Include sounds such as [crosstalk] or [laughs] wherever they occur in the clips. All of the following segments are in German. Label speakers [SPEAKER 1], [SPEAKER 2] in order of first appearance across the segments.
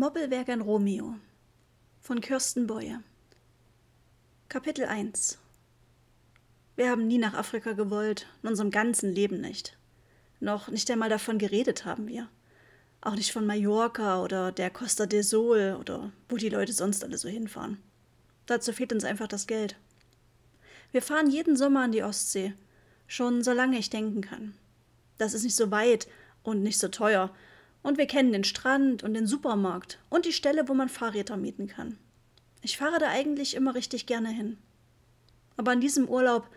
[SPEAKER 1] Moppelbergern Romeo von Kirsten Boyer Kapitel 1 Wir haben nie nach Afrika gewollt, in unserem ganzen Leben nicht. Noch nicht einmal davon geredet haben wir. Auch nicht von Mallorca oder der Costa del Sol oder wo die Leute sonst alle so hinfahren. Dazu fehlt uns einfach das Geld. Wir fahren jeden Sommer an die Ostsee, schon solange ich denken kann. Das ist nicht so weit und nicht so teuer, und wir kennen den Strand und den Supermarkt und die Stelle, wo man Fahrräder mieten kann. Ich fahre da eigentlich immer richtig gerne hin. Aber an diesem Urlaub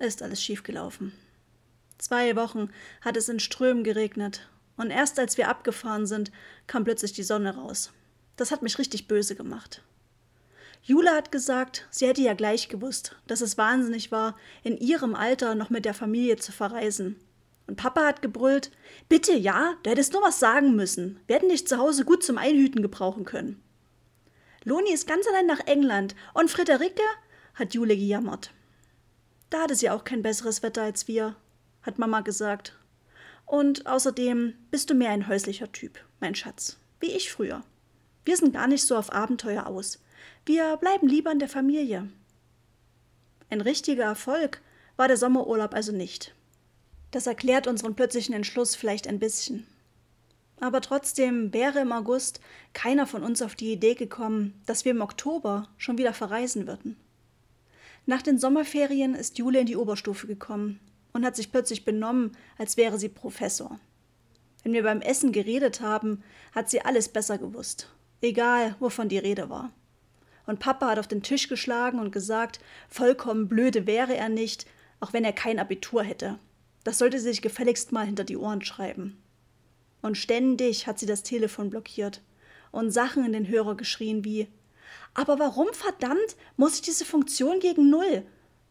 [SPEAKER 1] ist alles schiefgelaufen. Zwei Wochen hat es in Strömen geregnet und erst als wir abgefahren sind, kam plötzlich die Sonne raus. Das hat mich richtig böse gemacht. Jule hat gesagt, sie hätte ja gleich gewusst, dass es wahnsinnig war, in ihrem Alter noch mit der Familie zu verreisen und Papa hat gebrüllt, bitte ja, du hättest nur was sagen müssen. Wir hätten dich zu Hause gut zum Einhüten gebrauchen können. Loni ist ganz allein nach England und Friederike hat Jule gejammert. Da hatte sie auch kein besseres Wetter als wir, hat Mama gesagt. Und außerdem bist du mehr ein häuslicher Typ, mein Schatz, wie ich früher. Wir sind gar nicht so auf Abenteuer aus. Wir bleiben lieber in der Familie. Ein richtiger Erfolg war der Sommerurlaub also nicht. Das erklärt unseren plötzlichen Entschluss vielleicht ein bisschen. Aber trotzdem wäre im August keiner von uns auf die Idee gekommen, dass wir im Oktober schon wieder verreisen würden. Nach den Sommerferien ist Jule in die Oberstufe gekommen und hat sich plötzlich benommen, als wäre sie Professor. Wenn wir beim Essen geredet haben, hat sie alles besser gewusst, egal wovon die Rede war. Und Papa hat auf den Tisch geschlagen und gesagt, vollkommen blöde wäre er nicht, auch wenn er kein Abitur hätte. Das sollte sie sich gefälligst mal hinter die Ohren schreiben. Und ständig hat sie das Telefon blockiert und Sachen in den Hörer geschrien wie Aber warum verdammt muss ich diese Funktion gegen Null?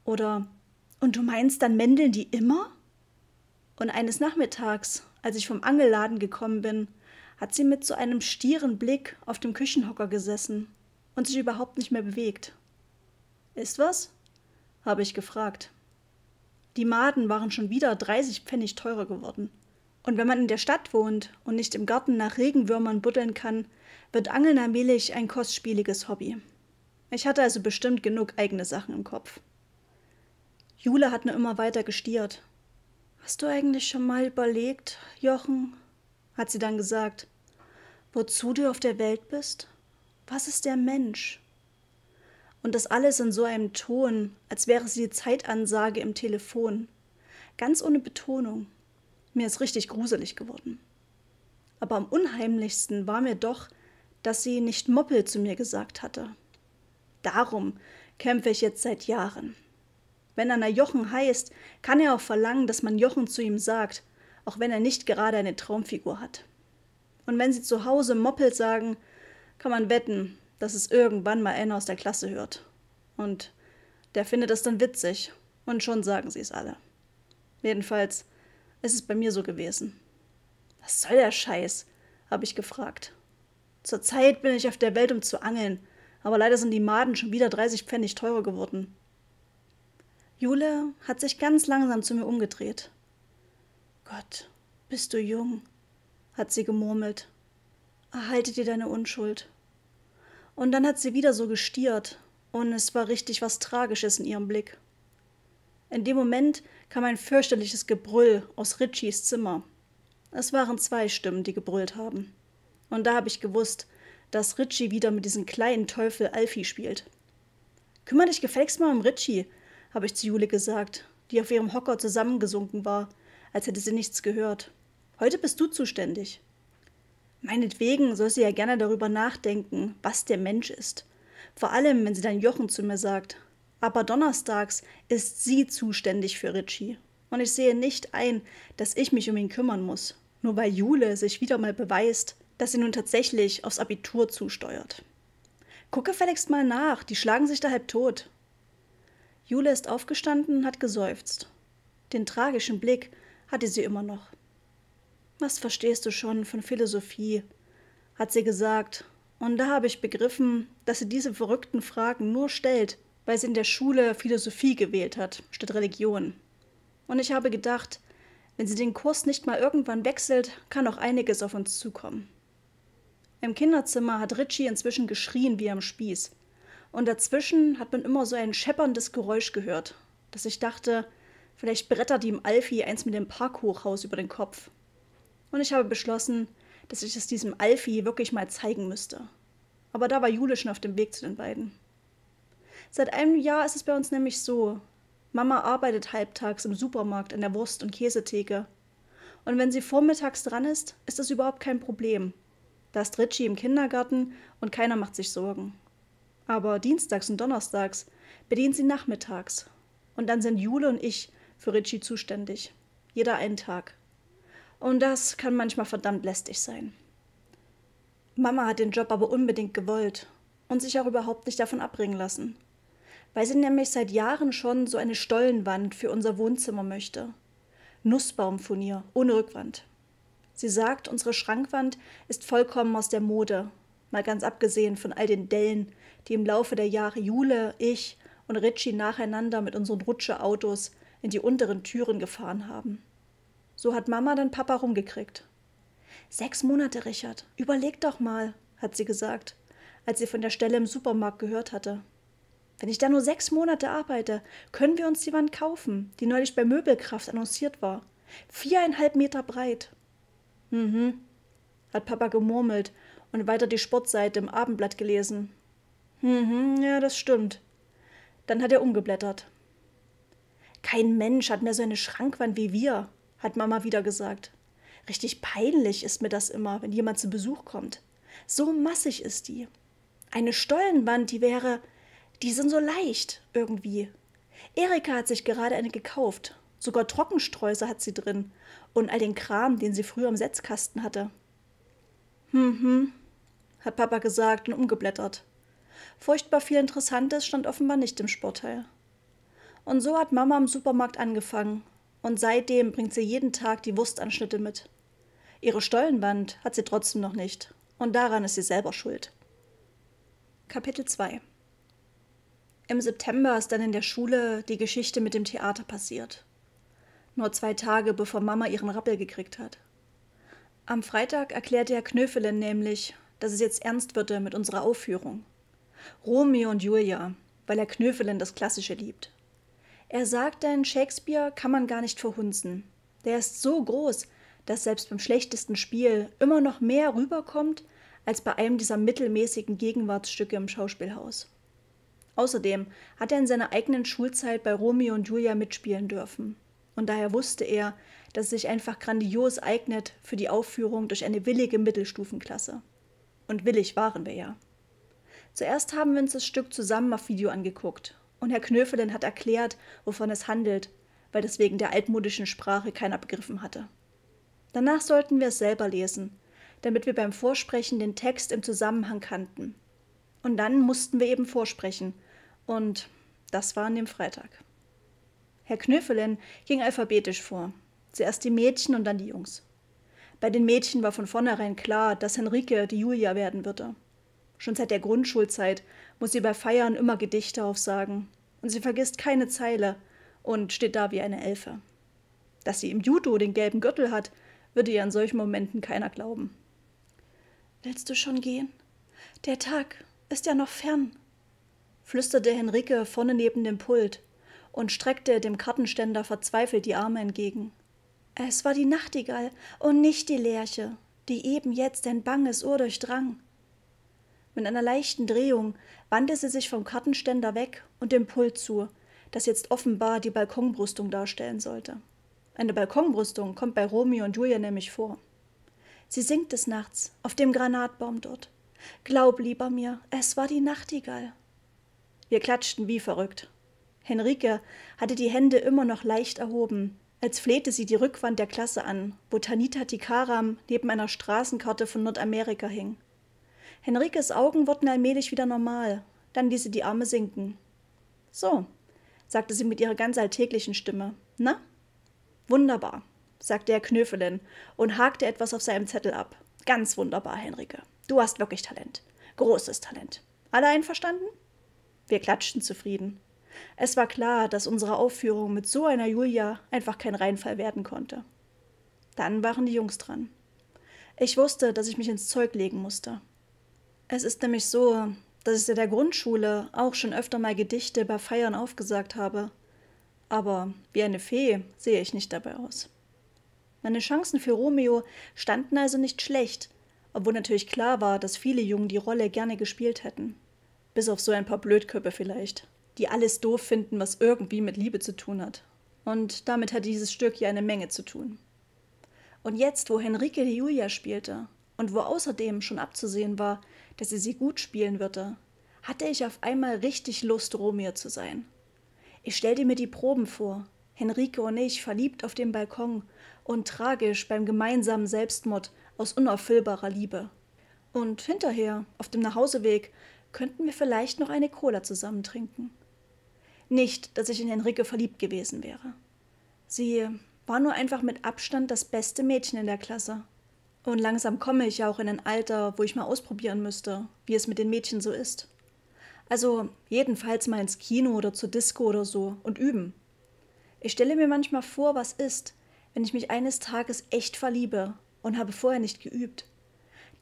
[SPEAKER 1] Oder Und du meinst, dann mendeln die immer? Und eines Nachmittags, als ich vom Angelladen gekommen bin, hat sie mit so einem stieren Blick auf dem Küchenhocker gesessen und sich überhaupt nicht mehr bewegt. Ist was? habe ich gefragt. Die Maden waren schon wieder 30 Pfennig teurer geworden. Und wenn man in der Stadt wohnt und nicht im Garten nach Regenwürmern buddeln kann, wird Angeln allmählich ein kostspieliges Hobby. Ich hatte also bestimmt genug eigene Sachen im Kopf. Jule hat nur immer weiter gestiert. Hast du eigentlich schon mal überlegt, Jochen? hat sie dann gesagt, wozu du auf der Welt bist? Was ist der Mensch? Und das alles in so einem Ton, als wäre sie die Zeitansage im Telefon. Ganz ohne Betonung. Mir ist richtig gruselig geworden. Aber am unheimlichsten war mir doch, dass sie nicht Moppel zu mir gesagt hatte. Darum kämpfe ich jetzt seit Jahren. Wenn einer Jochen heißt, kann er auch verlangen, dass man Jochen zu ihm sagt, auch wenn er nicht gerade eine Traumfigur hat. Und wenn sie zu Hause Moppel sagen, kann man wetten, dass es irgendwann mal einer aus der Klasse hört. Und der findet es dann witzig. Und schon sagen sie es alle. Jedenfalls ist es bei mir so gewesen. Was soll der Scheiß? habe ich gefragt. Zurzeit bin ich auf der Welt, um zu angeln, aber leider sind die Maden schon wieder 30 Pfennig teurer geworden. Jule hat sich ganz langsam zu mir umgedreht. Gott, bist du jung, hat sie gemurmelt. Erhalte dir deine Unschuld. Und dann hat sie wieder so gestiert, und es war richtig was Tragisches in ihrem Blick. In dem Moment kam ein fürchterliches Gebrüll aus Richies Zimmer. Es waren zwei Stimmen, die gebrüllt haben. Und da habe ich gewusst, dass Richie wieder mit diesem kleinen Teufel Alfie spielt. Kümmer dich gefälligst mal um Richie, habe ich zu Jule gesagt, die auf ihrem Hocker zusammengesunken war, als hätte sie nichts gehört. Heute bist du zuständig. Meinetwegen soll sie ja gerne darüber nachdenken, was der Mensch ist. Vor allem, wenn sie dann Jochen zu mir sagt. Aber donnerstags ist sie zuständig für Richie. Und ich sehe nicht ein, dass ich mich um ihn kümmern muss. Nur weil Jule sich wieder mal beweist, dass sie nun tatsächlich aufs Abitur zusteuert. Gucke fälligst mal nach, die schlagen sich da halb tot. Jule ist aufgestanden und hat geseufzt. Den tragischen Blick hatte sie immer noch was verstehst du schon von Philosophie? hat sie gesagt, und da habe ich begriffen, dass sie diese verrückten Fragen nur stellt, weil sie in der Schule Philosophie gewählt hat, statt Religion. Und ich habe gedacht, wenn sie den Kurs nicht mal irgendwann wechselt, kann auch einiges auf uns zukommen. Im Kinderzimmer hat Richie inzwischen geschrien wie am Spieß. Und dazwischen hat man immer so ein schepperndes Geräusch gehört, dass ich dachte, vielleicht brettert ihm Alfie eins mit dem Parkhochhaus über den Kopf und ich habe beschlossen, dass ich es diesem Alfie wirklich mal zeigen müsste. Aber da war Jule schon auf dem Weg zu den beiden. Seit einem Jahr ist es bei uns nämlich so, Mama arbeitet halbtags im Supermarkt an der Wurst- und Käsetheke. Und wenn sie vormittags dran ist, ist das überhaupt kein Problem. Da ist Ritchie im Kindergarten und keiner macht sich Sorgen. Aber dienstags und donnerstags bedient sie nachmittags. Und dann sind Jule und ich für Ritchie zuständig. Jeder einen Tag. Und das kann manchmal verdammt lästig sein. Mama hat den Job aber unbedingt gewollt und sich auch überhaupt nicht davon abbringen lassen, weil sie nämlich seit Jahren schon so eine Stollenwand für unser Wohnzimmer möchte. Nussbaumfurnier, ohne Rückwand. Sie sagt, unsere Schrankwand ist vollkommen aus der Mode, mal ganz abgesehen von all den Dellen, die im Laufe der Jahre Jule, ich und Ritchie nacheinander mit unseren Rutscheautos in die unteren Türen gefahren haben. So hat Mama dann Papa rumgekriegt. Sechs Monate, Richard. Überleg doch mal, hat sie gesagt, als sie von der Stelle im Supermarkt gehört hatte. Wenn ich da nur sechs Monate arbeite, können wir uns die Wand kaufen, die neulich bei Möbelkraft annonciert war. Viereinhalb Meter breit. Mhm, hat Papa gemurmelt und weiter die Sportseite im Abendblatt gelesen. Mhm, ja, das stimmt. Dann hat er umgeblättert. Kein Mensch hat mehr so eine Schrankwand wie wir, hat Mama wieder gesagt. Richtig peinlich ist mir das immer, wenn jemand zu Besuch kommt. So massig ist die. Eine Stollenwand, die wäre, die sind so leicht irgendwie. Erika hat sich gerade eine gekauft. Sogar Trockensträuße hat sie drin und all den Kram, den sie früher im Setzkasten hatte. Hm, hm, hat Papa gesagt und umgeblättert. Furchtbar viel Interessantes stand offenbar nicht im Sportteil. Und so hat Mama im Supermarkt angefangen und seitdem bringt sie jeden Tag die Wurstanschnitte mit. Ihre Stollenband hat sie trotzdem noch nicht und daran ist sie selber schuld. Kapitel 2 Im September ist dann in der Schule die Geschichte mit dem Theater passiert. Nur zwei Tage bevor Mama ihren Rappel gekriegt hat. Am Freitag erklärte Herr Knöfelin nämlich, dass es jetzt ernst würde mit unserer Aufführung. Romeo und Julia, weil Herr Knöfelin das Klassische liebt. Er sagt denn, Shakespeare kann man gar nicht verhunzen. Der ist so groß, dass selbst beim schlechtesten Spiel immer noch mehr rüberkommt als bei einem dieser mittelmäßigen Gegenwartsstücke im Schauspielhaus. Außerdem hat er in seiner eigenen Schulzeit bei Romeo und Julia mitspielen dürfen. Und daher wusste er, dass es sich einfach grandios eignet für die Aufführung durch eine willige Mittelstufenklasse. Und willig waren wir ja. Zuerst haben wir uns das Stück zusammen auf Video angeguckt und Herr Knöfelin hat erklärt, wovon es handelt, weil das wegen der altmodischen Sprache keiner begriffen hatte. Danach sollten wir es selber lesen, damit wir beim Vorsprechen den Text im Zusammenhang kannten. Und dann mussten wir eben vorsprechen. Und das war an dem Freitag. Herr Knöfelin ging alphabetisch vor. Zuerst die Mädchen und dann die Jungs. Bei den Mädchen war von vornherein klar, dass Henrike die Julia werden würde. Schon seit der Grundschulzeit muss sie bei Feiern immer Gedichte aufsagen und sie vergisst keine Zeile und steht da wie eine Elfe. Dass sie im Judo den gelben Gürtel hat, würde ihr in solchen Momenten keiner glauben. Willst du schon gehen? Der Tag ist ja noch fern, flüsterte Henrike vorne neben dem Pult und streckte dem Kartenständer verzweifelt die Arme entgegen. Es war die Nachtigall und nicht die Lerche, die eben jetzt ein banges Ohr durchdrang. Mit einer leichten Drehung wandte sie sich vom Kartenständer weg und dem Pult zu, das jetzt offenbar die Balkonbrüstung darstellen sollte. Eine Balkonbrüstung kommt bei Romeo und Julia nämlich vor. Sie singt des Nachts auf dem Granatbaum dort. Glaub lieber mir, es war die Nachtigall. Wir klatschten wie verrückt. Henrike hatte die Hände immer noch leicht erhoben, als flehte sie die Rückwand der Klasse an, wo Tanita Tikaram neben einer Straßenkarte von Nordamerika hing. Henrikes Augen wurden allmählich wieder normal. Dann ließ sie die Arme sinken. So, sagte sie mit ihrer ganz alltäglichen Stimme. Na? Wunderbar, sagte er Knöfelin und hakte etwas auf seinem Zettel ab. Ganz wunderbar, Henrike. Du hast wirklich Talent. Großes Talent. Alle einverstanden? Wir klatschten zufrieden. Es war klar, dass unsere Aufführung mit so einer Julia einfach kein Reinfall werden konnte. Dann waren die Jungs dran. Ich wusste, dass ich mich ins Zeug legen musste. Es ist nämlich so, dass ich seit der Grundschule auch schon öfter mal Gedichte bei Feiern aufgesagt habe. Aber wie eine Fee sehe ich nicht dabei aus. Meine Chancen für Romeo standen also nicht schlecht, obwohl natürlich klar war, dass viele Jungen die Rolle gerne gespielt hätten. Bis auf so ein paar Blödköpfe vielleicht, die alles doof finden, was irgendwie mit Liebe zu tun hat. Und damit hat dieses Stück ja eine Menge zu tun. Und jetzt, wo Henrike die Julia spielte und wo außerdem schon abzusehen war, dass er sie gut spielen würde, hatte ich auf einmal richtig Lust, Romeo zu sein. Ich stellte mir die Proben vor, Henrike und ich verliebt auf dem Balkon und tragisch beim gemeinsamen Selbstmord aus unerfüllbarer Liebe. Und hinterher, auf dem Nachhauseweg, könnten wir vielleicht noch eine Cola zusammen trinken. Nicht, dass ich in Henrike verliebt gewesen wäre. Sie war nur einfach mit Abstand das beste Mädchen in der Klasse und langsam komme ich ja auch in ein Alter, wo ich mal ausprobieren müsste, wie es mit den Mädchen so ist. Also jedenfalls mal ins Kino oder zur Disco oder so und üben. Ich stelle mir manchmal vor, was ist, wenn ich mich eines Tages echt verliebe und habe vorher nicht geübt.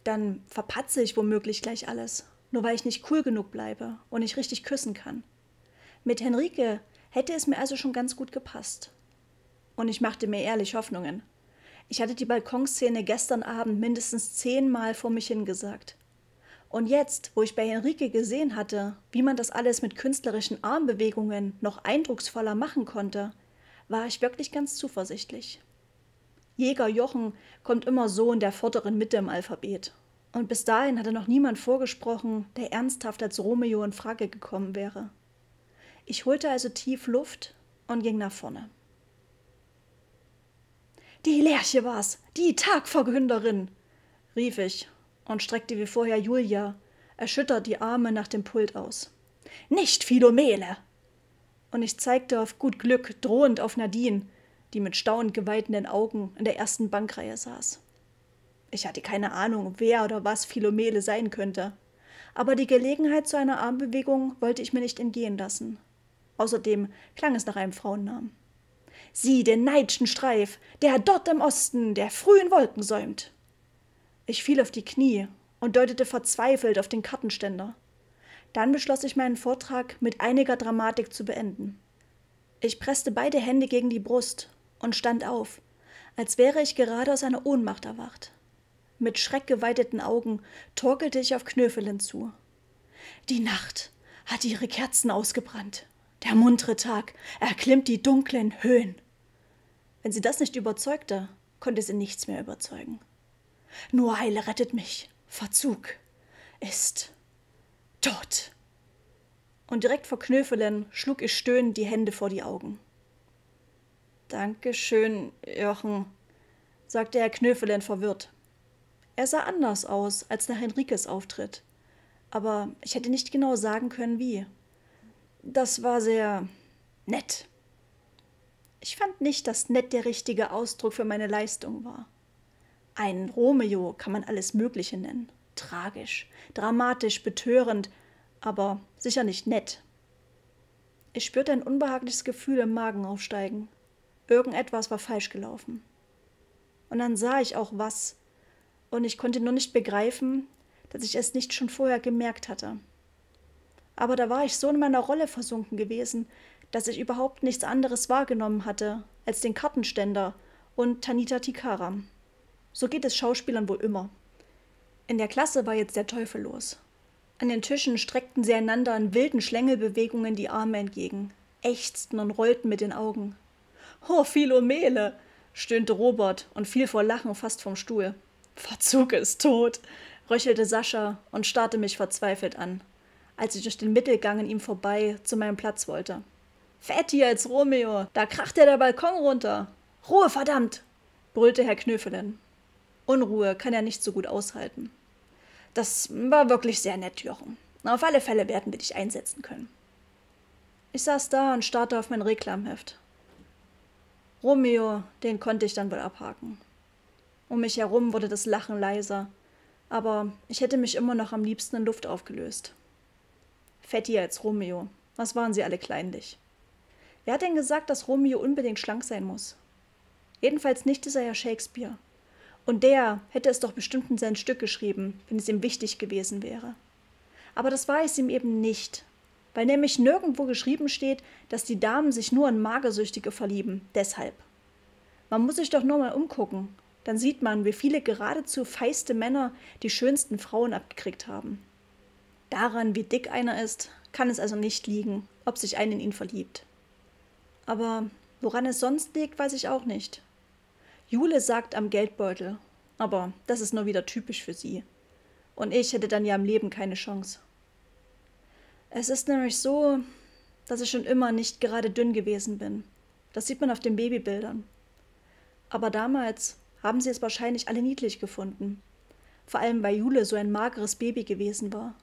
[SPEAKER 1] Dann verpatze ich womöglich gleich alles, nur weil ich nicht cool genug bleibe und nicht richtig küssen kann. Mit Henrike hätte es mir also schon ganz gut gepasst. Und ich machte mir ehrlich Hoffnungen. Ich hatte die Balkonszene gestern Abend mindestens zehnmal vor mich hingesagt. Und jetzt, wo ich bei Henrike gesehen hatte, wie man das alles mit künstlerischen Armbewegungen noch eindrucksvoller machen konnte, war ich wirklich ganz zuversichtlich. Jäger Jochen kommt immer so in der vorderen Mitte im Alphabet. Und bis dahin hatte noch niemand vorgesprochen, der ernsthaft als Romeo in Frage gekommen wäre. Ich holte also tief Luft und ging nach vorne. Die Lerche war's, die Tagverkünderin, rief ich und streckte wie vorher Julia, erschüttert die Arme nach dem Pult aus. Nicht Philomele! Und ich zeigte auf gut Glück drohend auf Nadine, die mit staunend geweihten Augen in der ersten Bankreihe saß. Ich hatte keine Ahnung, wer oder was Philomele sein könnte. Aber die Gelegenheit zu einer Armbewegung wollte ich mir nicht entgehen lassen. Außerdem klang es nach einem Frauennamen sieh den neidschen Streif, der dort im Osten der frühen Wolken säumt. Ich fiel auf die Knie und deutete verzweifelt auf den Kartenständer. Dann beschloss ich meinen Vortrag mit einiger Dramatik zu beenden. Ich presste beide Hände gegen die Brust und stand auf, als wäre ich gerade aus einer Ohnmacht erwacht. Mit schreckgeweiteten Augen torkelte ich auf Knöfelin zu. Die Nacht hat ihre Kerzen ausgebrannt. Der muntere Tag erklimmt die dunklen Höhen. Wenn sie das nicht überzeugte, konnte sie nichts mehr überzeugen. Nur Heile rettet mich. Verzug ist tot. Und direkt vor Knöfelen schlug ich stöhnend die Hände vor die Augen. Dankeschön, Jochen, sagte Herr Knöfelen verwirrt. Er sah anders aus als nach Henrikes Auftritt, aber ich hätte nicht genau sagen können, wie. Das war sehr nett, ich fand nicht, dass nett der richtige Ausdruck für meine Leistung war. Ein Romeo kann man alles Mögliche nennen. Tragisch, dramatisch, betörend, aber sicher nicht nett. Ich spürte ein unbehagliches Gefühl im Magen aufsteigen. Irgendetwas war falsch gelaufen. Und dann sah ich auch was, und ich konnte nur nicht begreifen, dass ich es nicht schon vorher gemerkt hatte. Aber da war ich so in meiner Rolle versunken gewesen, dass ich überhaupt nichts anderes wahrgenommen hatte als den Kartenständer und Tanita Tikaram. So geht es Schauspielern wohl immer. In der Klasse war jetzt der Teufel los. An den Tischen streckten sie einander in wilden Schlängelbewegungen die Arme entgegen, ächzten und rollten mit den Augen. Oh, Philomele! stöhnte Robert und fiel vor Lachen fast vom Stuhl. Verzug ist tot, röchelte Sascha und starrte mich verzweifelt an, als ich durch den Mittelgang an ihm vorbei zu meinem Platz wollte. Fett als Romeo, da kracht ja der Balkon runter. Ruhe, verdammt! brüllte Herr Knöfelen. Unruhe kann er nicht so gut aushalten. Das war wirklich sehr nett, Jochen. Auf alle Fälle werden wir dich einsetzen können. Ich saß da und starrte auf mein Reklamheft. Romeo, den konnte ich dann wohl abhaken. Um mich herum wurde das Lachen leiser, aber ich hätte mich immer noch am liebsten in Luft aufgelöst. Fetti als Romeo, was waren sie alle kleinlich. Wer hat denn gesagt, dass Romeo unbedingt schlank sein muss? Jedenfalls nicht dieser Herr Shakespeare. Und der hätte es doch bestimmt in sein Stück geschrieben, wenn es ihm wichtig gewesen wäre. Aber das war es ihm eben nicht, weil nämlich nirgendwo geschrieben steht, dass die Damen sich nur in Magersüchtige verlieben, deshalb. Man muss sich doch nur mal umgucken, dann sieht man, wie viele geradezu feiste Männer die schönsten Frauen abgekriegt haben. Daran, wie dick einer ist, kann es also nicht liegen, ob sich einer in ihn verliebt. Aber woran es sonst liegt, weiß ich auch nicht. Jule sagt am Geldbeutel, aber das ist nur wieder typisch für sie. Und ich hätte dann ja im Leben keine Chance. Es ist nämlich so, dass ich schon immer nicht gerade dünn gewesen bin. Das sieht man auf den Babybildern. Aber damals haben sie es wahrscheinlich alle niedlich gefunden. Vor allem, weil Jule so ein mageres Baby gewesen war.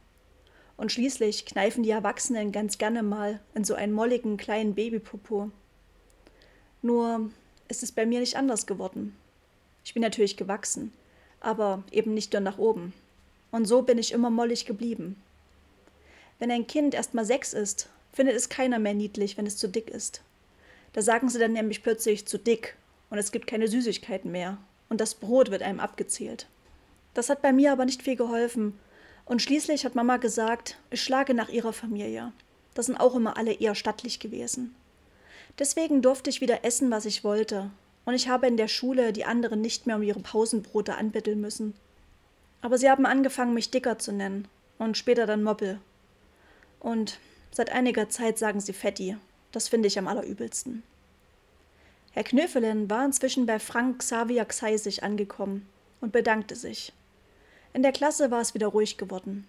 [SPEAKER 1] Und schließlich kneifen die Erwachsenen ganz gerne mal in so einen molligen kleinen Babypopo. Nur ist es bei mir nicht anders geworden. Ich bin natürlich gewachsen, aber eben nicht nur nach oben. Und so bin ich immer mollig geblieben. Wenn ein Kind erst mal sechs ist, findet es keiner mehr niedlich, wenn es zu dick ist. Da sagen sie dann nämlich plötzlich zu dick und es gibt keine Süßigkeiten mehr und das Brot wird einem abgezählt. Das hat bei mir aber nicht viel geholfen und schließlich hat Mama gesagt, ich schlage nach ihrer Familie. Das sind auch immer alle eher stattlich gewesen. Deswegen durfte ich wieder essen, was ich wollte. Und ich habe in der Schule die anderen nicht mehr um ihre Pausenbrote anbetteln müssen. Aber sie haben angefangen, mich Dicker zu nennen. Und später dann Moppel. Und seit einiger Zeit sagen sie Fetti. Das finde ich am allerübelsten. Herr Knöfelin war inzwischen bei Frank Xavier Xeisig angekommen und bedankte sich. In der Klasse war es wieder ruhig geworden.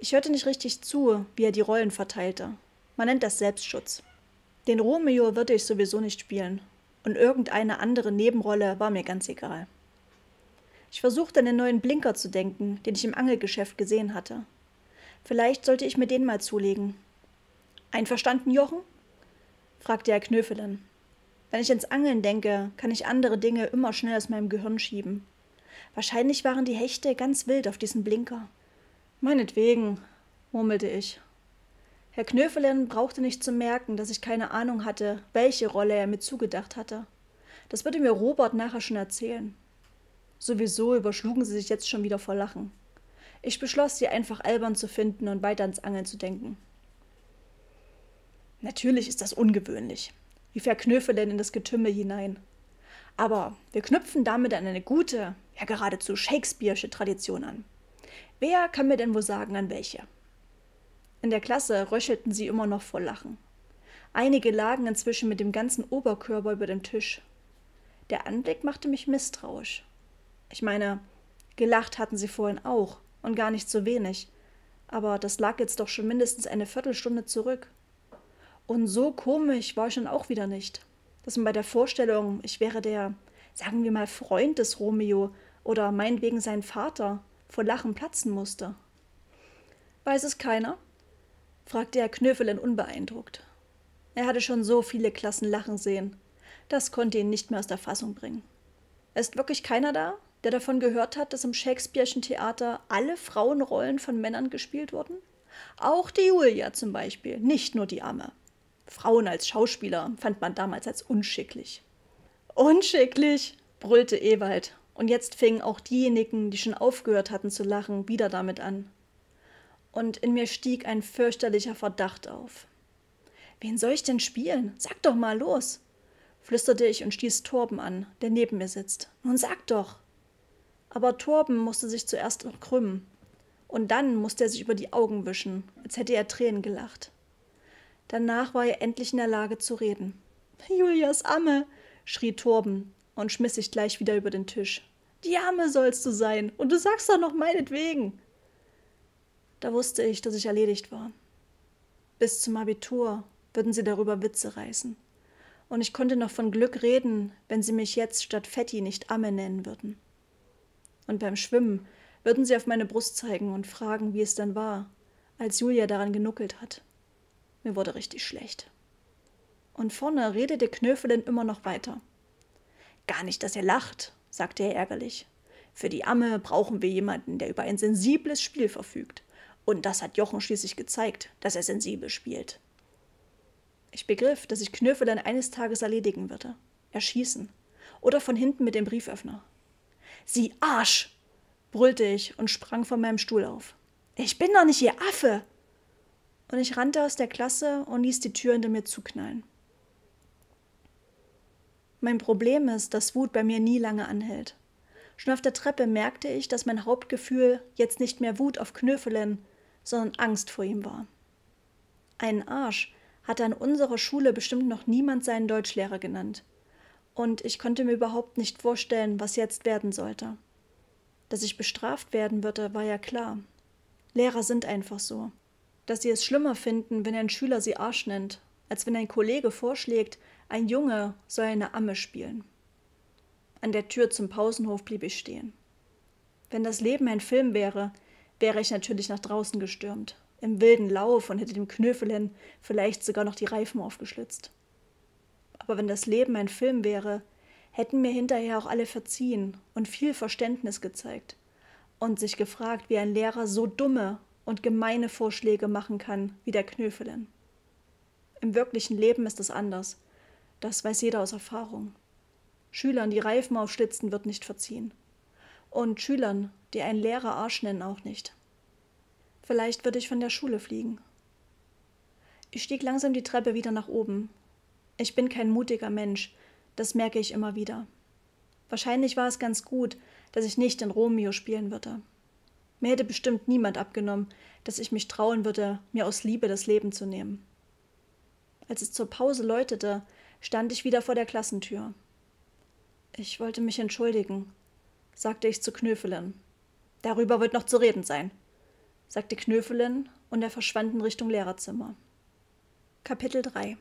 [SPEAKER 1] Ich hörte nicht richtig zu, wie er die Rollen verteilte. Man nennt das Selbstschutz. Den Romeo würde ich sowieso nicht spielen. Und irgendeine andere Nebenrolle war mir ganz egal. Ich versuchte an den neuen Blinker zu denken, den ich im Angelgeschäft gesehen hatte. Vielleicht sollte ich mir den mal zulegen. Einverstanden, Jochen? fragte er Knöfelen. Wenn ich ins Angeln denke, kann ich andere Dinge immer schnell aus meinem Gehirn schieben. Wahrscheinlich waren die Hechte ganz wild auf diesen Blinker. Meinetwegen, murmelte ich. Herr Knöfelen brauchte nicht zu merken, dass ich keine Ahnung hatte, welche Rolle er mir zugedacht hatte. Das würde mir Robert nachher schon erzählen. Sowieso überschlugen sie sich jetzt schon wieder vor Lachen. Ich beschloss, sie einfach albern zu finden und weiter ans Angeln zu denken. Natürlich ist das ungewöhnlich, rief Herr Knöfelen in das Getümmel hinein. Aber wir knüpfen damit an eine gute, ja geradezu Shakespeare'sche Tradition an. Wer kann mir denn wohl sagen, an welche? In der Klasse röchelten sie immer noch vor Lachen. Einige lagen inzwischen mit dem ganzen Oberkörper über dem Tisch. Der Anblick machte mich misstrauisch. Ich meine, gelacht hatten sie vorhin auch und gar nicht so wenig, aber das lag jetzt doch schon mindestens eine Viertelstunde zurück. Und so komisch war ich dann auch wieder nicht, dass man bei der Vorstellung, ich wäre der, sagen wir mal, Freund des Romeo oder meinetwegen sein Vater vor Lachen platzen musste. Weiß es keiner? fragte er Knöfelen unbeeindruckt. Er hatte schon so viele Klassen lachen sehen. Das konnte ihn nicht mehr aus der Fassung bringen. Ist wirklich keiner da, der davon gehört hat, dass im Shakespeare'schen Theater alle Frauenrollen von Männern gespielt wurden? Auch die Julia zum Beispiel, nicht nur die Amme. Frauen als Schauspieler fand man damals als unschicklich. Unschicklich, brüllte Ewald und jetzt fingen auch diejenigen, die schon aufgehört hatten zu lachen, wieder damit an. Und in mir stieg ein fürchterlicher Verdacht auf. Wen soll ich denn spielen? Sag doch mal los! flüsterte ich und stieß Torben an, der neben mir sitzt. Nun sag doch! Aber Torben musste sich zuerst noch krümmen. Und dann musste er sich über die Augen wischen, als hätte er Tränen gelacht. Danach war er endlich in der Lage zu reden. Julias Amme! schrie Torben, und schmiss sich gleich wieder über den Tisch. Die Arme sollst du sein, und du sagst doch noch meinetwegen. Da wusste ich, dass ich erledigt war. Bis zum Abitur würden sie darüber Witze reißen. Und ich konnte noch von Glück reden, wenn sie mich jetzt statt Fetti nicht Amme nennen würden. Und beim Schwimmen würden sie auf meine Brust zeigen und fragen, wie es dann war, als Julia daran genuckelt hat. Mir wurde richtig schlecht. Und vorne redete Knöfelin immer noch weiter. Gar nicht, dass er lacht, sagte er ärgerlich. Für die Amme brauchen wir jemanden, der über ein sensibles Spiel verfügt. Und das hat Jochen schließlich gezeigt, dass er sensibel spielt. Ich begriff, dass ich Knöfel dann eines Tages erledigen würde. Erschießen. Oder von hinten mit dem Brieföffner. Sie Arsch! brüllte ich und sprang von meinem Stuhl auf. Ich bin doch nicht ihr Affe! Und ich rannte aus der Klasse und ließ die Tür hinter mir zuknallen. Mein Problem ist, dass Wut bei mir nie lange anhält. Schon auf der Treppe merkte ich, dass mein Hauptgefühl jetzt nicht mehr Wut auf Knöfelen, sondern Angst vor ihm war. Einen Arsch hatte an unserer Schule bestimmt noch niemand seinen Deutschlehrer genannt. Und ich konnte mir überhaupt nicht vorstellen, was jetzt werden sollte. Dass ich bestraft werden würde, war ja klar. Lehrer sind einfach so. Dass sie es schlimmer finden, wenn ein Schüler sie Arsch nennt, als wenn ein Kollege vorschlägt, ein Junge soll eine Amme spielen. An der Tür zum Pausenhof blieb ich stehen. Wenn das Leben ein Film wäre, wäre ich natürlich nach draußen gestürmt, im wilden Lauf und hätte dem Knöfel hin vielleicht sogar noch die Reifen aufgeschlitzt. Aber wenn das Leben ein Film wäre, hätten mir hinterher auch alle verziehen und viel Verständnis gezeigt und sich gefragt, wie ein Lehrer so dumme und gemeine Vorschläge machen kann wie der Knöfelin. Im wirklichen Leben ist es anders. Das weiß jeder aus Erfahrung. Schülern, die Reifen aufschlitzen, wird nicht verziehen. Und Schülern, die einen Lehrer Arsch nennen, auch nicht. Vielleicht würde ich von der Schule fliegen. Ich stieg langsam die Treppe wieder nach oben. Ich bin kein mutiger Mensch, das merke ich immer wieder. Wahrscheinlich war es ganz gut, dass ich nicht in Romeo spielen würde. Mir hätte bestimmt niemand abgenommen, dass ich mich trauen würde, mir aus Liebe das Leben zu nehmen. Als es zur Pause läutete, stand ich wieder vor der Klassentür. Ich wollte mich entschuldigen, sagte ich zu Knöfelin. Darüber wird noch zu reden sein, sagte Knöfelin und er verschwand in Richtung Lehrerzimmer. Kapitel 3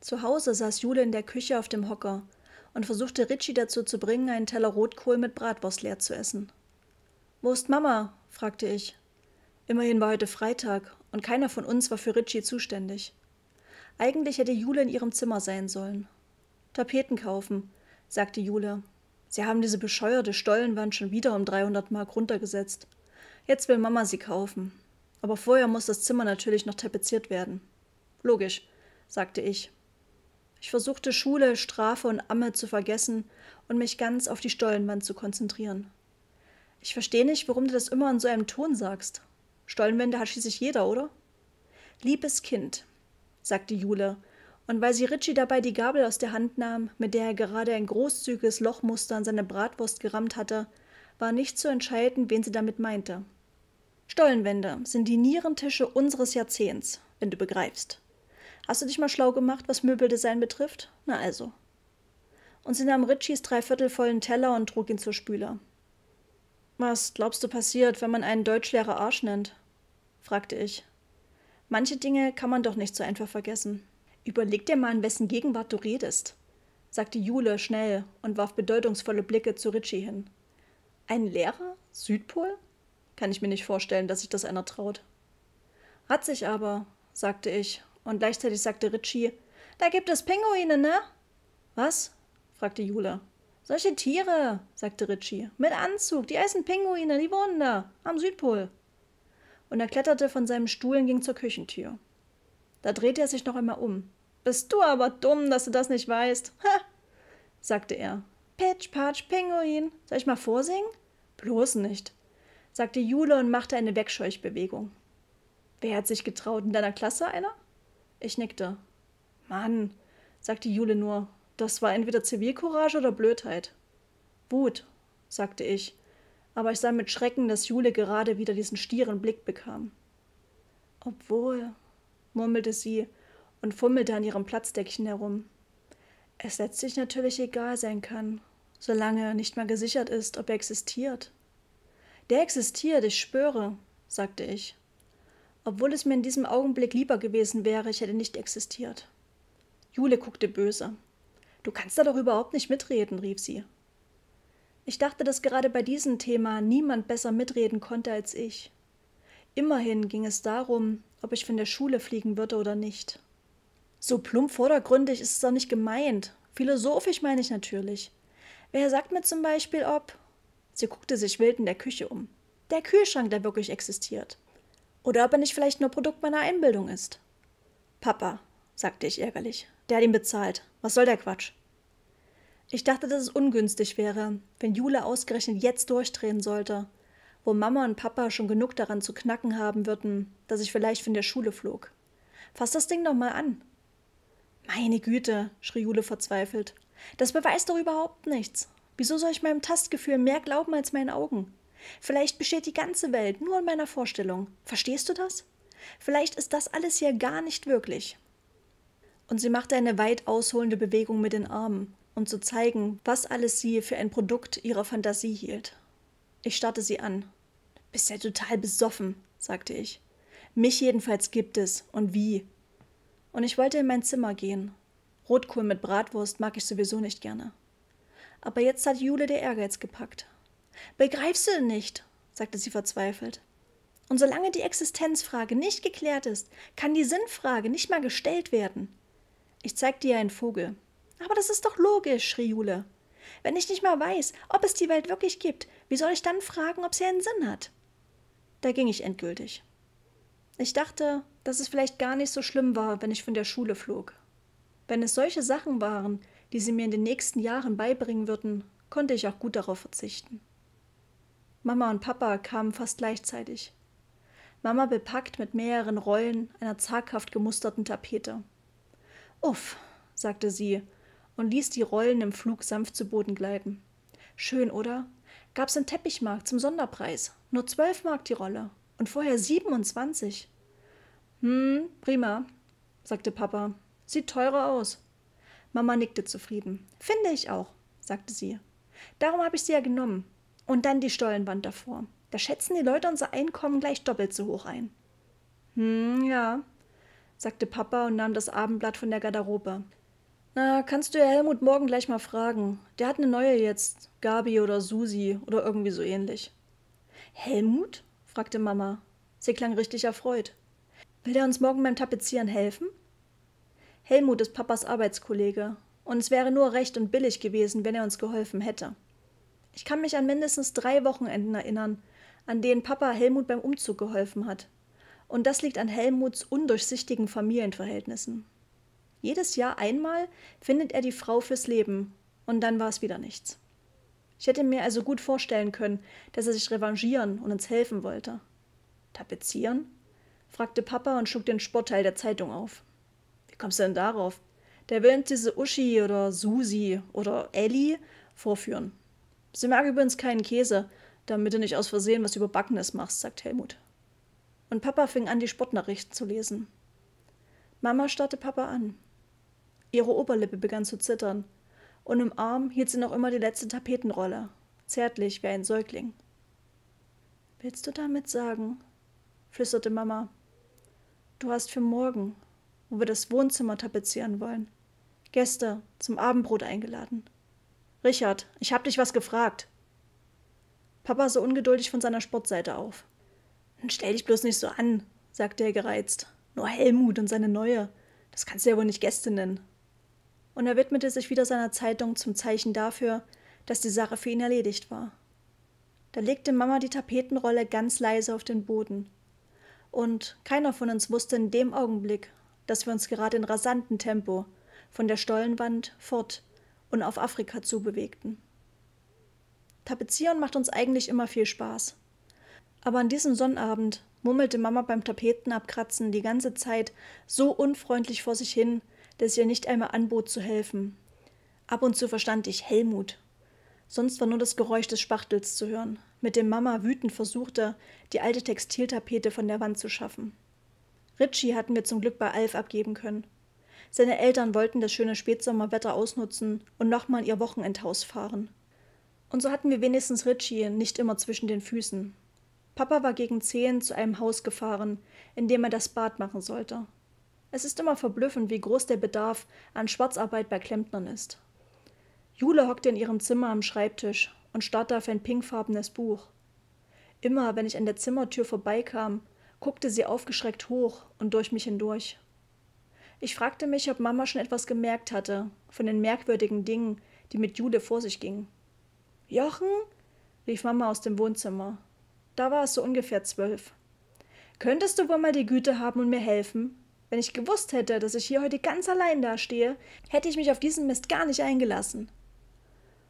[SPEAKER 1] Zu Hause saß Jule in der Küche auf dem Hocker und versuchte Ritchie dazu zu bringen, einen Teller Rotkohl mit Bratwurst leer zu essen. Wo ist Mama? fragte ich. Immerhin war heute Freitag und keiner von uns war für Ritchie zuständig. Eigentlich hätte Jule in ihrem Zimmer sein sollen. Tapeten kaufen, sagte Jule. Sie haben diese bescheuerte Stollenwand schon wieder um 300 Mark runtergesetzt. Jetzt will Mama sie kaufen. Aber vorher muss das Zimmer natürlich noch tapeziert werden. Logisch, sagte ich. Ich versuchte Schule, Strafe und Amme zu vergessen und mich ganz auf die Stollenwand zu konzentrieren. Ich verstehe nicht, warum du das immer in so einem Ton sagst. Stollenwände hat schließlich jeder, oder? Liebes Kind, sagte Jule, und weil sie Ritchie dabei die Gabel aus der Hand nahm, mit der er gerade ein großzügiges Lochmuster an seine Bratwurst gerammt hatte, war nicht zu entscheiden, wen sie damit meinte. Stollenwände sind die Nierentische unseres Jahrzehnts, wenn du begreifst. Hast du dich mal schlau gemacht, was Möbeldesign betrifft? Na also. Und sie nahm Ritchies dreiviertelvollen Teller und trug ihn zur Spüle. Was glaubst du passiert, wenn man einen Deutschlehrer Arsch nennt? fragte ich. Manche Dinge kann man doch nicht so einfach vergessen. Überleg dir mal, in wessen Gegenwart du redest, sagte Jule schnell und warf bedeutungsvolle Blicke zu Richie hin. Ein Lehrer? Südpol? Kann ich mir nicht vorstellen, dass sich das einer traut. Hat sich aber, sagte ich, und gleichzeitig sagte Richie, da gibt es Pinguine, ne? Was? fragte Jule. Solche Tiere, sagte Ritchie. Mit Anzug, die heißen Pinguine, die wohnen da, am Südpol und er kletterte von seinem Stuhl und ging zur Küchentür. Da drehte er sich noch einmal um. Bist du aber dumm, dass du das nicht weißt. Ha! sagte er. Pitch, patsch, Pinguin. Soll ich mal vorsingen? Bloß nicht, sagte Jule und machte eine Wegscheuchbewegung. Wer hat sich getraut? In deiner Klasse einer? Ich nickte. Mann, sagte Jule nur. Das war entweder Zivilcourage oder Blödheit. Wut, sagte ich aber ich sah mit Schrecken, dass Jule gerade wieder diesen stieren Blick bekam. Obwohl, murmelte sie und fummelte an ihrem Platzdeckchen herum. Es letztlich natürlich egal sein kann, solange nicht mal gesichert ist, ob er existiert. Der existiert, ich spüre, sagte ich. Obwohl es mir in diesem Augenblick lieber gewesen wäre, ich hätte nicht existiert. Jule guckte böse. Du kannst da doch überhaupt nicht mitreden, rief sie. Ich dachte, dass gerade bei diesem Thema niemand besser mitreden konnte als ich. Immerhin ging es darum, ob ich von der Schule fliegen würde oder nicht. So plump vordergründig ist es doch nicht gemeint. Philosophisch meine ich natürlich. Wer sagt mir zum Beispiel, ob. Sie guckte sich wild in der Küche um. Der Kühlschrank, der wirklich existiert. Oder ob er nicht vielleicht nur Produkt meiner Einbildung ist. Papa, sagte ich ärgerlich. Der hat ihn bezahlt. Was soll der Quatsch? Ich dachte, dass es ungünstig wäre, wenn Jule ausgerechnet jetzt durchdrehen sollte, wo Mama und Papa schon genug daran zu knacken haben würden, dass ich vielleicht von der Schule flog. Fass das Ding doch mal an. Meine Güte, schrie Jule verzweifelt. Das beweist doch überhaupt nichts. Wieso soll ich meinem Tastgefühl mehr glauben als meinen Augen? Vielleicht besteht die ganze Welt nur in meiner Vorstellung. Verstehst du das? Vielleicht ist das alles hier gar nicht wirklich. Und sie machte eine weit ausholende Bewegung mit den Armen, um zu zeigen, was alles sie für ein Produkt ihrer Fantasie hielt. Ich starrte sie an. Bist ja total besoffen, sagte ich. Mich jedenfalls gibt es und wie. Und ich wollte in mein Zimmer gehen. Rotkohl mit Bratwurst mag ich sowieso nicht gerne. Aber jetzt hat Jule der Ehrgeiz gepackt. Begreifst du nicht, sagte sie verzweifelt. Und solange die Existenzfrage nicht geklärt ist, kann die Sinnfrage nicht mal gestellt werden. Ich zeigte ihr einen Vogel, aber das ist doch logisch, schrie Jule. Wenn ich nicht mal weiß, ob es die Welt wirklich gibt, wie soll ich dann fragen, ob sie einen Sinn hat? Da ging ich endgültig. Ich dachte, dass es vielleicht gar nicht so schlimm war, wenn ich von der Schule flog. Wenn es solche Sachen waren, die sie mir in den nächsten Jahren beibringen würden, konnte ich auch gut darauf verzichten. Mama und Papa kamen fast gleichzeitig. Mama bepackt mit mehreren Rollen einer zaghaft gemusterten Tapete. Uff, sagte sie und ließ die Rollen im Flug sanft zu Boden gleiten. Schön, oder? Gab's einen Teppichmarkt zum Sonderpreis. Nur zwölf Mark die Rolle. Und vorher siebenundzwanzig. Hm, prima, sagte Papa. Sieht teurer aus. Mama nickte zufrieden. Finde ich auch, sagte sie. Darum habe ich sie ja genommen. Und dann die Stollenwand davor. Da schätzen die Leute unser Einkommen gleich doppelt so hoch ein. Hm, ja, sagte Papa und nahm das Abendblatt von der Garderobe. Na, kannst du ja Helmut morgen gleich mal fragen. Der hat eine neue jetzt. Gabi oder Susi oder irgendwie so ähnlich. Helmut? fragte Mama. Sie klang richtig erfreut. Will er uns morgen beim Tapezieren helfen? Helmut ist Papas Arbeitskollege, und es wäre nur recht und billig gewesen, wenn er uns geholfen hätte. Ich kann mich an mindestens drei Wochenenden erinnern, an denen Papa Helmut beim Umzug geholfen hat. Und das liegt an Helmuts undurchsichtigen Familienverhältnissen. Jedes Jahr einmal findet er die Frau fürs Leben und dann war es wieder nichts. Ich hätte mir also gut vorstellen können, dass er sich revanchieren und uns helfen wollte. Tapezieren? fragte Papa und schlug den Sportteil der Zeitung auf. Wie kommst du denn darauf? Der will uns diese Uschi oder Susi oder Ellie vorführen. Sie mag übrigens keinen Käse, damit du nicht aus Versehen was Überbackenes machst, sagt Helmut. Und Papa fing an, die Sportnachrichten zu lesen. Mama starrte Papa an. Ihre Oberlippe begann zu zittern, und im Arm hielt sie noch immer die letzte Tapetenrolle, zärtlich wie ein Säugling. Willst du damit sagen, flüsterte Mama, du hast für morgen, wo wir das Wohnzimmer tapezieren wollen, Gäste zum Abendbrot eingeladen. Richard, ich hab dich was gefragt. Papa sah ungeduldig von seiner Sportseite auf. Stell dich bloß nicht so an, sagte er gereizt. Nur Helmut und seine neue. Das kannst du ja wohl nicht Gäste nennen und er widmete sich wieder seiner Zeitung zum Zeichen dafür, dass die Sache für ihn erledigt war. Da legte Mama die Tapetenrolle ganz leise auf den Boden. Und keiner von uns wusste in dem Augenblick, dass wir uns gerade in rasantem Tempo von der Stollenwand fort und auf Afrika zubewegten. Tapezieren macht uns eigentlich immer viel Spaß. Aber an diesem Sonnabend murmelte Mama beim Tapetenabkratzen die ganze Zeit so unfreundlich vor sich hin, das ihr nicht einmal anbot zu helfen. Ab und zu verstand ich Helmut. Sonst war nur das Geräusch des Spachtels zu hören, mit dem Mama wütend versuchte, die alte Textiltapete von der Wand zu schaffen. Ritchie hatten wir zum Glück bei Alf abgeben können. Seine Eltern wollten das schöne Spätsommerwetter ausnutzen und nochmal in ihr Wochenendhaus fahren. Und so hatten wir wenigstens Ritchie nicht immer zwischen den Füßen. Papa war gegen zehn zu einem Haus gefahren, in dem er das Bad machen sollte. Es ist immer verblüffend, wie groß der Bedarf an Schwarzarbeit bei Klempnern ist. Jule hockte in ihrem Zimmer am Schreibtisch und starrte auf ein pinkfarbenes Buch. Immer, wenn ich an der Zimmertür vorbeikam, guckte sie aufgeschreckt hoch und durch mich hindurch. Ich fragte mich, ob Mama schon etwas gemerkt hatte von den merkwürdigen Dingen, die mit Jule vor sich gingen. Jochen? rief Mama aus dem Wohnzimmer. Da war es so ungefähr zwölf. Könntest du wohl mal die Güte haben und mir helfen? Wenn ich gewusst hätte, dass ich hier heute ganz allein dastehe, hätte ich mich auf diesen Mist gar nicht eingelassen.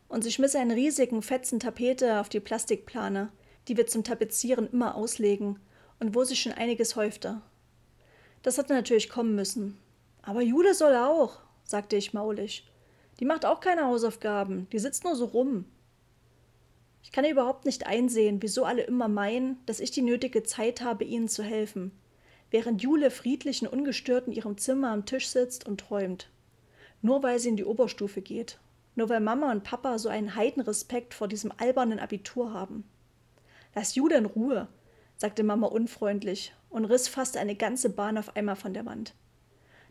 [SPEAKER 1] Und sie schmiss einen riesigen Fetzen Tapete auf die Plastikplane, die wir zum Tapezieren immer auslegen und wo sich schon einiges häufte. Das hatte natürlich kommen müssen. Aber Jule soll auch, sagte ich maulig. Die macht auch keine Hausaufgaben, die sitzt nur so rum. Ich kann überhaupt nicht einsehen, wieso alle immer meinen, dass ich die nötige Zeit habe, ihnen zu helfen während Jule friedlich und ungestört in ihrem Zimmer am Tisch sitzt und träumt. Nur weil sie in die Oberstufe geht. Nur weil Mama und Papa so einen Heidenrespekt vor diesem albernen Abitur haben. Lass Jule in Ruhe, sagte Mama unfreundlich und riss fast eine ganze Bahn auf einmal von der Wand.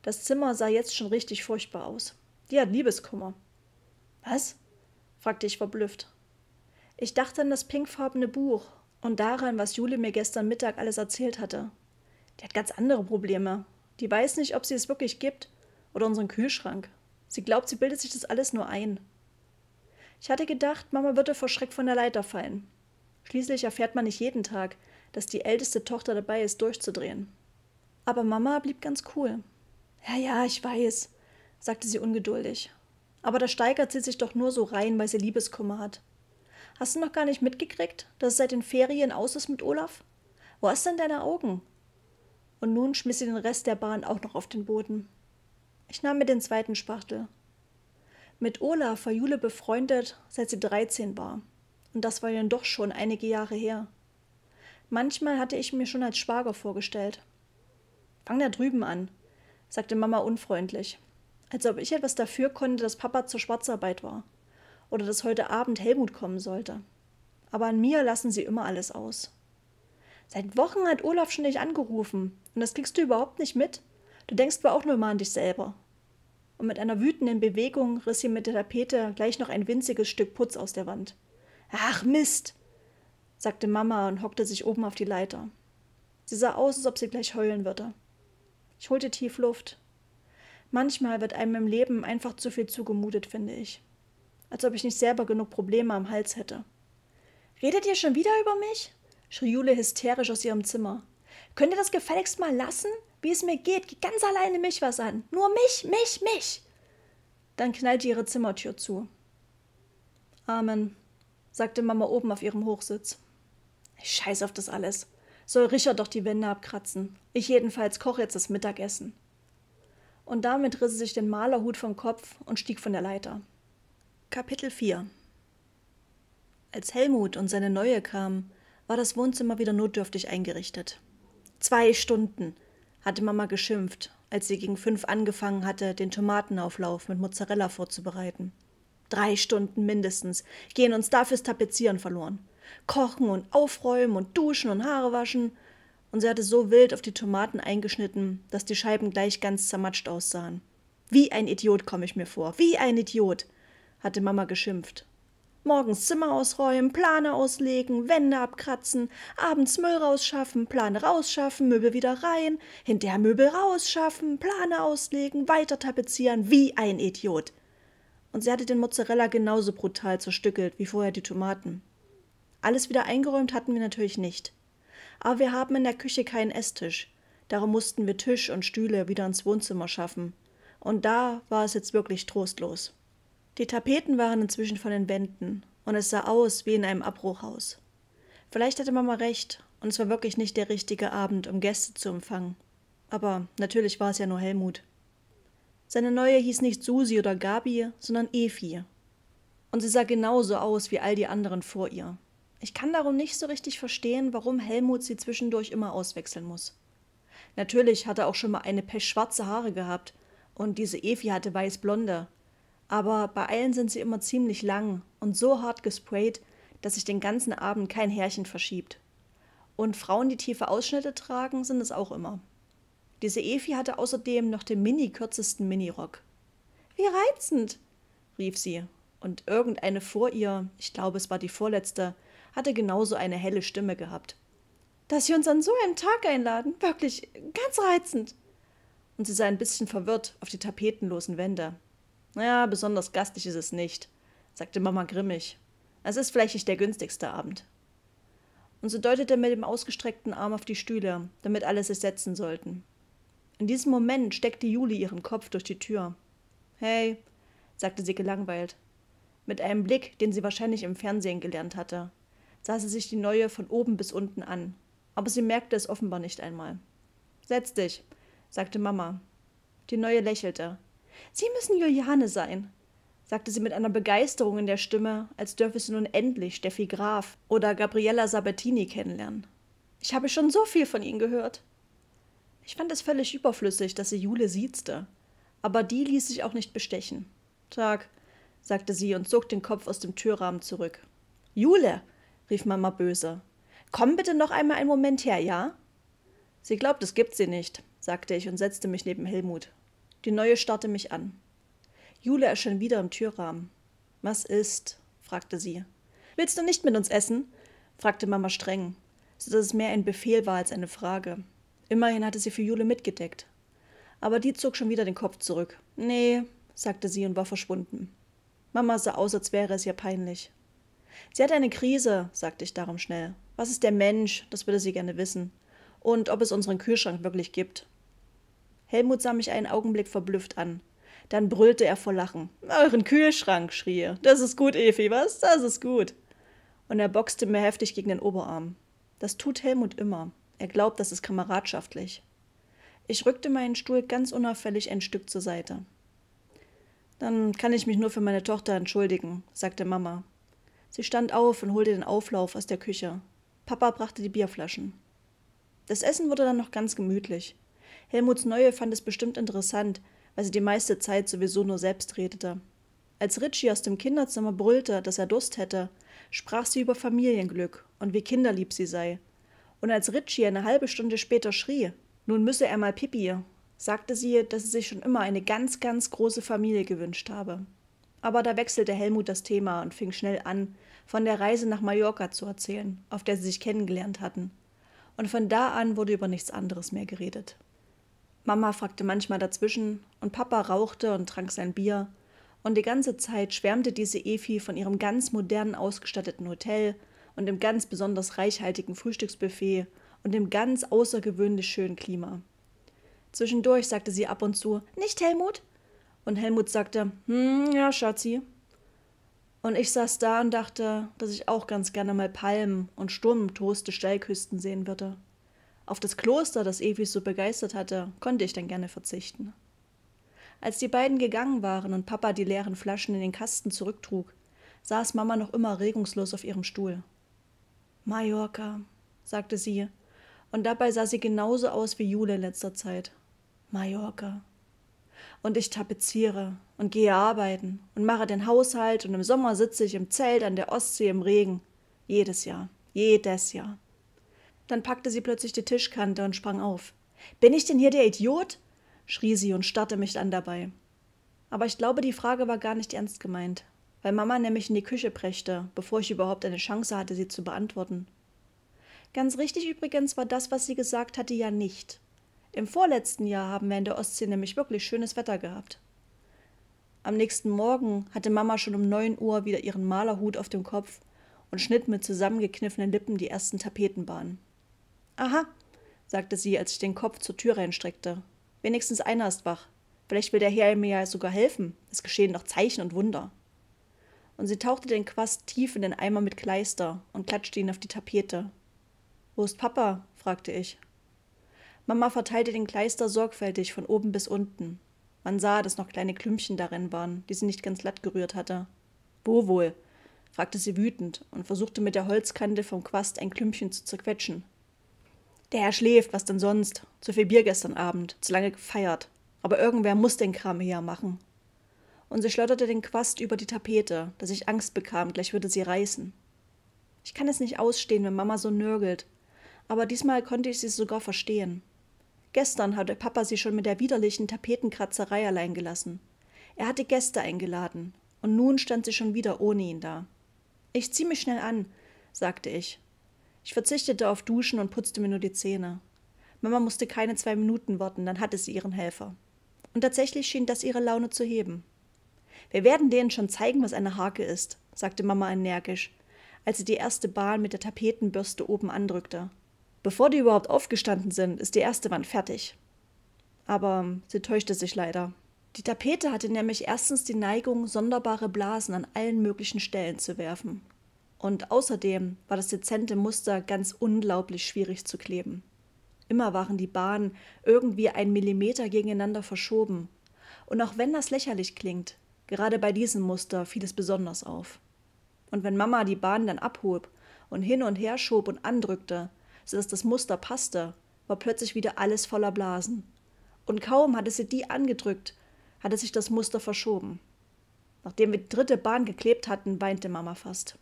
[SPEAKER 1] Das Zimmer sah jetzt schon richtig furchtbar aus. Die hat Liebeskummer. Was? fragte ich verblüfft. Ich dachte an das pinkfarbene Buch und daran, was Jule mir gestern Mittag alles erzählt hatte, die hat ganz andere Probleme. Die weiß nicht, ob sie es wirklich gibt oder unseren Kühlschrank. Sie glaubt, sie bildet sich das alles nur ein. Ich hatte gedacht, Mama würde vor Schreck von der Leiter fallen. Schließlich erfährt man nicht jeden Tag, dass die älteste Tochter dabei ist, durchzudrehen. Aber Mama blieb ganz cool. Ja, ja, ich weiß, sagte sie ungeduldig. Aber da steigert sie sich doch nur so rein, weil sie Liebeskummer hat. Hast du noch gar nicht mitgekriegt, dass es seit den Ferien aus ist mit Olaf? Wo hast denn deine Augen? und nun schmiss sie den Rest der Bahn auch noch auf den Boden. Ich nahm mir den zweiten Spachtel. Mit Olaf war Jule befreundet, seit sie 13 war. Und das war ja doch schon einige Jahre her. Manchmal hatte ich mir schon als Schwager vorgestellt. Fang da drüben an, sagte Mama unfreundlich. Als ob ich etwas dafür konnte, dass Papa zur Schwarzarbeit war. Oder dass heute Abend Helmut kommen sollte. Aber an mir lassen sie immer alles aus. Seit Wochen hat Olaf schon dich angerufen und das kriegst du überhaupt nicht mit. Du denkst aber auch nur mal an dich selber. Und mit einer wütenden Bewegung riss sie mit der Tapete gleich noch ein winziges Stück Putz aus der Wand. Ach Mist, sagte Mama und hockte sich oben auf die Leiter. Sie sah aus, als ob sie gleich heulen würde. Ich holte tief Luft. Manchmal wird einem im Leben einfach zu viel zugemutet, finde ich. Als ob ich nicht selber genug Probleme am Hals hätte. Redet ihr schon wieder über mich? schrie Jule hysterisch aus ihrem Zimmer. Könnt ihr das gefälligst mal lassen? Wie es mir geht, geht ganz alleine mich was an. Nur mich, mich, mich. Dann knallte ihre Zimmertür zu. Amen, sagte Mama oben auf ihrem Hochsitz. Ich scheiß auf das alles. Soll Richard doch die Wände abkratzen. Ich jedenfalls koche jetzt das Mittagessen. Und damit riss sie sich den Malerhut vom Kopf und stieg von der Leiter. Kapitel 4 Als Helmut und seine Neue kamen, war das Wohnzimmer wieder notdürftig eingerichtet. Zwei Stunden, hatte Mama geschimpft, als sie gegen fünf angefangen hatte, den Tomatenauflauf mit Mozzarella vorzubereiten. Drei Stunden mindestens gehen uns dafürs Tapezieren verloren. Kochen und aufräumen und duschen und Haare waschen. Und sie hatte so wild auf die Tomaten eingeschnitten, dass die Scheiben gleich ganz zermatscht aussahen. Wie ein Idiot komme ich mir vor, wie ein Idiot, hatte Mama geschimpft Morgens Zimmer ausräumen, Plane auslegen, Wände abkratzen, abends Müll rausschaffen, Plane rausschaffen, Möbel wieder rein, hinterher Möbel rausschaffen, Plane auslegen, weiter tapezieren, wie ein Idiot. Und sie hatte den Mozzarella genauso brutal zerstückelt wie vorher die Tomaten. Alles wieder eingeräumt hatten wir natürlich nicht. Aber wir haben in der Küche keinen Esstisch. Darum mussten wir Tisch und Stühle wieder ins Wohnzimmer schaffen. Und da war es jetzt wirklich trostlos. Die Tapeten waren inzwischen von den Wänden und es sah aus wie in einem Abbruchhaus. Vielleicht hatte Mama recht und es war wirklich nicht der richtige Abend, um Gäste zu empfangen. Aber natürlich war es ja nur Helmut. Seine neue hieß nicht Susi oder Gabi, sondern Efi. Und sie sah genauso aus wie all die anderen vor ihr. Ich kann darum nicht so richtig verstehen, warum Helmut sie zwischendurch immer auswechseln muss. Natürlich hat er auch schon mal eine pechschwarze Haare gehabt und diese Efi hatte weiß-blonde, aber bei allen sind sie immer ziemlich lang und so hart gesprayt, dass sich den ganzen Abend kein Härchen verschiebt. Und Frauen, die tiefe Ausschnitte tragen, sind es auch immer. Diese Efi hatte außerdem noch den mini-kürzesten Minirock. Wie reizend! rief sie, und irgendeine vor ihr, ich glaube es war die vorletzte, hatte genauso eine helle Stimme gehabt. Dass Sie uns an so einem Tag einladen, wirklich ganz reizend! Und sie sah ein bisschen verwirrt auf die tapetenlosen Wände. Ja, besonders gastlich ist es nicht, sagte Mama grimmig. Es ist vielleicht nicht der günstigste Abend. Und so deutete er mit dem ausgestreckten Arm auf die Stühle, damit alle sich setzen sollten. In diesem Moment steckte Juli ihren Kopf durch die Tür. Hey, sagte sie gelangweilt. Mit einem Blick, den sie wahrscheinlich im Fernsehen gelernt hatte, sah sie sich die neue von oben bis unten an, aber sie merkte es offenbar nicht einmal. Setz dich, sagte Mama. Die neue lächelte, Sie müssen Juliane sein, sagte sie mit einer Begeisterung in der Stimme, als dürfe sie nun endlich Steffi Graf oder Gabriella Sabatini kennenlernen. Ich habe schon so viel von Ihnen gehört. Ich fand es völlig überflüssig, dass sie Jule siezte. Aber die ließ sich auch nicht bestechen. Tag, sagte sie und zog den Kopf aus dem Türrahmen zurück. Jule, rief Mama böse. Komm bitte noch einmal einen Moment her, ja? Sie glaubt, es gibt sie nicht, sagte ich und setzte mich neben Helmut. Die Neue starrte mich an. Jule erschien wieder im Türrahmen. Was ist? fragte sie. Willst du nicht mit uns essen? fragte Mama streng, so dass es mehr ein Befehl war als eine Frage. Immerhin hatte sie für Jule mitgedeckt. Aber die zog schon wieder den Kopf zurück. Nee, sagte sie und war verschwunden. Mama sah aus, als wäre es ihr peinlich. Sie hat eine Krise, sagte ich darum schnell. Was ist der Mensch? Das würde sie gerne wissen. Und ob es unseren Kühlschrank wirklich gibt. Helmut sah mich einen Augenblick verblüfft an. Dann brüllte er vor Lachen. Euren Kühlschrank, schrie er. Das ist gut, Efi, was? Das ist gut. Und er boxte mir heftig gegen den Oberarm. Das tut Helmut immer. Er glaubt, das ist kameradschaftlich. Ich rückte meinen Stuhl ganz unauffällig ein Stück zur Seite. Dann kann ich mich nur für meine Tochter entschuldigen, sagte Mama. Sie stand auf und holte den Auflauf aus der Küche. Papa brachte die Bierflaschen. Das Essen wurde dann noch ganz gemütlich. Helmuts Neue fand es bestimmt interessant, weil sie die meiste Zeit sowieso nur selbst redete. Als Ritchie aus dem Kinderzimmer brüllte, dass er Durst hätte, sprach sie über Familienglück und wie kinderlieb sie sei. Und als Ritchie eine halbe Stunde später schrie, nun müsse er mal Pipi, sagte sie, dass sie sich schon immer eine ganz, ganz große Familie gewünscht habe. Aber da wechselte Helmut das Thema und fing schnell an, von der Reise nach Mallorca zu erzählen, auf der sie sich kennengelernt hatten. Und von da an wurde über nichts anderes mehr geredet. Mama fragte manchmal dazwischen und Papa rauchte und trank sein Bier. Und die ganze Zeit schwärmte diese Efi von ihrem ganz modernen ausgestatteten Hotel und dem ganz besonders reichhaltigen Frühstücksbuffet und dem ganz außergewöhnlich schönen Klima. Zwischendurch sagte sie ab und zu, nicht Helmut? Und Helmut sagte, hm, ja, Schatzi. Und ich saß da und dachte, dass ich auch ganz gerne mal Palmen und Sturmtoaste Steilküsten sehen würde. Auf das Kloster, das Evi so begeistert hatte, konnte ich dann gerne verzichten. Als die beiden gegangen waren und Papa die leeren Flaschen in den Kasten zurücktrug, saß Mama noch immer regungslos auf ihrem Stuhl. Mallorca, sagte sie, und dabei sah sie genauso aus wie Jule in letzter Zeit. Mallorca. Und ich tapeziere und gehe arbeiten und mache den Haushalt und im Sommer sitze ich im Zelt an der Ostsee im Regen. Jedes Jahr, jedes Jahr. Dann packte sie plötzlich die Tischkante und sprang auf. Bin ich denn hier der Idiot? schrie sie und starrte mich an dabei. Aber ich glaube, die Frage war gar nicht ernst gemeint, weil Mama nämlich in die Küche brächte, bevor ich überhaupt eine Chance hatte, sie zu beantworten. Ganz richtig übrigens war das, was sie gesagt hatte, ja nicht. Im vorletzten Jahr haben wir in der Ostsee nämlich wirklich schönes Wetter gehabt. Am nächsten Morgen hatte Mama schon um neun Uhr wieder ihren Malerhut auf dem Kopf und schnitt mit zusammengekniffenen Lippen die ersten Tapetenbahnen. Aha, sagte sie, als ich den Kopf zur Tür reinstreckte. Wenigstens einer ist wach. Vielleicht will der Herr mir ja sogar helfen. Es geschehen doch Zeichen und Wunder. Und sie tauchte den Quast tief in den Eimer mit Kleister und klatschte ihn auf die Tapete. Wo ist Papa? fragte ich. Mama verteilte den Kleister sorgfältig von oben bis unten. Man sah, dass noch kleine Klümpchen darin waren, die sie nicht ganz glatt gerührt hatte. Wo wohl? fragte sie wütend und versuchte mit der Holzkante vom Quast ein Klümpchen zu zerquetschen. Der Herr schläft, was denn sonst? Zu viel Bier gestern Abend, zu lange gefeiert. Aber irgendwer muss den Kram hier machen. Und sie schleuderte den Quast über die Tapete, dass ich Angst bekam, gleich würde sie reißen. Ich kann es nicht ausstehen, wenn Mama so nörgelt. Aber diesmal konnte ich sie sogar verstehen. Gestern hatte Papa sie schon mit der widerlichen Tapetenkratzerei allein gelassen. Er hatte Gäste eingeladen, und nun stand sie schon wieder ohne ihn da. Ich zieh mich schnell an, sagte ich ich verzichtete auf Duschen und putzte mir nur die Zähne. Mama musste keine zwei Minuten warten, dann hatte sie ihren Helfer. Und tatsächlich schien das ihre Laune zu heben. Wir werden denen schon zeigen, was eine Hake ist, sagte Mama energisch, als sie die erste Bahn mit der Tapetenbürste oben andrückte. Bevor die überhaupt aufgestanden sind, ist die erste Wand fertig. Aber sie täuschte sich leider. Die Tapete hatte nämlich erstens die Neigung, sonderbare Blasen an allen möglichen Stellen zu werfen. Und außerdem war das dezente Muster ganz unglaublich schwierig zu kleben. Immer waren die Bahnen irgendwie einen Millimeter gegeneinander verschoben. Und auch wenn das lächerlich klingt, gerade bei diesem Muster fiel es besonders auf. Und wenn Mama die Bahn dann abhob und hin und her schob und andrückte, sodass das Muster passte, war plötzlich wieder alles voller Blasen. Und kaum hatte sie die angedrückt, hatte sich das Muster verschoben. Nachdem wir die dritte Bahn geklebt hatten, weinte Mama fast.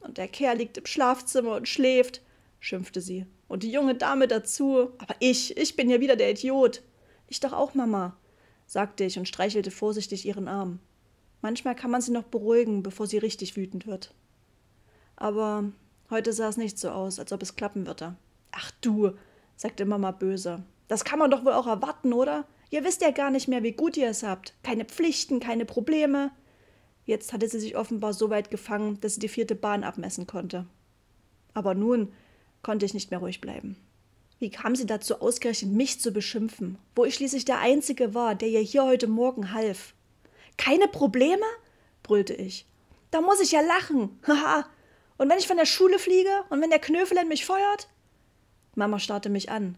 [SPEAKER 1] Und der Kerl liegt im Schlafzimmer und schläft, schimpfte sie. Und die junge Dame dazu. Aber ich, ich bin ja wieder der Idiot. Ich doch auch, Mama, sagte ich und streichelte vorsichtig ihren Arm. Manchmal kann man sie noch beruhigen, bevor sie richtig wütend wird. Aber heute sah es nicht so aus, als ob es klappen würde. Ach du, sagte Mama böse. Das kann man doch wohl auch erwarten, oder? Ihr wisst ja gar nicht mehr, wie gut ihr es habt. Keine Pflichten, keine Probleme. Jetzt hatte sie sich offenbar so weit gefangen, dass sie die vierte Bahn abmessen konnte. Aber nun konnte ich nicht mehr ruhig bleiben. Wie kam sie dazu, ausgerechnet mich zu beschimpfen, wo ich schließlich der Einzige war, der ihr hier heute Morgen half? Keine Probleme? brüllte ich. Da muss ich ja lachen. [laughs] Haha. und wenn ich von der Schule fliege und wenn der Knöfel in mich feuert? Mama starrte mich an.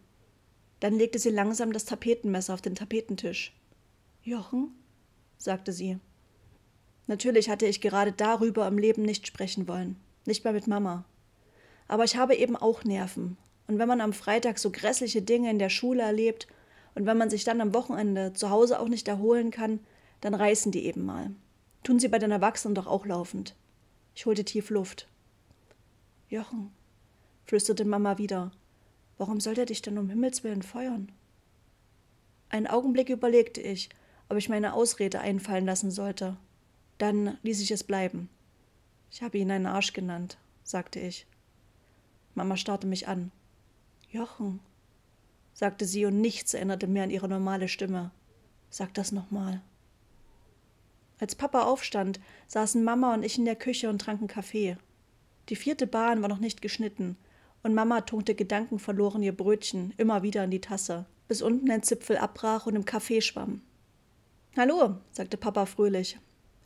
[SPEAKER 1] Dann legte sie langsam das Tapetenmesser auf den Tapetentisch. Jochen? sagte sie Natürlich hatte ich gerade darüber im Leben nicht sprechen wollen, nicht mal mit Mama. Aber ich habe eben auch Nerven. Und wenn man am Freitag so grässliche Dinge in der Schule erlebt und wenn man sich dann am Wochenende zu Hause auch nicht erholen kann, dann reißen die eben mal. Tun sie bei den Erwachsenen doch auch laufend. Ich holte tief Luft. Jochen, flüsterte Mama wieder, warum soll er dich denn um Himmels willen feuern? Einen Augenblick überlegte ich, ob ich meine Ausrede einfallen lassen sollte. Dann ließ ich es bleiben. Ich habe ihn einen Arsch genannt, sagte ich. Mama starrte mich an. Jochen, sagte sie, und nichts erinnerte mehr an ihre normale Stimme. Sag das nochmal. Als Papa aufstand, saßen Mama und ich in der Küche und tranken Kaffee. Die vierte Bahn war noch nicht geschnitten, und Mama tunkte gedankenverloren ihr Brötchen immer wieder in die Tasse, bis unten ein Zipfel abbrach und im Kaffee schwamm. Hallo, sagte Papa fröhlich,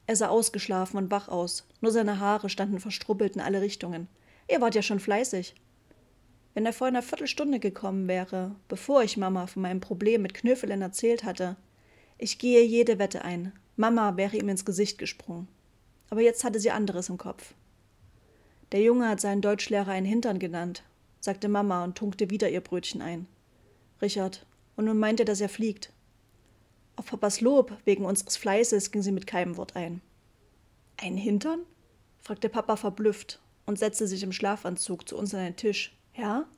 [SPEAKER 1] er sah ausgeschlafen und wach aus, nur seine Haare standen verstrubbelt in alle Richtungen. Ihr wart ja schon fleißig. Wenn er vor einer Viertelstunde gekommen wäre, bevor ich Mama von meinem Problem mit Knöfeln erzählt hatte, ich gehe jede Wette ein, Mama wäre ihm ins Gesicht gesprungen. Aber jetzt hatte sie anderes im Kopf. Der Junge hat seinen Deutschlehrer einen Hintern genannt, sagte Mama und tunkte wieder ihr Brötchen ein. Richard, und nun meint er, dass er fliegt. Auf Papas Lob wegen unseres Fleißes ging sie mit keinem Wort ein. Ein Hintern? fragte Papa verblüfft und setzte sich im Schlafanzug zu uns an den Tisch. Ja?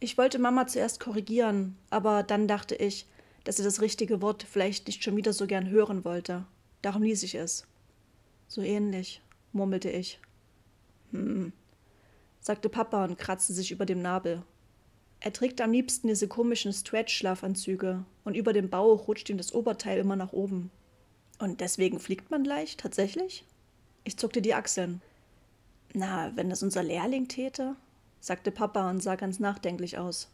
[SPEAKER 1] Ich wollte Mama zuerst korrigieren, aber dann dachte ich, dass sie das richtige Wort vielleicht nicht schon wieder so gern hören wollte. Darum ließ ich es. So ähnlich, murmelte ich. Hm, sagte Papa und kratzte sich über dem Nabel. Er trägt am liebsten diese komischen Stretch-Schlafanzüge und über dem Bauch rutscht ihm das Oberteil immer nach oben. Und deswegen fliegt man gleich, tatsächlich? Ich zuckte die Achseln. Na, wenn das unser Lehrling täte, sagte Papa und sah ganz nachdenklich aus.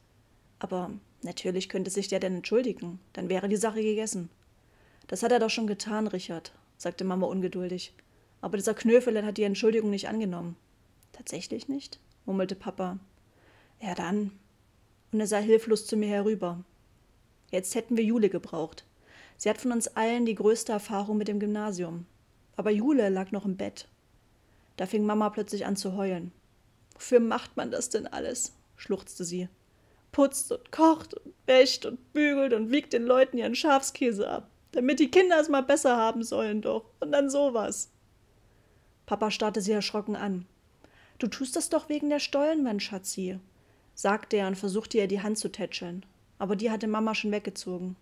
[SPEAKER 1] Aber natürlich könnte sich der denn entschuldigen, dann wäre die Sache gegessen. Das hat er doch schon getan, Richard, sagte Mama ungeduldig. Aber dieser Knöfel hat die Entschuldigung nicht angenommen. Tatsächlich nicht? murmelte Papa. Ja dann, und er sah hilflos zu mir herüber. Jetzt hätten wir Jule gebraucht. Sie hat von uns allen die größte Erfahrung mit dem Gymnasium. Aber Jule lag noch im Bett. Da fing Mama plötzlich an zu heulen. Wofür macht man das denn alles? schluchzte sie. Putzt und kocht und wäscht und bügelt und wiegt den Leuten ihren Schafskäse ab, damit die Kinder es mal besser haben sollen doch. Und dann sowas. Papa starrte sie erschrocken an. Du tust das doch wegen der mein Schatzi, sagte er und versuchte ihr die Hand zu tätscheln, aber die hatte Mama schon weggezogen.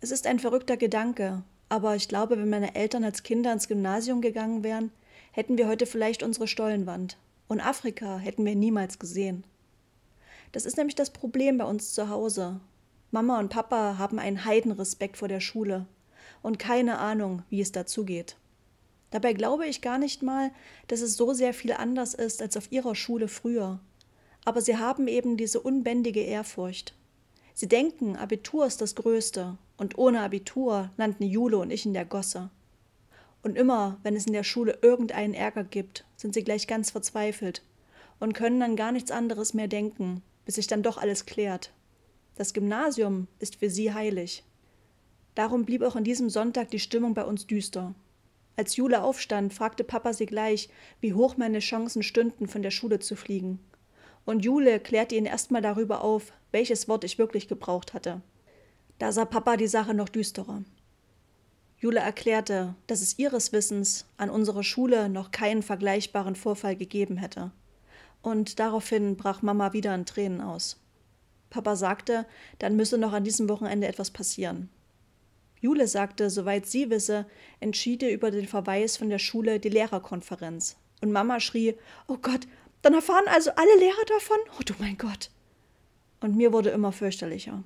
[SPEAKER 1] Es ist ein verrückter Gedanke, aber ich glaube, wenn meine Eltern als Kinder ins Gymnasium gegangen wären, hätten wir heute vielleicht unsere Stollenwand. Und Afrika hätten wir niemals gesehen. Das ist nämlich das Problem bei uns zu Hause. Mama und Papa haben einen Heidenrespekt vor der Schule und keine Ahnung, wie es dazugeht. Dabei glaube ich gar nicht mal, dass es so sehr viel anders ist als auf ihrer Schule früher aber sie haben eben diese unbändige Ehrfurcht. Sie denken, Abitur ist das Größte und ohne Abitur landen Jule und ich in der Gosse. Und immer, wenn es in der Schule irgendeinen Ärger gibt, sind sie gleich ganz verzweifelt und können an gar nichts anderes mehr denken, bis sich dann doch alles klärt. Das Gymnasium ist für sie heilig. Darum blieb auch an diesem Sonntag die Stimmung bei uns düster. Als Jule aufstand, fragte Papa sie gleich, wie hoch meine Chancen stünden, von der Schule zu fliegen und Jule klärte ihn erstmal darüber auf, welches Wort ich wirklich gebraucht hatte. Da sah Papa die Sache noch düsterer. Jule erklärte, dass es ihres Wissens an unserer Schule noch keinen vergleichbaren Vorfall gegeben hätte. Und daraufhin brach Mama wieder in Tränen aus. Papa sagte, dann müsse noch an diesem Wochenende etwas passieren. Jule sagte, soweit sie wisse, entschiede über den Verweis von der Schule die Lehrerkonferenz. Und Mama schrie: Oh Gott, dann erfahren also alle Lehrer davon? Oh du mein Gott. Und mir wurde immer fürchterlicher.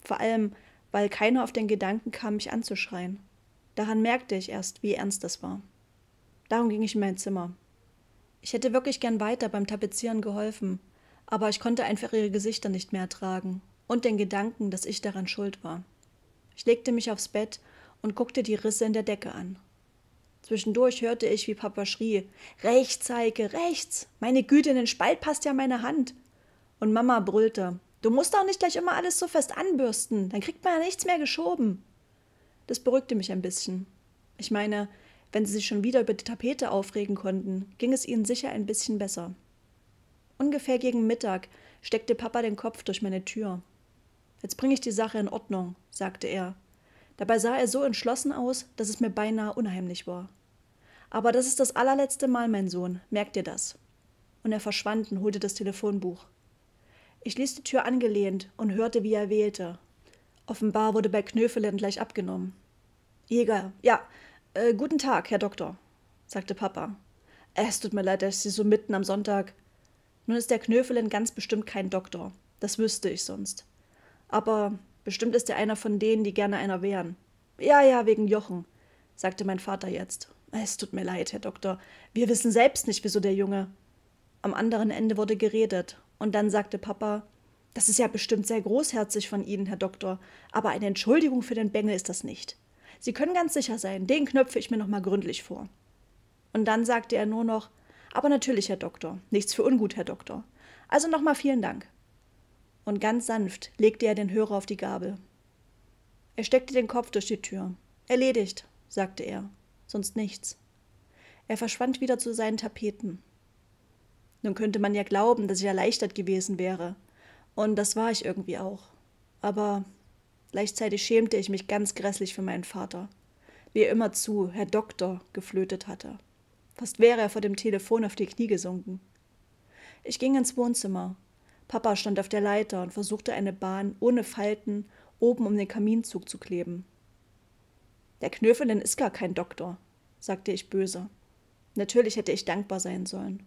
[SPEAKER 1] Vor allem, weil keiner auf den Gedanken kam, mich anzuschreien. Daran merkte ich erst, wie ernst das war. Darum ging ich in mein Zimmer. Ich hätte wirklich gern weiter beim Tapezieren geholfen, aber ich konnte einfach ihre Gesichter nicht mehr ertragen und den Gedanken, dass ich daran schuld war. Ich legte mich aufs Bett und guckte die Risse in der Decke an. Zwischendurch hörte ich, wie Papa schrie: Rechts, Heike, rechts! Meine Güte, in den Spalt passt ja meine Hand! Und Mama brüllte: Du musst doch nicht gleich immer alles so fest anbürsten, dann kriegt man ja nichts mehr geschoben. Das beruhigte mich ein bisschen. Ich meine, wenn sie sich schon wieder über die Tapete aufregen konnten, ging es ihnen sicher ein bisschen besser. Ungefähr gegen Mittag steckte Papa den Kopf durch meine Tür. Jetzt bringe ich die Sache in Ordnung, sagte er Dabei sah er so entschlossen aus, dass es mir beinahe unheimlich war. Aber das ist das allerletzte Mal, mein Sohn, merkt dir das. Und er verschwand und holte das Telefonbuch. Ich ließ die Tür angelehnt und hörte, wie er wählte. Offenbar wurde bei Knöfelen gleich abgenommen. Jäger, ja, äh, guten Tag, Herr Doktor, sagte Papa. Äh, es tut mir leid, dass Sie so mitten am Sonntag. Nun ist der Knöfelin ganz bestimmt kein Doktor. Das wüsste ich sonst. Aber Bestimmt ist er einer von denen, die gerne einer wären. Ja, ja, wegen Jochen, sagte mein Vater jetzt. Es tut mir leid, Herr Doktor. Wir wissen selbst nicht, wieso der Junge. Am anderen Ende wurde geredet, und dann sagte Papa Das ist ja bestimmt sehr großherzig von Ihnen, Herr Doktor, aber eine Entschuldigung für den Bengel ist das nicht. Sie können ganz sicher sein, den knöpfe ich mir nochmal gründlich vor. Und dann sagte er nur noch Aber natürlich, Herr Doktor, nichts für ungut, Herr Doktor. Also nochmal vielen Dank und ganz sanft legte er den Hörer auf die Gabel. Er steckte den Kopf durch die Tür. Erledigt, sagte er, sonst nichts. Er verschwand wieder zu seinen Tapeten. Nun könnte man ja glauben, dass ich erleichtert gewesen wäre, und das war ich irgendwie auch. Aber gleichzeitig schämte ich mich ganz grässlich für meinen Vater, wie er immerzu Herr Doktor geflötet hatte. Fast wäre er vor dem Telefon auf die Knie gesunken. Ich ging ins Wohnzimmer Papa stand auf der Leiter und versuchte eine Bahn ohne Falten oben um den Kaminzug zu kleben. Der Knöfelin ist gar kein Doktor, sagte ich böse. Natürlich hätte ich dankbar sein sollen.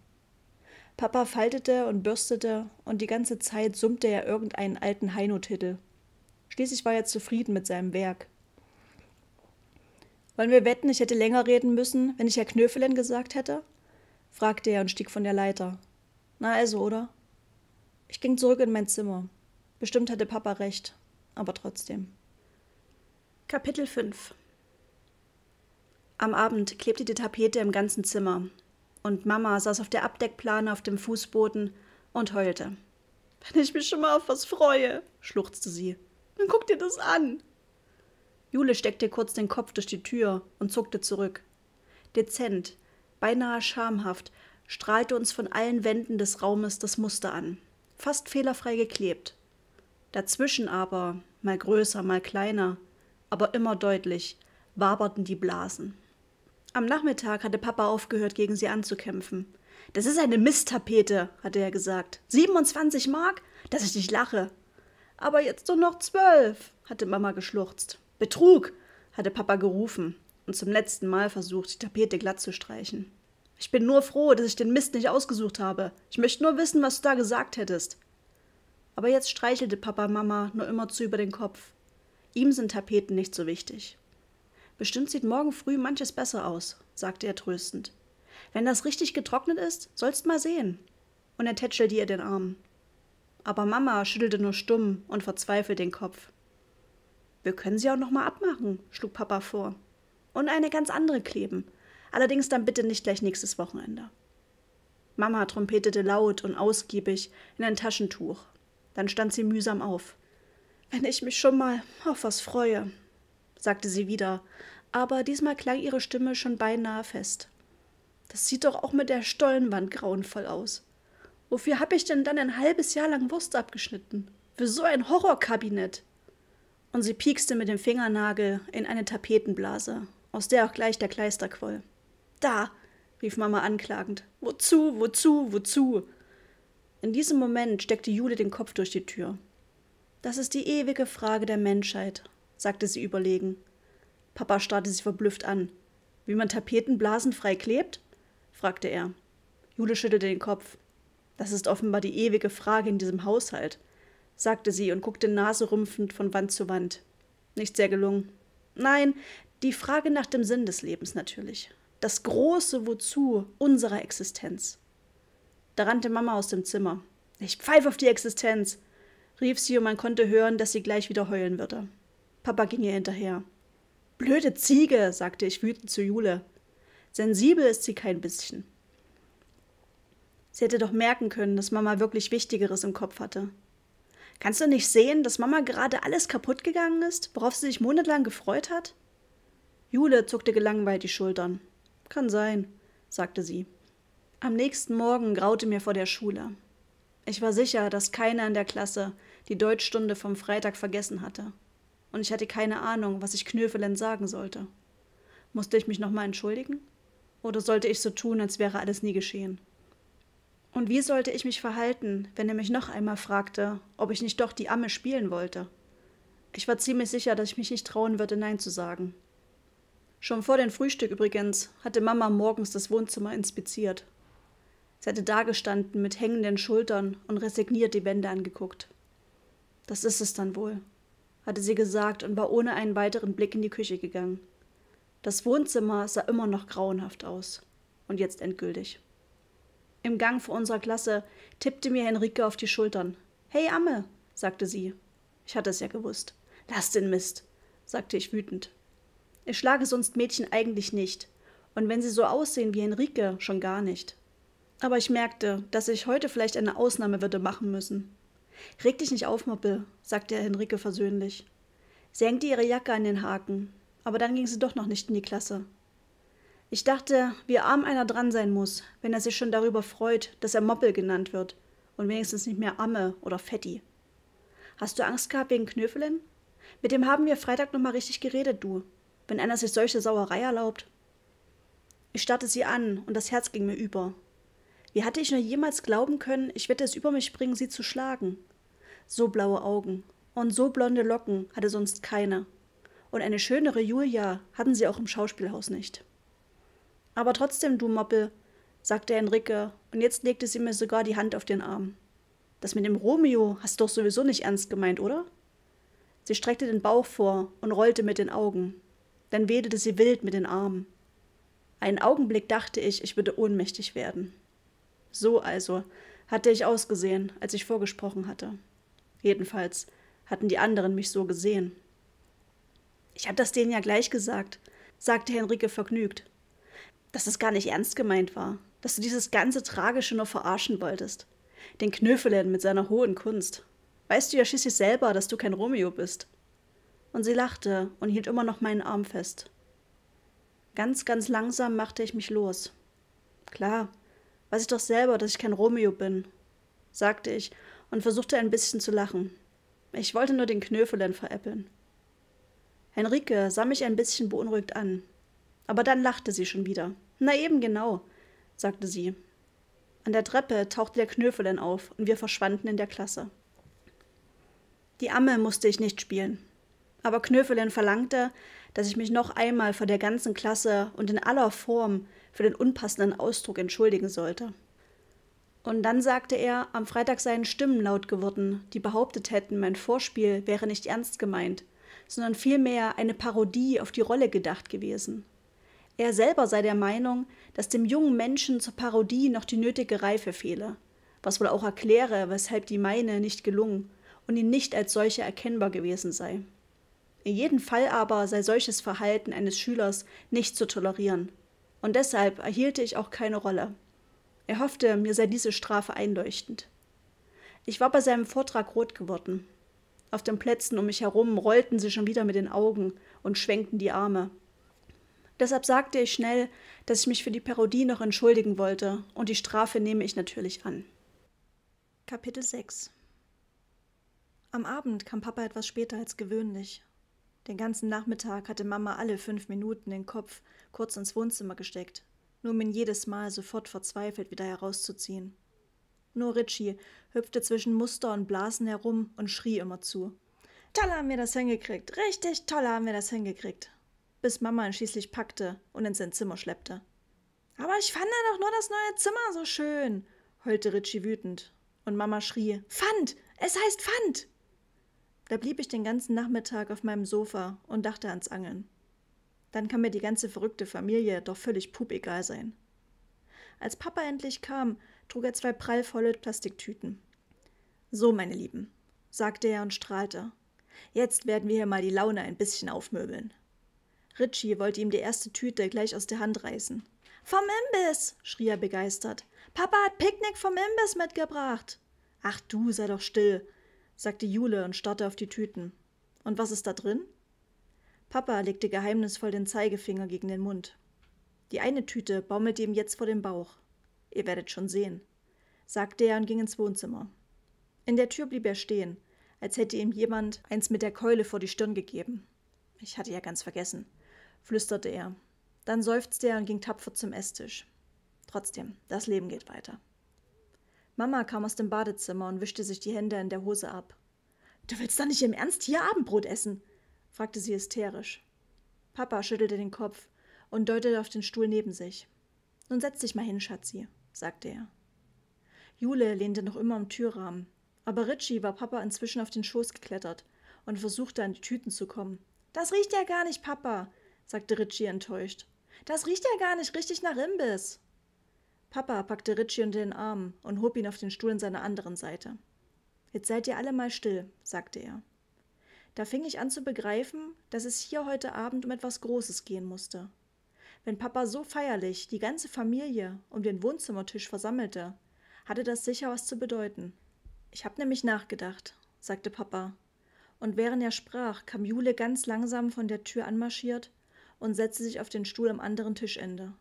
[SPEAKER 1] Papa faltete und bürstete und die ganze Zeit summte er irgendeinen alten Heino-Titel. Schließlich war er zufrieden mit seinem Werk. Wollen wir wetten, ich hätte länger reden müssen, wenn ich Herr Knöfelin gesagt hätte? fragte er und stieg von der Leiter. Na also, oder? Ich ging zurück in mein Zimmer. Bestimmt hatte Papa recht, aber trotzdem. Kapitel 5 Am Abend klebte die Tapete im ganzen Zimmer und Mama saß auf der Abdeckplane auf dem Fußboden und heulte. Wenn ich mich schon mal auf was freue, schluchzte sie, dann guck dir das an. Jule steckte kurz den Kopf durch die Tür und zuckte zurück. Dezent, beinahe schamhaft, strahlte uns von allen Wänden des Raumes das Muster an fast fehlerfrei geklebt. Dazwischen aber, mal größer, mal kleiner, aber immer deutlich, waberten die Blasen. Am Nachmittag hatte Papa aufgehört, gegen sie anzukämpfen. Das ist eine Misttapete, hatte er gesagt. 27 Mark? Dass ich nicht lache. Aber jetzt nur noch zwölf, hatte Mama geschluchzt. Betrug, hatte Papa gerufen und zum letzten Mal versucht, die Tapete glatt zu streichen. Ich bin nur froh, dass ich den Mist nicht ausgesucht habe. Ich möchte nur wissen, was du da gesagt hättest. Aber jetzt streichelte Papa Mama nur immerzu über den Kopf. Ihm sind Tapeten nicht so wichtig. Bestimmt sieht morgen früh manches besser aus, sagte er tröstend. Wenn das richtig getrocknet ist, sollst mal sehen. Und er tätschelte ihr den Arm. Aber Mama schüttelte nur stumm und verzweifelt den Kopf. Wir können sie auch noch mal abmachen, schlug Papa vor. Und eine ganz andere kleben allerdings dann bitte nicht gleich nächstes Wochenende. Mama trompetete laut und ausgiebig in ein Taschentuch. Dann stand sie mühsam auf. Wenn ich mich schon mal auf was freue, sagte sie wieder, aber diesmal klang ihre Stimme schon beinahe fest. Das sieht doch auch mit der Stollenwand grauenvoll aus. Wofür hab ich denn dann ein halbes Jahr lang Wurst abgeschnitten? Für so ein Horrorkabinett. Und sie piekste mit dem Fingernagel in eine Tapetenblase, aus der auch gleich der Kleister quoll. Da! rief Mama anklagend. Wozu, wozu, wozu? In diesem Moment steckte Jule den Kopf durch die Tür. Das ist die ewige Frage der Menschheit, sagte sie überlegen. Papa starrte sie verblüfft an. Wie man Tapeten blasenfrei klebt? fragte er. Jule schüttelte den Kopf. Das ist offenbar die ewige Frage in diesem Haushalt, sagte sie und guckte naserümpfend von Wand zu Wand. Nicht sehr gelungen. Nein, die Frage nach dem Sinn des Lebens natürlich das große Wozu unserer Existenz. Da rannte Mama aus dem Zimmer. Ich pfeife auf die Existenz, rief sie und man konnte hören, dass sie gleich wieder heulen würde. Papa ging ihr hinterher. Blöde Ziege, sagte ich wütend zu Jule. Sensibel ist sie kein bisschen. Sie hätte doch merken können, dass Mama wirklich Wichtigeres im Kopf hatte. Kannst du nicht sehen, dass Mama gerade alles kaputt gegangen ist, worauf sie sich monatelang gefreut hat? Jule zuckte gelangweilt die Schultern. Kann sein, sagte sie. Am nächsten Morgen graute mir vor der Schule. Ich war sicher, dass keiner in der Klasse die Deutschstunde vom Freitag vergessen hatte. Und ich hatte keine Ahnung, was ich knöfelend sagen sollte. Musste ich mich nochmal entschuldigen? Oder sollte ich so tun, als wäre alles nie geschehen? Und wie sollte ich mich verhalten, wenn er mich noch einmal fragte, ob ich nicht doch die Amme spielen wollte? Ich war ziemlich sicher, dass ich mich nicht trauen würde, Nein zu sagen. Schon vor dem Frühstück übrigens hatte Mama morgens das Wohnzimmer inspiziert. Sie hatte dagestanden mit hängenden Schultern und resigniert die Wände angeguckt. Das ist es dann wohl, hatte sie gesagt und war ohne einen weiteren Blick in die Küche gegangen. Das Wohnzimmer sah immer noch grauenhaft aus. Und jetzt endgültig. Im Gang vor unserer Klasse tippte mir Henrike auf die Schultern. Hey Amme, sagte sie. Ich hatte es ja gewusst. Lass den Mist, sagte ich wütend. Ich schlage sonst Mädchen eigentlich nicht. Und wenn sie so aussehen wie Henrike, schon gar nicht. Aber ich merkte, dass ich heute vielleicht eine Ausnahme würde machen müssen. Reg dich nicht auf, Moppel, sagte Henrike versöhnlich. Sie hängte ihre Jacke an den Haken, aber dann ging sie doch noch nicht in die Klasse. Ich dachte, wie arm einer dran sein muss, wenn er sich schon darüber freut, dass er Moppel genannt wird und wenigstens nicht mehr Amme oder Fetti. Hast du Angst gehabt wegen Knöfelen? Mit dem haben wir Freitag nochmal richtig geredet, du wenn einer sich solche Sauerei erlaubt? Ich starrte sie an und das Herz ging mir über. Wie hatte ich nur jemals glauben können, ich werde es über mich bringen, sie zu schlagen? So blaue Augen und so blonde Locken hatte sonst keine. Und eine schönere Julia hatten sie auch im Schauspielhaus nicht. Aber trotzdem, du Moppel, sagte Enrique, und jetzt legte sie mir sogar die Hand auf den Arm. Das mit dem Romeo hast du doch sowieso nicht ernst gemeint, oder? Sie streckte den Bauch vor und rollte mit den Augen dann wedelte sie wild mit den Armen. Einen Augenblick dachte ich, ich würde ohnmächtig werden. So also hatte ich ausgesehen, als ich vorgesprochen hatte. Jedenfalls hatten die anderen mich so gesehen. Ich habe das denen ja gleich gesagt, sagte Henrike vergnügt, dass es gar nicht ernst gemeint war, dass du dieses ganze Tragische nur verarschen wolltest. Den Knöfelen mit seiner hohen Kunst. Weißt du ja schließlich selber, dass du kein Romeo bist und sie lachte und hielt immer noch meinen Arm fest. Ganz, ganz langsam machte ich mich los. Klar, weiß ich doch selber, dass ich kein Romeo bin, sagte ich und versuchte ein bisschen zu lachen. Ich wollte nur den Knöfelen veräppeln. Henrike sah mich ein bisschen beunruhigt an. Aber dann lachte sie schon wieder. Na eben genau, sagte sie. An der Treppe tauchte der Knöfelen auf und wir verschwanden in der Klasse. Die Amme musste ich nicht spielen aber Knöfelin verlangte, dass ich mich noch einmal vor der ganzen Klasse und in aller Form für den unpassenden Ausdruck entschuldigen sollte. Und dann sagte er, am Freitag seien Stimmen laut geworden, die behauptet hätten, mein Vorspiel wäre nicht ernst gemeint, sondern vielmehr eine Parodie auf die Rolle gedacht gewesen. Er selber sei der Meinung, dass dem jungen Menschen zur Parodie noch die nötige Reife fehle, was wohl auch erkläre, weshalb die meine nicht gelungen und ihn nicht als solche erkennbar gewesen sei. In jedem Fall aber sei solches Verhalten eines Schülers nicht zu tolerieren. Und deshalb erhielte ich auch keine Rolle. Er hoffte, mir sei diese Strafe einleuchtend. Ich war bei seinem Vortrag rot geworden. Auf den Plätzen um mich herum rollten sie schon wieder mit den Augen und schwenkten die Arme. Deshalb sagte ich schnell, dass ich mich für die Parodie noch entschuldigen wollte, und die Strafe nehme ich natürlich an. Kapitel 6 Am Abend kam Papa etwas später als gewöhnlich den ganzen Nachmittag hatte Mama alle fünf Minuten den Kopf kurz ins Wohnzimmer gesteckt, nur um ihn jedes Mal sofort verzweifelt wieder herauszuziehen. Nur Ritchie hüpfte zwischen Muster und Blasen herum und schrie immer zu. Toll haben wir das hingekriegt, richtig toll haben wir das hingekriegt. Bis Mama ihn schließlich packte und in sein Zimmer schleppte. Aber ich fand da doch nur das neue Zimmer so schön, heulte Ritchie wütend. Und Mama schrie: Pfand! Es heißt Pfand! Da blieb ich den ganzen Nachmittag auf meinem Sofa und dachte ans Angeln. Dann kann mir die ganze verrückte Familie doch völlig pupegal sein. Als Papa endlich kam, trug er zwei prallvolle Plastiktüten. So, meine Lieben, sagte er und strahlte. Jetzt werden wir hier mal die Laune ein bisschen aufmöbeln. Ritchie wollte ihm die erste Tüte gleich aus der Hand reißen. Vom Imbiss! schrie er begeistert. Papa hat Picknick vom Imbiss mitgebracht. Ach du, sei doch still, sagte Jule und starrte auf die Tüten. Und was ist da drin? Papa legte geheimnisvoll den Zeigefinger gegen den Mund. Die eine Tüte baumelte ihm jetzt vor dem Bauch. Ihr werdet schon sehen, sagte er und ging ins Wohnzimmer. In der Tür blieb er stehen, als hätte ihm jemand eins mit der Keule vor die Stirn gegeben. Ich hatte ja ganz vergessen, flüsterte er. Dann seufzte er und ging tapfer zum Esstisch. Trotzdem, das Leben geht weiter. Mama kam aus dem Badezimmer und wischte sich die Hände in der Hose ab. Du willst doch nicht im Ernst hier Abendbrot essen? fragte sie hysterisch. Papa schüttelte den Kopf und deutete auf den Stuhl neben sich. Nun setz dich mal hin, Schatzi, sagte er. Jule lehnte noch immer am Türrahmen, aber Ritchie war Papa inzwischen auf den Schoß geklettert und versuchte an die Tüten zu kommen. Das riecht ja gar nicht, Papa, sagte Ritchie enttäuscht. Das riecht ja gar nicht richtig nach Imbiss. Papa packte Richie unter den Arm und hob ihn auf den Stuhl in seiner anderen Seite. Jetzt seid ihr alle mal still, sagte er. Da fing ich an zu begreifen, dass es hier heute Abend um etwas Großes gehen musste. Wenn Papa so feierlich die ganze Familie um den Wohnzimmertisch versammelte, hatte das sicher was zu bedeuten. Ich habe nämlich nachgedacht, sagte Papa. Und während er sprach, kam Jule ganz langsam von der Tür anmarschiert und setzte sich auf den Stuhl am anderen Tischende.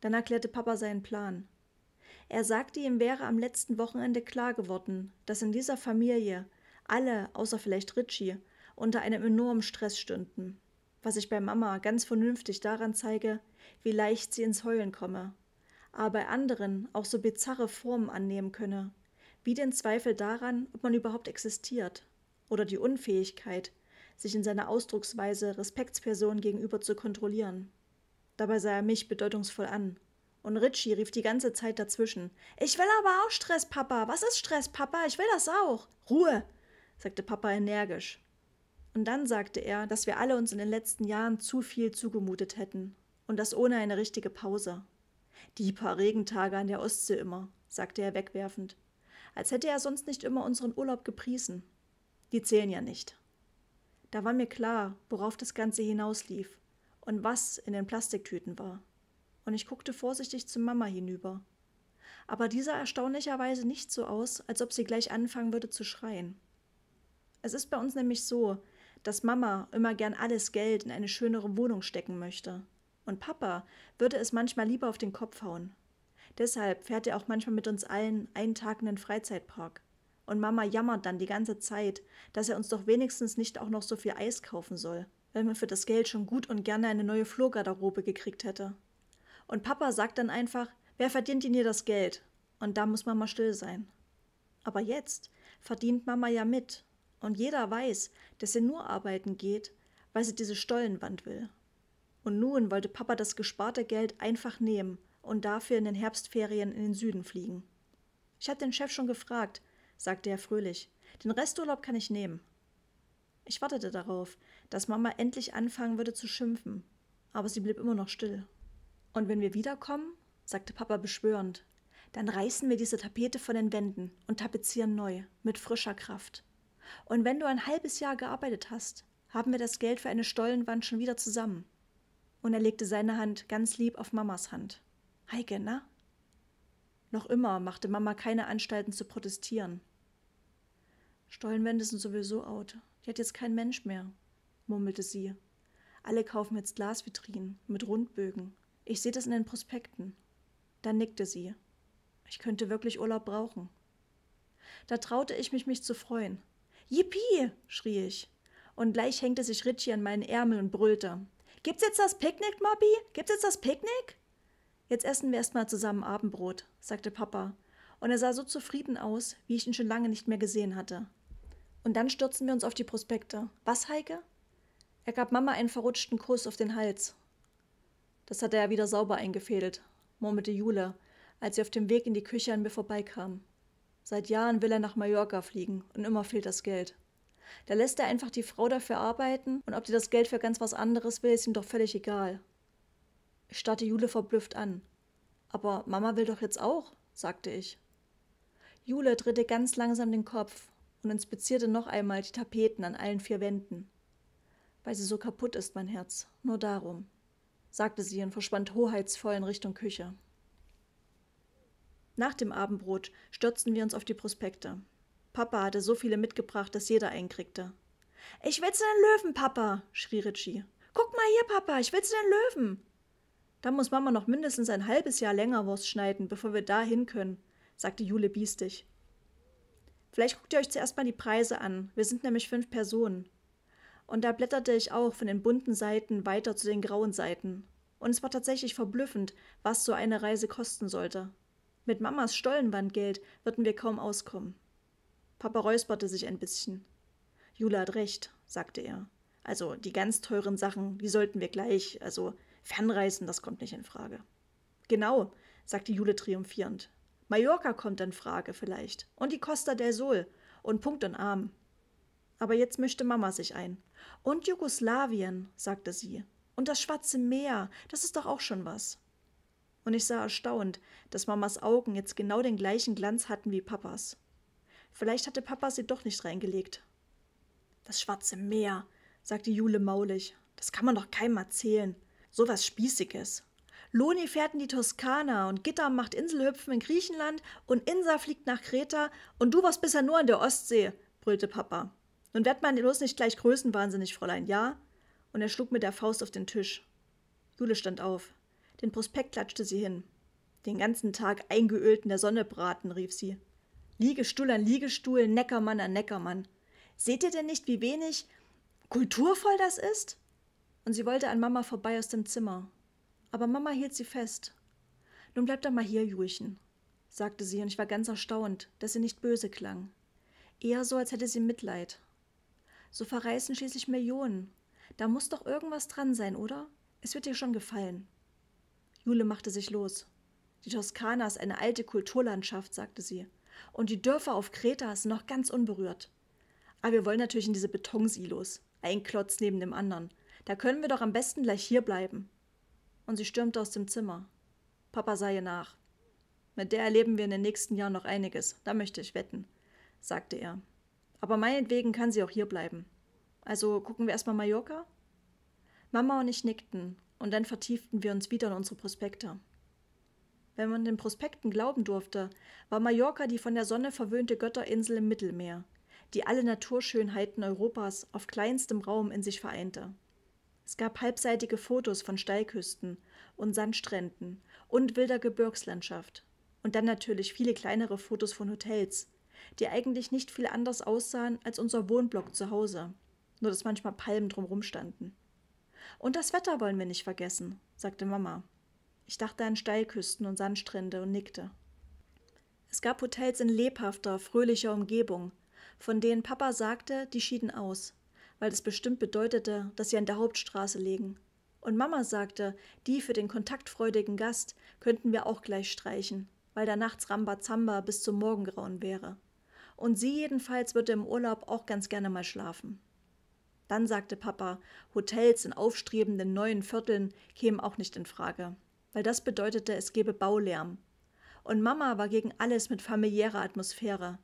[SPEAKER 1] Dann erklärte Papa seinen Plan. Er sagte, ihm wäre am letzten Wochenende klar geworden, dass in dieser Familie alle, außer vielleicht Richie, unter einem enormen Stress stünden, was ich bei Mama ganz vernünftig daran zeige, wie leicht sie ins Heulen komme, aber bei anderen auch so bizarre Formen annehmen könne, wie den Zweifel daran, ob man überhaupt existiert, oder die Unfähigkeit, sich in seiner Ausdrucksweise Respektspersonen gegenüber zu kontrollieren. Dabei sah er mich bedeutungsvoll an. Und Richie rief die ganze Zeit dazwischen. Ich will aber auch Stress, Papa. Was ist Stress, Papa? Ich will das auch. Ruhe, sagte Papa energisch. Und dann sagte er, dass wir alle uns in den letzten Jahren zu viel zugemutet hätten. Und das ohne eine richtige Pause. Die paar Regentage an der Ostsee immer, sagte er wegwerfend. Als hätte er sonst nicht immer unseren Urlaub gepriesen. Die zählen ja nicht. Da war mir klar, worauf das Ganze hinauslief und was in den Plastiktüten war. Und ich guckte vorsichtig zu Mama hinüber. Aber dieser erstaunlicherweise nicht so aus, als ob sie gleich anfangen würde zu schreien. Es ist bei uns nämlich so, dass Mama immer gern alles Geld in eine schönere Wohnung stecken möchte. Und Papa würde es manchmal lieber auf den Kopf hauen. Deshalb fährt er auch manchmal mit uns allen einen Tag in den Freizeitpark. Und Mama jammert dann die ganze Zeit, dass er uns doch wenigstens nicht auch noch so viel Eis kaufen soll wenn man für das Geld schon gut und gerne eine neue Flurgarderobe gekriegt hätte. Und Papa sagt dann einfach, wer verdient denn hier das Geld? Und da muss Mama still sein. Aber jetzt verdient Mama ja mit. Und jeder weiß, dass sie nur arbeiten geht, weil sie diese Stollenwand will. Und nun wollte Papa das gesparte Geld einfach nehmen und dafür in den Herbstferien in den Süden fliegen. Ich habe den Chef schon gefragt, sagte er fröhlich. Den Resturlaub kann ich nehmen. Ich wartete darauf, dass Mama endlich anfangen würde zu schimpfen, aber sie blieb immer noch still. Und wenn wir wiederkommen, sagte Papa beschwörend, dann reißen wir diese Tapete von den Wänden und tapezieren neu, mit frischer Kraft. Und wenn du ein halbes Jahr gearbeitet hast, haben wir das Geld für eine Stollenwand schon wieder zusammen. Und er legte seine Hand ganz lieb auf Mamas Hand. Heike, na? Noch immer machte Mama keine Anstalten zu protestieren. Stollenwände sind sowieso out. Die hat jetzt kein Mensch mehr, murmelte sie. Alle kaufen jetzt Glasvitrinen mit Rundbögen. Ich sehe das in den Prospekten. Dann nickte sie. Ich könnte wirklich Urlaub brauchen. Da traute ich mich, mich zu freuen. Yippie! schrie ich. Und gleich hängte sich Ritchie an meinen Ärmel und brüllte. Gibt's jetzt das Picknick, Mobby? Gibt's jetzt das Picknick? Jetzt essen wir erstmal zusammen Abendbrot, sagte Papa. Und er sah so zufrieden aus, wie ich ihn schon lange nicht mehr gesehen hatte. Und dann stürzten wir uns auf die Prospekte. Was, Heike? Er gab Mama einen verrutschten Kuss auf den Hals. Das hatte er wieder sauber eingefädelt, murmelte Jule, als sie auf dem Weg in die Küche an mir vorbeikam. Seit Jahren will er nach Mallorca fliegen und immer fehlt das Geld. Da lässt er einfach die Frau dafür arbeiten und ob die das Geld für ganz was anderes will, ist ihm doch völlig egal. Ich starrte Jule verblüfft an. Aber Mama will doch jetzt auch, sagte ich. Jule drehte ganz langsam den Kopf und inspizierte noch einmal die Tapeten an allen vier Wänden weil sie so kaputt ist, mein Herz. Nur darum, sagte sie und verschwand hoheitsvoll in Richtung Küche. Nach dem Abendbrot stürzten wir uns auf die Prospekte. Papa hatte so viele mitgebracht, dass jeder einen kriegte. Ich will zu den Löwen, Papa, schrie Richie. Guck mal hier, Papa, ich will zu den Löwen. Da muss Mama noch mindestens ein halbes Jahr länger Wurst schneiden, bevor wir da hin können, sagte Jule biestig. Vielleicht guckt ihr euch zuerst mal die Preise an. Wir sind nämlich fünf Personen. Und da blätterte ich auch von den bunten Seiten weiter zu den grauen Seiten. Und es war tatsächlich verblüffend, was so eine Reise kosten sollte. Mit Mamas Stollenwandgeld würden wir kaum auskommen. Papa räusperte sich ein bisschen. Jule hat recht, sagte er. Also die ganz teuren Sachen, die sollten wir gleich, also fernreisen, das kommt nicht in Frage. Genau, sagte Jule triumphierend. Mallorca kommt in Frage vielleicht. Und die Costa del Sol. Und Punkt und Arm. Aber jetzt mischte Mama sich ein. Und Jugoslawien, sagte sie. Und das Schwarze Meer, das ist doch auch schon was. Und ich sah erstaunt, dass Mamas Augen jetzt genau den gleichen Glanz hatten wie Papas. Vielleicht hatte Papa sie doch nicht reingelegt. Das Schwarze Meer, sagte Jule maulig. Das kann man doch keinem erzählen. So was Spießiges. Loni fährt in die Toskana und Gitter macht Inselhüpfen in Griechenland und Insa fliegt nach Kreta und du warst bisher nur an der Ostsee, brüllte Papa. Nun werd man bloß nicht gleich größenwahnsinnig, Fräulein, ja? Und er schlug mit der Faust auf den Tisch. Jule stand auf. Den Prospekt klatschte sie hin. Den ganzen Tag eingeölt in der Sonne braten, rief sie. Liegestuhl an Liegestuhl, Neckermann an Neckermann. Seht ihr denn nicht, wie wenig kulturvoll das ist? Und sie wollte an Mama vorbei aus dem Zimmer. Aber Mama hielt sie fest. Nun bleib doch mal hier, Julchen, sagte sie, und ich war ganz erstaunt, dass sie nicht böse klang. Eher so, als hätte sie Mitleid. So verreißen schließlich Millionen. Da muss doch irgendwas dran sein, oder? Es wird dir schon gefallen. Jule machte sich los. Die Toskana ist eine alte Kulturlandschaft, sagte sie. Und die Dörfer auf Kreta sind noch ganz unberührt. Aber wir wollen natürlich in diese Betonsilos. Ein Klotz neben dem anderen. Da können wir doch am besten gleich hier bleiben. Und sie stürmte aus dem Zimmer. Papa sah ihr nach. Mit der erleben wir in den nächsten Jahren noch einiges, da möchte ich wetten, sagte er. Aber meinetwegen kann sie auch hier bleiben. Also gucken wir erstmal Mallorca? Mama und ich nickten und dann vertieften wir uns wieder in unsere Prospekte. Wenn man den Prospekten glauben durfte, war Mallorca die von der Sonne verwöhnte Götterinsel im Mittelmeer, die alle Naturschönheiten Europas auf kleinstem Raum in sich vereinte. Es gab halbseitige Fotos von Steilküsten und Sandstränden und wilder Gebirgslandschaft und dann natürlich viele kleinere Fotos von Hotels, die eigentlich nicht viel anders aussahen als unser Wohnblock zu Hause, nur dass manchmal Palmen drumherum standen. Und das Wetter wollen wir nicht vergessen, sagte Mama. Ich dachte an Steilküsten und Sandstrände und nickte. Es gab Hotels in lebhafter, fröhlicher Umgebung, von denen Papa sagte, die schieden aus, weil es bestimmt bedeutete, dass sie an der Hauptstraße liegen. Und Mama sagte, die für den kontaktfreudigen Gast könnten wir auch gleich streichen, weil da nachts Rambazamba bis zum Morgengrauen wäre und sie jedenfalls würde im Urlaub auch ganz gerne mal schlafen. Dann sagte Papa, Hotels in aufstrebenden neuen Vierteln kämen auch nicht in Frage, weil das bedeutete, es gäbe Baulärm. Und Mama war gegen alles mit familiärer Atmosphäre,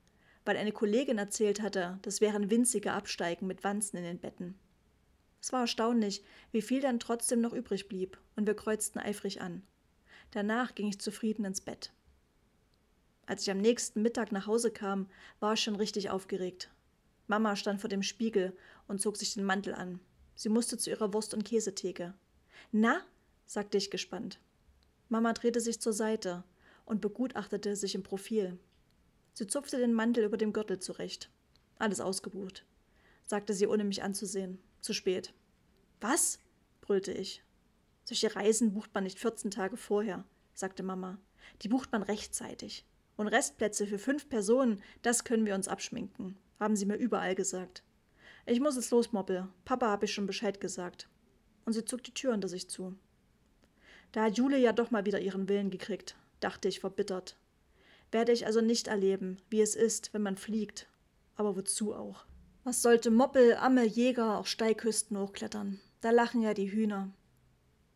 [SPEAKER 1] weil eine Kollegin erzählt hatte, das wären winzige Absteigen mit Wanzen in den Betten. Es war erstaunlich, wie viel dann trotzdem noch übrig blieb, und wir kreuzten eifrig an. Danach ging ich zufrieden ins Bett. Als ich am nächsten Mittag nach Hause kam, war ich schon richtig aufgeregt. Mama stand vor dem Spiegel und zog sich den Mantel an. Sie musste zu ihrer Wurst- und Käsetheke. Na? sagte ich gespannt. Mama drehte sich zur Seite und begutachtete sich im Profil. Sie zupfte den Mantel über dem Gürtel zurecht. Alles ausgebucht, sagte sie, ohne mich anzusehen. Zu spät. Was? brüllte ich. Solche Reisen bucht man nicht 14 Tage vorher, sagte Mama. Die bucht man rechtzeitig. Und Restplätze für fünf Personen, das können wir uns abschminken, haben sie mir überall gesagt. Ich muss jetzt los, Moppel. Papa habe ich schon Bescheid gesagt. Und sie zog die Tür hinter sich zu. Da hat Jule ja doch mal wieder ihren Willen gekriegt, dachte ich verbittert. Werde ich also nicht erleben, wie es ist, wenn man fliegt. Aber wozu auch? Was sollte Moppel, Amme, Jäger auch Steilküsten hochklettern? Da lachen ja die Hühner.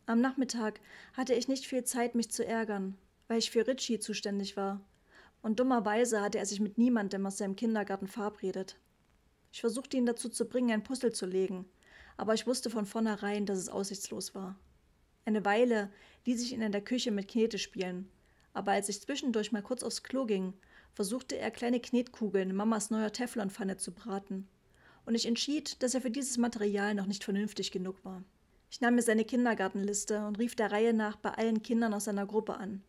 [SPEAKER 1] Am Nachmittag hatte ich nicht viel Zeit, mich zu ärgern, weil ich für Ritchie zuständig war, und dummerweise hatte er sich mit niemandem aus seinem Kindergarten verabredet. Ich versuchte ihn dazu zu bringen, ein Puzzle zu legen, aber ich wusste von vornherein, dass es aussichtslos war. Eine Weile ließ ich ihn in der Küche mit Knete spielen, aber als ich zwischendurch mal kurz aufs Klo ging, versuchte er kleine Knetkugeln in Mamas neuer Teflonpfanne zu braten. Und ich entschied, dass er für dieses Material noch nicht vernünftig genug war. Ich nahm mir seine Kindergartenliste und rief der Reihe nach bei allen Kindern aus seiner Gruppe an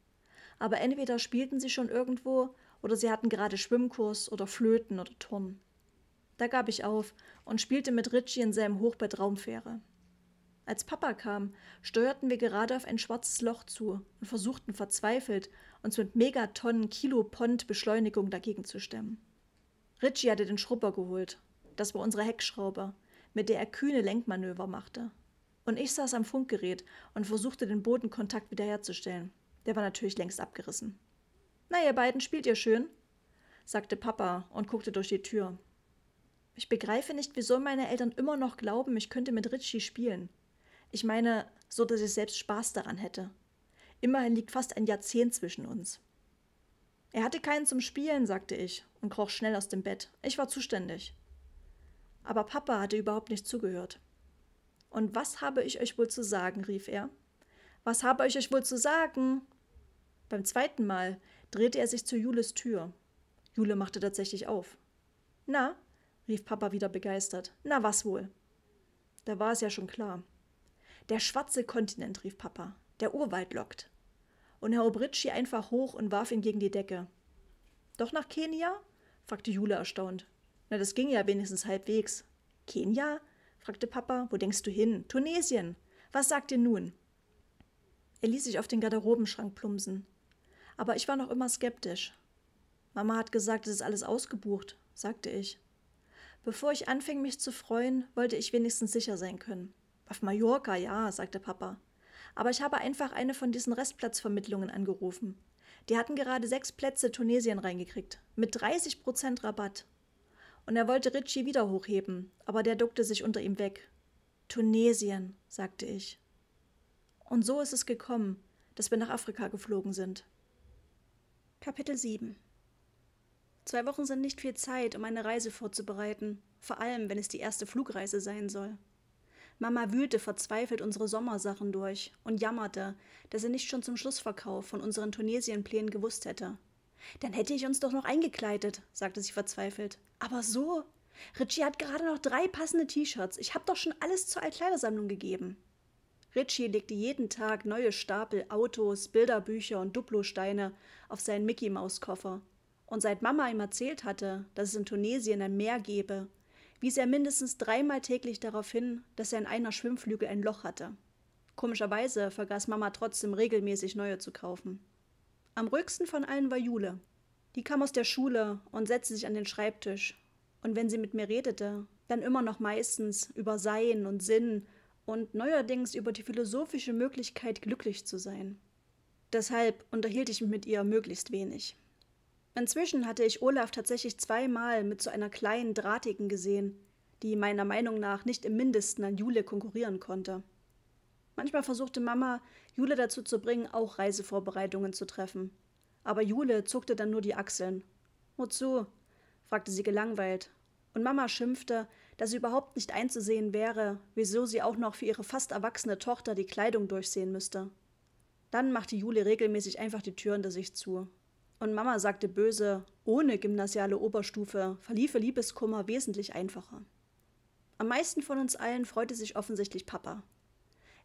[SPEAKER 1] aber entweder spielten sie schon irgendwo oder sie hatten gerade Schwimmkurs oder Flöten oder Turnen. Da gab ich auf und spielte mit Richie in seinem Hochbett Raumfähre. Als Papa kam, steuerten wir gerade auf ein schwarzes Loch zu und versuchten verzweifelt, uns mit Megatonnen Kilo Pond Beschleunigung dagegen zu stemmen. Richie hatte den Schrubber geholt. Das war unsere Heckschraube, mit der er kühne Lenkmanöver machte. Und ich saß am Funkgerät und versuchte den Bodenkontakt wiederherzustellen. Der war natürlich längst abgerissen. Na, ihr beiden spielt ihr schön, sagte Papa und guckte durch die Tür. Ich begreife nicht, wieso meine Eltern immer noch glauben, ich könnte mit Ritchie spielen. Ich meine, so dass ich selbst Spaß daran hätte. Immerhin liegt fast ein Jahrzehnt zwischen uns. Er hatte keinen zum Spielen, sagte ich und kroch schnell aus dem Bett. Ich war zuständig. Aber Papa hatte überhaupt nicht zugehört. Und was habe ich euch wohl zu sagen? rief er. Was habe ich euch wohl zu sagen? Beim zweiten Mal drehte er sich zu Jules Tür. Jule machte tatsächlich auf. Na? rief Papa wieder begeistert. Na was wohl? Da war es ja schon klar. Der schwarze Kontinent, rief Papa. Der Urwald lockt. Und Herr Obritsch schrie einfach hoch und warf ihn gegen die Decke. Doch nach Kenia? fragte Jule erstaunt. Na, das ging ja wenigstens halbwegs. Kenia? fragte Papa. Wo denkst du hin? Tunesien. Was sagt ihr nun? Er ließ sich auf den Garderobenschrank plumpsen. Aber ich war noch immer skeptisch. Mama hat gesagt, es ist alles ausgebucht, sagte ich. Bevor ich anfing, mich zu freuen, wollte ich wenigstens sicher sein können. Auf Mallorca, ja, sagte Papa. Aber ich habe einfach eine von diesen Restplatzvermittlungen angerufen. Die hatten gerade sechs Plätze Tunesien reingekriegt, mit 30 Prozent Rabatt. Und er wollte Ritchie wieder hochheben, aber der duckte sich unter ihm weg. Tunesien, sagte ich. Und so ist es gekommen, dass wir nach Afrika geflogen sind. Kapitel 7 Zwei Wochen sind nicht viel Zeit, um eine Reise vorzubereiten, vor allem wenn es die erste Flugreise sein soll. Mama wühlte verzweifelt unsere Sommersachen durch und jammerte, dass sie nicht schon zum Schlussverkauf von unseren Tunesienplänen gewusst hätte. Dann hätte ich uns doch noch eingekleidet, sagte sie verzweifelt. Aber so? Richie hat gerade noch drei passende T-Shirts. Ich habe doch schon alles zur Altkleidersammlung gegeben. Ritchie legte jeden Tag neue Stapel Autos, Bilderbücher und Duplosteine auf seinen Mickey-Maus-Koffer. Und seit Mama ihm erzählt hatte, dass es in Tunesien ein Meer gebe, wies er mindestens dreimal täglich darauf hin, dass er in einer Schwimmflügel ein Loch hatte. Komischerweise vergaß Mama trotzdem regelmäßig neue zu kaufen. Am ruhigsten von allen war Jule. Die kam aus der Schule und setzte sich an den Schreibtisch. Und wenn sie mit mir redete, dann immer noch meistens über Sein und Sinn und neuerdings über die philosophische Möglichkeit, glücklich zu sein. Deshalb unterhielt ich mich mit ihr möglichst wenig. Inzwischen hatte ich Olaf tatsächlich zweimal mit so einer kleinen Drahtigen gesehen, die meiner Meinung nach nicht im mindesten an Jule konkurrieren konnte. Manchmal versuchte Mama, Jule dazu zu bringen, auch Reisevorbereitungen zu treffen. Aber Jule zuckte dann nur die Achseln. Wozu? fragte sie gelangweilt. Und Mama schimpfte, dass überhaupt nicht einzusehen wäre, wieso sie auch noch für ihre fast erwachsene Tochter die Kleidung durchsehen müsste. Dann machte Jule regelmäßig einfach die Tür hinter sich zu. Und Mama sagte böse, ohne gymnasiale Oberstufe verliefe Liebeskummer wesentlich einfacher. Am meisten von uns allen freute sich offensichtlich Papa.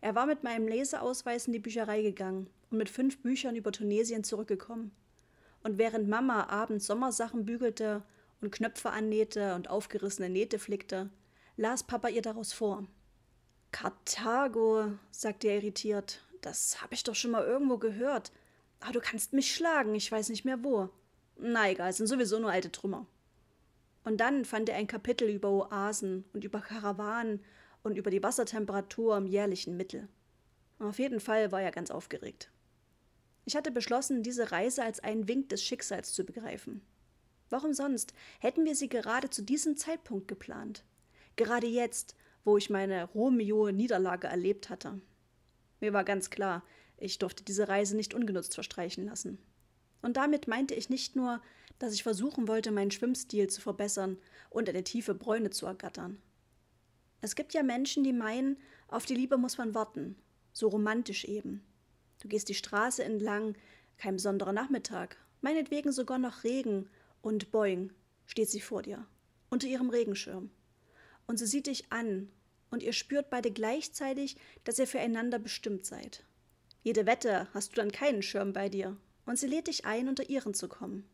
[SPEAKER 1] Er war mit meinem Leseausweis in die Bücherei gegangen und mit fünf Büchern über Tunesien zurückgekommen. Und während Mama abends Sommersachen bügelte, und Knöpfe annähte und aufgerissene Nähte flickte, las Papa ihr daraus vor. Karthago, sagte er irritiert, das habe ich doch schon mal irgendwo gehört. Aber du kannst mich schlagen, ich weiß nicht mehr wo. Na egal, sind sowieso nur alte Trümmer. Und dann fand er ein Kapitel über Oasen und über Karawanen und über die Wassertemperatur im jährlichen Mittel. Auf jeden Fall war er ganz aufgeregt. Ich hatte beschlossen, diese Reise als einen Wink des Schicksals zu begreifen. Warum sonst? Hätten wir sie gerade zu diesem Zeitpunkt geplant. Gerade jetzt, wo ich meine Romeo-Niederlage erlebt hatte. Mir war ganz klar, ich durfte diese Reise nicht ungenutzt verstreichen lassen. Und damit meinte ich nicht nur, dass ich versuchen wollte, meinen Schwimmstil zu verbessern und eine tiefe Bräune zu ergattern. Es gibt ja Menschen, die meinen, auf die Liebe muss man warten. So romantisch eben. Du gehst die Straße entlang, kein besonderer Nachmittag, meinetwegen sogar noch Regen und Boing steht sie vor dir, unter ihrem Regenschirm. Und sie sieht dich an und ihr spürt beide gleichzeitig, dass ihr füreinander bestimmt seid. Jede Wette hast du dann keinen Schirm bei dir und sie lädt dich ein, unter ihren zu kommen.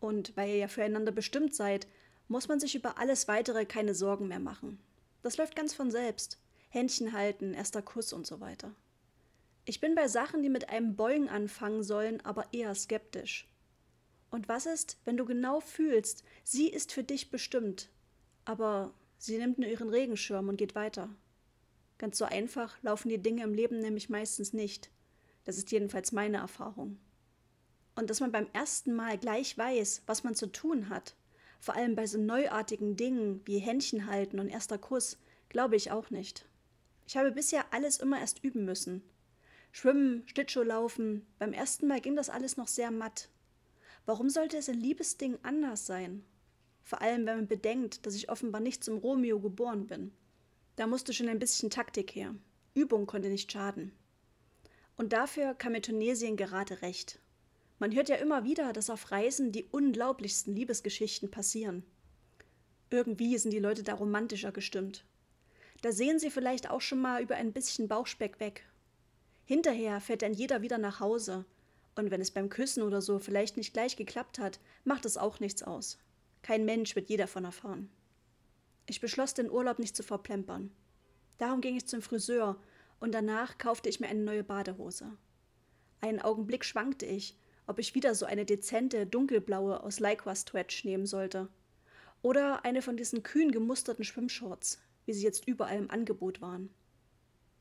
[SPEAKER 1] Und weil ihr ja füreinander bestimmt seid, muss man sich über alles weitere keine Sorgen mehr machen. Das läuft ganz von selbst. Händchen halten, erster Kuss und so weiter. Ich bin bei Sachen, die mit einem Beugen anfangen sollen, aber eher skeptisch. Und was ist, wenn du genau fühlst, sie ist für dich bestimmt, aber sie nimmt nur ihren Regenschirm und geht weiter? Ganz so einfach laufen die Dinge im Leben nämlich meistens nicht. Das ist jedenfalls meine Erfahrung. Und dass man beim ersten Mal gleich weiß, was man zu tun hat, vor allem bei so neuartigen Dingen wie Händchen halten und erster Kuss, glaube ich auch nicht. Ich habe bisher alles immer erst üben müssen. Schwimmen, Schlittschuh laufen, beim ersten Mal ging das alles noch sehr matt. Warum sollte es in Liebesdingen anders sein? Vor allem, wenn man bedenkt, dass ich offenbar nicht zum Romeo geboren bin. Da musste schon ein bisschen Taktik her. Übung konnte nicht schaden. Und dafür kam mir Tunesien gerade recht. Man hört ja immer wieder, dass auf Reisen die unglaublichsten Liebesgeschichten passieren. Irgendwie sind die Leute da romantischer gestimmt. Da sehen sie vielleicht auch schon mal über ein bisschen Bauchspeck weg. Hinterher fährt dann jeder wieder nach Hause und wenn es beim Küssen oder so vielleicht nicht gleich geklappt hat, macht es auch nichts aus. Kein Mensch wird je davon erfahren. Ich beschloss, den Urlaub nicht zu verplempern. Darum ging ich zum Friseur und danach kaufte ich mir eine neue Badehose. Einen Augenblick schwankte ich, ob ich wieder so eine dezente, dunkelblaue aus Lycra-Stretch nehmen sollte. Oder eine von diesen kühn gemusterten Schwimmshorts, wie sie jetzt überall im Angebot waren.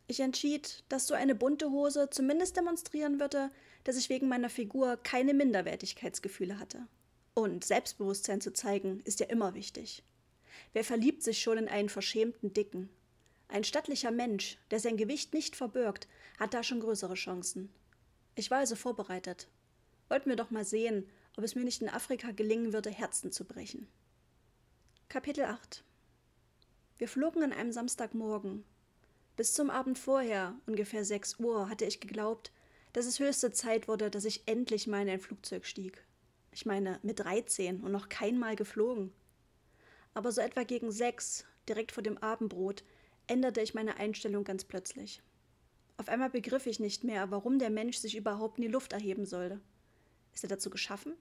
[SPEAKER 1] Ich entschied, dass so eine bunte Hose zumindest demonstrieren würde, dass ich wegen meiner Figur keine Minderwertigkeitsgefühle hatte. Und Selbstbewusstsein zu zeigen, ist ja immer wichtig. Wer verliebt sich schon in einen verschämten Dicken? Ein stattlicher Mensch, der sein Gewicht nicht verbirgt, hat da schon größere Chancen. Ich war also vorbereitet. Wollten wir doch mal sehen, ob es mir nicht in Afrika gelingen würde, Herzen zu brechen. Kapitel 8 Wir flogen an einem Samstagmorgen bis zum Abend vorher, ungefähr 6 Uhr, hatte ich geglaubt, dass es höchste Zeit wurde, dass ich endlich mal in ein Flugzeug stieg. Ich meine, mit 13 und noch keinmal geflogen. Aber so etwa gegen 6, direkt vor dem Abendbrot, änderte ich meine Einstellung ganz plötzlich. Auf einmal begriff ich nicht mehr, warum der Mensch sich überhaupt in die Luft erheben sollte. Ist er dazu geschaffen?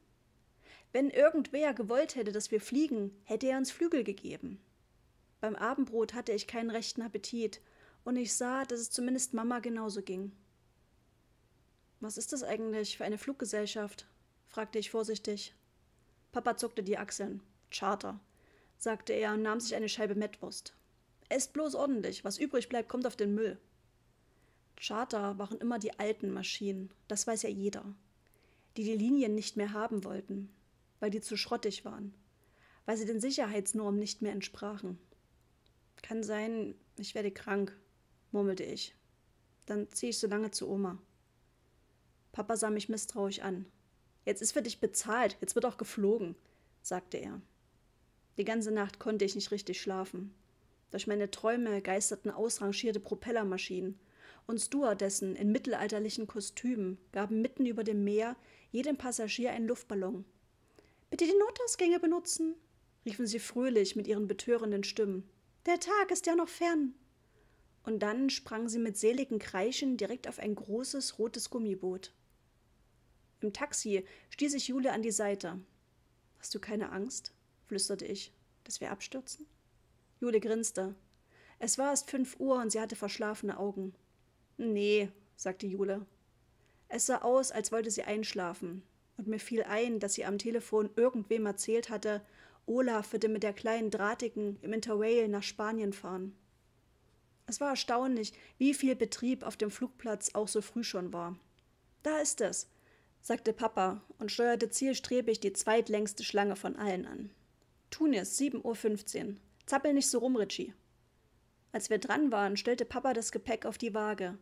[SPEAKER 1] Wenn irgendwer gewollt hätte, dass wir fliegen, hätte er uns Flügel gegeben. Beim Abendbrot hatte ich keinen rechten Appetit und ich sah, dass es zumindest Mama genauso ging. Was ist das eigentlich für eine Fluggesellschaft? fragte ich vorsichtig. Papa zuckte die Achseln. Charter, sagte er und nahm sich eine Scheibe Mettwurst. Esst bloß ordentlich, was übrig bleibt, kommt auf den Müll. Charter waren immer die alten Maschinen, das weiß ja jeder, die die Linien nicht mehr haben wollten, weil die zu schrottig waren, weil sie den Sicherheitsnormen nicht mehr entsprachen. Kann sein, ich werde krank, murmelte ich. Dann ziehe ich so lange zu Oma. Papa sah mich misstrauisch an. Jetzt ist für dich bezahlt, jetzt wird auch geflogen, sagte er. Die ganze Nacht konnte ich nicht richtig schlafen. Durch meine Träume geisterten ausrangierte Propellermaschinen, und Stewardessen in mittelalterlichen Kostümen gaben mitten über dem Meer jedem Passagier einen Luftballon. Bitte die Notausgänge benutzen, riefen sie fröhlich mit ihren betörenden Stimmen. Der Tag ist ja noch fern und dann sprang sie mit seligen Kreischen direkt auf ein großes rotes Gummiboot. Im Taxi stieß ich Jule an die Seite. Hast du keine Angst? flüsterte ich, dass wir abstürzen? Jule grinste. Es war erst fünf Uhr und sie hatte verschlafene Augen. Nee, sagte Jule. Es sah aus, als wollte sie einschlafen, und mir fiel ein, dass sie am Telefon irgendwem erzählt hatte, Olaf würde mit der kleinen Drahtigen im Interrail nach Spanien fahren. Es war erstaunlich, wie viel Betrieb auf dem Flugplatz auch so früh schon war. Da ist es, sagte Papa und steuerte zielstrebig die zweitlängste Schlange von allen an. Tunis, 7.15 Uhr. Zappel nicht so rum, Richie. Als wir dran waren, stellte Papa das Gepäck auf die Waage,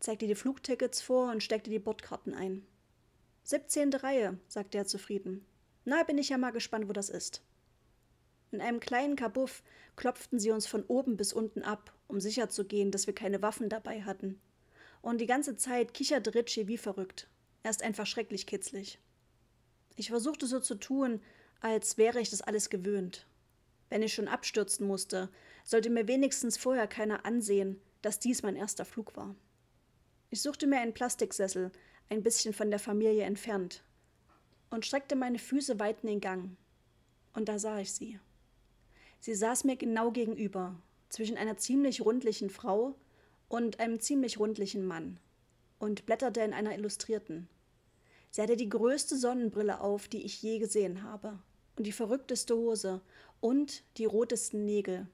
[SPEAKER 1] zeigte die Flugtickets vor und steckte die Bordkarten ein. 17. Reihe, sagte er zufrieden. Na, bin ich ja mal gespannt, wo das ist. In einem kleinen Kabuff klopften sie uns von oben bis unten ab, um sicherzugehen, dass wir keine Waffen dabei hatten. Und die ganze Zeit kicherte Ritchie wie verrückt. Er ist einfach schrecklich kitzlig. Ich versuchte so zu tun, als wäre ich das alles gewöhnt. Wenn ich schon abstürzen musste, sollte mir wenigstens vorher keiner ansehen, dass dies mein erster Flug war. Ich suchte mir einen Plastiksessel, ein bisschen von der Familie entfernt, und streckte meine Füße weit in den Gang. Und da sah ich sie. Sie saß mir genau gegenüber, zwischen einer ziemlich rundlichen Frau und einem ziemlich rundlichen Mann, und blätterte in einer Illustrierten. Sie hatte die größte Sonnenbrille auf, die ich je gesehen habe, und die verrückteste Hose und die rotesten Nägel.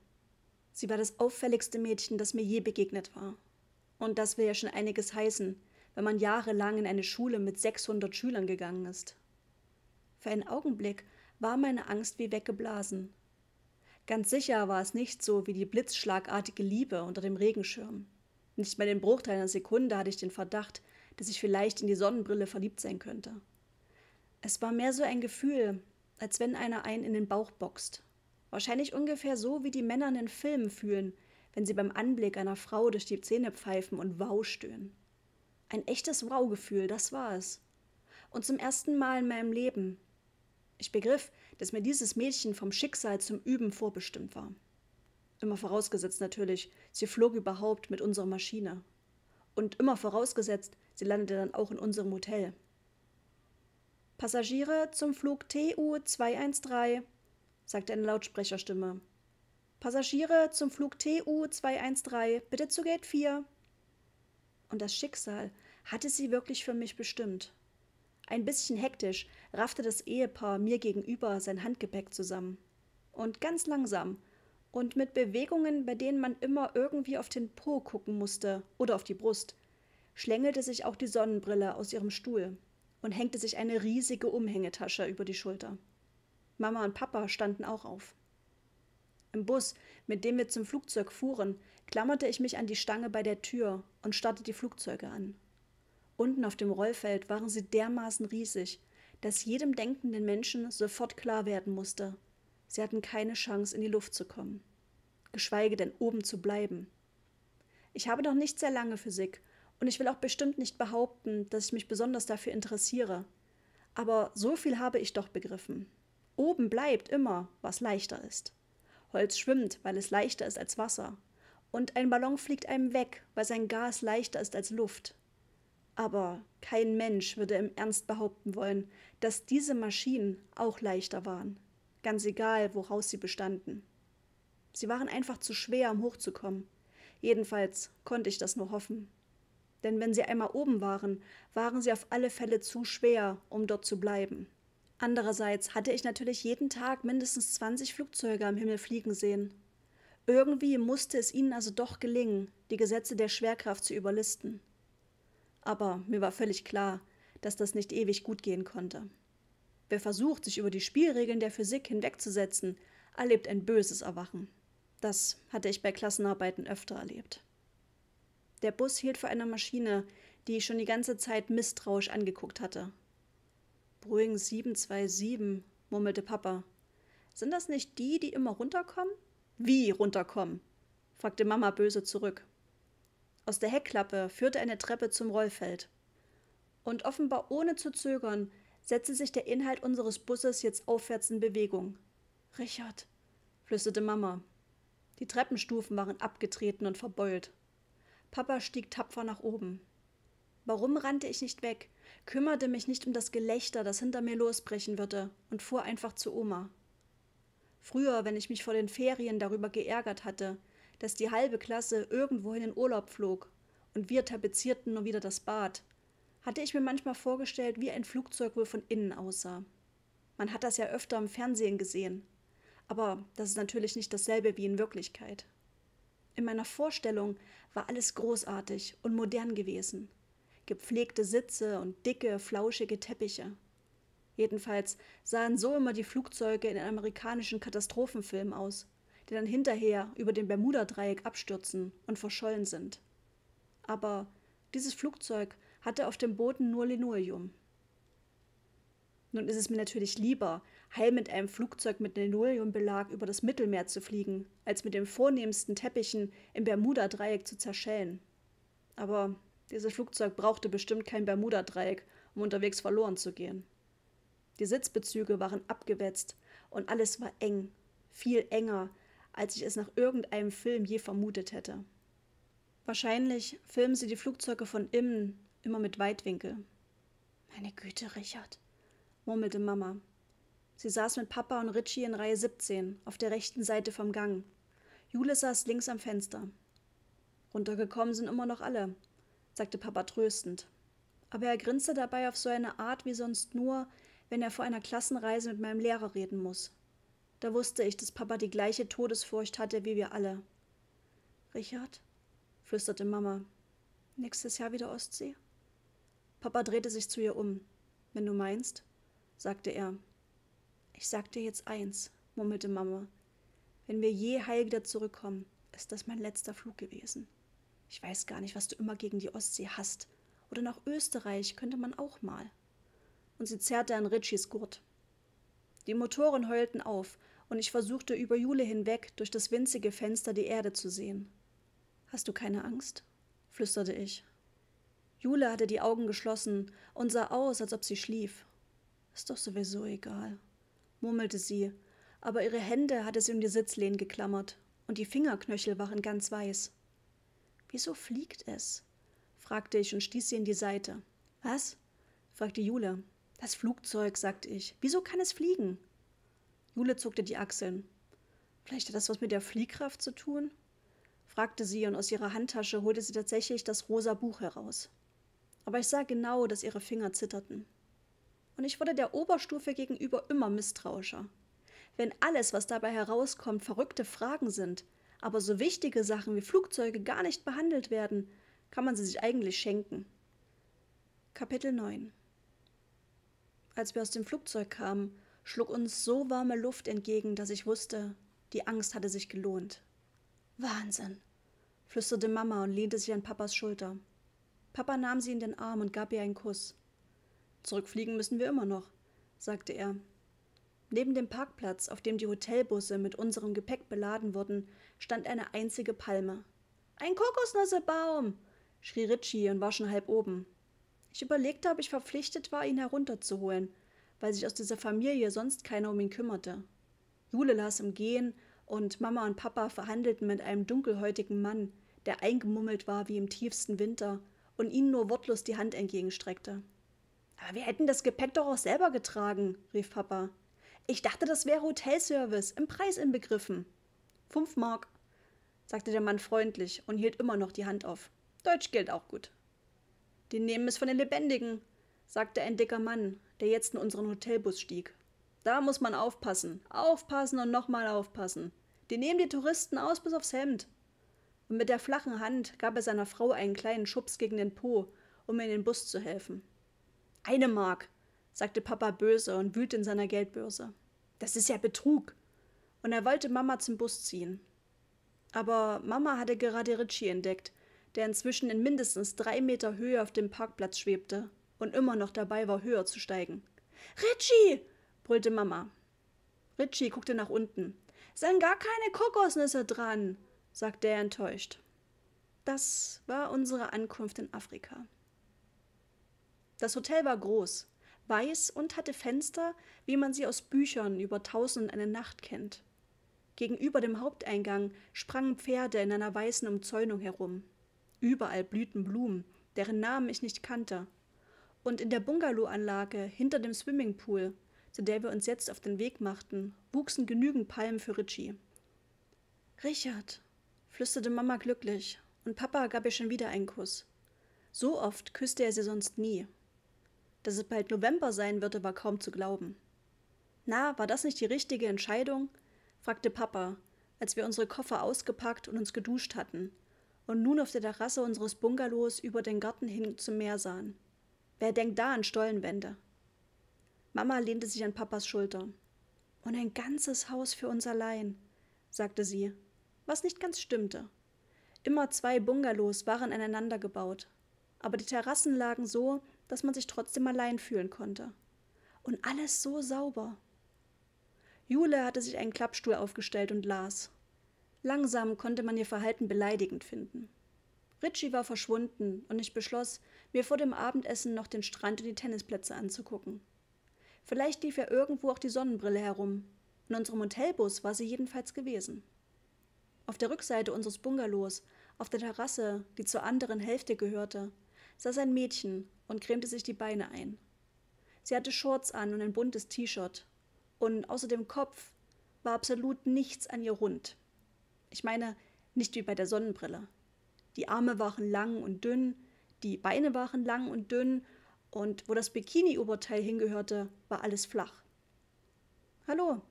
[SPEAKER 1] Sie war das auffälligste Mädchen, das mir je begegnet war. Und das will ja schon einiges heißen, wenn man jahrelang in eine Schule mit 600 Schülern gegangen ist. Für einen Augenblick war meine Angst wie weggeblasen Ganz sicher war es nicht so wie die blitzschlagartige Liebe unter dem Regenschirm. Nicht mehr den Bruchteil einer Sekunde hatte ich den Verdacht, dass ich vielleicht in die Sonnenbrille verliebt sein könnte. Es war mehr so ein Gefühl, als wenn einer einen in den Bauch boxt. Wahrscheinlich ungefähr so, wie die Männer in den Filmen fühlen, wenn sie beim Anblick einer Frau durch die Zähne pfeifen und wow stöhnen. Ein echtes Wow-Gefühl, das war es. Und zum ersten Mal in meinem Leben ich begriff, dass mir dieses Mädchen vom Schicksal zum Üben vorbestimmt war. Immer vorausgesetzt natürlich, sie flog überhaupt mit unserer Maschine. Und immer vorausgesetzt, sie landete dann auch in unserem Hotel. Passagiere zum Flug TU 213, sagte eine Lautsprecherstimme. Passagiere zum Flug TU 213, bitte zu Gate 4. Und das Schicksal hatte sie wirklich für mich bestimmt. Ein bisschen hektisch raffte das Ehepaar mir gegenüber sein Handgepäck zusammen. Und ganz langsam und mit Bewegungen, bei denen man immer irgendwie auf den Po gucken musste oder auf die Brust, schlängelte sich auch die Sonnenbrille aus ihrem Stuhl und hängte sich eine riesige Umhängetasche über die Schulter. Mama und Papa standen auch auf. Im Bus, mit dem wir zum Flugzeug fuhren, klammerte ich mich an die Stange bei der Tür und starrte die Flugzeuge an. Unten auf dem Rollfeld waren sie dermaßen riesig, dass jedem denkenden Menschen sofort klar werden musste, sie hatten keine Chance, in die Luft zu kommen, geschweige denn oben zu bleiben. Ich habe noch nicht sehr lange Physik und ich will auch bestimmt nicht behaupten, dass ich mich besonders dafür interessiere. Aber so viel habe ich doch begriffen. Oben bleibt immer, was leichter ist. Holz schwimmt, weil es leichter ist als Wasser. Und ein Ballon fliegt einem weg, weil sein Gas leichter ist als Luft. Aber kein Mensch würde im Ernst behaupten wollen, dass diese Maschinen auch leichter waren, ganz egal, woraus sie bestanden. Sie waren einfach zu schwer, um hochzukommen. Jedenfalls konnte ich das nur hoffen. Denn wenn sie einmal oben waren, waren sie auf alle Fälle zu schwer, um dort zu bleiben. Andererseits hatte ich natürlich jeden Tag mindestens 20 Flugzeuge am Himmel fliegen sehen. Irgendwie musste es ihnen also doch gelingen, die Gesetze der Schwerkraft zu überlisten aber mir war völlig klar, dass das nicht ewig gut gehen konnte. Wer versucht, sich über die Spielregeln der Physik hinwegzusetzen, erlebt ein böses Erwachen. Das hatte ich bei Klassenarbeiten öfter erlebt. Der Bus hielt vor einer Maschine, die ich schon die ganze Zeit misstrauisch angeguckt hatte. Boeing 727, murmelte Papa. Sind das nicht die, die immer runterkommen? Wie runterkommen? fragte Mama böse zurück. Aus der Heckklappe führte eine Treppe zum Rollfeld. Und offenbar ohne zu zögern, setzte sich der Inhalt unseres Busses jetzt aufwärts in Bewegung. Richard, flüsterte Mama. Die Treppenstufen waren abgetreten und verbeult. Papa stieg tapfer nach oben. Warum rannte ich nicht weg, kümmerte mich nicht um das Gelächter, das hinter mir losbrechen würde, und fuhr einfach zu Oma. Früher, wenn ich mich vor den Ferien darüber geärgert hatte, dass die halbe Klasse irgendwohin in Urlaub flog und wir tapezierten nur wieder das Bad, hatte ich mir manchmal vorgestellt, wie ein Flugzeug wohl von innen aussah. Man hat das ja öfter im Fernsehen gesehen, aber das ist natürlich nicht dasselbe wie in Wirklichkeit. In meiner Vorstellung war alles großartig und modern gewesen. Gepflegte Sitze und dicke, flauschige Teppiche. Jedenfalls sahen so immer die Flugzeuge in amerikanischen Katastrophenfilmen aus die dann hinterher über dem Bermuda-Dreieck abstürzen und verschollen sind. Aber dieses Flugzeug hatte auf dem Boden nur Linoleum. Nun ist es mir natürlich lieber, heil mit einem Flugzeug mit Linoleumbelag über das Mittelmeer zu fliegen, als mit den vornehmsten Teppichen im Bermuda-Dreieck zu zerschellen. Aber dieses Flugzeug brauchte bestimmt kein Bermuda-Dreieck, um unterwegs verloren zu gehen. Die Sitzbezüge waren abgewetzt und alles war eng, viel enger als ich es nach irgendeinem Film je vermutet hätte. Wahrscheinlich filmen sie die Flugzeuge von innen immer mit Weitwinkel. Meine Güte, Richard, murmelte Mama. Sie saß mit Papa und Richie in Reihe 17 auf der rechten Seite vom Gang. Jule saß links am Fenster. Runtergekommen sind immer noch alle, sagte Papa tröstend. Aber er grinste dabei auf so eine Art wie sonst nur, wenn er vor einer Klassenreise mit meinem Lehrer reden muss. Da wusste ich, dass Papa die gleiche Todesfurcht hatte wie wir alle. Richard, flüsterte Mama, nächstes Jahr wieder Ostsee? Papa drehte sich zu ihr um. Wenn du meinst, sagte er. Ich sag dir jetzt eins, murmelte Mama. Wenn wir je heil wieder zurückkommen, ist das mein letzter Flug gewesen. Ich weiß gar nicht, was du immer gegen die Ostsee hast. Oder nach Österreich könnte man auch mal. Und sie zerrte an Ritchies Gurt. Die Motoren heulten auf und ich versuchte über Jule hinweg durch das winzige Fenster die Erde zu sehen. Hast du keine Angst? flüsterte ich. Jule hatte die Augen geschlossen und sah aus, als ob sie schlief. Ist doch sowieso egal, murmelte sie, aber ihre Hände hatte sie um die Sitzlehne geklammert und die Fingerknöchel waren ganz weiß. Wieso fliegt es? fragte ich und stieß sie in die Seite. Was? fragte Jule. Das Flugzeug, sagte ich. Wieso kann es fliegen? Jule zuckte die Achseln. Vielleicht hat das was mit der Fliehkraft zu tun? fragte sie, und aus ihrer Handtasche holte sie tatsächlich das rosa Buch heraus. Aber ich sah genau, dass ihre Finger zitterten. Und ich wurde der Oberstufe gegenüber immer misstrauischer. Wenn alles, was dabei herauskommt, verrückte Fragen sind, aber so wichtige Sachen wie Flugzeuge gar nicht behandelt werden, kann man sie sich eigentlich schenken. Kapitel 9 Als wir aus dem Flugzeug kamen, schlug uns so warme Luft entgegen, dass ich wusste, die Angst hatte sich gelohnt. Wahnsinn, flüsterte Mama und lehnte sich an Papas Schulter. Papa nahm sie in den Arm und gab ihr einen Kuss. Zurückfliegen müssen wir immer noch, sagte er. Neben dem Parkplatz, auf dem die Hotelbusse mit unserem Gepäck beladen wurden, stand eine einzige Palme. Ein Kokosnüssebaum! schrie Ritchie und war schon halb oben. Ich überlegte, ob ich verpflichtet war, ihn herunterzuholen, weil sich aus dieser Familie sonst keiner um ihn kümmerte. Jule las im Gehen und Mama und Papa verhandelten mit einem dunkelhäutigen Mann, der eingemummelt war wie im tiefsten Winter und ihnen nur wortlos die Hand entgegenstreckte. Aber wir hätten das Gepäck doch auch selber getragen, rief Papa. Ich dachte, das wäre Hotelservice, im Preis inbegriffen. Fünf Mark, sagte der Mann freundlich und hielt immer noch die Hand auf. Deutsch gilt auch gut. Die nehmen es von den Lebendigen, sagte ein dicker Mann, der jetzt in unseren Hotelbus stieg. Da muss man aufpassen, aufpassen und nochmal aufpassen. Die nehmen die Touristen aus bis aufs Hemd. Und mit der flachen Hand gab er seiner Frau einen kleinen Schubs gegen den Po, um in den Bus zu helfen. Eine Mark, sagte Papa böse und wühlte in seiner Geldbörse. Das ist ja Betrug. Und er wollte Mama zum Bus ziehen. Aber Mama hatte gerade Ritchie entdeckt, der inzwischen in mindestens drei Meter Höhe auf dem Parkplatz schwebte und immer noch dabei war, höher zu steigen. Ritchie! brüllte Mama. Ritchie guckte nach unten. Sind gar keine Kokosnüsse dran, sagte er enttäuscht. Das war unsere Ankunft in Afrika. Das Hotel war groß, weiß und hatte Fenster, wie man sie aus Büchern über Tausend und eine Nacht kennt. Gegenüber dem Haupteingang sprangen Pferde in einer weißen Umzäunung herum. Überall blühten Blumen, deren Namen ich nicht kannte, und in der Bungalow-Anlage hinter dem Swimmingpool, zu der wir uns jetzt auf den Weg machten, wuchsen genügend Palmen für Richie. Richard, flüsterte Mama glücklich, und Papa gab ihr schon wieder einen Kuss. So oft küsste er sie sonst nie. Dass es bald November sein würde, war kaum zu glauben. Na, war das nicht die richtige Entscheidung? fragte Papa, als wir unsere Koffer ausgepackt und uns geduscht hatten und nun auf der Terrasse unseres Bungalows über den Garten hin zum Meer sahen. Wer denkt da an Stollenwände? Mama lehnte sich an Papas Schulter. Und ein ganzes Haus für uns allein, sagte sie, was nicht ganz stimmte. Immer zwei Bungalows waren aneinander gebaut, aber die Terrassen lagen so, dass man sich trotzdem allein fühlen konnte. Und alles so sauber. Jule hatte sich einen Klappstuhl aufgestellt und las. Langsam konnte man ihr Verhalten beleidigend finden. Ritchie war verschwunden und ich beschloss, mir vor dem Abendessen noch den Strand und die Tennisplätze anzugucken. Vielleicht lief ja irgendwo auch die Sonnenbrille herum. In unserem Hotelbus war sie jedenfalls gewesen. Auf der Rückseite unseres Bungalows, auf der Terrasse, die zur anderen Hälfte gehörte, saß ein Mädchen und cremte sich die Beine ein. Sie hatte Shorts an und ein buntes T-Shirt. Und außer dem Kopf war absolut nichts an ihr rund. Ich meine, nicht wie bei der Sonnenbrille. Die Arme waren lang und dünn, die Beine waren lang und dünn und wo das Bikini-Oberteil hingehörte, war alles flach. Hallo,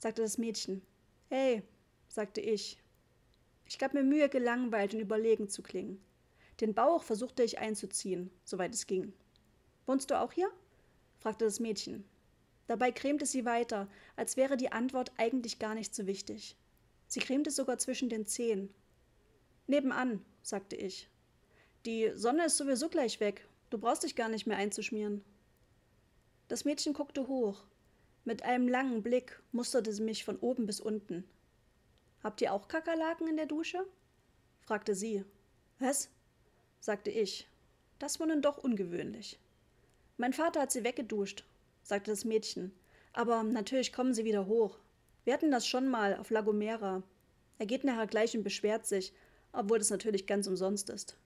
[SPEAKER 1] sagte das Mädchen. Hey, sagte ich. Ich gab mir Mühe, gelangweilt und überlegen zu klingen. Den Bauch versuchte ich einzuziehen, soweit es ging. Wohnst du auch hier? fragte das Mädchen. Dabei cremte sie weiter, als wäre die Antwort eigentlich gar nicht so wichtig. Sie cremte sogar zwischen den Zehen. Nebenan, sagte ich. Die Sonne ist sowieso gleich weg. Du brauchst dich gar nicht mehr einzuschmieren. Das Mädchen guckte hoch. Mit einem langen Blick musterte sie mich von oben bis unten. Habt ihr auch Kakerlaken in der Dusche? fragte sie. Was? sagte ich. Das war nun doch ungewöhnlich. Mein Vater hat sie weggeduscht, sagte das Mädchen. Aber natürlich kommen sie wieder hoch. Wir hatten das schon mal auf La Gomera. Er geht nachher gleich und beschwert sich, obwohl das natürlich ganz umsonst ist.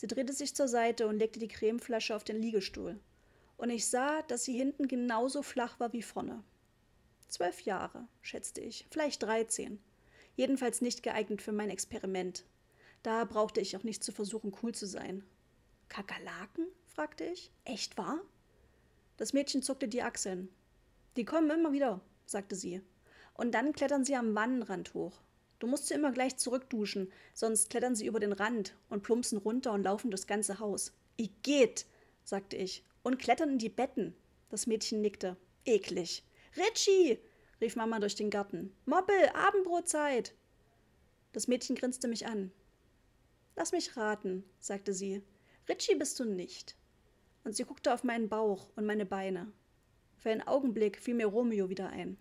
[SPEAKER 1] Sie drehte sich zur Seite und legte die Cremeflasche auf den Liegestuhl. Und ich sah, dass sie hinten genauso flach war wie vorne. Zwölf Jahre, schätzte ich, vielleicht dreizehn. Jedenfalls nicht geeignet für mein Experiment. Da brauchte ich auch nicht zu versuchen, cool zu sein. Kakerlaken? fragte ich. Echt wahr? Das Mädchen zuckte die Achseln. Die kommen immer wieder, sagte sie. Und dann klettern sie am Wannenrand hoch. Du musst sie immer gleich zurückduschen, sonst klettern sie über den Rand und plumpsen runter und laufen durchs ganze Haus. Igitt, sagte ich, und klettern in die Betten. Das Mädchen nickte. Eklig. Ritchie, rief Mama durch den Garten. Moppel, Abendbrotzeit. Das Mädchen grinste mich an. Lass mich raten, sagte sie. Ritchie bist du nicht. Und sie guckte auf meinen Bauch und meine Beine. Für einen Augenblick fiel mir Romeo wieder ein.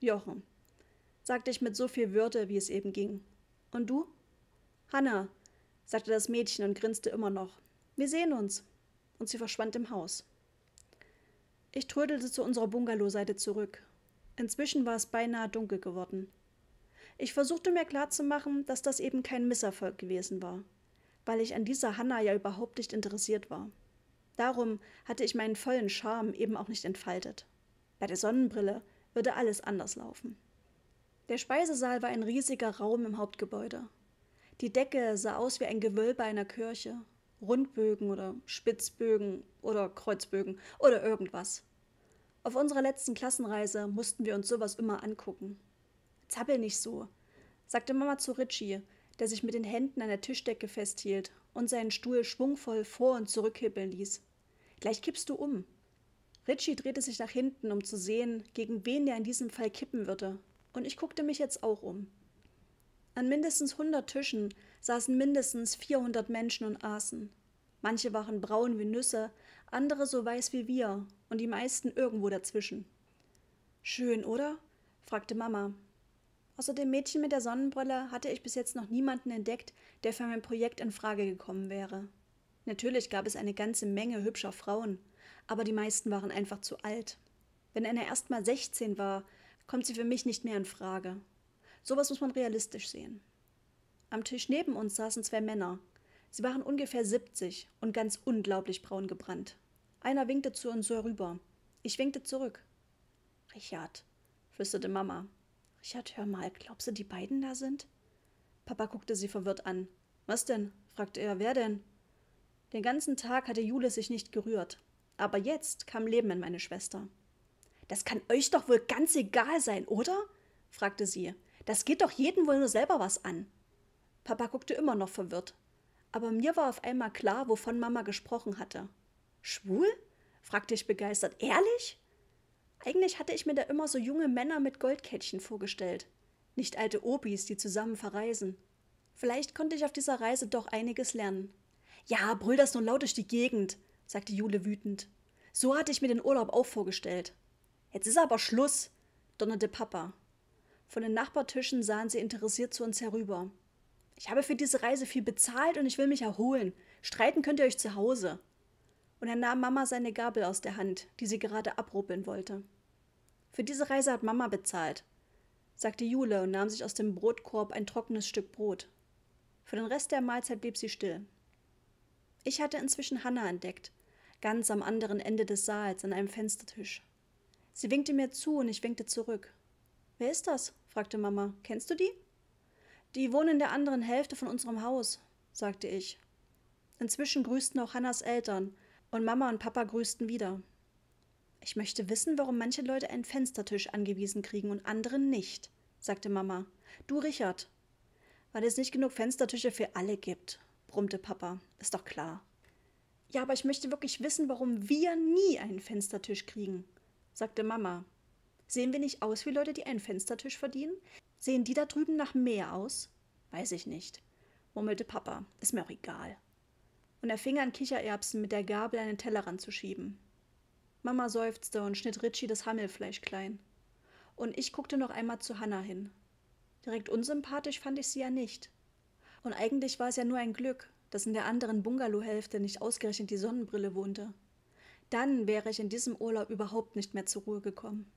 [SPEAKER 1] Jochen sagte ich mit so viel Würde, wie es eben ging. Und du? Hanna, sagte das Mädchen und grinste immer noch. Wir sehen uns. Und sie verschwand im Haus. Ich trödelte zu unserer Bungalowseite zurück. Inzwischen war es beinahe dunkel geworden. Ich versuchte mir klarzumachen, dass das eben kein Misserfolg gewesen war, weil ich an dieser Hanna ja überhaupt nicht interessiert war. Darum hatte ich meinen vollen Charme eben auch nicht entfaltet. Bei der Sonnenbrille würde alles anders laufen. Der Speisesaal war ein riesiger Raum im Hauptgebäude. Die Decke sah aus wie ein Gewölbe einer Kirche. Rundbögen oder Spitzbögen oder Kreuzbögen oder irgendwas. Auf unserer letzten Klassenreise mussten wir uns sowas immer angucken. Zappel nicht so, sagte Mama zu Richie, der sich mit den Händen an der Tischdecke festhielt und seinen Stuhl schwungvoll vor und zurückhippeln ließ. Gleich kippst du um. Richie drehte sich nach hinten, um zu sehen, gegen wen er in diesem Fall kippen würde, und ich guckte mich jetzt auch um. An mindestens 100 Tischen saßen mindestens 400 Menschen und aßen. Manche waren braun wie Nüsse, andere so weiß wie wir und die meisten irgendwo dazwischen. Schön, oder? fragte Mama. Außer dem Mädchen mit der Sonnenbrille hatte ich bis jetzt noch niemanden entdeckt, der für mein Projekt in Frage gekommen wäre. Natürlich gab es eine ganze Menge hübscher Frauen, aber die meisten waren einfach zu alt. Wenn einer erst mal 16 war, kommt sie für mich nicht mehr in Frage. Sowas muss man realistisch sehen. Am Tisch neben uns saßen zwei Männer. Sie waren ungefähr 70 und ganz unglaublich braun gebrannt. Einer winkte zu uns herüber. Ich winkte zurück. Richard, flüsterte Mama. Richard, hör mal, glaubst du, die beiden da sind? Papa guckte sie verwirrt an. Was denn? fragte er. Wer denn? Den ganzen Tag hatte Jule sich nicht gerührt. Aber jetzt kam Leben in meine Schwester. Das kann euch doch wohl ganz egal sein, oder? fragte sie. Das geht doch jeden wohl nur selber was an. Papa guckte immer noch verwirrt. Aber mir war auf einmal klar, wovon Mama gesprochen hatte. Schwul? fragte ich begeistert. Ehrlich? Eigentlich hatte ich mir da immer so junge Männer mit Goldkettchen vorgestellt. Nicht alte Obis, die zusammen verreisen. Vielleicht konnte ich auf dieser Reise doch einiges lernen. Ja, brüll das nur laut durch die Gegend, sagte Jule wütend. So hatte ich mir den Urlaub auch vorgestellt. Jetzt ist aber Schluss, donnerte Papa. Von den Nachbartischen sahen sie interessiert zu uns herüber. Ich habe für diese Reise viel bezahlt und ich will mich erholen. Streiten könnt ihr euch zu Hause. Und er nahm Mama seine Gabel aus der Hand, die sie gerade abrubbeln wollte. Für diese Reise hat Mama bezahlt, sagte Jule und nahm sich aus dem Brotkorb ein trockenes Stück Brot. Für den Rest der Mahlzeit blieb sie still. Ich hatte inzwischen Hanna entdeckt, ganz am anderen Ende des Saals an einem Fenstertisch. Sie winkte mir zu und ich winkte zurück. Wer ist das? fragte Mama. Kennst du die? Die wohnen in der anderen Hälfte von unserem Haus, sagte ich. Inzwischen grüßten auch Hannas Eltern und Mama und Papa grüßten wieder. Ich möchte wissen, warum manche Leute einen Fenstertisch angewiesen kriegen und andere nicht, sagte Mama. Du, Richard. Weil es nicht genug Fenstertische für alle gibt, brummte Papa. Ist doch klar. Ja, aber ich möchte wirklich wissen, warum wir nie einen Fenstertisch kriegen, sagte Mama. Sehen wir nicht aus wie Leute, die einen Fenstertisch verdienen? Sehen die da drüben nach mehr aus? Weiß ich nicht, murmelte Papa. Ist mir auch egal. Und er fing an, Kichererbsen mit der Gabel einen Tellerrand zu schieben. Mama seufzte und schnitt Ritchie das Hammelfleisch klein. Und ich guckte noch einmal zu Hannah hin. Direkt unsympathisch fand ich sie ja nicht. Und eigentlich war es ja nur ein Glück, dass in der anderen Bungalow-Hälfte nicht ausgerechnet die Sonnenbrille wohnte dann wäre ich in diesem Urlaub überhaupt nicht mehr zur Ruhe gekommen.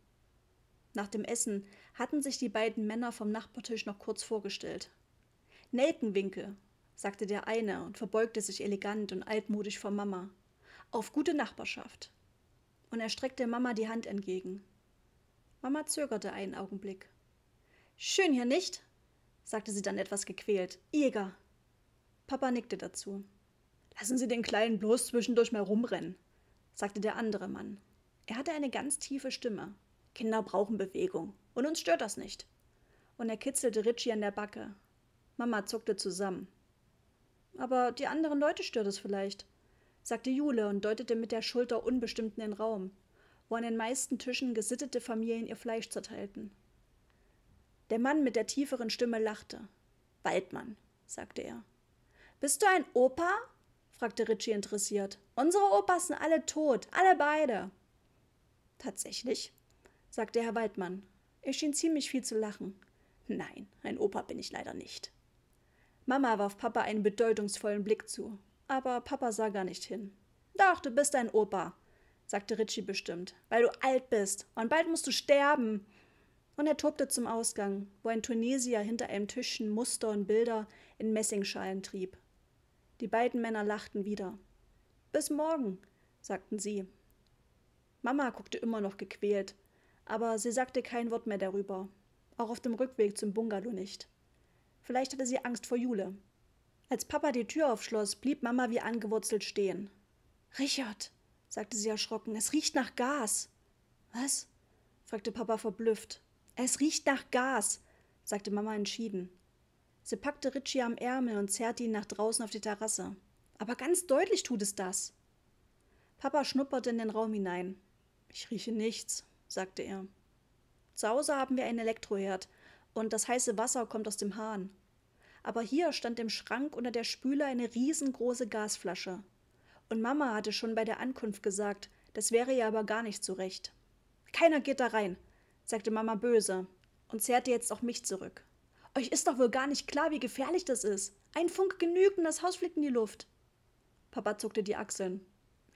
[SPEAKER 1] Nach dem Essen hatten sich die beiden Männer vom Nachbartisch noch kurz vorgestellt. Nelkenwinkel, sagte der eine und verbeugte sich elegant und altmodisch vor Mama. Auf gute Nachbarschaft. Und er streckte Mama die Hand entgegen. Mama zögerte einen Augenblick. Schön hier nicht? sagte sie dann etwas gequält. Jäger. Papa nickte dazu. Lassen Sie den Kleinen bloß zwischendurch mal rumrennen sagte der andere Mann. Er hatte eine ganz tiefe Stimme. Kinder brauchen Bewegung, und uns stört das nicht. Und er kitzelte Richie an der Backe. Mama zuckte zusammen. Aber die anderen Leute stört es vielleicht, sagte Jule und deutete mit der Schulter unbestimmt in den Raum, wo an den meisten Tischen gesittete Familien ihr Fleisch zerteilten. Der Mann mit der tieferen Stimme lachte. Waldmann, sagte er. Bist du ein Opa? fragte Richie interessiert. Unsere Opas sind alle tot, alle beide. Tatsächlich, sagte Herr Waldmann. Er schien ziemlich viel zu lachen. Nein, ein Opa bin ich leider nicht. Mama warf Papa einen bedeutungsvollen Blick zu, aber Papa sah gar nicht hin. Doch, du bist ein Opa, sagte Ritchie bestimmt, weil du alt bist und bald musst du sterben. Und er tobte zum Ausgang, wo ein Tunesier hinter einem Tischchen Muster und Bilder in Messingschalen trieb. Die beiden Männer lachten wieder. Bis morgen, sagten sie. Mama guckte immer noch gequält, aber sie sagte kein Wort mehr darüber, auch auf dem Rückweg zum Bungalow nicht. Vielleicht hatte sie Angst vor Jule. Als Papa die Tür aufschloss, blieb Mama wie angewurzelt stehen. Richard, sagte sie erschrocken, es riecht nach Gas. Was? fragte Papa verblüfft. Es riecht nach Gas, sagte Mama entschieden. Sie packte Richie am Ärmel und zerrte ihn nach draußen auf die Terrasse. Aber ganz deutlich tut es das. Papa schnupperte in den Raum hinein. Ich rieche nichts, sagte er. Zu Hause haben wir einen Elektroherd und das heiße Wasser kommt aus dem Hahn. Aber hier stand im Schrank unter der Spüle eine riesengroße Gasflasche. Und Mama hatte schon bei der Ankunft gesagt, das wäre ja aber gar nicht so recht. Keiner geht da rein, sagte Mama böse und zerrte jetzt auch mich zurück. Euch ist doch wohl gar nicht klar, wie gefährlich das ist. Ein Funk genügt und das Haus fliegt in die Luft. Papa zuckte die Achseln.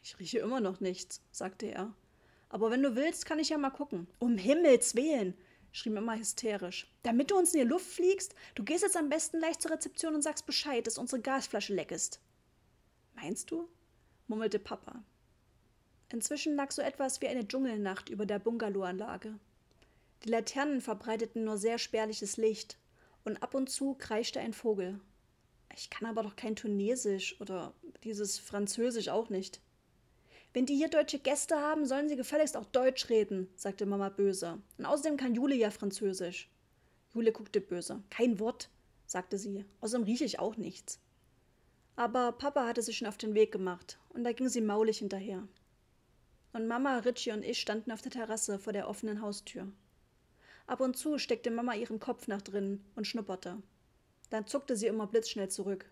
[SPEAKER 1] Ich rieche immer noch nichts, sagte er. Aber wenn du willst, kann ich ja mal gucken. Um Himmels Willen! schrie Mama hysterisch. Damit du uns in die Luft fliegst, du gehst jetzt am besten gleich zur Rezeption und sagst Bescheid, dass unsere Gasflasche leck ist. Meinst du? murmelte Papa. Inzwischen lag so etwas wie eine Dschungelnacht über der Bungalowanlage. Die Laternen verbreiteten nur sehr spärliches Licht, und ab und zu kreischte ein Vogel. Ich kann aber doch kein Tunesisch oder dieses Französisch auch nicht. Wenn die hier deutsche Gäste haben, sollen sie gefälligst auch Deutsch reden, sagte Mama böse. Und außerdem kann Jule ja Französisch. Jule guckte böse. Kein Wort, sagte sie. Außerdem rieche ich auch nichts. Aber Papa hatte sich schon auf den Weg gemacht und da ging sie maulig hinterher. Und Mama, Richie und ich standen auf der Terrasse vor der offenen Haustür. Ab und zu steckte Mama ihren Kopf nach drinnen und schnupperte. Dann zuckte sie immer blitzschnell zurück.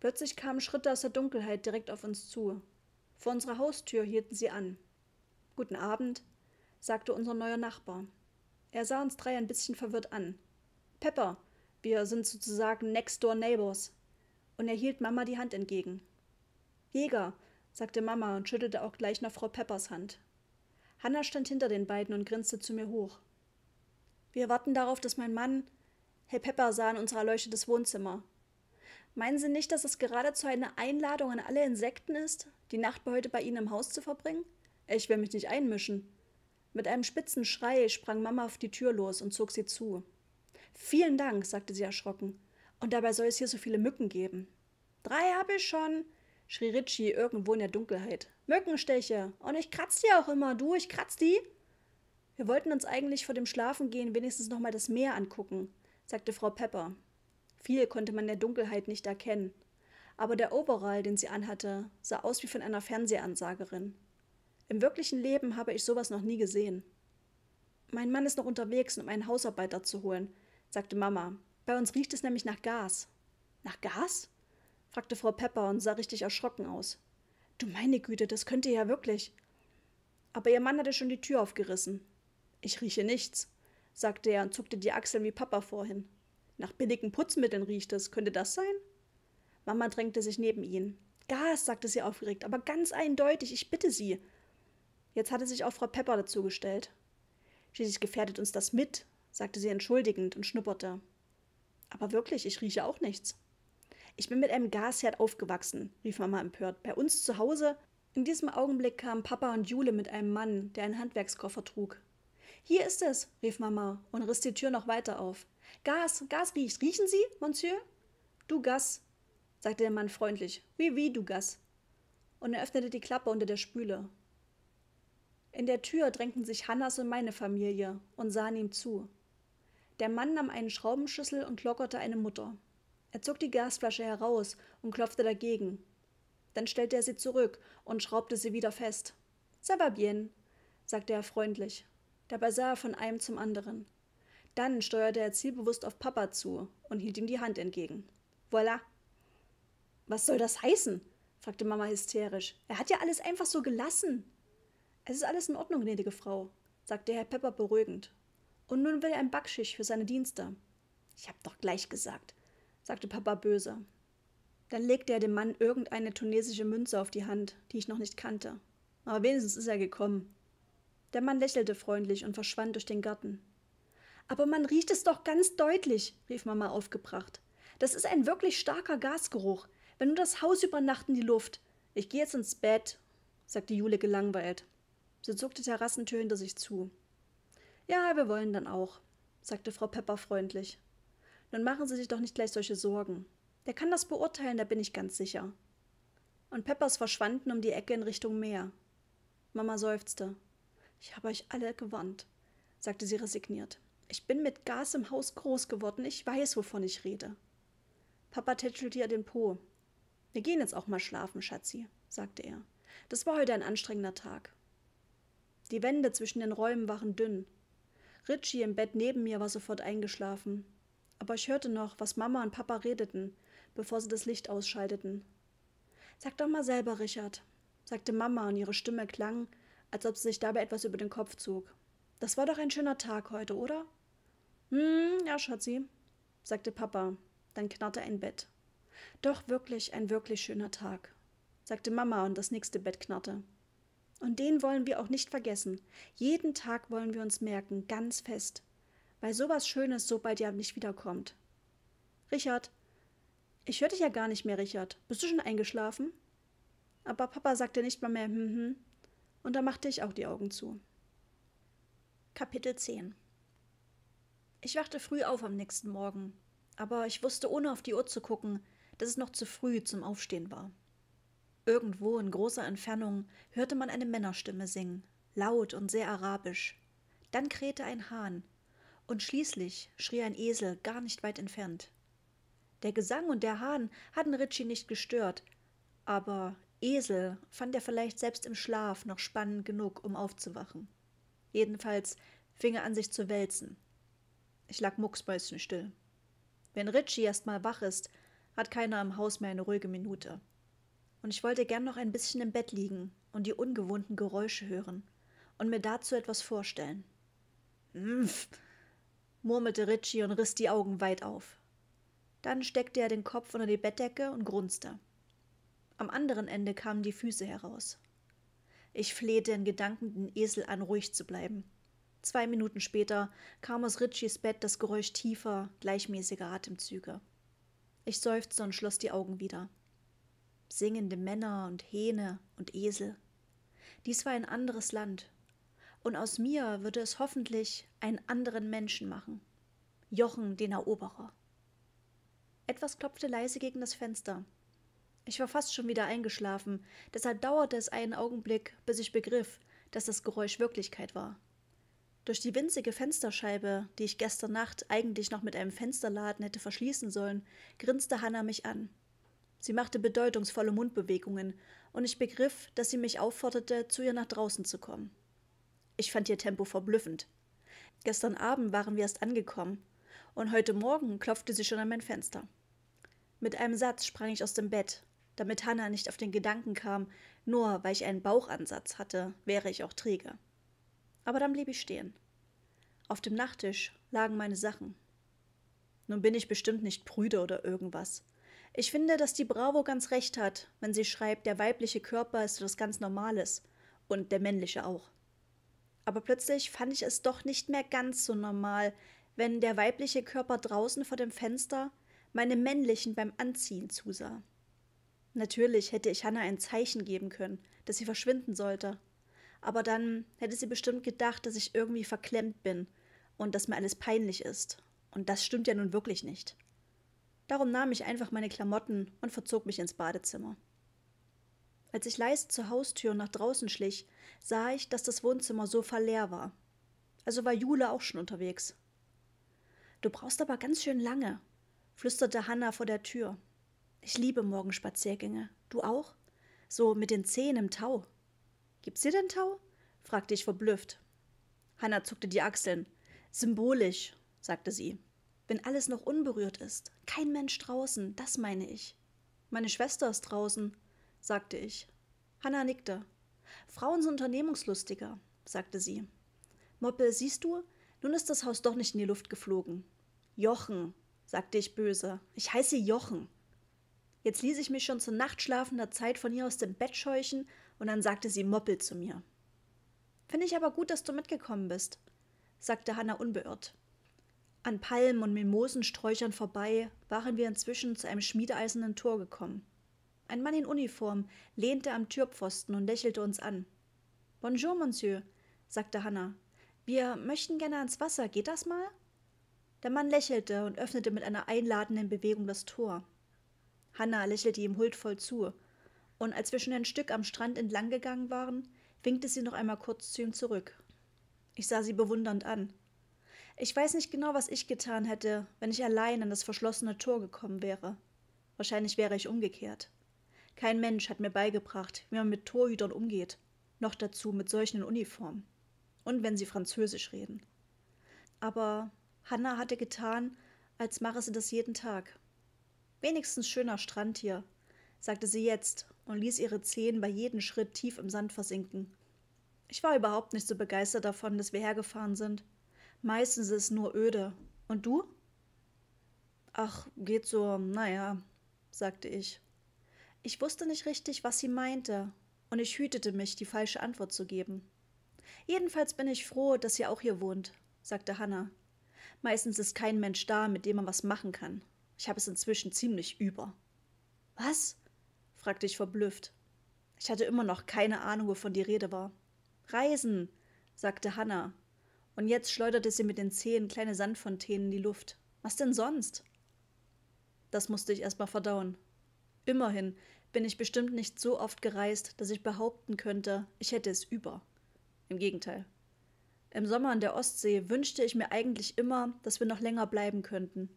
[SPEAKER 1] Plötzlich kamen Schritte aus der Dunkelheit direkt auf uns zu. Vor unserer Haustür hielten sie an. Guten Abend, sagte unser neuer Nachbar. Er sah uns drei ein bisschen verwirrt an. Pepper, wir sind sozusagen Next Door Neighbors. Und er hielt Mama die Hand entgegen. Jäger, sagte Mama und schüttelte auch gleich nach Frau Peppers Hand. Hannah stand hinter den beiden und grinste zu mir hoch. Wir warten darauf, dass mein Mann, Herr Pepper sah in unser erleuchtetes Wohnzimmer. Meinen Sie nicht, dass es geradezu eine Einladung an alle Insekten ist, die Nacht heute bei Ihnen im Haus zu verbringen? Ich will mich nicht einmischen. Mit einem spitzen Schrei sprang Mama auf die Tür los und zog sie zu. Vielen Dank, sagte sie erschrocken. Und dabei soll es hier so viele Mücken geben. Drei habe ich schon, schrie Ritchie irgendwo in der Dunkelheit. Mückenstiche! Und ich kratz die auch immer, du, ich kratz die! Wir wollten uns eigentlich vor dem Schlafengehen wenigstens nochmal das Meer angucken, sagte Frau Pepper. Viel konnte man in der Dunkelheit nicht erkennen, aber der Overall, den sie anhatte, sah aus wie von einer Fernsehansagerin. Im wirklichen Leben habe ich sowas noch nie gesehen. Mein Mann ist noch unterwegs, um einen Hausarbeiter zu holen, sagte Mama. Bei uns riecht es nämlich nach Gas. Nach Gas? fragte Frau Pepper und sah richtig erschrocken aus. Du meine Güte, das könnte ja wirklich. Aber ihr Mann hatte schon die Tür aufgerissen. Ich rieche nichts, sagte er und zuckte die Achseln wie Papa vorhin. Nach billigen Putzmitteln riecht es. Könnte das sein? Mama drängte sich neben ihn. Gas, sagte sie aufgeregt, aber ganz eindeutig, ich bitte Sie. Jetzt hatte sich auch Frau Pepper dazugestellt. Schließlich gefährdet uns das mit, sagte sie entschuldigend und schnupperte. Aber wirklich, ich rieche auch nichts. Ich bin mit einem Gasherd aufgewachsen, rief Mama empört. Bei uns zu Hause. In diesem Augenblick kamen Papa und Jule mit einem Mann, der einen Handwerkskoffer trug. Hier ist es, rief Mama und riss die Tür noch weiter auf. Gas, Gas riecht. Riechen Sie, Monsieur? Du Gas, sagte der Mann freundlich. Wie, wie, du Gas. Und er öffnete die Klappe unter der Spüle. In der Tür drängten sich Hannas und meine Familie und sahen ihm zu. Der Mann nahm einen Schraubenschlüssel und lockerte eine Mutter. Er zog die Gasflasche heraus und klopfte dagegen. Dann stellte er sie zurück und schraubte sie wieder fest. Ça va bien, sagte er freundlich Dabei sah er von einem zum anderen. Dann steuerte er zielbewusst auf Papa zu und hielt ihm die Hand entgegen. Voilà! Was soll das heißen? fragte Mama hysterisch. Er hat ja alles einfach so gelassen. Es ist alles in Ordnung, gnädige Frau, sagte Herr Pepper beruhigend. Und nun will er ein Backschisch für seine Dienste. Ich hab doch gleich gesagt, sagte Papa böse. Dann legte er dem Mann irgendeine tunesische Münze auf die Hand, die ich noch nicht kannte. Aber wenigstens ist er gekommen. Der Mann lächelte freundlich und verschwand durch den Garten. Aber man riecht es doch ganz deutlich, rief Mama aufgebracht. Das ist ein wirklich starker Gasgeruch. Wenn nur das Haus über Nacht die Luft. Ich gehe jetzt ins Bett, sagte Jule gelangweilt. Sie zog die Terrassentür hinter sich zu. Ja, wir wollen dann auch, sagte Frau Pepper freundlich. Nun machen Sie sich doch nicht gleich solche Sorgen. Der kann das beurteilen, da bin ich ganz sicher. Und Peppers verschwanden um die Ecke in Richtung Meer. Mama seufzte. Ich habe euch alle gewarnt, sagte sie resigniert. Ich bin mit Gas im Haus groß geworden, ich weiß, wovon ich rede. Papa tätschelte ihr den Po. Wir gehen jetzt auch mal schlafen, Schatzi, sagte er. Das war heute ein anstrengender Tag. Die Wände zwischen den Räumen waren dünn. Richie im Bett neben mir war sofort eingeschlafen. Aber ich hörte noch, was Mama und Papa redeten, bevor sie das Licht ausschalteten. Sag doch mal selber, Richard, sagte Mama und ihre Stimme klang, als ob sie sich dabei etwas über den Kopf zog. Das war doch ein schöner Tag heute, oder? Hm, ja, Schatzi, sagte Papa. Dann knarrte ein Bett. Doch wirklich ein wirklich schöner Tag, sagte Mama und das nächste Bett knarrte. Und den wollen wir auch nicht vergessen. Jeden Tag wollen wir uns merken, ganz fest. Weil sowas Schönes so bald ja nicht wiederkommt. Richard, ich höre dich ja gar nicht mehr, Richard. Bist du schon eingeschlafen? Aber Papa sagte nicht mal mehr, hm, hm. Und da machte ich auch die Augen zu. Kapitel 10 Ich wachte früh auf am nächsten Morgen, aber ich wusste, ohne auf die Uhr zu gucken, dass es noch zu früh zum Aufstehen war. Irgendwo in großer Entfernung hörte man eine Männerstimme singen, laut und sehr arabisch. Dann krähte ein Hahn, und schließlich schrie ein Esel gar nicht weit entfernt. Der Gesang und der Hahn hatten Ritchie nicht gestört, aber Esel fand er vielleicht selbst im Schlaf noch spannend genug, um aufzuwachen. Jedenfalls fing er an, sich zu wälzen. Ich lag mucksmäuschenstill. Wenn Ritchie erst mal wach ist, hat keiner im Haus mehr eine ruhige Minute. Und ich wollte gern noch ein bisschen im Bett liegen und die ungewohnten Geräusche hören und mir dazu etwas vorstellen. Mpf, murmelte Ritchie und riss die Augen weit auf. Dann steckte er den Kopf unter die Bettdecke und grunzte. Am anderen Ende kamen die Füße heraus. Ich flehte in Gedanken den Esel an, ruhig zu bleiben. Zwei Minuten später kam aus Ritchies Bett das Geräusch tiefer, gleichmäßiger Atemzüge. Ich seufzte und schloss die Augen wieder. Singende Männer und Hähne und Esel. Dies war ein anderes Land. Und aus mir würde es hoffentlich einen anderen Menschen machen. Jochen, den Eroberer. Etwas klopfte leise gegen das Fenster. Ich war fast schon wieder eingeschlafen, deshalb dauerte es einen Augenblick, bis ich begriff, dass das Geräusch Wirklichkeit war. Durch die winzige Fensterscheibe, die ich gestern Nacht eigentlich noch mit einem Fensterladen hätte verschließen sollen, grinste Hannah mich an. Sie machte bedeutungsvolle Mundbewegungen, und ich begriff, dass sie mich aufforderte, zu ihr nach draußen zu kommen. Ich fand ihr Tempo verblüffend. Gestern Abend waren wir erst angekommen, und heute Morgen klopfte sie schon an mein Fenster. Mit einem Satz sprang ich aus dem Bett damit Hannah nicht auf den Gedanken kam, nur weil ich einen Bauchansatz hatte, wäre ich auch träge. Aber dann blieb ich stehen. Auf dem Nachttisch lagen meine Sachen. Nun bin ich bestimmt nicht prüde oder irgendwas. Ich finde, dass die Bravo ganz recht hat, wenn sie schreibt, der weibliche Körper ist etwas ganz Normales und der männliche auch. Aber plötzlich fand ich es doch nicht mehr ganz so normal, wenn der weibliche Körper draußen vor dem Fenster meinem männlichen beim Anziehen zusah. Natürlich hätte ich Hannah ein Zeichen geben können, dass sie verschwinden sollte. Aber dann hätte sie bestimmt gedacht, dass ich irgendwie verklemmt bin und dass mir alles peinlich ist. Und das stimmt ja nun wirklich nicht. Darum nahm ich einfach meine Klamotten und verzog mich ins Badezimmer. Als ich leise zur Haustür nach draußen schlich, sah ich, dass das Wohnzimmer so leer war. Also war Jule auch schon unterwegs. Du brauchst aber ganz schön lange, flüsterte Hanna vor der Tür. Ich liebe Morgenspaziergänge. Du auch? So mit den Zehen im Tau. Gibt's hier denn Tau? fragte ich verblüfft. Hanna zuckte die Achseln. Symbolisch, sagte sie. Wenn alles noch unberührt ist, kein Mensch draußen, das meine ich. Meine Schwester ist draußen, sagte ich. Hanna nickte. Frauen sind unternehmungslustiger, sagte sie. Moppel, siehst du, nun ist das Haus doch nicht in die Luft geflogen. Jochen, sagte ich böse. Ich heiße Jochen. Jetzt ließ ich mich schon zur nachtschlafender Zeit von ihr aus dem Bett scheuchen und dann sagte sie Moppel zu mir. Finde ich aber gut, dass du mitgekommen bist, sagte Hanna unbeirrt. An Palmen und Mimosensträuchern vorbei waren wir inzwischen zu einem schmiedeeisernen Tor gekommen. Ein Mann in Uniform lehnte am Türpfosten und lächelte uns an. Bonjour, Monsieur, sagte Hanna. Wir möchten gerne ans Wasser, geht das mal? Der Mann lächelte und öffnete mit einer einladenden Bewegung das Tor. Hanna lächelte ihm huldvoll zu. Und als wir schon ein Stück am Strand entlang gegangen waren, winkte sie noch einmal kurz zu ihm zurück. Ich sah sie bewundernd an. Ich weiß nicht genau, was ich getan hätte, wenn ich allein an das verschlossene Tor gekommen wäre. Wahrscheinlich wäre ich umgekehrt. Kein Mensch hat mir beigebracht, wie man mit Torhütern umgeht, noch dazu mit solchen in Uniform. Und wenn sie Französisch reden. Aber Hannah hatte getan, als mache sie das jeden Tag. Wenigstens schöner Strand hier, sagte sie jetzt und ließ ihre Zehen bei jedem Schritt tief im Sand versinken. Ich war überhaupt nicht so begeistert davon, dass wir hergefahren sind. Meistens ist es nur öde. Und du? Ach, geht so, naja, sagte ich. Ich wusste nicht richtig, was sie meinte, und ich hütete mich, die falsche Antwort zu geben. Jedenfalls bin ich froh, dass ihr auch hier wohnt, sagte Hannah. Meistens ist kein Mensch da, mit dem man was machen kann. Ich habe es inzwischen ziemlich über. Was? fragte ich verblüfft. Ich hatte immer noch keine Ahnung, wovon die Rede war. Reisen, sagte Hannah. Und jetzt schleuderte sie mit den Zehen kleine Sandfontänen in die Luft. Was denn sonst? Das musste ich erstmal verdauen. Immerhin bin ich bestimmt nicht so oft gereist, dass ich behaupten könnte, ich hätte es über. Im Gegenteil. Im Sommer an der Ostsee wünschte ich mir eigentlich immer, dass wir noch länger bleiben könnten.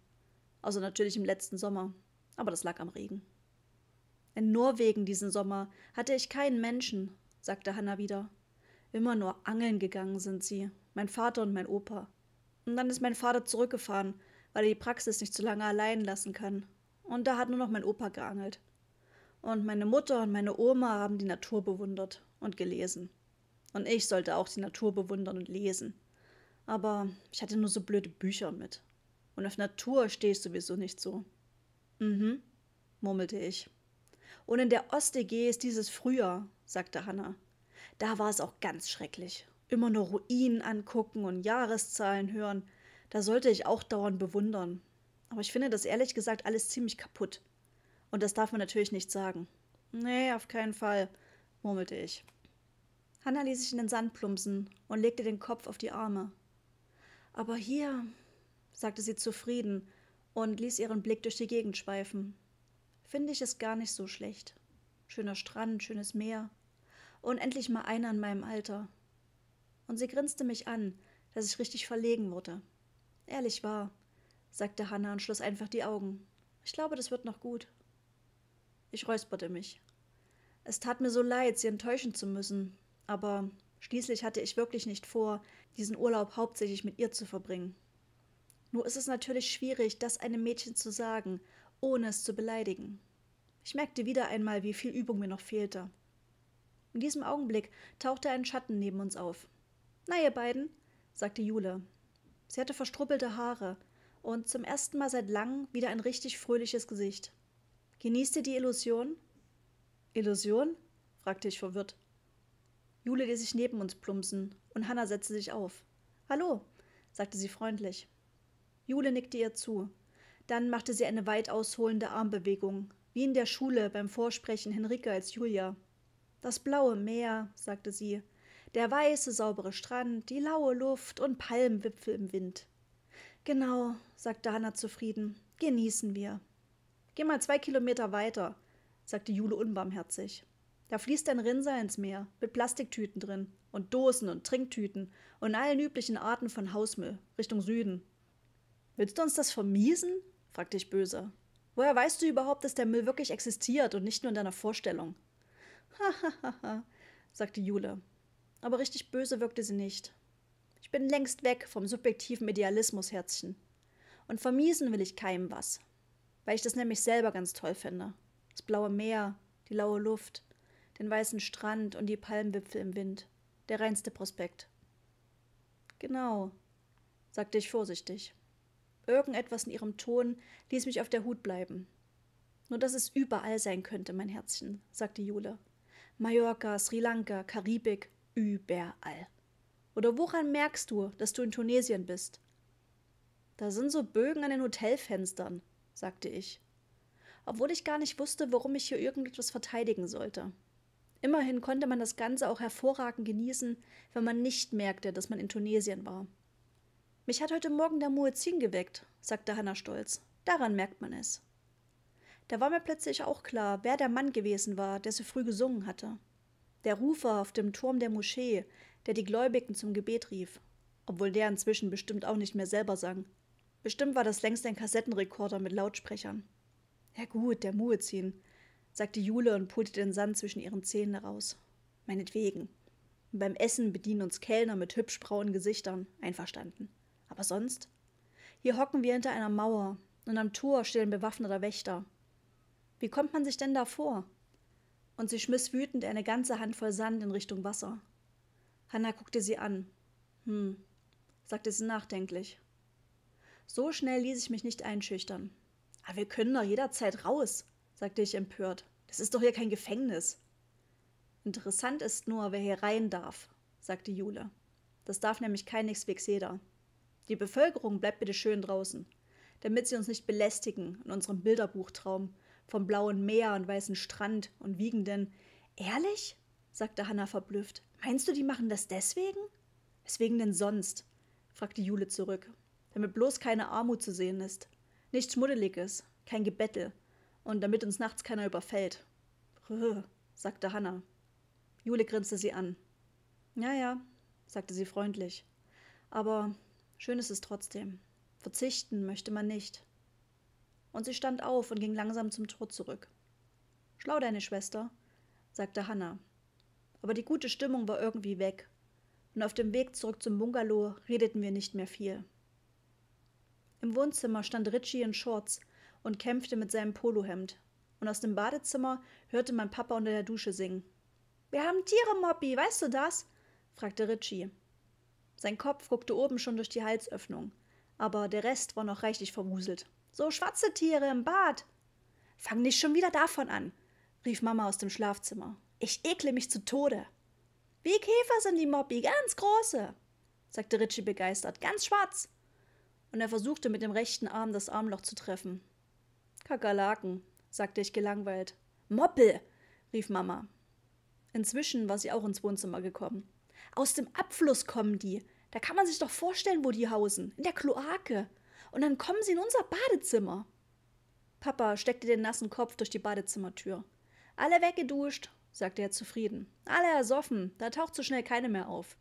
[SPEAKER 1] Außer also natürlich im letzten Sommer. Aber das lag am Regen. In Norwegen diesen Sommer hatte ich keinen Menschen, sagte Hanna wieder. Immer nur angeln gegangen sind sie, mein Vater und mein Opa. Und dann ist mein Vater zurückgefahren, weil er die Praxis nicht so lange allein lassen kann. Und da hat nur noch mein Opa geangelt. Und meine Mutter und meine Oma haben die Natur bewundert und gelesen. Und ich sollte auch die Natur bewundern und lesen. Aber ich hatte nur so blöde Bücher mit. Und auf Natur stehe ich sowieso nicht so. Mhm, murmelte ich. Und in der Ost-EG ist dieses Frühjahr, sagte Hanna. Da war es auch ganz schrecklich. Immer nur Ruinen angucken und Jahreszahlen hören. Da sollte ich auch dauernd bewundern. Aber ich finde das ehrlich gesagt alles ziemlich kaputt. Und das darf man natürlich nicht sagen. Nee, auf keinen Fall, murmelte ich. Hanna ließ sich in den Sand plumpsen und legte den Kopf auf die Arme. Aber hier, sagte sie zufrieden und ließ ihren Blick durch die Gegend schweifen. Finde ich es gar nicht so schlecht. Schöner Strand, schönes Meer. Und endlich mal einer in meinem Alter. Und sie grinste mich an, dass ich richtig verlegen wurde. Ehrlich wahr, sagte Hannah und schloss einfach die Augen. Ich glaube, das wird noch gut. Ich räusperte mich. Es tat mir so leid, sie enttäuschen zu müssen, aber schließlich hatte ich wirklich nicht vor, diesen Urlaub hauptsächlich mit ihr zu verbringen. Nur ist es natürlich schwierig, das einem Mädchen zu sagen, ohne es zu beleidigen. Ich merkte wieder einmal, wie viel Übung mir noch fehlte. In diesem Augenblick tauchte ein Schatten neben uns auf. Na, ihr beiden, sagte Jule. Sie hatte verstruppelte Haare und zum ersten Mal seit langem wieder ein richtig fröhliches Gesicht. Genießt ihr die Illusion? Illusion? fragte ich verwirrt. Jule ließ sich neben uns plumpsen und Hanna setzte sich auf. Hallo, sagte sie freundlich. Jule nickte ihr zu. Dann machte sie eine weit ausholende Armbewegung, wie in der Schule beim Vorsprechen Henrike als Julia. Das blaue Meer, sagte sie, der weiße, saubere Strand, die laue Luft und Palmwipfel im Wind. Genau, sagte Hanna zufrieden, genießen wir. Geh mal zwei Kilometer weiter, sagte Jule unbarmherzig. Da fließt ein Rinser ins Meer, mit Plastiktüten drin und Dosen und Trinktüten und allen üblichen Arten von Hausmüll, Richtung Süden. Willst du uns das vermiesen? fragte ich böse. Woher weißt du überhaupt, dass der Müll wirklich existiert und nicht nur in deiner Vorstellung? Hahaha, [laughs] sagte Jule. Aber richtig böse wirkte sie nicht. Ich bin längst weg vom subjektiven Idealismus, Herzchen. Und vermiesen will ich keinem was. Weil ich das nämlich selber ganz toll finde. Das blaue Meer, die laue Luft, den weißen Strand und die Palmwipfel im Wind. Der reinste Prospekt. Genau, sagte ich vorsichtig. Irgendetwas in ihrem Ton ließ mich auf der Hut bleiben. Nur dass es überall sein könnte, mein Herzchen, sagte Jule. Mallorca, Sri Lanka, Karibik, überall. Oder woran merkst du, dass du in Tunesien bist? Da sind so Bögen an den Hotelfenstern, sagte ich. Obwohl ich gar nicht wusste, warum ich hier irgendetwas verteidigen sollte. Immerhin konnte man das Ganze auch hervorragend genießen, wenn man nicht merkte, dass man in Tunesien war. Mich hat heute Morgen der Muezzin geweckt, sagte Hanna stolz. Daran merkt man es. Da war mir plötzlich auch klar, wer der Mann gewesen war, der so früh gesungen hatte. Der Rufer auf dem Turm der Moschee, der die Gläubigen zum Gebet rief, obwohl der inzwischen bestimmt auch nicht mehr selber sang. Bestimmt war das längst ein Kassettenrekorder mit Lautsprechern. Ja gut, der Muezzin, sagte Jule und pulte den Sand zwischen ihren Zähnen heraus. Meinetwegen. Und beim Essen bedienen uns Kellner mit hübsch braunen Gesichtern. Einverstanden. Aber sonst? Hier hocken wir hinter einer Mauer und am Tor steht ein bewaffneter Wächter. Wie kommt man sich denn da vor? Und sie schmiss wütend eine ganze Handvoll Sand in Richtung Wasser. Hanna guckte sie an. Hm, sagte sie nachdenklich. So schnell ließ ich mich nicht einschüchtern. Aber wir können doch jederzeit raus, sagte ich empört. Das ist doch hier kein Gefängnis. Interessant ist nur, wer hier rein darf, sagte Jule. Das darf nämlich keineswegs jeder. Die Bevölkerung bleibt bitte schön draußen, damit sie uns nicht belästigen in unserem Bilderbuchtraum vom blauen Meer und weißen Strand und wiegenden. Ehrlich? sagte Hanna verblüfft. Meinst du, die machen das deswegen? Weswegen denn sonst? fragte Jule zurück. Damit bloß keine Armut zu sehen ist. Nichts Schmuddeliges, kein Gebettel. Und damit uns nachts keiner überfällt. Brr, sagte Hanna. Jule grinste sie an. Ja, ja, sagte sie freundlich. Aber Schön ist es trotzdem. Verzichten möchte man nicht. Und sie stand auf und ging langsam zum Tor zurück. Schlau deine Schwester, sagte Hannah. Aber die gute Stimmung war irgendwie weg, und auf dem Weg zurück zum Bungalow redeten wir nicht mehr viel. Im Wohnzimmer stand Richie in Shorts und kämpfte mit seinem Polohemd, und aus dem Badezimmer hörte mein Papa unter der Dusche singen. Wir haben Tiere, Moppy, weißt du das? fragte Richie. Sein Kopf guckte oben schon durch die Halsöffnung, aber der Rest war noch reichlich verwuselt. So schwarze Tiere im Bad! Fang nicht schon wieder davon an, rief Mama aus dem Schlafzimmer. Ich ekle mich zu Tode. Wie Käfer sind die Moppi, ganz große, sagte Ritchie begeistert, ganz schwarz. Und er versuchte mit dem rechten Arm das Armloch zu treffen. Kakerlaken, sagte ich gelangweilt. Moppel, rief Mama. Inzwischen war sie auch ins Wohnzimmer gekommen aus dem Abfluss kommen die. Da kann man sich doch vorstellen, wo die hausen. In der Kloake. Und dann kommen sie in unser Badezimmer. Papa steckte den nassen Kopf durch die Badezimmertür. Alle weggeduscht, sagte er zufrieden. Alle ersoffen, da taucht so schnell keine mehr auf.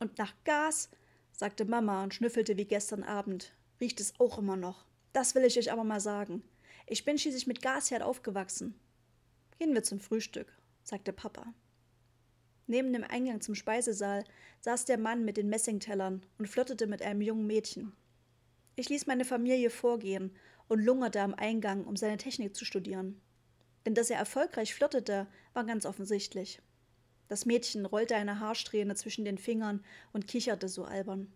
[SPEAKER 1] Und nach Gas, sagte Mama und schnüffelte wie gestern Abend. Riecht es auch immer noch. Das will ich euch aber mal sagen. Ich bin schließlich mit Gasherd aufgewachsen. Gehen wir zum Frühstück, sagte Papa. Neben dem Eingang zum Speisesaal saß der Mann mit den Messingtellern und flirtete mit einem jungen Mädchen. Ich ließ meine Familie vorgehen und lungerte am Eingang, um seine Technik zu studieren. Denn dass er erfolgreich flirtete, war ganz offensichtlich. Das Mädchen rollte eine Haarsträhne zwischen den Fingern und kicherte so albern.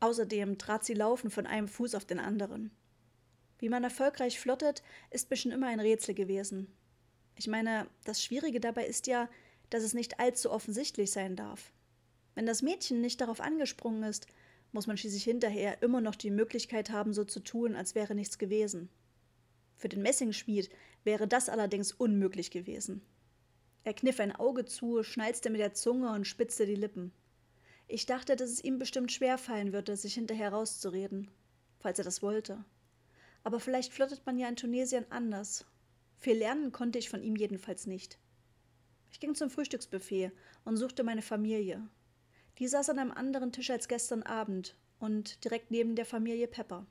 [SPEAKER 1] Außerdem trat sie laufend von einem Fuß auf den anderen. Wie man erfolgreich flirtet, ist mir schon immer ein Rätsel gewesen. Ich meine, das Schwierige dabei ist ja, dass es nicht allzu offensichtlich sein darf. Wenn das Mädchen nicht darauf angesprungen ist, muss man schließlich hinterher immer noch die Möglichkeit haben, so zu tun, als wäre nichts gewesen. Für den Messingschmied wäre das allerdings unmöglich gewesen. Er kniff ein Auge zu, schnalzte mit der Zunge und spitzte die Lippen. Ich dachte, dass es ihm bestimmt schwerfallen würde, sich hinterher rauszureden, falls er das wollte. Aber vielleicht flirtet man ja in Tunesien anders. Viel lernen konnte ich von ihm jedenfalls nicht. Ich ging zum Frühstücksbuffet und suchte meine Familie. Die saß an einem anderen Tisch als gestern Abend und direkt neben der Familie Pepper.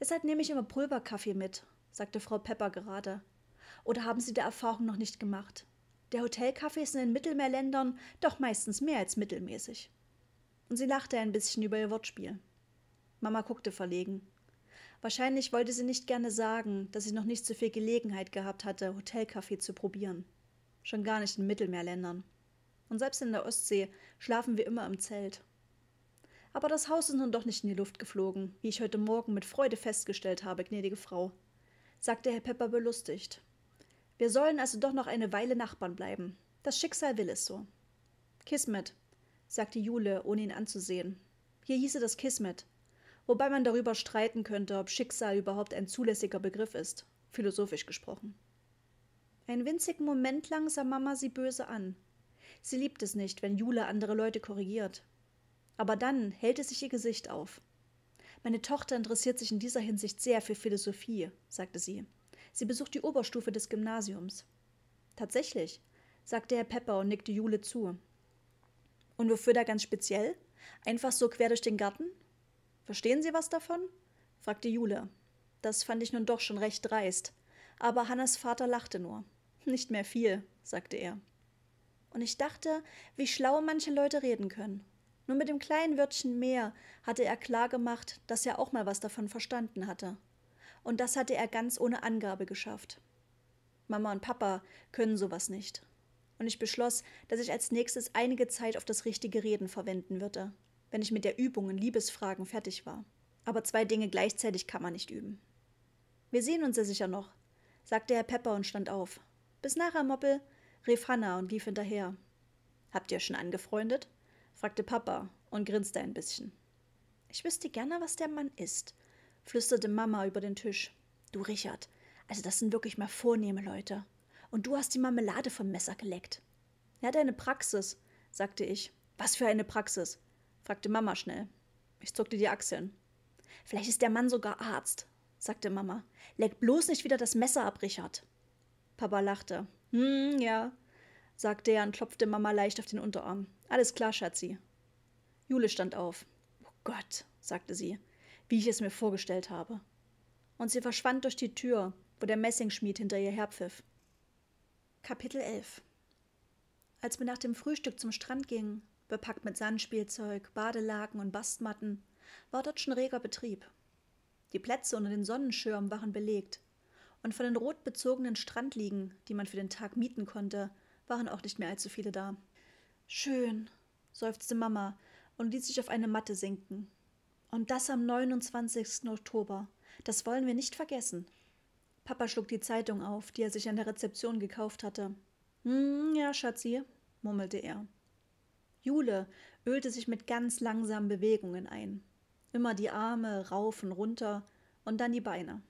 [SPEAKER 1] Deshalb nehme ich immer Pulverkaffee mit, sagte Frau Pepper gerade. Oder haben Sie die Erfahrung noch nicht gemacht? Der Hotelkaffee ist in den Mittelmeerländern doch meistens mehr als mittelmäßig. Und sie lachte ein bisschen über ihr Wortspiel. Mama guckte verlegen. Wahrscheinlich wollte sie nicht gerne sagen, dass sie noch nicht so viel Gelegenheit gehabt hatte, Hotelkaffee zu probieren schon gar nicht in Mittelmeerländern. Und selbst in der Ostsee schlafen wir immer im Zelt. Aber das Haus ist nun doch nicht in die Luft geflogen, wie ich heute Morgen mit Freude festgestellt habe, gnädige Frau, sagte Herr Pepper belustigt. Wir sollen also doch noch eine Weile Nachbarn bleiben. Das Schicksal will es so. Kismet, sagte Jule, ohne ihn anzusehen. Hier hieße das Kismet, wobei man darüber streiten könnte, ob Schicksal überhaupt ein zulässiger Begriff ist, philosophisch gesprochen. Einen winzigen Moment lang sah Mama sie böse an. Sie liebt es nicht, wenn Jule andere Leute korrigiert. Aber dann hellte sich ihr Gesicht auf. Meine Tochter interessiert sich in dieser Hinsicht sehr für Philosophie, sagte sie. Sie besucht die Oberstufe des Gymnasiums. Tatsächlich, sagte Herr Pepper und nickte Jule zu. Und wofür da ganz speziell? Einfach so quer durch den Garten? Verstehen Sie was davon? fragte Jule. Das fand ich nun doch schon recht dreist. Aber Hannas Vater lachte nur. Nicht mehr viel, sagte er. Und ich dachte, wie schlau manche Leute reden können. Nur mit dem kleinen Wörtchen mehr hatte er klargemacht, dass er auch mal was davon verstanden hatte. Und das hatte er ganz ohne Angabe geschafft. Mama und Papa können sowas nicht. Und ich beschloss, dass ich als nächstes einige Zeit auf das richtige Reden verwenden würde, wenn ich mit der Übung in Liebesfragen fertig war. Aber zwei Dinge gleichzeitig kann man nicht üben. Wir sehen uns ja sicher noch, sagte Herr Pepper und stand auf. Bis nachher, Moppel, rief Hanna und lief hinterher. Habt ihr schon angefreundet? fragte Papa und grinste ein bisschen. Ich wüsste gerne, was der Mann ist, flüsterte Mama über den Tisch. Du, Richard, also das sind wirklich mal vornehme Leute. Und du hast die Marmelade vom Messer geleckt. Er hat eine Praxis, sagte ich. Was für eine Praxis? fragte Mama schnell. Ich zuckte die Achseln. Vielleicht ist der Mann sogar Arzt, sagte Mama. Leck bloß nicht wieder das Messer ab, Richard. Papa lachte. Hm, ja, sagte er und klopfte Mama leicht auf den Unterarm. Alles klar, Schatzi. Jule stand auf. Oh Gott, sagte sie, wie ich es mir vorgestellt habe. Und sie verschwand durch die Tür, wo der Messingschmied hinter ihr herpfiff. Kapitel 11 Als wir nach dem Frühstück zum Strand gingen, bepackt mit Sandspielzeug, Badelaken und Bastmatten, war dort schon reger Betrieb. Die Plätze unter den Sonnenschirmen waren belegt, und von den rot bezogenen Strandliegen, die man für den Tag mieten konnte, waren auch nicht mehr allzu viele da. Schön, seufzte Mama und ließ sich auf eine Matte sinken. Und das am 29. Oktober. Das wollen wir nicht vergessen. Papa schlug die Zeitung auf, die er sich an der Rezeption gekauft hatte. Hm, ja, Schatzi, murmelte er. Jule ölte sich mit ganz langsamen Bewegungen ein. Immer die Arme rauf und runter und dann die Beine.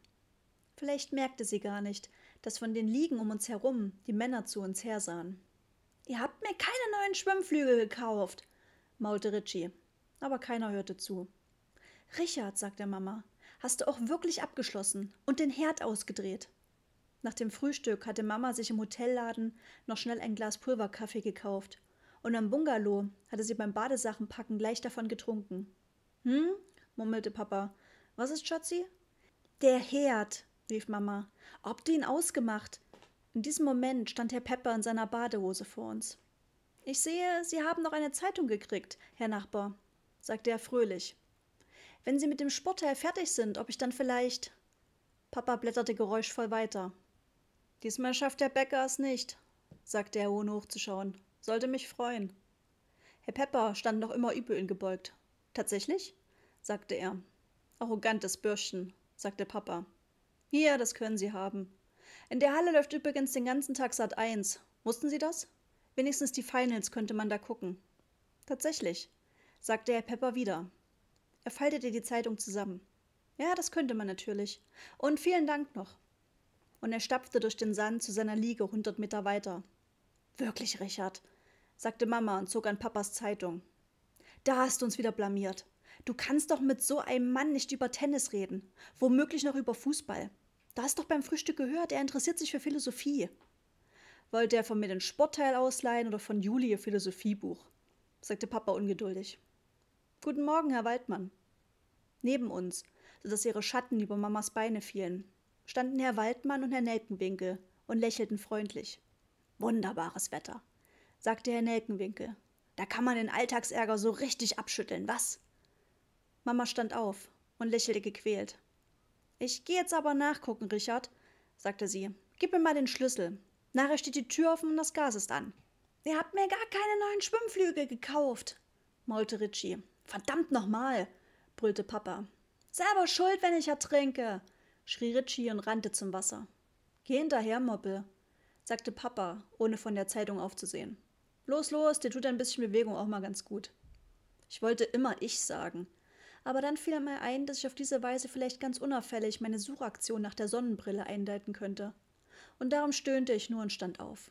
[SPEAKER 1] Vielleicht merkte sie gar nicht, dass von den Liegen um uns herum die Männer zu uns hersahen. Ihr habt mir keine neuen Schwimmflügel gekauft, maulte Richie, aber keiner hörte zu. Richard, sagte Mama, hast du auch wirklich abgeschlossen und den Herd ausgedreht. Nach dem Frühstück hatte Mama sich im Hotelladen noch schnell ein Glas Pulverkaffee gekauft und am Bungalow hatte sie beim Badesachenpacken gleich davon getrunken. Hm? murmelte Papa. Was ist Schatzi? Der Herd, rief Mama. Ob du ihn ausgemacht? In diesem Moment stand Herr Pepper in seiner Badehose vor uns. Ich sehe, Sie haben noch eine Zeitung gekriegt, Herr Nachbar, sagte er fröhlich. Wenn Sie mit dem Sportteil fertig sind, ob ich dann vielleicht. Papa blätterte geräuschvoll weiter. Diesmal schafft Herr Bäcker es nicht, sagte er, ohne hochzuschauen. Sollte mich freuen. Herr Pepper stand noch immer übel gebeugt. Tatsächlich? sagte er. Arrogantes Bürschchen, sagte Papa. Ja, das können Sie haben. In der Halle läuft übrigens den ganzen Tag Sat 1. Wussten Sie das? Wenigstens die Finals könnte man da gucken. Tatsächlich, sagte Herr Pepper wieder. Er faltete die Zeitung zusammen. Ja, das könnte man natürlich. Und vielen Dank noch. Und er stapfte durch den Sand zu seiner Liege hundert Meter weiter. Wirklich, Richard, sagte Mama und zog an Papas Zeitung. Da hast du uns wieder blamiert. Du kannst doch mit so einem Mann nicht über Tennis reden, womöglich noch über Fußball. Du hast doch beim Frühstück gehört, er interessiert sich für Philosophie. Wollte er von mir den Sportteil ausleihen oder von Juli ihr Philosophiebuch? sagte Papa ungeduldig. Guten Morgen, Herr Waldmann. Neben uns, sodass ihre Schatten über Mamas Beine fielen, standen Herr Waldmann und Herr Nelkenwinkel und lächelten freundlich. Wunderbares Wetter, sagte Herr Nelkenwinkel. Da kann man den Alltagsärger so richtig abschütteln, was? Mama stand auf und lächelte gequält. Ich gehe jetzt aber nachgucken, Richard, sagte sie. Gib mir mal den Schlüssel. Nachher steht die Tür offen und das Gas ist an. Ihr habt mir gar keine neuen Schwimmflügel gekauft, maulte Richie. Verdammt nochmal, brüllte Papa. Selber schuld, wenn ich ertrinke, schrie Richie und rannte zum Wasser. Geh hinterher, Moppel, sagte Papa, ohne von der Zeitung aufzusehen. Los, los, dir tut ein bisschen Bewegung auch mal ganz gut. Ich wollte immer ich sagen, aber dann fiel mir ein, dass ich auf diese Weise vielleicht ganz unauffällig meine Suchaktion nach der Sonnenbrille einleiten könnte. Und darum stöhnte ich nur und stand auf.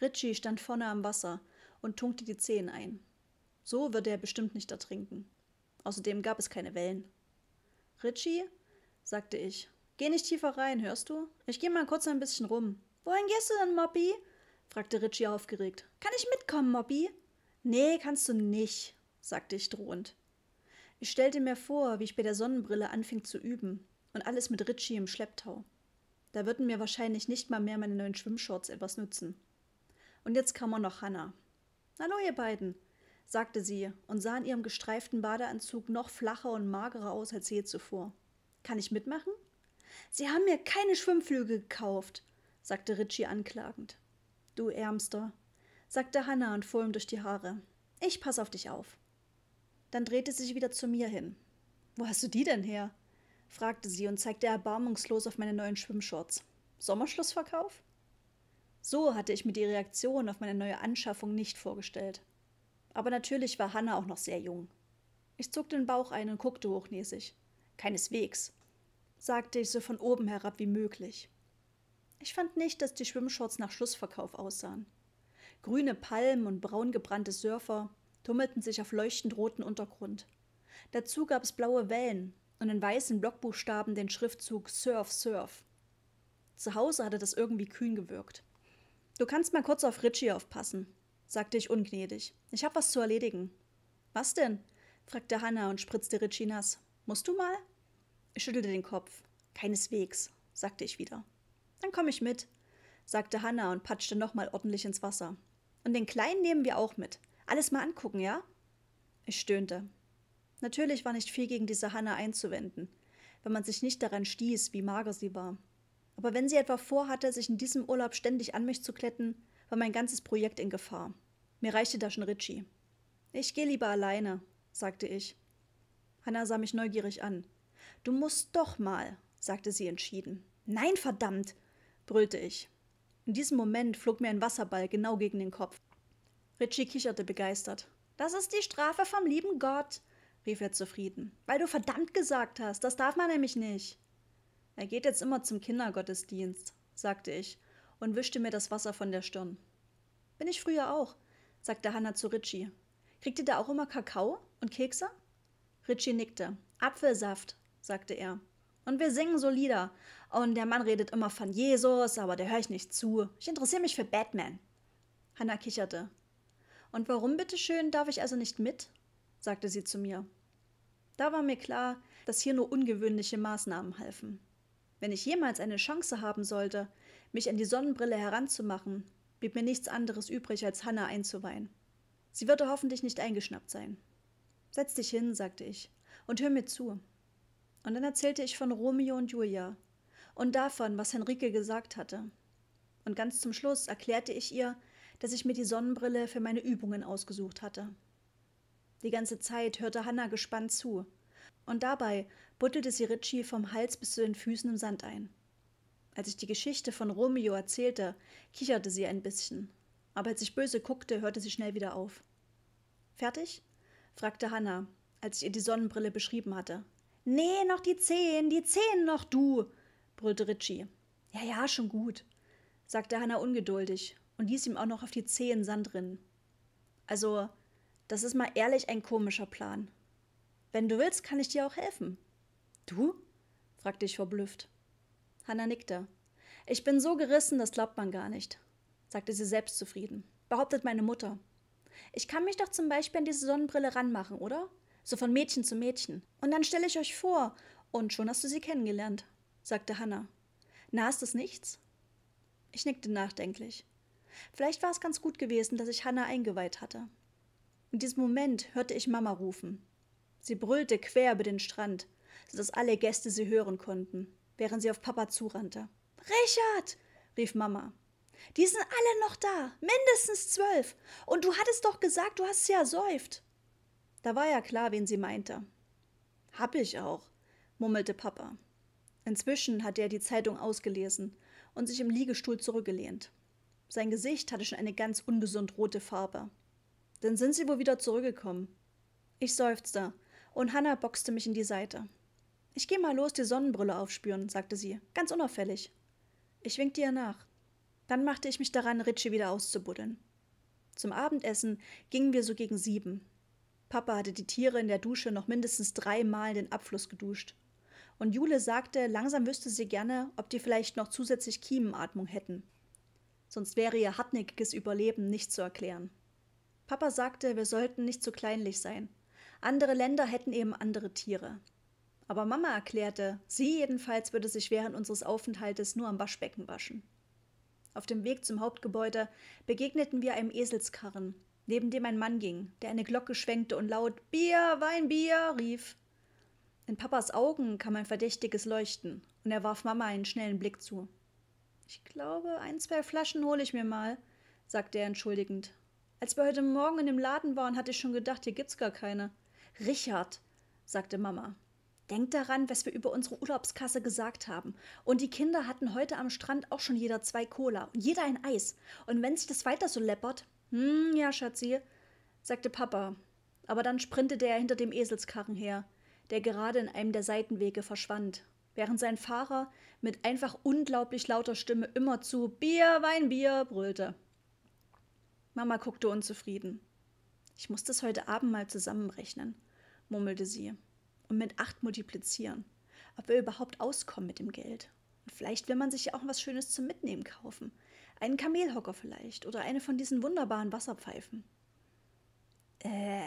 [SPEAKER 1] Ritchie stand vorne am Wasser und tunkte die Zehen ein. So würde er bestimmt nicht ertrinken. Außerdem gab es keine Wellen. Ritchie, sagte ich, geh nicht tiefer rein, hörst du? Ich geh mal kurz ein bisschen rum. Wohin gehst du denn, Moppy? fragte Ritchie aufgeregt. Kann ich mitkommen, Moppy? Nee, kannst du nicht, sagte ich drohend. Ich stellte mir vor, wie ich bei der Sonnenbrille anfing zu üben und alles mit Ritchie im Schlepptau. Da würden mir wahrscheinlich nicht mal mehr meine neuen Schwimmshorts etwas nützen. Und jetzt kam auch noch Hannah. Hallo, ihr beiden, sagte sie und sah in ihrem gestreiften Badeanzug noch flacher und magerer aus als je zuvor. Kann ich mitmachen? Sie haben mir keine Schwimmflüge gekauft, sagte Ritchie anklagend. Du Ärmster, sagte Hannah und fuhr ihm durch die Haare. Ich pass auf dich auf. Dann drehte sie sich wieder zu mir hin. Wo hast du die denn her? fragte sie und zeigte erbarmungslos auf meine neuen Schwimmshorts. Sommerschlussverkauf? So hatte ich mir die Reaktion auf meine neue Anschaffung nicht vorgestellt. Aber natürlich war Hanna auch noch sehr jung. Ich zog den Bauch ein und guckte hochnäsig. Keineswegs, sagte ich so von oben herab wie möglich. Ich fand nicht, dass die Schwimmshorts nach Schlussverkauf aussahen. Grüne Palmen und braun gebrannte Surfer, tummelten sich auf leuchtend roten Untergrund. Dazu gab es blaue Wellen und in weißen Blockbuchstaben den Schriftzug Surf, Surf. Zu Hause hatte das irgendwie kühn gewirkt. Du kannst mal kurz auf Richie aufpassen, sagte ich ungnädig. Ich hab was zu erledigen. Was denn? fragte Hanna und spritzte Richie nass. Musst du mal? Ich schüttelte den Kopf. Keineswegs, sagte ich wieder. Dann komm ich mit, sagte Hanna und patschte nochmal ordentlich ins Wasser. Und den Kleinen nehmen wir auch mit. Alles mal angucken, ja? Ich stöhnte. Natürlich war nicht viel gegen diese Hanna einzuwenden, wenn man sich nicht daran stieß, wie mager sie war. Aber wenn sie etwa vorhatte, sich in diesem Urlaub ständig an mich zu kletten, war mein ganzes Projekt in Gefahr. Mir reichte da schon Ritchie. Ich gehe lieber alleine, sagte ich. Hanna sah mich neugierig an. Du musst doch mal, sagte sie entschieden. Nein, verdammt, brüllte ich. In diesem Moment flog mir ein Wasserball genau gegen den Kopf. Richie kicherte begeistert. Das ist die Strafe vom lieben Gott, rief er zufrieden. Weil du verdammt gesagt hast, das darf man nämlich nicht. Er geht jetzt immer zum Kindergottesdienst, sagte ich und wischte mir das Wasser von der Stirn. Bin ich früher auch, sagte Hannah zu Richie. Kriegt ihr da auch immer Kakao und Kekse? Richie nickte. Apfelsaft, sagte er. Und wir singen so Lieder. Und der Mann redet immer von Jesus, aber der höre ich nicht zu. Ich interessiere mich für Batman. Hannah kicherte. Und warum bitteschön darf ich also nicht mit? sagte sie zu mir. Da war mir klar, dass hier nur ungewöhnliche Maßnahmen halfen. Wenn ich jemals eine Chance haben sollte, mich an die Sonnenbrille heranzumachen, blieb mir nichts anderes übrig, als Hanna einzuweihen. Sie würde hoffentlich nicht eingeschnappt sein. Setz dich hin, sagte ich, und hör mir zu. Und dann erzählte ich von Romeo und Julia und davon, was Henrike gesagt hatte. Und ganz zum Schluss erklärte ich ihr, dass ich mir die Sonnenbrille für meine Übungen ausgesucht hatte. Die ganze Zeit hörte Hannah gespannt zu. Und dabei buttelte sie Ritchie vom Hals bis zu den Füßen im Sand ein. Als ich die Geschichte von Romeo erzählte, kicherte sie ein bisschen. Aber als ich böse guckte, hörte sie schnell wieder auf. Fertig? fragte Hannah, als ich ihr die Sonnenbrille beschrieben hatte. Nee, noch die Zehen, die Zehen noch, du! brüllte Ritchie. Ja, ja, schon gut, sagte Hannah ungeduldig und ließ ihm auch noch auf die Zehen Sand rinnen. Also, das ist mal ehrlich ein komischer Plan. Wenn du willst, kann ich dir auch helfen. Du? fragte ich verblüfft. Hanna nickte. Ich bin so gerissen, das glaubt man gar nicht, sagte sie selbstzufrieden. Behauptet meine Mutter. Ich kann mich doch zum Beispiel an diese Sonnenbrille ranmachen, oder? So von Mädchen zu Mädchen. Und dann stelle ich euch vor, und schon hast du sie kennengelernt, sagte Hanna. Na, ist das nichts? Ich nickte nachdenklich. Vielleicht war es ganz gut gewesen, dass ich Hannah eingeweiht hatte. In diesem Moment hörte ich Mama rufen. Sie brüllte quer über den Strand, sodass alle Gäste sie hören konnten, während sie auf Papa zurannte. Richard! rief Mama. Die sind alle noch da, mindestens zwölf. Und du hattest doch gesagt, du hast sie ersäuft. Da war ja klar, wen sie meinte. Hab ich auch, murmelte Papa. Inzwischen hatte er die Zeitung ausgelesen und sich im Liegestuhl zurückgelehnt. Sein Gesicht hatte schon eine ganz ungesund rote Farbe. Dann sind sie wohl wieder zurückgekommen. Ich seufzte und Hannah boxte mich in die Seite. Ich gehe mal los die Sonnenbrille aufspüren, sagte sie, ganz unauffällig. Ich winkte ihr nach. Dann machte ich mich daran, Ritchie wieder auszubuddeln. Zum Abendessen gingen wir so gegen sieben. Papa hatte die Tiere in der Dusche noch mindestens dreimal den Abfluss geduscht. Und Jule sagte, langsam wüsste sie gerne, ob die vielleicht noch zusätzlich Kiemenatmung hätten sonst wäre ihr hartnäckiges Überleben nicht zu erklären. Papa sagte, wir sollten nicht zu kleinlich sein. Andere Länder hätten eben andere Tiere. Aber Mama erklärte, sie jedenfalls würde sich während unseres Aufenthaltes nur am Waschbecken waschen. Auf dem Weg zum Hauptgebäude begegneten wir einem Eselskarren, neben dem ein Mann ging, der eine Glocke schwenkte und laut Bier, Wein, Bier rief. In Papas Augen kam ein verdächtiges Leuchten und er warf Mama einen schnellen Blick zu. Ich glaube, ein, zwei Flaschen hole ich mir mal, sagte er entschuldigend. Als wir heute Morgen in dem Laden waren, hatte ich schon gedacht, hier gibt's gar keine. Richard, sagte Mama. Denk daran, was wir über unsere Urlaubskasse gesagt haben. Und die Kinder hatten heute am Strand auch schon jeder zwei Cola und jeder ein Eis. Und wenn sich das weiter so läppert, hm, ja, Schatzi, sagte Papa. Aber dann sprintete er hinter dem Eselskarren her, der gerade in einem der Seitenwege verschwand während sein Fahrer mit einfach unglaublich lauter Stimme immer zu Bier, Wein, Bier brüllte. Mama guckte unzufrieden. Ich muss das heute Abend mal zusammenrechnen, murmelte sie, und mit acht multiplizieren, ob wir überhaupt auskommen mit dem Geld. Und vielleicht will man sich ja auch was Schönes zum Mitnehmen kaufen. Einen Kamelhocker vielleicht oder eine von diesen wunderbaren Wasserpfeifen. Äh,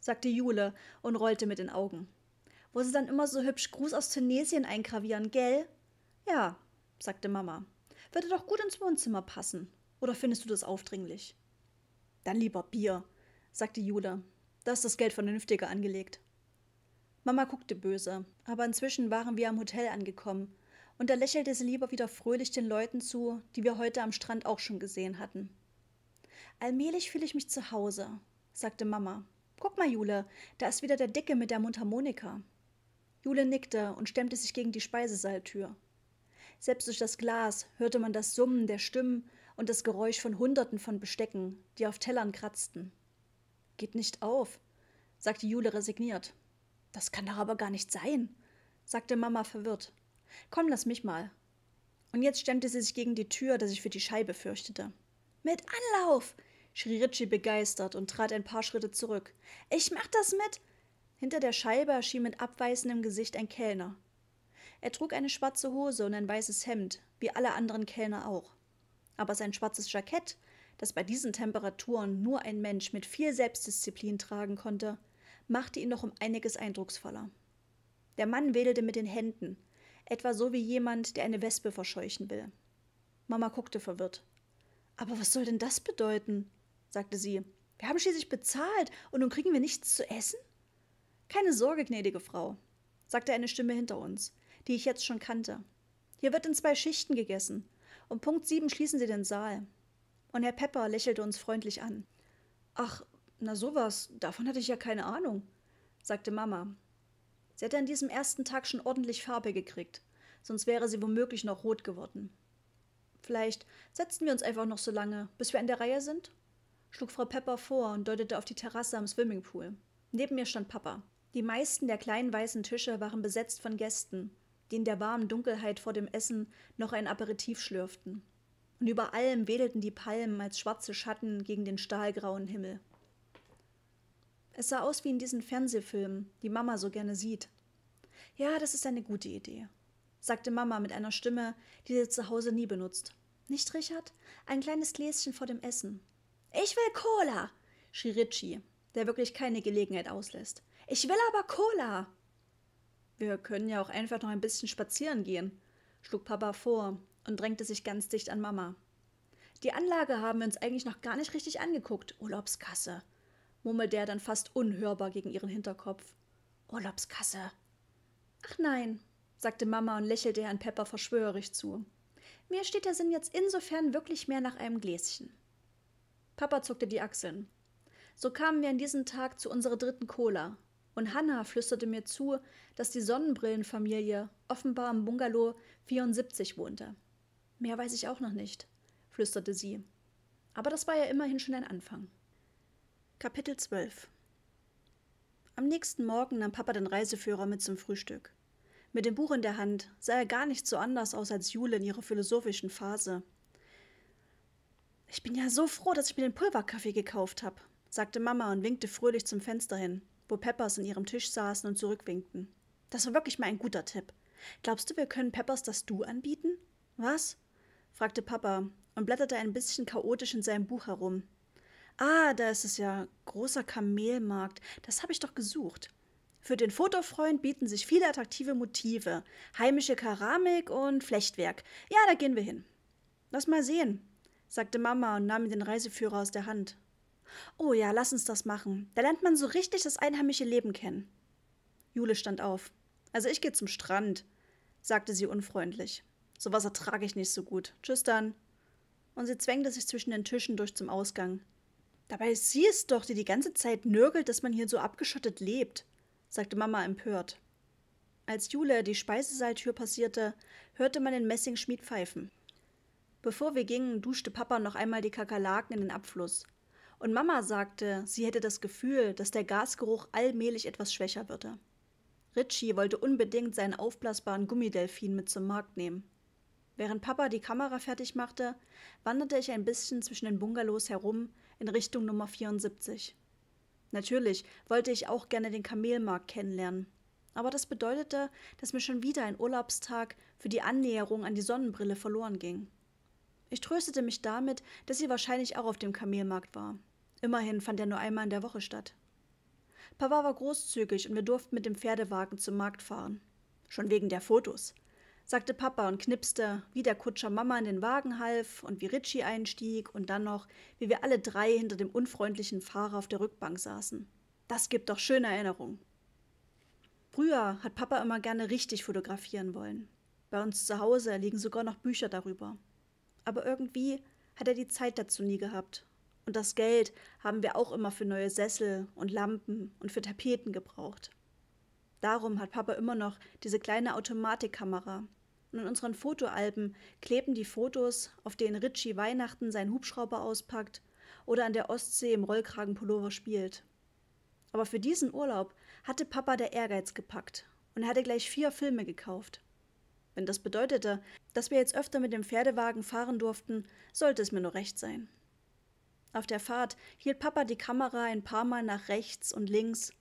[SPEAKER 1] sagte Jule und rollte mit den Augen wo sie dann immer so hübsch Gruß aus Tunesien eingravieren, gell? Ja, sagte Mama. Würde doch gut ins Wohnzimmer passen. Oder findest du das aufdringlich? Dann lieber Bier, sagte Jule. Da ist das Geld vernünftiger angelegt. Mama guckte böse, aber inzwischen waren wir am Hotel angekommen und da lächelte sie lieber wieder fröhlich den Leuten zu, die wir heute am Strand auch schon gesehen hatten. Allmählich fühle ich mich zu Hause, sagte Mama. Guck mal, Jule, da ist wieder der Dicke mit der Mundharmonika. Jule nickte und stemmte sich gegen die Speisesaaltür. Selbst durch das Glas hörte man das Summen der Stimmen und das Geräusch von Hunderten von Bestecken, die auf Tellern kratzten. Geht nicht auf, sagte Jule resigniert. Das kann doch aber gar nicht sein, sagte Mama verwirrt. Komm, lass mich mal. Und jetzt stemmte sie sich gegen die Tür, dass ich für die Scheibe fürchtete. Mit Anlauf! schrie Ritchie begeistert und trat ein paar Schritte zurück. Ich mach das mit! Hinter der Scheibe erschien mit abweisendem Gesicht ein Kellner. Er trug eine schwarze Hose und ein weißes Hemd, wie alle anderen Kellner auch. Aber sein schwarzes Jackett, das bei diesen Temperaturen nur ein Mensch mit viel Selbstdisziplin tragen konnte, machte ihn noch um einiges eindrucksvoller. Der Mann wedelte mit den Händen, etwa so wie jemand, der eine Wespe verscheuchen will. Mama guckte verwirrt. Aber was soll denn das bedeuten? sagte sie. Wir haben schließlich bezahlt und nun kriegen wir nichts zu essen? Keine Sorge, gnädige Frau, sagte eine Stimme hinter uns, die ich jetzt schon kannte. Hier wird in zwei Schichten gegessen. Um Punkt sieben schließen Sie den Saal. Und Herr Pepper lächelte uns freundlich an. Ach, na sowas, davon hatte ich ja keine Ahnung, sagte Mama. Sie hätte an diesem ersten Tag schon ordentlich Farbe gekriegt, sonst wäre sie womöglich noch rot geworden. Vielleicht setzen wir uns einfach noch so lange, bis wir an der Reihe sind? schlug Frau Pepper vor und deutete auf die Terrasse am Swimmingpool. Neben mir stand Papa. Die meisten der kleinen weißen Tische waren besetzt von Gästen, die in der warmen Dunkelheit vor dem Essen noch ein Aperitif schlürften. Und über allem wedelten die Palmen als schwarze Schatten gegen den stahlgrauen Himmel. Es sah aus wie in diesen Fernsehfilmen, die Mama so gerne sieht. Ja, das ist eine gute Idee, sagte Mama mit einer Stimme, die sie zu Hause nie benutzt. Nicht, Richard? Ein kleines Gläschen vor dem Essen. Ich will Cola, schrie Ritchie, der wirklich keine Gelegenheit auslässt. Ich will aber Cola. Wir können ja auch einfach noch ein bisschen spazieren gehen, schlug Papa vor und drängte sich ganz dicht an Mama. Die Anlage haben wir uns eigentlich noch gar nicht richtig angeguckt, Urlaubskasse, murmelte er dann fast unhörbar gegen ihren Hinterkopf. Urlaubskasse. Ach nein, sagte Mama und lächelte Herrn Pepper verschwörerisch zu. Mir steht der Sinn jetzt insofern wirklich mehr nach einem Gläschen. Papa zuckte die Achseln. So kamen wir an diesem Tag zu unserer dritten Cola, und Hannah flüsterte mir zu, dass die Sonnenbrillenfamilie offenbar im Bungalow 74 wohnte. Mehr weiß ich auch noch nicht, flüsterte sie. Aber das war ja immerhin schon ein Anfang. Kapitel 12 Am nächsten Morgen nahm Papa den Reiseführer mit zum Frühstück. Mit dem Buch in der Hand sah er gar nicht so anders aus als Jule in ihrer philosophischen Phase. Ich bin ja so froh, dass ich mir den Pulverkaffee gekauft habe, sagte Mama und winkte fröhlich zum Fenster hin wo Peppers an ihrem Tisch saßen und zurückwinkten. Das war wirklich mal ein guter Tipp. Glaubst du, wir können Peppers das Du anbieten? Was? fragte Papa und blätterte ein bisschen chaotisch in seinem Buch herum. Ah, da ist es ja. Großer Kamelmarkt. Das habe ich doch gesucht. Für den Fotofreund bieten sich viele attraktive Motive, heimische Keramik und Flechtwerk. Ja, da gehen wir hin. Lass mal sehen, sagte Mama und nahm den Reiseführer aus der Hand. Oh ja, lass uns das machen. Da lernt man so richtig das einheimische Leben kennen. Jule stand auf. Also ich gehe zum Strand, sagte sie unfreundlich. So was ertrage ich nicht so gut. Tschüss dann. Und sie zwängte sich zwischen den Tischen durch zum Ausgang. Dabei ist sie es doch, die die ganze Zeit nörgelt, dass man hier so abgeschottet lebt, sagte Mama empört. Als Jule die Speisesaaltür passierte, hörte man den Messingschmied pfeifen. Bevor wir gingen, duschte Papa noch einmal die Kakerlaken in den Abfluss und Mama sagte, sie hätte das Gefühl, dass der Gasgeruch allmählich etwas schwächer würde. Richie wollte unbedingt seinen aufblasbaren Gummidelfin mit zum Markt nehmen. Während Papa die Kamera fertig machte, wanderte ich ein bisschen zwischen den Bungalows herum in Richtung Nummer 74. Natürlich wollte ich auch gerne den Kamelmarkt kennenlernen, aber das bedeutete, dass mir schon wieder ein Urlaubstag für die Annäherung an die Sonnenbrille verloren ging. Ich tröstete mich damit, dass sie wahrscheinlich auch auf dem Kamelmarkt war. Immerhin fand er nur einmal in der Woche statt. Papa war großzügig und wir durften mit dem Pferdewagen zum Markt fahren. Schon wegen der Fotos, sagte Papa und knipste, wie der Kutscher Mama in den Wagen half und wie Richie einstieg und dann noch, wie wir alle drei hinter dem unfreundlichen Fahrer auf der Rückbank saßen. Das gibt doch schöne Erinnerungen. Früher hat Papa immer gerne richtig fotografieren wollen. Bei uns zu Hause liegen sogar noch Bücher darüber. Aber irgendwie hat er die Zeit dazu nie gehabt und das Geld haben wir auch immer für neue Sessel und Lampen und für Tapeten gebraucht. Darum hat Papa immer noch diese kleine Automatikkamera. Und in unseren Fotoalben kleben die Fotos, auf denen Ritchie Weihnachten seinen Hubschrauber auspackt oder an der Ostsee im Rollkragenpullover spielt. Aber für diesen Urlaub hatte Papa der Ehrgeiz gepackt und er hatte gleich vier Filme gekauft. Wenn das bedeutete, dass wir jetzt öfter mit dem Pferdewagen fahren durften, sollte es mir nur recht sein. Auf der Fahrt hielt Papa die Kamera ein paar Mal nach rechts und links,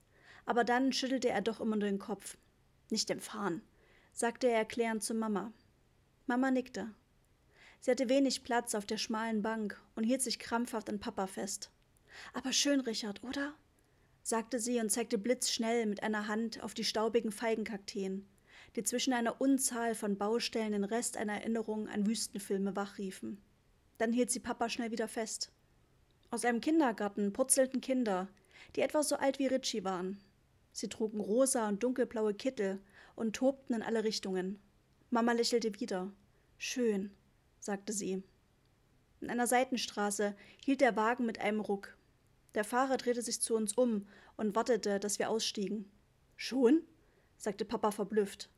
[SPEAKER 1] aber dann schüttelte er doch immer nur den Kopf. Nicht im Fahren, sagte er erklärend zu Mama. Mama nickte. Sie hatte wenig Platz auf der schmalen Bank und hielt sich krampfhaft an Papa fest. Aber schön, Richard, oder? sagte sie und zeigte blitzschnell mit einer Hand auf die staubigen Feigenkakteen, die zwischen einer Unzahl von Baustellen den Rest einer Erinnerung an Wüstenfilme wachriefen. Dann hielt sie Papa schnell wieder fest. Aus einem Kindergarten purzelten Kinder, die etwa so alt wie Ritchie waren. Sie trugen rosa und dunkelblaue Kittel und tobten in alle Richtungen. Mama lächelte wieder. Schön, sagte sie. In einer Seitenstraße hielt der Wagen mit einem Ruck. Der Fahrer drehte sich zu uns um und wartete, dass wir ausstiegen. Schon? sagte Papa verblüfft.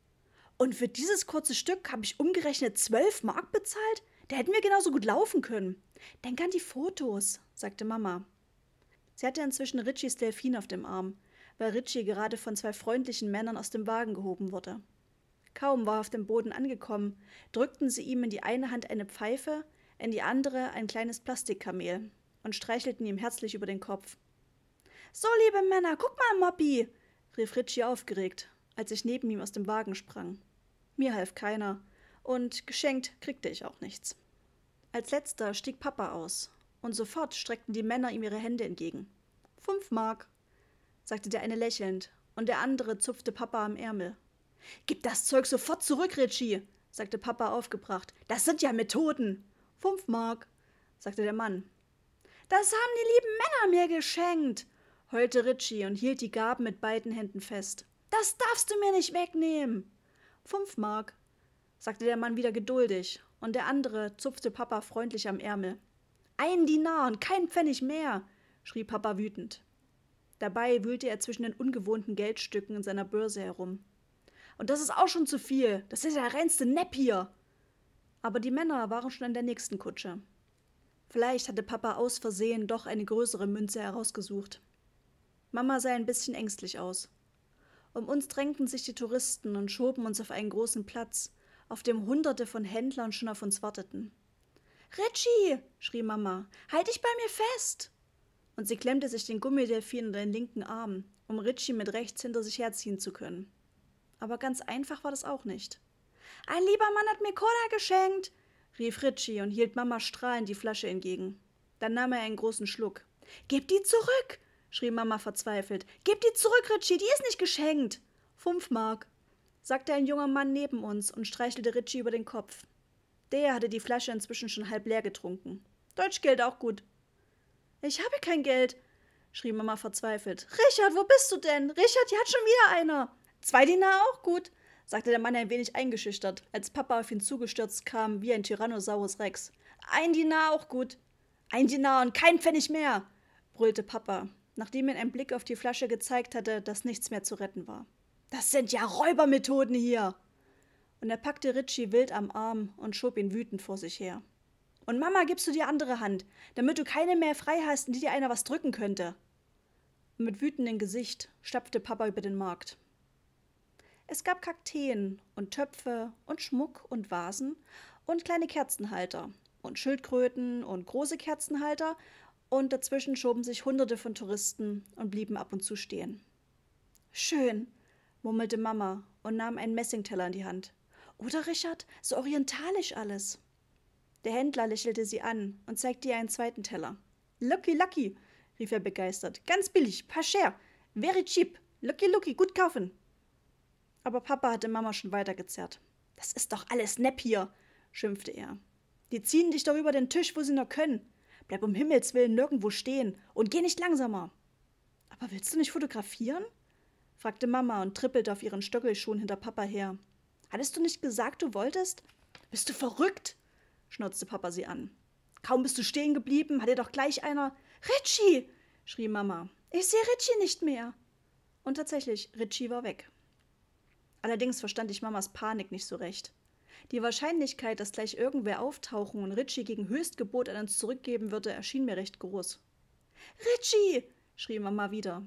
[SPEAKER 1] Und für dieses kurze Stück habe ich umgerechnet zwölf Mark bezahlt? Da hätten wir genauso gut laufen können. Denk an die Fotos, sagte Mama. Sie hatte inzwischen Ritchies Delfin auf dem Arm, weil Ritchie gerade von zwei freundlichen Männern aus dem Wagen gehoben wurde. Kaum war er auf dem Boden angekommen, drückten sie ihm in die eine Hand eine Pfeife, in die andere ein kleines Plastikkamel und streichelten ihm herzlich über den Kopf. So, liebe Männer, guck mal, Moppy! rief Ritchie aufgeregt, als ich neben ihm aus dem Wagen sprang. Mir half keiner, und geschenkt kriegte ich auch nichts. Als letzter stieg Papa aus, und sofort streckten die Männer ihm ihre Hände entgegen. Fünf Mark, sagte der eine lächelnd, und der andere zupfte Papa am Ärmel. Gib das Zeug sofort zurück, Ritchie, sagte Papa aufgebracht. Das sind ja Methoden. Fünf Mark, sagte der Mann. Das haben die lieben Männer mir geschenkt, heulte Ritchie und hielt die Gaben mit beiden Händen fest. Das darfst du mir nicht wegnehmen. Fünf Mark, sagte der Mann wieder geduldig und der andere zupfte Papa freundlich am Ärmel. Ein Dinar und kein Pfennig mehr, schrie Papa wütend. Dabei wühlte er zwischen den ungewohnten Geldstücken in seiner Börse herum. Und das ist auch schon zu viel. Das ist der reinste Nepp hier. Aber die Männer waren schon an der nächsten Kutsche. Vielleicht hatte Papa aus Versehen doch eine größere Münze herausgesucht. Mama sah ein bisschen ängstlich aus. Um uns drängten sich die Touristen und schoben uns auf einen großen Platz, auf dem Hunderte von Händlern schon auf uns warteten. Richie, schrie Mama, halt dich bei mir fest! Und sie klemmte sich den Gummidelfin in den linken Arm, um Richie mit rechts hinter sich herziehen zu können. Aber ganz einfach war das auch nicht. Ein lieber Mann hat mir Cola geschenkt, rief Richie und hielt Mama strahlend die Flasche entgegen. Dann nahm er einen großen Schluck. Gib die zurück! schrie Mama verzweifelt. Gib die zurück, Richie, die ist nicht geschenkt! Fünf Mark, sagte ein junger Mann neben uns und streichelte Ritchie über den Kopf. Der hatte die Flasche inzwischen schon halb leer getrunken. Deutschgeld auch gut. Ich habe kein Geld, schrie Mama verzweifelt. Richard, wo bist du denn? Richard, hier hat schon wieder einer. Zwei Diener auch gut, sagte der Mann ein wenig eingeschüchtert, als Papa auf ihn zugestürzt kam wie ein Tyrannosaurus Rex. Ein Dinar auch gut. Ein Dinar und kein Pfennig mehr, brüllte Papa, nachdem ihm ein Blick auf die Flasche gezeigt hatte, dass nichts mehr zu retten war. Das sind ja Räubermethoden hier. Und er packte Richie wild am Arm und schob ihn wütend vor sich her. Und Mama gibst du die andere Hand, damit du keine mehr frei hast, in die dir einer was drücken könnte. Und mit wütendem Gesicht stapfte Papa über den Markt. Es gab Kakteen und Töpfe und Schmuck und Vasen und kleine Kerzenhalter und Schildkröten und große Kerzenhalter und dazwischen schoben sich hunderte von Touristen und blieben ab und zu stehen. Schön, murmelte Mama und nahm einen Messingteller in die Hand. Oder Richard, so orientalisch alles. Der Händler lächelte sie an und zeigte ihr einen zweiten Teller. Lucky, lucky, rief er begeistert. Ganz billig, pas cher, very cheap. Lucky, lucky, gut kaufen. Aber Papa hatte Mama schon weitergezerrt. Das ist doch alles Nepp hier, schimpfte er. Die ziehen dich doch über den Tisch, wo sie nur können. Bleib um Himmels willen nirgendwo stehen und geh nicht langsamer. Aber willst du nicht fotografieren? fragte Mama und trippelte auf ihren Stöckelschuhen hinter Papa her. Hattest du nicht gesagt, du wolltest? Bist du verrückt? schnauzte Papa sie an. Kaum bist du stehen geblieben, hat dir doch gleich einer. Ritchie! schrie Mama. Ich sehe Ritchie nicht mehr. Und tatsächlich, Ritchie war weg. Allerdings verstand ich Mamas Panik nicht so recht. Die Wahrscheinlichkeit, dass gleich irgendwer auftauchen und Ritchie gegen Höchstgebot an uns zurückgeben würde, erschien mir recht groß. Ritchie! schrie Mama wieder.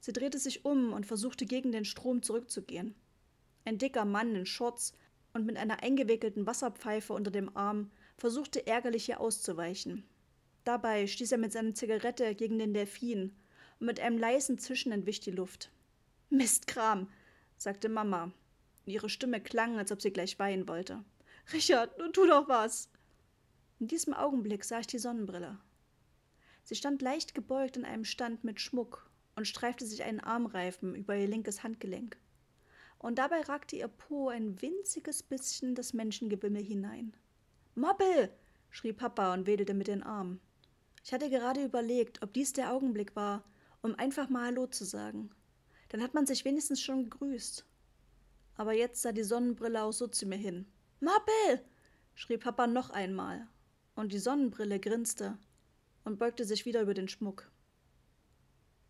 [SPEAKER 1] Sie drehte sich um und versuchte gegen den Strom zurückzugehen. Ein dicker Mann in Shorts und mit einer eingewickelten Wasserpfeife unter dem Arm versuchte ärgerlich ihr auszuweichen. Dabei stieß er mit seiner Zigarette gegen den Delfin und mit einem leisen Zischen entwich die Luft. Mistkram, sagte Mama. Ihre Stimme klang, als ob sie gleich weinen wollte. Richard, nun tu doch was! In diesem Augenblick sah ich die Sonnenbrille. Sie stand leicht gebeugt in einem Stand mit Schmuck und streifte sich einen Armreifen über ihr linkes Handgelenk. Und dabei ragte ihr Po ein winziges bisschen das Menschengebimmel hinein. Moppel! schrie Papa und wedelte mit den Armen. Ich hatte gerade überlegt, ob dies der Augenblick war, um einfach mal Hallo zu sagen. Dann hat man sich wenigstens schon gegrüßt. Aber jetzt sah die Sonnenbrille auch so zu mir hin. Moppel! schrie Papa noch einmal. Und die Sonnenbrille grinste und beugte sich wieder über den Schmuck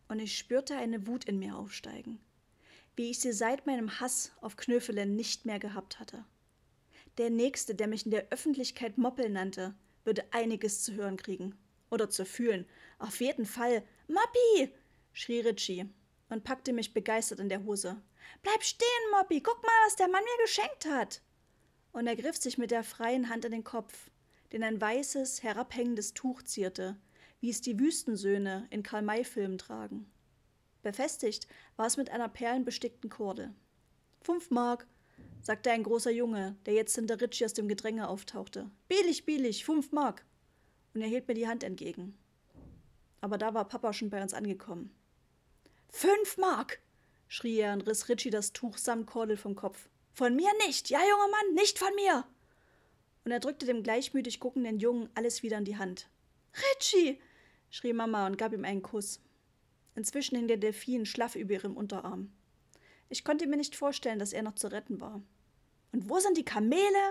[SPEAKER 1] und ich spürte eine Wut in mir aufsteigen, wie ich sie seit meinem Hass auf Knöfelen nicht mehr gehabt hatte. Der Nächste, der mich in der Öffentlichkeit Moppel nannte, würde einiges zu hören kriegen. Oder zu fühlen. Auf jeden Fall. Mappi! schrie Richie und packte mich begeistert in der Hose. Bleib stehen, Moppi! Guck mal, was der Mann mir geschenkt hat! Und er griff sich mit der freien Hand in den Kopf, den ein weißes, herabhängendes Tuch zierte, wie es die Wüstensöhne in Karl-May-Filmen tragen. Befestigt war es mit einer perlenbestickten Korde. Fünf Mark, sagte ein großer Junge, der jetzt hinter Ritchie aus dem Gedränge auftauchte. Billig, billig, fünf Mark. Und er hielt mir die Hand entgegen. Aber da war Papa schon bei uns angekommen. Fünf Mark! schrie er und riss Ritchie das Tuch samt Kordel vom Kopf. Von mir nicht! Ja, junger Mann, nicht von mir! Und er drückte dem gleichmütig guckenden Jungen alles wieder in die Hand. Ritchie! schrie Mama und gab ihm einen Kuss. Inzwischen hing der Delfin schlaff über ihrem Unterarm. Ich konnte mir nicht vorstellen, dass er noch zu retten war. Und wo sind die Kamele?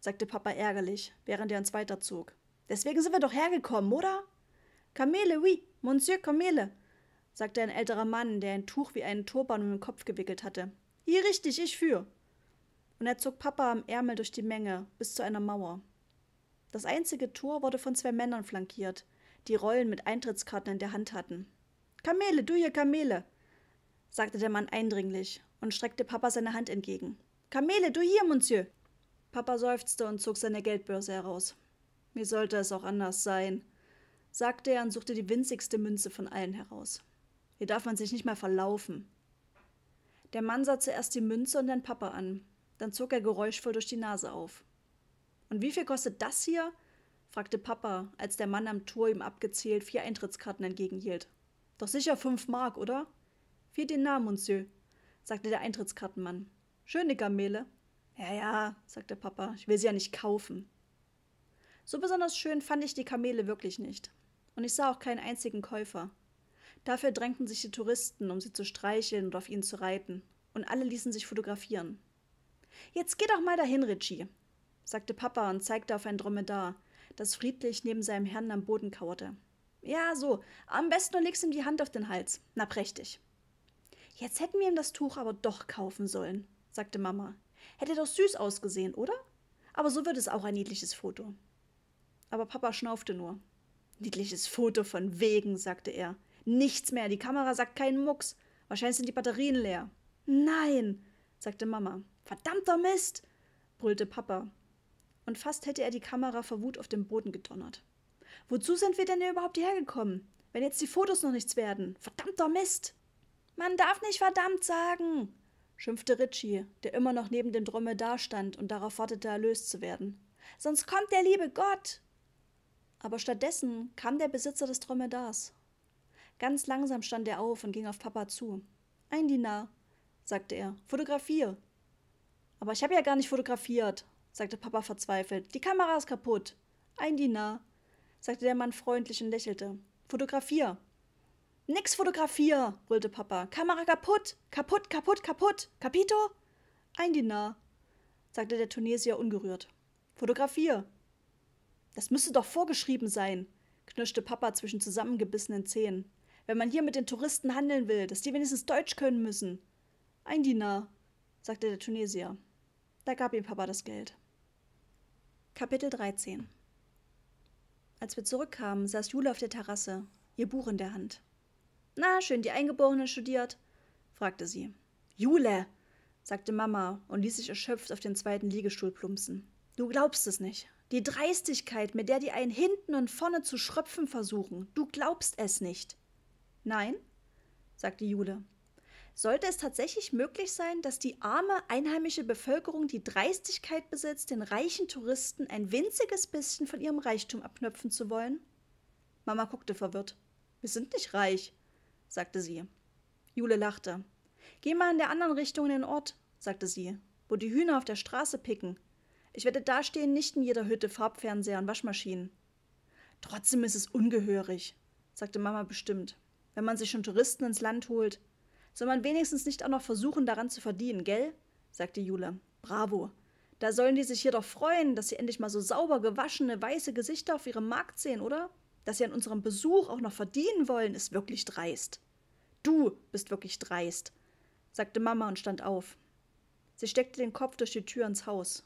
[SPEAKER 1] sagte Papa ärgerlich, während er uns weiterzog. Deswegen sind wir doch hergekommen, oder? Kamele, oui, Monsieur Kamele, sagte ein älterer Mann, der ein Tuch wie einen Turban um den Kopf gewickelt hatte. Hier richtig, ich für. Und er zog Papa am Ärmel durch die Menge bis zu einer Mauer. Das einzige Tor wurde von zwei Männern flankiert, die Rollen mit Eintrittskarten in der Hand hatten. Kamele, du hier Kamele, sagte der Mann eindringlich und streckte Papa seine Hand entgegen. Kamele, du hier, Monsieur! Papa seufzte und zog seine Geldbörse heraus. Wie sollte es auch anders sein? sagte er und suchte die winzigste Münze von allen heraus. Hier darf man sich nicht mal verlaufen. Der Mann sah zuerst die Münze und dann Papa an. Dann zog er geräuschvoll durch die Nase auf. Und wie viel kostet das hier? fragte Papa, als der Mann am Tor ihm abgezählt vier Eintrittskarten entgegenhielt. Doch sicher fünf Mark, oder? Vier Dinar, Monsieur, sagte der Eintrittskartenmann. Schöne Gamele. Ja, ja, sagte Papa, ich will sie ja nicht kaufen. So besonders schön fand ich die Kamele wirklich nicht. Und ich sah auch keinen einzigen Käufer. Dafür drängten sich die Touristen, um sie zu streicheln und auf ihnen zu reiten. Und alle ließen sich fotografieren. Jetzt geh doch mal dahin, Richie, sagte Papa und zeigte auf ein Dromedar, das friedlich neben seinem Herrn am Boden kauerte. Ja, so. Am besten du legst ihm die Hand auf den Hals. Na prächtig. Jetzt hätten wir ihm das Tuch aber doch kaufen sollen, sagte Mama. Hätte doch süß ausgesehen, oder? Aber so wird es auch ein niedliches Foto. Aber Papa schnaufte nur. Niedliches Foto von wegen, sagte er. Nichts mehr, die Kamera sagt keinen Mucks. Wahrscheinlich sind die Batterien leer. Nein, sagte Mama. Verdammter Mist, brüllte Papa und fast hätte er die Kamera vor Wut auf den Boden gedonnert. Wozu sind wir denn überhaupt hierher gekommen, wenn jetzt die Fotos noch nichts werden? Verdammter Mist! Man darf nicht verdammt sagen, schimpfte Ritchie, der immer noch neben dem Dromedar dastand und darauf wartete, erlöst zu werden. Sonst kommt der liebe Gott! Aber stattdessen kam der Besitzer des Dromedars. Ganz langsam stand er auf und ging auf Papa zu. Ein Dinar, sagte er. Fotografier. Aber ich habe ja gar nicht fotografiert, sagte Papa verzweifelt. Die Kamera ist kaputt. Ein Dinar, sagte der Mann freundlich und lächelte. Fotografier. Nix Fotografier, brüllte Papa. Kamera kaputt, kaputt, kaputt, kaputt. Capito? Ein Dinar, sagte der Tunesier ungerührt. Fotografier. Das müsste doch vorgeschrieben sein, knirschte Papa zwischen zusammengebissenen Zähnen. Wenn man hier mit den Touristen handeln will, dass die wenigstens Deutsch können müssen. Ein Dinar, sagte der Tunesier. Da gab ihm Papa das Geld. Kapitel 13 Als wir zurückkamen, saß Jule auf der Terrasse, ihr Buch in der Hand. Na, schön die Eingeborenen studiert? fragte sie. Jule, sagte Mama und ließ sich erschöpft auf den zweiten Liegestuhl plumpsen. Du glaubst es nicht. Die Dreistigkeit, mit der die einen hinten und vorne zu schröpfen versuchen, du glaubst es nicht. Nein? sagte Jule sollte es tatsächlich möglich sein, dass die arme einheimische Bevölkerung die Dreistigkeit besitzt, den reichen Touristen ein winziges bisschen von ihrem Reichtum abknöpfen zu wollen? Mama guckte verwirrt. Wir sind nicht reich, sagte sie. Jule lachte. Geh mal in der anderen Richtung in den Ort, sagte sie, wo die Hühner auf der Straße picken. Ich werde dastehen, nicht in jeder Hütte Farbfernseher und Waschmaschinen. Trotzdem ist es ungehörig, sagte Mama bestimmt, wenn man sich schon Touristen ins Land holt. Soll man wenigstens nicht auch noch versuchen, daran zu verdienen, gell? sagte Jule. Bravo. Da sollen die sich hier doch freuen, dass sie endlich mal so sauber gewaschene, weiße Gesichter auf ihrem Markt sehen, oder? Dass sie an unserem Besuch auch noch verdienen wollen, ist wirklich dreist. Du bist wirklich dreist, sagte Mama und stand auf. Sie steckte den Kopf durch die Tür ins Haus.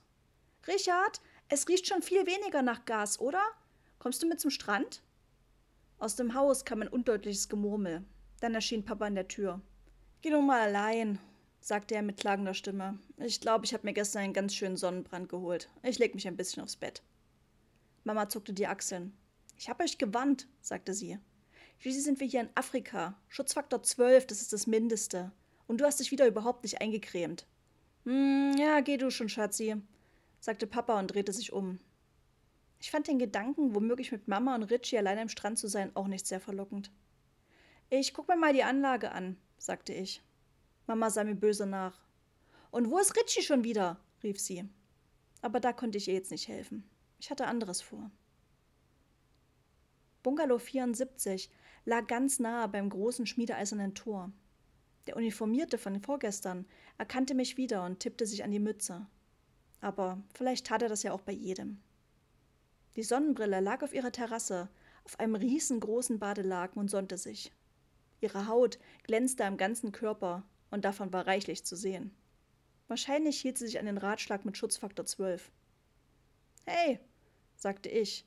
[SPEAKER 1] Richard, es riecht schon viel weniger nach Gas, oder? Kommst du mit zum Strand? Aus dem Haus kam ein undeutliches Gemurmel. Dann erschien Papa an der Tür. Geh doch mal allein, sagte er mit klagender Stimme. Ich glaube, ich habe mir gestern einen ganz schönen Sonnenbrand geholt. Ich leg mich ein bisschen aufs Bett. Mama zuckte die Achseln. Ich habe euch gewandt, sagte sie. Schließlich sind wir hier in Afrika. Schutzfaktor 12, das ist das Mindeste. Und du hast dich wieder überhaupt nicht eingecremt. Hm, ja, geh du schon, Schatzi, sagte Papa und drehte sich um. Ich fand den Gedanken, womöglich mit Mama und Richie allein am Strand zu sein, auch nicht sehr verlockend. Ich guck mir mal die Anlage an, sagte ich. Mama sah mir böse nach. Und wo ist Ritchie schon wieder? rief sie. Aber da konnte ich ihr jetzt nicht helfen. Ich hatte anderes vor. Bungalow 74 lag ganz nahe beim großen schmiedeeisernen Tor. Der Uniformierte von vorgestern erkannte mich wieder und tippte sich an die Mütze. Aber vielleicht tat er das ja auch bei jedem. Die Sonnenbrille lag auf ihrer Terrasse, auf einem riesengroßen Badelaken und sonnte sich. Ihre Haut glänzte am ganzen Körper und davon war reichlich zu sehen. Wahrscheinlich hielt sie sich an den Ratschlag mit Schutzfaktor 12. Hey, sagte ich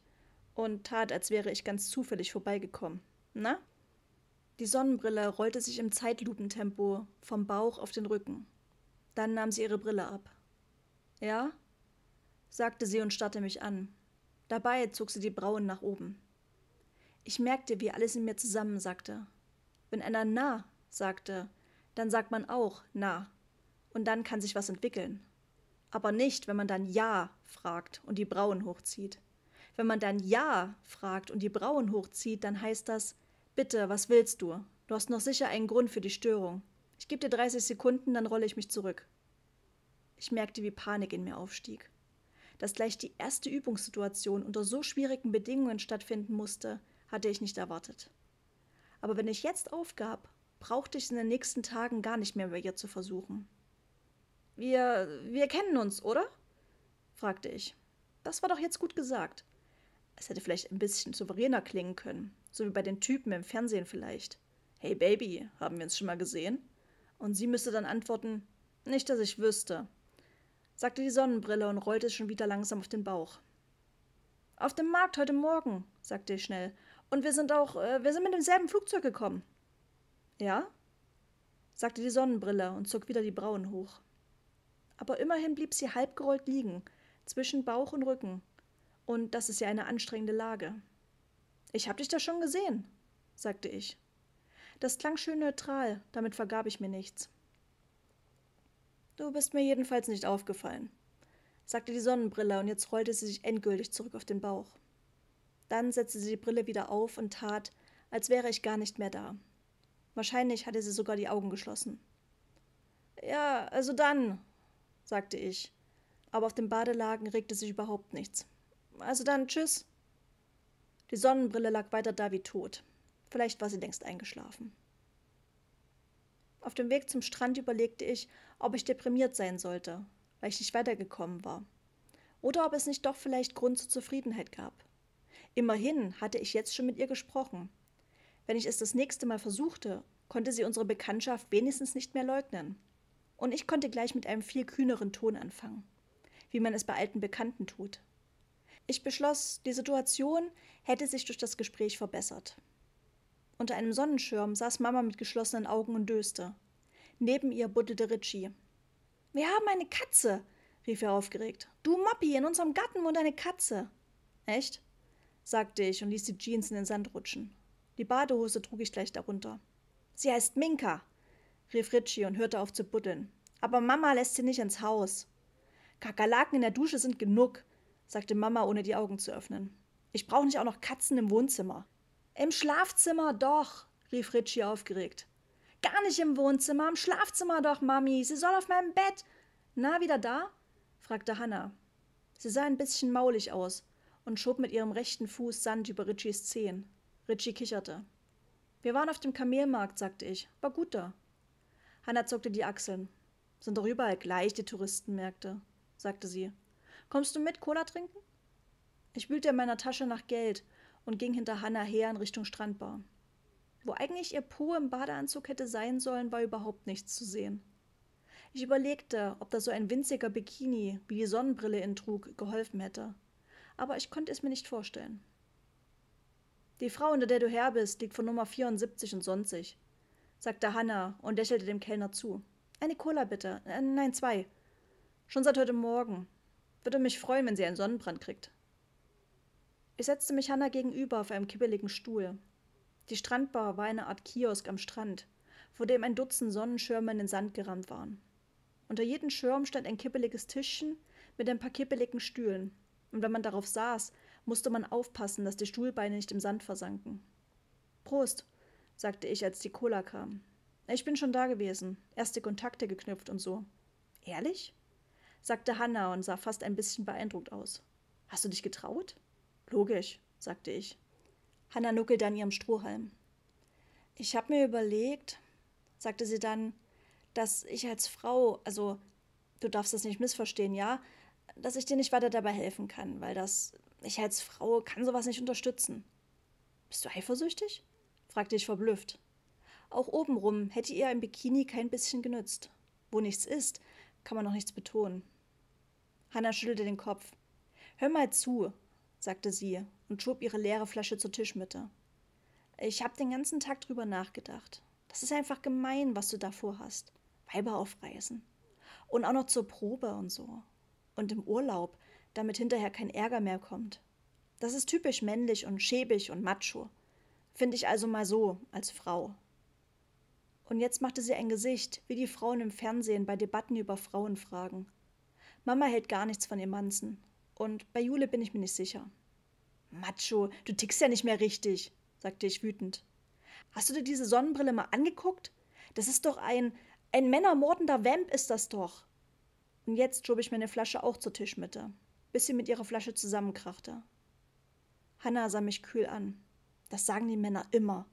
[SPEAKER 1] und tat, als wäre ich ganz zufällig vorbeigekommen. Na? Die Sonnenbrille rollte sich im Zeitlupentempo vom Bauch auf den Rücken. Dann nahm sie ihre Brille ab. Ja? sagte sie und starrte mich an. Dabei zog sie die Brauen nach oben. Ich merkte, wie alles in mir zusammensackte wenn einer na sagte, dann sagt man auch na. Und dann kann sich was entwickeln. Aber nicht, wenn man dann ja fragt und die Brauen hochzieht. Wenn man dann ja fragt und die Brauen hochzieht, dann heißt das, bitte, was willst du? Du hast noch sicher einen Grund für die Störung. Ich gebe dir 30 Sekunden, dann rolle ich mich zurück. Ich merkte, wie Panik in mir aufstieg. Dass gleich die erste Übungssituation unter so schwierigen Bedingungen stattfinden musste, hatte ich nicht erwartet. Aber wenn ich jetzt aufgab, brauchte ich es in den nächsten Tagen gar nicht mehr bei ihr zu versuchen. Wir, wir kennen uns, oder? fragte ich. Das war doch jetzt gut gesagt. Es hätte vielleicht ein bisschen souveräner klingen können, so wie bei den Typen im Fernsehen vielleicht. Hey Baby, haben wir uns schon mal gesehen? Und sie müsste dann antworten, nicht, dass ich wüsste, sagte die Sonnenbrille und rollte schon wieder langsam auf den Bauch. Auf dem Markt heute Morgen, sagte ich schnell und wir sind auch, äh, wir sind mit demselben Flugzeug gekommen. Ja? sagte die Sonnenbrille und zog wieder die Brauen hoch. Aber immerhin blieb sie halbgerollt liegen, zwischen Bauch und Rücken. Und das ist ja eine anstrengende Lage. Ich hab dich da schon gesehen, sagte ich. Das klang schön neutral, damit vergab ich mir nichts. Du bist mir jedenfalls nicht aufgefallen, sagte die Sonnenbrille, und jetzt rollte sie sich endgültig zurück auf den Bauch. Dann setzte sie die Brille wieder auf und tat, als wäre ich gar nicht mehr da. Wahrscheinlich hatte sie sogar die Augen geschlossen. Ja, also dann, sagte ich, aber auf dem Badelagen regte sich überhaupt nichts. Also dann, tschüss. Die Sonnenbrille lag weiter da wie tot. Vielleicht war sie längst eingeschlafen. Auf dem Weg zum Strand überlegte ich, ob ich deprimiert sein sollte, weil ich nicht weitergekommen war. Oder ob es nicht doch vielleicht Grund zur Zufriedenheit gab. Immerhin hatte ich jetzt schon mit ihr gesprochen. Wenn ich es das nächste Mal versuchte, konnte sie unsere Bekanntschaft wenigstens nicht mehr leugnen. Und ich konnte gleich mit einem viel kühneren Ton anfangen, wie man es bei alten Bekannten tut. Ich beschloss, die Situation hätte sich durch das Gespräch verbessert. Unter einem Sonnenschirm saß Mama mit geschlossenen Augen und döste. Neben ihr buddelte Richie. Wir haben eine Katze, rief er aufgeregt. Du Moppi, in unserem Garten wohnt eine Katze. Echt? sagte ich und ließ die Jeans in den Sand rutschen. Die Badehose trug ich gleich darunter. Sie heißt Minka, rief Ritchie und hörte auf zu buddeln. Aber Mama lässt sie nicht ins Haus. Kakerlaken in der Dusche sind genug, sagte Mama, ohne die Augen zu öffnen. Ich brauche nicht auch noch Katzen im Wohnzimmer. Im Schlafzimmer doch, rief Ritchie aufgeregt. Gar nicht im Wohnzimmer, im Schlafzimmer doch, Mami. Sie soll auf meinem Bett. Na, wieder da? fragte Hannah. Sie sah ein bisschen maulig aus, und schob mit ihrem rechten Fuß Sand über Ritchies Zehen. Ritchie kicherte. Wir waren auf dem Kamelmarkt, sagte ich. War gut da. Hannah zuckte die Achseln. Sind doch überall gleich die Touristenmärkte, sagte sie. Kommst du mit, Cola trinken? Ich wühlte in meiner Tasche nach Geld und ging hinter Hannah her in Richtung Strandbar. Wo eigentlich ihr Po im Badeanzug hätte sein sollen, war überhaupt nichts zu sehen. Ich überlegte, ob da so ein winziger Bikini, wie die Sonnenbrille ihn trug, geholfen hätte aber ich konnte es mir nicht vorstellen. Die Frau, unter der du her bist, liegt von Nummer 74 und sonstig, sagte Hanna und lächelte dem Kellner zu. Eine Cola bitte. Äh, nein, zwei. Schon seit heute Morgen. Würde mich freuen, wenn sie einen Sonnenbrand kriegt. Ich setzte mich Hanna gegenüber auf einem kippeligen Stuhl. Die Strandbar war eine Art Kiosk am Strand, vor dem ein Dutzend Sonnenschirme in den Sand gerammt waren. Unter jedem Schirm stand ein kippeliges Tischchen mit ein paar kippeligen Stühlen, und wenn man darauf saß, musste man aufpassen, dass die Stuhlbeine nicht im Sand versanken. Prost, sagte ich, als die Cola kam. Ich bin schon da gewesen, erste Kontakte geknüpft und so. Ehrlich? sagte Hanna und sah fast ein bisschen beeindruckt aus. Hast du dich getraut? Logisch, sagte ich. Hanna nuckelte an ihrem Strohhalm. Ich habe mir überlegt, sagte sie dann, dass ich als Frau, also du darfst das nicht missverstehen, ja, dass ich dir nicht weiter dabei helfen kann, weil das, ich als Frau kann sowas nicht unterstützen. Bist du eifersüchtig? fragte ich verblüfft. Auch obenrum hätte ihr ein Bikini kein bisschen genützt. Wo nichts ist, kann man noch nichts betonen. Hanna schüttelte den Kopf. Hör mal zu, sagte sie und schob ihre leere Flasche zur Tischmitte. Ich habe den ganzen Tag drüber nachgedacht. Das ist einfach gemein, was du da vorhast. Weiber aufreißen. Und auch noch zur Probe und so und im Urlaub, damit hinterher kein Ärger mehr kommt. Das ist typisch männlich und schäbig und macho. Finde ich also mal so, als Frau. Und jetzt machte sie ein Gesicht, wie die Frauen im Fernsehen bei Debatten über Frauenfragen. Mama hält gar nichts von ihr Emanzen. Und bei Jule bin ich mir nicht sicher. Macho, du tickst ja nicht mehr richtig, sagte ich wütend. Hast du dir diese Sonnenbrille mal angeguckt? Das ist doch ein. ein männermordender Vamp ist das doch. Und jetzt schob ich meine Flasche auch zur Tischmitte, bis sie mit ihrer Flasche zusammenkrachte. Hannah sah mich kühl an. Das sagen die Männer immer,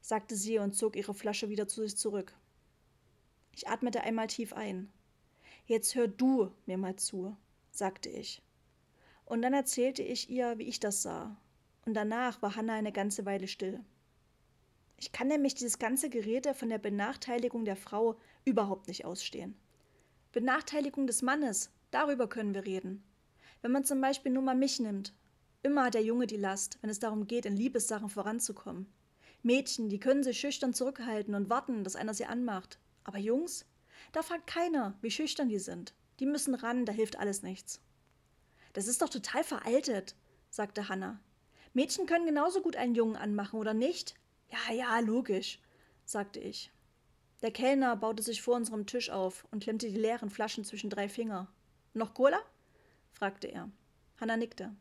[SPEAKER 1] sagte sie und zog ihre Flasche wieder zu sich zurück. Ich atmete einmal tief ein. Jetzt hör du mir mal zu, sagte ich. Und dann erzählte ich ihr, wie ich das sah. Und danach war Hannah eine ganze Weile still. Ich kann nämlich dieses ganze Gerede von der Benachteiligung der Frau überhaupt nicht ausstehen. Benachteiligung des Mannes, darüber können wir reden. Wenn man zum Beispiel nur mal mich nimmt, immer hat der Junge die Last, wenn es darum geht, in Liebessachen voranzukommen. Mädchen, die können sich schüchtern zurückhalten und warten, dass einer sie anmacht. Aber Jungs, da fragt keiner, wie schüchtern die sind. Die müssen ran, da hilft alles nichts. Das ist doch total veraltet, sagte Hannah. Mädchen können genauso gut einen Jungen anmachen, oder nicht? Ja, ja, logisch, sagte ich. Der Kellner baute sich vor unserem Tisch auf und klemmte die leeren Flaschen zwischen drei Finger. Noch Cola? fragte er. Hanna nickte.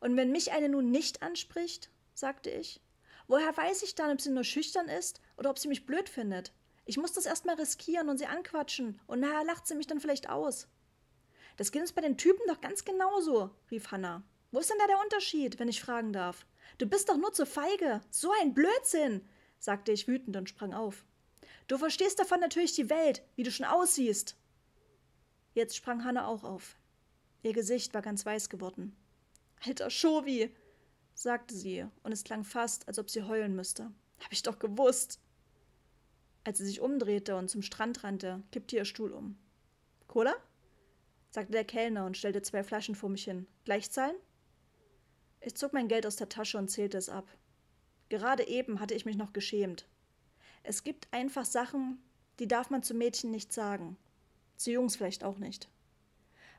[SPEAKER 1] Und wenn mich eine nun nicht anspricht, sagte ich, woher weiß ich dann, ob sie nur schüchtern ist oder ob sie mich blöd findet? Ich muss das erstmal riskieren und sie anquatschen, und nachher lacht sie mich dann vielleicht aus. Das geht uns bei den Typen doch ganz genauso, rief Hanna. Wo ist denn da der Unterschied, wenn ich fragen darf? Du bist doch nur zu feige. So ein Blödsinn, sagte ich wütend und sprang auf. Du verstehst davon natürlich die Welt, wie du schon aussiehst. Jetzt sprang Hanna auch auf. Ihr Gesicht war ganz weiß geworden. Alter Schovi, sagte sie, und es klang fast, als ob sie heulen müsste. Hab ich doch gewusst. Als sie sich umdrehte und zum Strand rannte, kippte ihr Stuhl um. Cola? sagte der Kellner und stellte zwei Flaschen vor mich hin. Gleich zahlen? Ich zog mein Geld aus der Tasche und zählte es ab. Gerade eben hatte ich mich noch geschämt, es gibt einfach Sachen, die darf man zu Mädchen nicht sagen. Zu Jungs vielleicht auch nicht.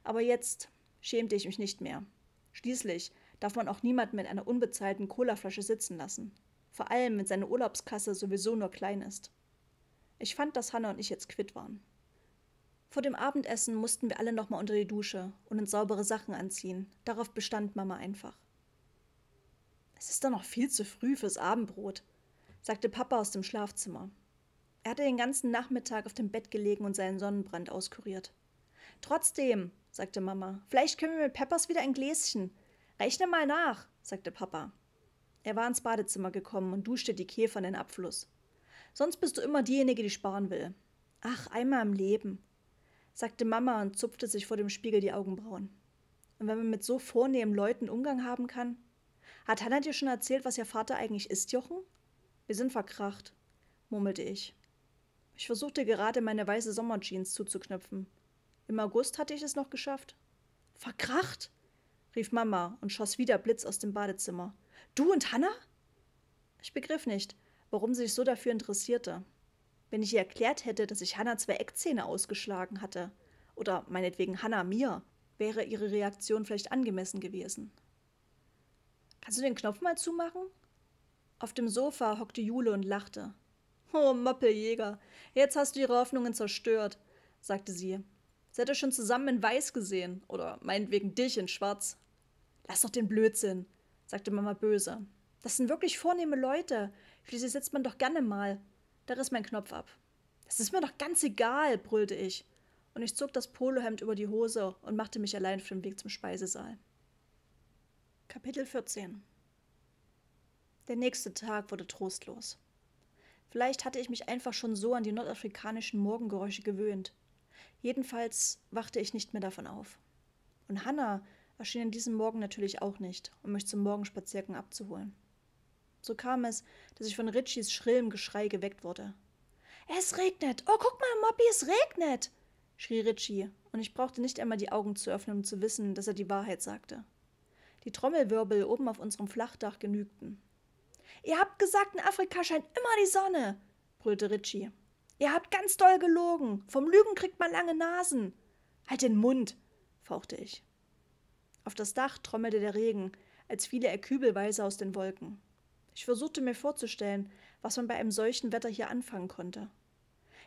[SPEAKER 1] Aber jetzt schämte ich mich nicht mehr. Schließlich darf man auch niemanden mit einer unbezahlten Colaflasche sitzen lassen. Vor allem, wenn seine Urlaubskasse sowieso nur klein ist. Ich fand, dass Hanna und ich jetzt quitt waren. Vor dem Abendessen mussten wir alle nochmal unter die Dusche und uns saubere Sachen anziehen. Darauf bestand Mama einfach. Es ist doch noch viel zu früh fürs Abendbrot, sagte Papa aus dem Schlafzimmer. Er hatte den ganzen Nachmittag auf dem Bett gelegen und seinen Sonnenbrand auskuriert. Trotzdem, sagte Mama, vielleicht können wir mit Peppers wieder ein Gläschen. Rechne mal nach, sagte Papa. Er war ins Badezimmer gekommen und duschte die Käfer in den Abfluss. Sonst bist du immer diejenige, die sparen will. Ach, einmal im Leben, sagte Mama und zupfte sich vor dem Spiegel die Augenbrauen. Und wenn man mit so vornehmen Leuten Umgang haben kann. Hat Hannah dir schon erzählt, was ihr Vater eigentlich ist, Jochen? Wir sind verkracht, murmelte ich. Ich versuchte gerade, meine weiße Sommerjeans zuzuknöpfen. Im August hatte ich es noch geschafft. Verkracht? rief Mama und schoss wieder Blitz aus dem Badezimmer. Du und Hannah? Ich begriff nicht, warum sie sich so dafür interessierte. Wenn ich ihr erklärt hätte, dass ich Hannah zwei Eckzähne ausgeschlagen hatte, oder meinetwegen Hannah mir, wäre ihre Reaktion vielleicht angemessen gewesen. Kannst du den Knopf mal zumachen? Auf dem Sofa hockte Jule und lachte. Oh, Moppeljäger, jetzt hast du ihre Hoffnungen zerstört, sagte sie. Sie hätte schon zusammen in Weiß gesehen oder meinetwegen dich in Schwarz. Lass doch den Blödsinn, sagte Mama böse. Das sind wirklich vornehme Leute. für Schließlich sitzt man doch gerne mal. Da riss mein Knopf ab. Das ist mir doch ganz egal, brüllte ich. Und ich zog das Polohemd über die Hose und machte mich allein auf den Weg zum Speisesaal. Kapitel 14 der nächste Tag wurde trostlos. Vielleicht hatte ich mich einfach schon so an die nordafrikanischen Morgengeräusche gewöhnt. Jedenfalls wachte ich nicht mehr davon auf. Und Hannah erschien an diesem Morgen natürlich auch nicht, um mich zum Morgenspaziergang abzuholen. So kam es, dass ich von Richies schrillem Geschrei geweckt wurde. Es regnet! Oh, guck mal, Moppy, es regnet! schrie Richie, und ich brauchte nicht einmal die Augen zu öffnen, um zu wissen, dass er die Wahrheit sagte. Die Trommelwirbel oben auf unserem Flachdach genügten, Ihr habt gesagt, in Afrika scheint immer die Sonne, brüllte Ritchie. Ihr habt ganz doll gelogen. Vom Lügen kriegt man lange Nasen. Halt den Mund, fauchte ich. Auf das Dach trommelte der Regen, als fiele er kübelweise aus den Wolken. Ich versuchte mir vorzustellen, was man bei einem solchen Wetter hier anfangen konnte.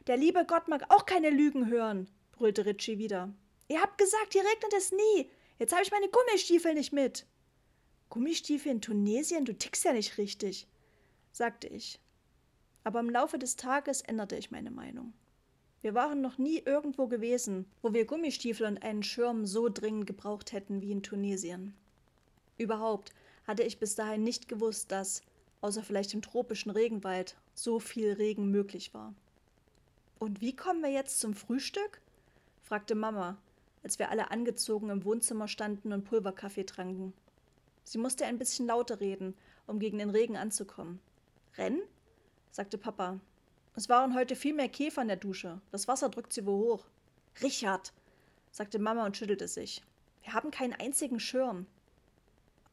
[SPEAKER 1] Der liebe Gott mag auch keine Lügen hören, brüllte Ritchie wieder. Ihr habt gesagt, hier regnet es nie. Jetzt habe ich meine Gummistiefel nicht mit. Gummistiefel in Tunesien, du tickst ja nicht richtig, sagte ich. Aber im Laufe des Tages änderte ich meine Meinung. Wir waren noch nie irgendwo gewesen, wo wir Gummistiefel und einen Schirm so dringend gebraucht hätten wie in Tunesien. Überhaupt hatte ich bis dahin nicht gewusst, dass, außer vielleicht im tropischen Regenwald, so viel Regen möglich war. Und wie kommen wir jetzt zum Frühstück? fragte Mama, als wir alle angezogen im Wohnzimmer standen und Pulverkaffee tranken. Sie musste ein bisschen lauter reden, um gegen den Regen anzukommen. Rennen? sagte Papa. Es waren heute viel mehr Käfer in der Dusche. Das Wasser drückt sie wohl hoch. Richard, sagte Mama und schüttelte sich. Wir haben keinen einzigen Schirm.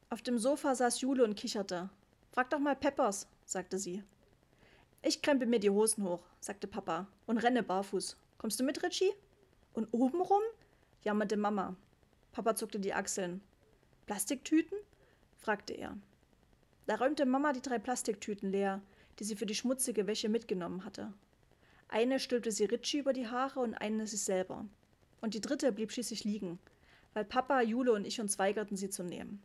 [SPEAKER 1] Auf dem Sofa saß Jule und kicherte. Frag doch mal Peppers, sagte sie. Ich krempe mir die Hosen hoch, sagte Papa, und renne barfuß. Kommst du mit, Richie? Und obenrum? jammerte Mama. Papa zuckte die Achseln. Plastiktüten? fragte er. Da räumte Mama die drei Plastiktüten leer, die sie für die schmutzige Wäsche mitgenommen hatte. Eine stülpte sie Ritchie über die Haare und eine sich selber. Und die dritte blieb schließlich liegen, weil Papa, Jule und ich uns weigerten, sie zu nehmen.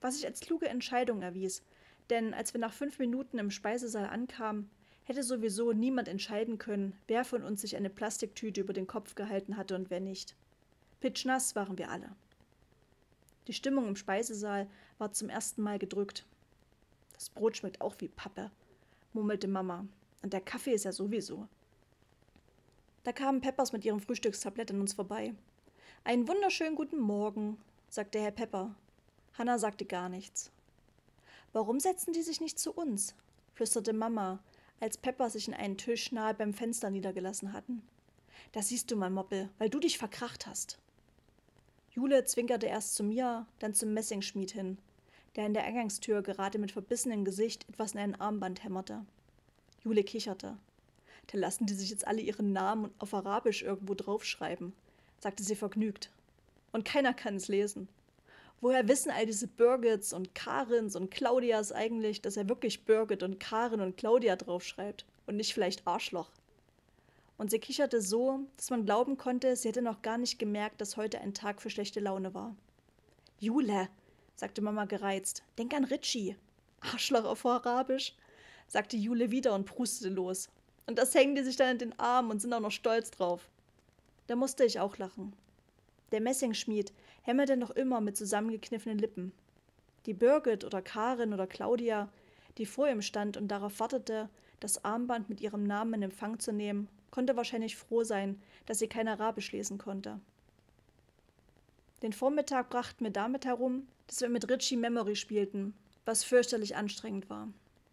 [SPEAKER 1] Was sich als kluge Entscheidung erwies, denn als wir nach fünf Minuten im Speisesaal ankamen, hätte sowieso niemand entscheiden können, wer von uns sich eine Plastiktüte über den Kopf gehalten hatte und wer nicht. Pitschnass waren wir alle. Die Stimmung im Speisesaal war zum ersten Mal gedrückt. Das Brot schmeckt auch wie Pappe, murmelte Mama. Und der Kaffee ist ja sowieso. Da kamen Peppers mit ihrem Frühstückstablett an uns vorbei. Einen wunderschönen guten Morgen, sagte Herr Pepper. Hannah sagte gar nichts. Warum setzen die sich nicht zu uns? flüsterte Mama, als Pepper sich in einen Tisch nahe beim Fenster niedergelassen hatten. Das siehst du mal, Moppel, weil du dich verkracht hast. Jule zwinkerte erst zu mir, dann zum Messingschmied hin, der in der Eingangstür gerade mit verbissenem Gesicht etwas in ein Armband hämmerte. Jule kicherte. Da lassen die sich jetzt alle ihren Namen auf Arabisch irgendwo draufschreiben, sagte sie vergnügt. Und keiner kann es lesen. Woher wissen all diese Birgits und Karins und Claudias eigentlich, dass er wirklich Birgit und Karin und Claudia draufschreibt und nicht vielleicht Arschloch? und sie kicherte so, dass man glauben konnte, sie hätte noch gar nicht gemerkt, dass heute ein Tag für schlechte Laune war. Jule, sagte Mama gereizt, denk an Ritchie. Arschloch auf Arabisch, sagte Jule wieder und prustete los. Und das hängen die sich dann in den Armen und sind auch noch stolz drauf. Da musste ich auch lachen. Der Messingschmied hämmerte noch immer mit zusammengekniffenen Lippen. Die Birgit oder Karin oder Claudia, die vor ihm stand und darauf wartete, das Armband mit ihrem Namen in Empfang zu nehmen, konnte wahrscheinlich froh sein, dass sie kein Arabisch lesen konnte. Den Vormittag brachten wir damit herum, dass wir mit Richie Memory spielten, was fürchterlich anstrengend war,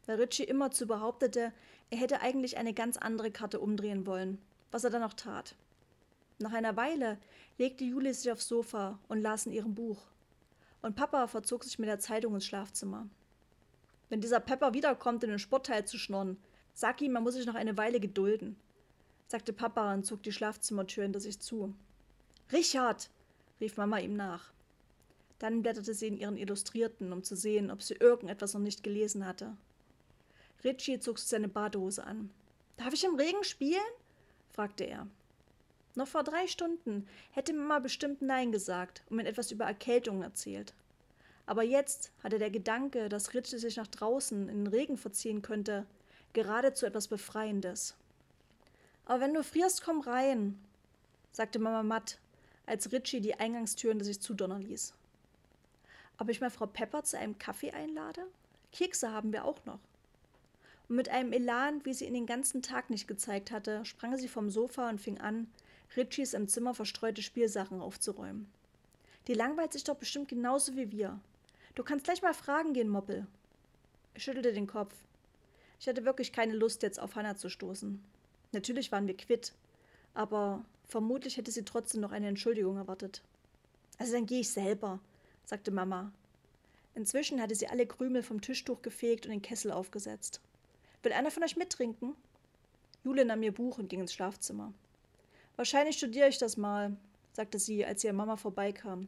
[SPEAKER 1] weil Richie immerzu behauptete, er hätte eigentlich eine ganz andere Karte umdrehen wollen, was er dann auch tat. Nach einer Weile legte Julie sich aufs Sofa und las in ihrem Buch. Und Papa verzog sich mit der Zeitung ins Schlafzimmer. Wenn dieser Pepper wiederkommt, in den Sportteil zu schnorren, sag ihm, man muss sich noch eine Weile gedulden sagte Papa und zog die Schlafzimmertür hinter sich zu. Richard! rief Mama ihm nach. Dann blätterte sie in ihren Illustrierten, um zu sehen, ob sie irgendetwas noch nicht gelesen hatte. Richie zog sich seine Badehose an. Darf ich im Regen spielen? fragte er. Noch vor drei Stunden hätte Mama bestimmt Nein gesagt und mir etwas über Erkältungen erzählt. Aber jetzt hatte der Gedanke, dass Richie sich nach draußen in den Regen verziehen könnte, geradezu etwas Befreiendes. Aber wenn du frierst, komm rein, sagte Mama Matt, als Richie die Eingangstür hinter sich zudonnern ließ. Ob ich mal Frau Pepper zu einem Kaffee einlade? Kekse haben wir auch noch. Und mit einem Elan, wie sie ihn den ganzen Tag nicht gezeigt hatte, sprang sie vom Sofa und fing an, Richies im Zimmer verstreute Spielsachen aufzuräumen. Die langweilt sich doch bestimmt genauso wie wir. Du kannst gleich mal fragen gehen, Moppel. Ich schüttelte den Kopf. Ich hatte wirklich keine Lust, jetzt auf Hannah zu stoßen. Natürlich waren wir quitt, aber vermutlich hätte sie trotzdem noch eine Entschuldigung erwartet. Also dann gehe ich selber, sagte Mama. Inzwischen hatte sie alle Krümel vom Tischtuch gefegt und den Kessel aufgesetzt. Will einer von euch mittrinken? Jule nahm ihr Buch und ging ins Schlafzimmer. Wahrscheinlich studiere ich das mal, sagte sie, als ihr Mama vorbeikam.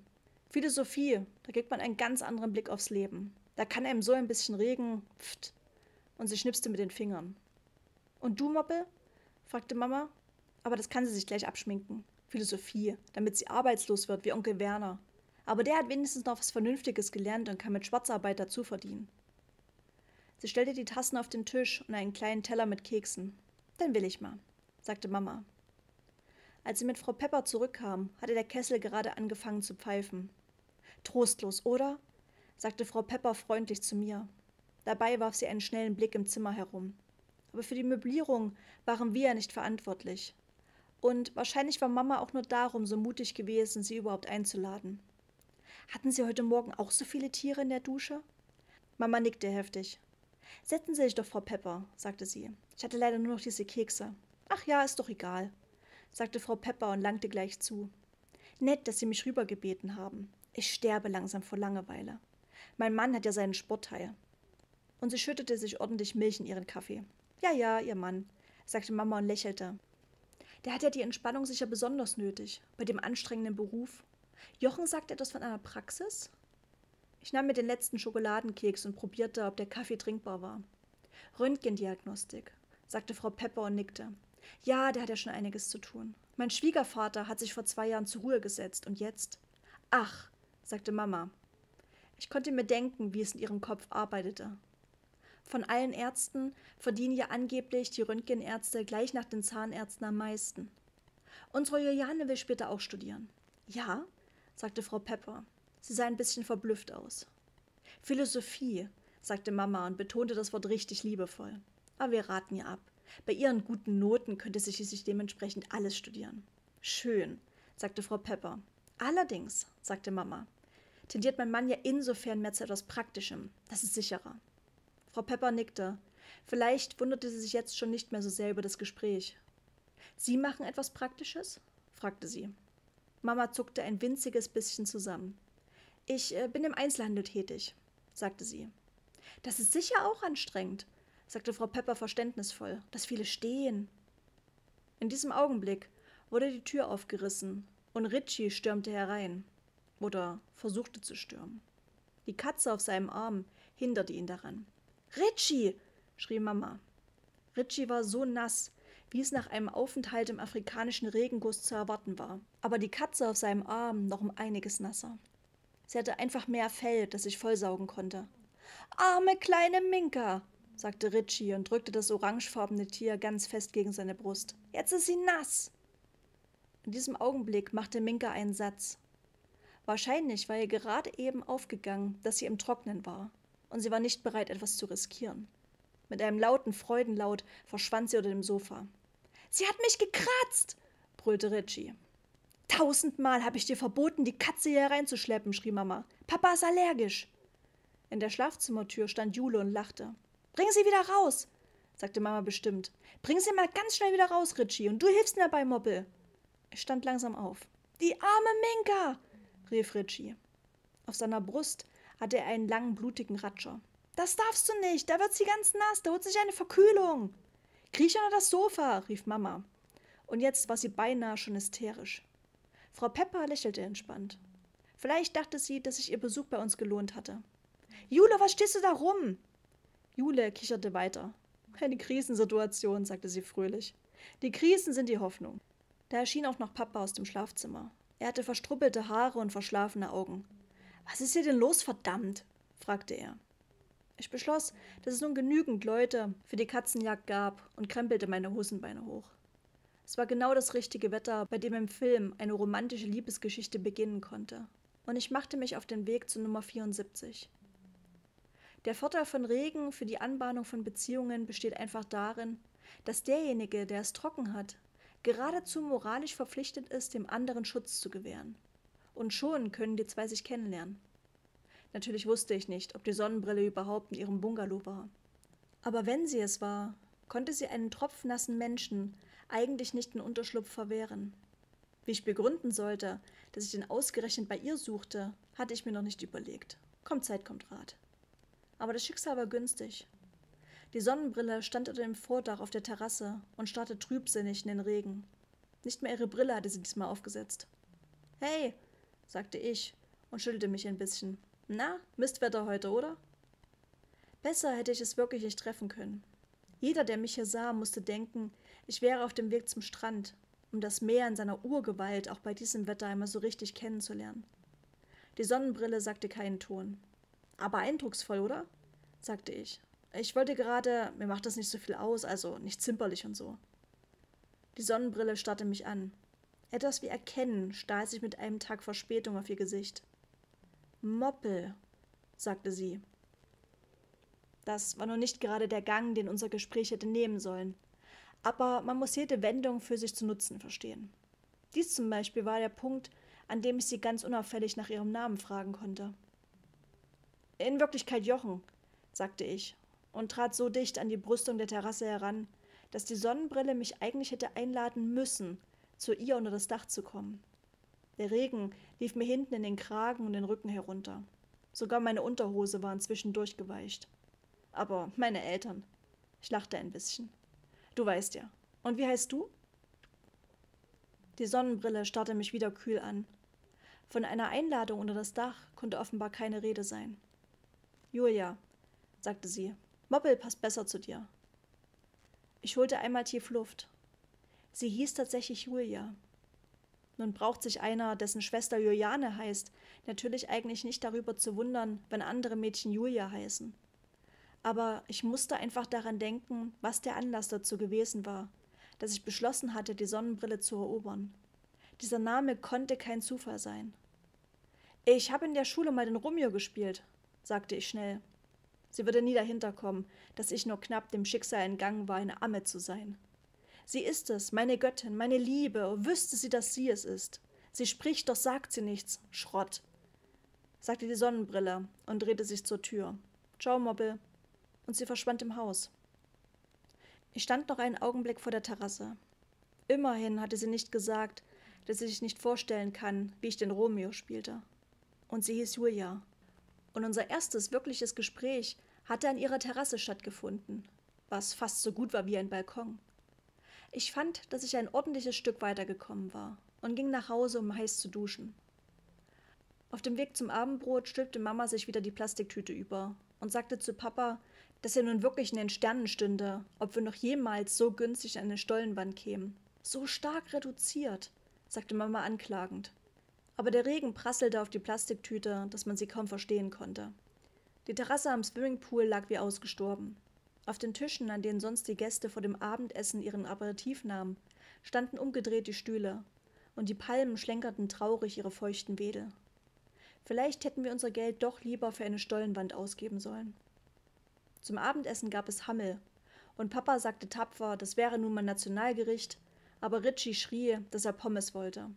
[SPEAKER 1] Philosophie, da kriegt man einen ganz anderen Blick aufs Leben. Da kann einem so ein bisschen Regen, pft. Und sie schnipste mit den Fingern. Und du, Moppe, fragte Mama. Aber das kann sie sich gleich abschminken. Philosophie, damit sie arbeitslos wird wie Onkel Werner. Aber der hat wenigstens noch was Vernünftiges gelernt und kann mit Schwarzarbeit dazu verdienen. Sie stellte die Tassen auf den Tisch und einen kleinen Teller mit Keksen. Dann will ich mal, sagte Mama. Als sie mit Frau Pepper zurückkam, hatte der Kessel gerade angefangen zu pfeifen. Trostlos, oder? sagte Frau Pepper freundlich zu mir. Dabei warf sie einen schnellen Blick im Zimmer herum aber für die Möblierung waren wir ja nicht verantwortlich. Und wahrscheinlich war Mama auch nur darum so mutig gewesen, sie überhaupt einzuladen. Hatten Sie heute Morgen auch so viele Tiere in der Dusche? Mama nickte heftig. Setzen Sie sich doch, Frau Pepper, sagte sie. Ich hatte leider nur noch diese Kekse. Ach ja, ist doch egal, sagte Frau Pepper und langte gleich zu. Nett, dass Sie mich rübergebeten haben. Ich sterbe langsam vor Langeweile. Mein Mann hat ja seinen Sportteil. Und sie schüttete sich ordentlich Milch in ihren Kaffee. Ja, ja, ihr Mann, sagte Mama und lächelte. Der hat ja die Entspannung sicher besonders nötig, bei dem anstrengenden Beruf. Jochen sagt etwas von einer Praxis? Ich nahm mir den letzten Schokoladenkeks und probierte, ob der Kaffee trinkbar war. Röntgendiagnostik, sagte Frau Pepper und nickte. Ja, der hat ja schon einiges zu tun. Mein Schwiegervater hat sich vor zwei Jahren zur Ruhe gesetzt und jetzt. Ach, sagte Mama. Ich konnte mir denken, wie es in ihrem Kopf arbeitete von allen Ärzten verdienen ja angeblich die Röntgenärzte gleich nach den Zahnärzten am meisten. Unsere Juliane will später auch studieren. Ja, sagte Frau Pepper. Sie sah ein bisschen verblüfft aus. Philosophie, sagte Mama und betonte das Wort richtig liebevoll. Aber wir raten ihr ab. Bei ihren guten Noten könnte sie schließlich dementsprechend alles studieren. Schön, sagte Frau Pepper. Allerdings, sagte Mama, tendiert mein Mann ja insofern mehr zu etwas Praktischem. Das ist sicherer. Frau Pepper nickte. Vielleicht wunderte sie sich jetzt schon nicht mehr so sehr über das Gespräch. Sie machen etwas Praktisches? fragte sie. Mama zuckte ein winziges bisschen zusammen. Ich äh, bin im Einzelhandel tätig, sagte sie. Das ist sicher auch anstrengend, sagte Frau Pepper verständnisvoll, dass viele stehen. In diesem Augenblick wurde die Tür aufgerissen und Ritchie stürmte herein oder versuchte zu stürmen. Die Katze auf seinem Arm hinderte ihn daran. Ritchie, schrie Mama. Ritchie war so nass, wie es nach einem Aufenthalt im afrikanischen Regenguss zu erwarten war, aber die Katze auf seinem Arm noch um einiges nasser. Sie hatte einfach mehr Fell, das ich vollsaugen konnte. Arme kleine Minka, sagte Ritchie und drückte das orangefarbene Tier ganz fest gegen seine Brust. Jetzt ist sie nass. In diesem Augenblick machte Minka einen Satz. Wahrscheinlich war ihr gerade eben aufgegangen, dass sie im Trocknen war und sie war nicht bereit, etwas zu riskieren. Mit einem lauten Freudenlaut verschwand sie unter dem Sofa. Sie hat mich gekratzt! brüllte Richie. Tausendmal habe ich dir verboten, die Katze hier hereinzuschleppen, schrie Mama. Papa ist allergisch. In der Schlafzimmertür stand Jule und lachte. Bring sie wieder raus, sagte Mama bestimmt. Bring sie mal ganz schnell wieder raus, Richie, und du hilfst mir bei Moppel. Ich stand langsam auf. Die arme Minka, rief Richie. Auf seiner Brust hatte er einen langen, blutigen Ratscher. Das darfst du nicht, da wird sie ganz nass, da holt sich eine Verkühlung. Kriech unter das Sofa, rief Mama. Und jetzt war sie beinahe schon hysterisch. Frau Pepper lächelte entspannt. Vielleicht dachte sie, dass sich ihr Besuch bei uns gelohnt hatte. Jule, was stehst du da rum? Jule kicherte weiter. Eine Krisensituation, sagte sie fröhlich. Die Krisen sind die Hoffnung. Da erschien auch noch Papa aus dem Schlafzimmer. Er hatte verstruppelte Haare und verschlafene Augen. Was ist hier denn los, verdammt? fragte er. Ich beschloss, dass es nun genügend Leute für die Katzenjagd gab und krempelte meine Hosenbeine hoch. Es war genau das richtige Wetter, bei dem im Film eine romantische Liebesgeschichte beginnen konnte. Und ich machte mich auf den Weg zu Nummer 74. Der Vorteil von Regen für die Anbahnung von Beziehungen besteht einfach darin, dass derjenige, der es trocken hat, geradezu moralisch verpflichtet ist, dem anderen Schutz zu gewähren. Und schon können die zwei sich kennenlernen. Natürlich wusste ich nicht, ob die Sonnenbrille überhaupt in ihrem Bungalow war. Aber wenn sie es war, konnte sie einen tropfnassen Menschen eigentlich nicht den Unterschlupf verwehren. Wie ich begründen sollte, dass ich den ausgerechnet bei ihr suchte, hatte ich mir noch nicht überlegt. Kommt Zeit, kommt Rat. Aber das Schicksal war günstig. Die Sonnenbrille stand unter dem Vordach auf der Terrasse und starrte trübsinnig in den Regen. Nicht mehr ihre Brille hatte sie diesmal aufgesetzt. Hey, sagte ich und schüttelte mich ein bisschen. Na, Mistwetter heute, oder? Besser hätte ich es wirklich nicht treffen können. Jeder, der mich hier sah, musste denken, ich wäre auf dem Weg zum Strand, um das Meer in seiner Urgewalt auch bei diesem Wetter einmal so richtig kennenzulernen. Die Sonnenbrille sagte keinen Ton. Aber eindrucksvoll, oder? sagte ich. Ich wollte gerade, mir macht das nicht so viel aus, also nicht zimperlich und so. Die Sonnenbrille starrte mich an. Etwas wie erkennen stahl sich mit einem Tag Verspätung auf ihr Gesicht. Moppel, sagte sie. Das war nun nicht gerade der Gang, den unser Gespräch hätte nehmen sollen. Aber man muss jede Wendung für sich zu nutzen verstehen. Dies zum Beispiel war der Punkt, an dem ich sie ganz unauffällig nach ihrem Namen fragen konnte. In Wirklichkeit Jochen, sagte ich und trat so dicht an die Brüstung der Terrasse heran, dass die Sonnenbrille mich eigentlich hätte einladen müssen, zu ihr unter das Dach zu kommen. Der Regen lief mir hinten in den Kragen und den Rücken herunter. Sogar meine Unterhose waren zwischendurch geweicht. Aber meine Eltern. Ich lachte ein bisschen. Du weißt ja. Und wie heißt du? Die Sonnenbrille starrte mich wieder kühl an. Von einer Einladung unter das Dach konnte offenbar keine Rede sein. Julia, sagte sie, Moppel passt besser zu dir. Ich holte einmal tief Luft Sie hieß tatsächlich Julia. Nun braucht sich einer, dessen Schwester Juliane heißt, natürlich eigentlich nicht darüber zu wundern, wenn andere Mädchen Julia heißen. Aber ich musste einfach daran denken, was der Anlass dazu gewesen war, dass ich beschlossen hatte, die Sonnenbrille zu erobern. Dieser Name konnte kein Zufall sein. Ich habe in der Schule mal den Romeo gespielt, sagte ich schnell. Sie würde nie dahinter kommen, dass ich nur knapp dem Schicksal entgangen war, eine Amme zu sein. Sie ist es, meine Göttin, meine Liebe, wüsste sie, dass sie es ist. Sie spricht, doch sagt sie nichts. Schrott, sagte die Sonnenbrille und drehte sich zur Tür. Ciao, Mobbel. Und sie verschwand im Haus. Ich stand noch einen Augenblick vor der Terrasse. Immerhin hatte sie nicht gesagt, dass sie sich nicht vorstellen kann, wie ich den Romeo spielte. Und sie hieß Julia. Und unser erstes wirkliches Gespräch hatte an ihrer Terrasse stattgefunden, was fast so gut war wie ein Balkon. Ich fand, dass ich ein ordentliches Stück weitergekommen war und ging nach Hause, um heiß zu duschen. Auf dem Weg zum Abendbrot stülpte Mama sich wieder die Plastiktüte über und sagte zu Papa, dass er nun wirklich in den Sternen stünde, ob wir noch jemals so günstig an eine Stollenwand kämen. So stark reduziert, sagte Mama anklagend. Aber der Regen prasselte auf die Plastiktüte, dass man sie kaum verstehen konnte. Die Terrasse am Swimmingpool lag wie ausgestorben. Auf den Tischen, an denen sonst die Gäste vor dem Abendessen ihren Aperitif nahmen, standen umgedreht die Stühle, und die Palmen schlenkerten traurig ihre feuchten Wedel. Vielleicht hätten wir unser Geld doch lieber für eine Stollenwand ausgeben sollen. Zum Abendessen gab es Hammel, und Papa sagte tapfer, das wäre nun mein Nationalgericht, aber Ritchie schrie, dass er Pommes wollte.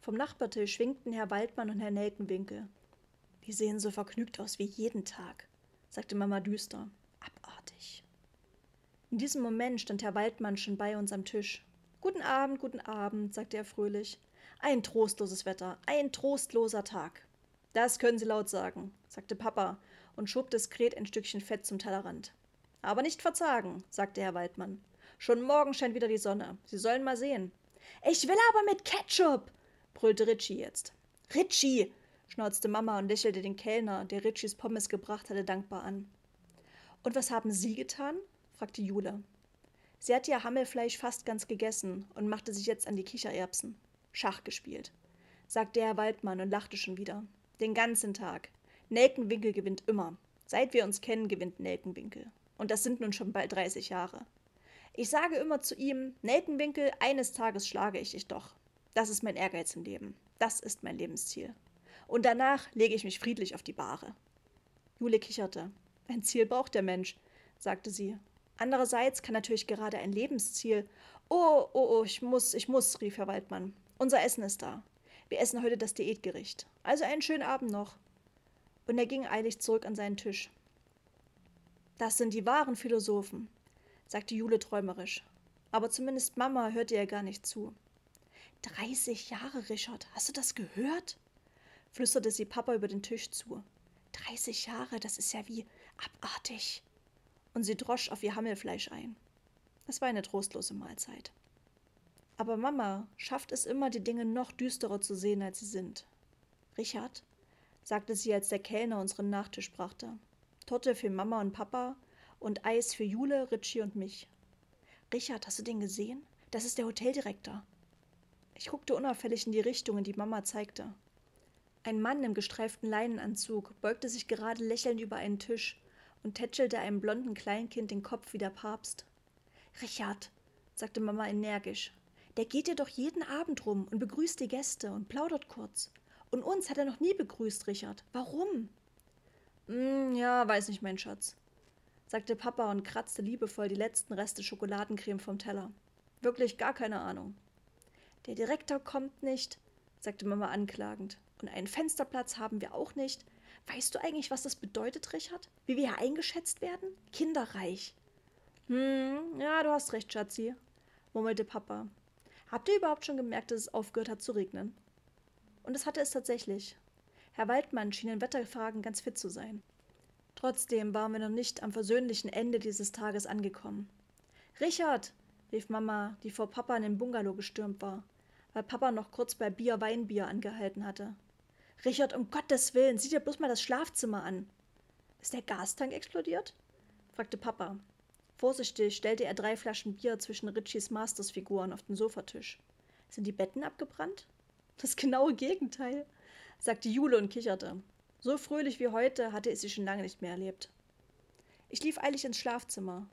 [SPEAKER 1] Vom Nachbartisch schwingten Herr Waldmann und Herr Nelkenwinkel. Die sehen so vergnügt aus wie jeden Tag, sagte Mama düster fertig. In diesem Moment stand Herr Waldmann schon bei uns am Tisch. Guten Abend, guten Abend, sagte er fröhlich. Ein trostloses Wetter, ein trostloser Tag. Das können Sie laut sagen, sagte Papa und schob diskret ein Stückchen Fett zum Tellerrand. Aber nicht verzagen, sagte Herr Waldmann. Schon morgen scheint wieder die Sonne. Sie sollen mal sehen. Ich will aber mit Ketchup, brüllte Ritchie jetzt. Ritchie, schnauzte Mama und lächelte den Kellner, der Ritchies Pommes gebracht hatte, dankbar an. Und was haben Sie getan? fragte Jule. Sie hatte ihr Hammelfleisch fast ganz gegessen und machte sich jetzt an die Kichererbsen. Schach gespielt, sagte Herr Waldmann und lachte schon wieder. Den ganzen Tag. Nelkenwinkel gewinnt immer. Seit wir uns kennen, gewinnt Nelkenwinkel. Und das sind nun schon bald 30 Jahre. Ich sage immer zu ihm, Nelkenwinkel, eines Tages schlage ich dich doch. Das ist mein Ehrgeiz im Leben. Das ist mein Lebensziel. Und danach lege ich mich friedlich auf die Bahre. Jule kicherte. Ein Ziel braucht der Mensch, sagte sie. Andererseits kann natürlich gerade ein Lebensziel. Oh, oh, oh, ich muss, ich muss, rief Herr Waldmann. Unser Essen ist da. Wir essen heute das Diätgericht. Also einen schönen Abend noch. Und er ging eilig zurück an seinen Tisch. Das sind die wahren Philosophen, sagte Jule träumerisch. Aber zumindest Mama hörte ihr gar nicht zu. 30 Jahre, Richard, hast du das gehört? flüsterte sie Papa über den Tisch zu. 30 Jahre, das ist ja wie, Abartig! Und sie drosch auf ihr Hammelfleisch ein. Es war eine trostlose Mahlzeit. Aber Mama schafft es immer, die Dinge noch düsterer zu sehen, als sie sind. Richard, sagte sie, als der Kellner unseren Nachtisch brachte. Torte für Mama und Papa und Eis für Jule, Ritchie und mich. Richard, hast du den gesehen? Das ist der Hoteldirektor. Ich guckte unauffällig in die Richtung, in die Mama zeigte. Ein Mann im gestreiften Leinenanzug beugte sich gerade lächelnd über einen Tisch und tätschelte einem blonden Kleinkind den Kopf wie der Papst. Richard, sagte Mama energisch, der geht ja doch jeden Abend rum und begrüßt die Gäste und plaudert kurz. Und uns hat er noch nie begrüßt, Richard. Warum? Mm, ja, weiß nicht, mein Schatz, sagte Papa und kratzte liebevoll die letzten Reste Schokoladencreme vom Teller. Wirklich gar keine Ahnung. Der Direktor kommt nicht, sagte Mama anklagend. Und einen Fensterplatz haben wir auch nicht. Weißt du eigentlich, was das bedeutet, Richard? Wie wir hier eingeschätzt werden? Kinderreich. Hm, ja, du hast recht, Schatzi, murmelte Papa. Habt ihr überhaupt schon gemerkt, dass es aufgehört hat zu regnen? Und es hatte es tatsächlich. Herr Waldmann schien in Wetterfragen ganz fit zu sein. Trotzdem waren wir noch nicht am versöhnlichen Ende dieses Tages angekommen. Richard, rief Mama, die vor Papa in den Bungalow gestürmt war, weil Papa noch kurz bei Bier Weinbier angehalten hatte. Richard, um Gottes Willen, sieh dir bloß mal das Schlafzimmer an. Ist der Gastank explodiert? fragte Papa. Vorsichtig stellte er drei Flaschen Bier zwischen Richies Masters-Figuren auf den Sofatisch. Sind die Betten abgebrannt? Das genaue Gegenteil, sagte Jule und kicherte. So fröhlich wie heute hatte ich sie schon lange nicht mehr erlebt. Ich lief eilig ins Schlafzimmer.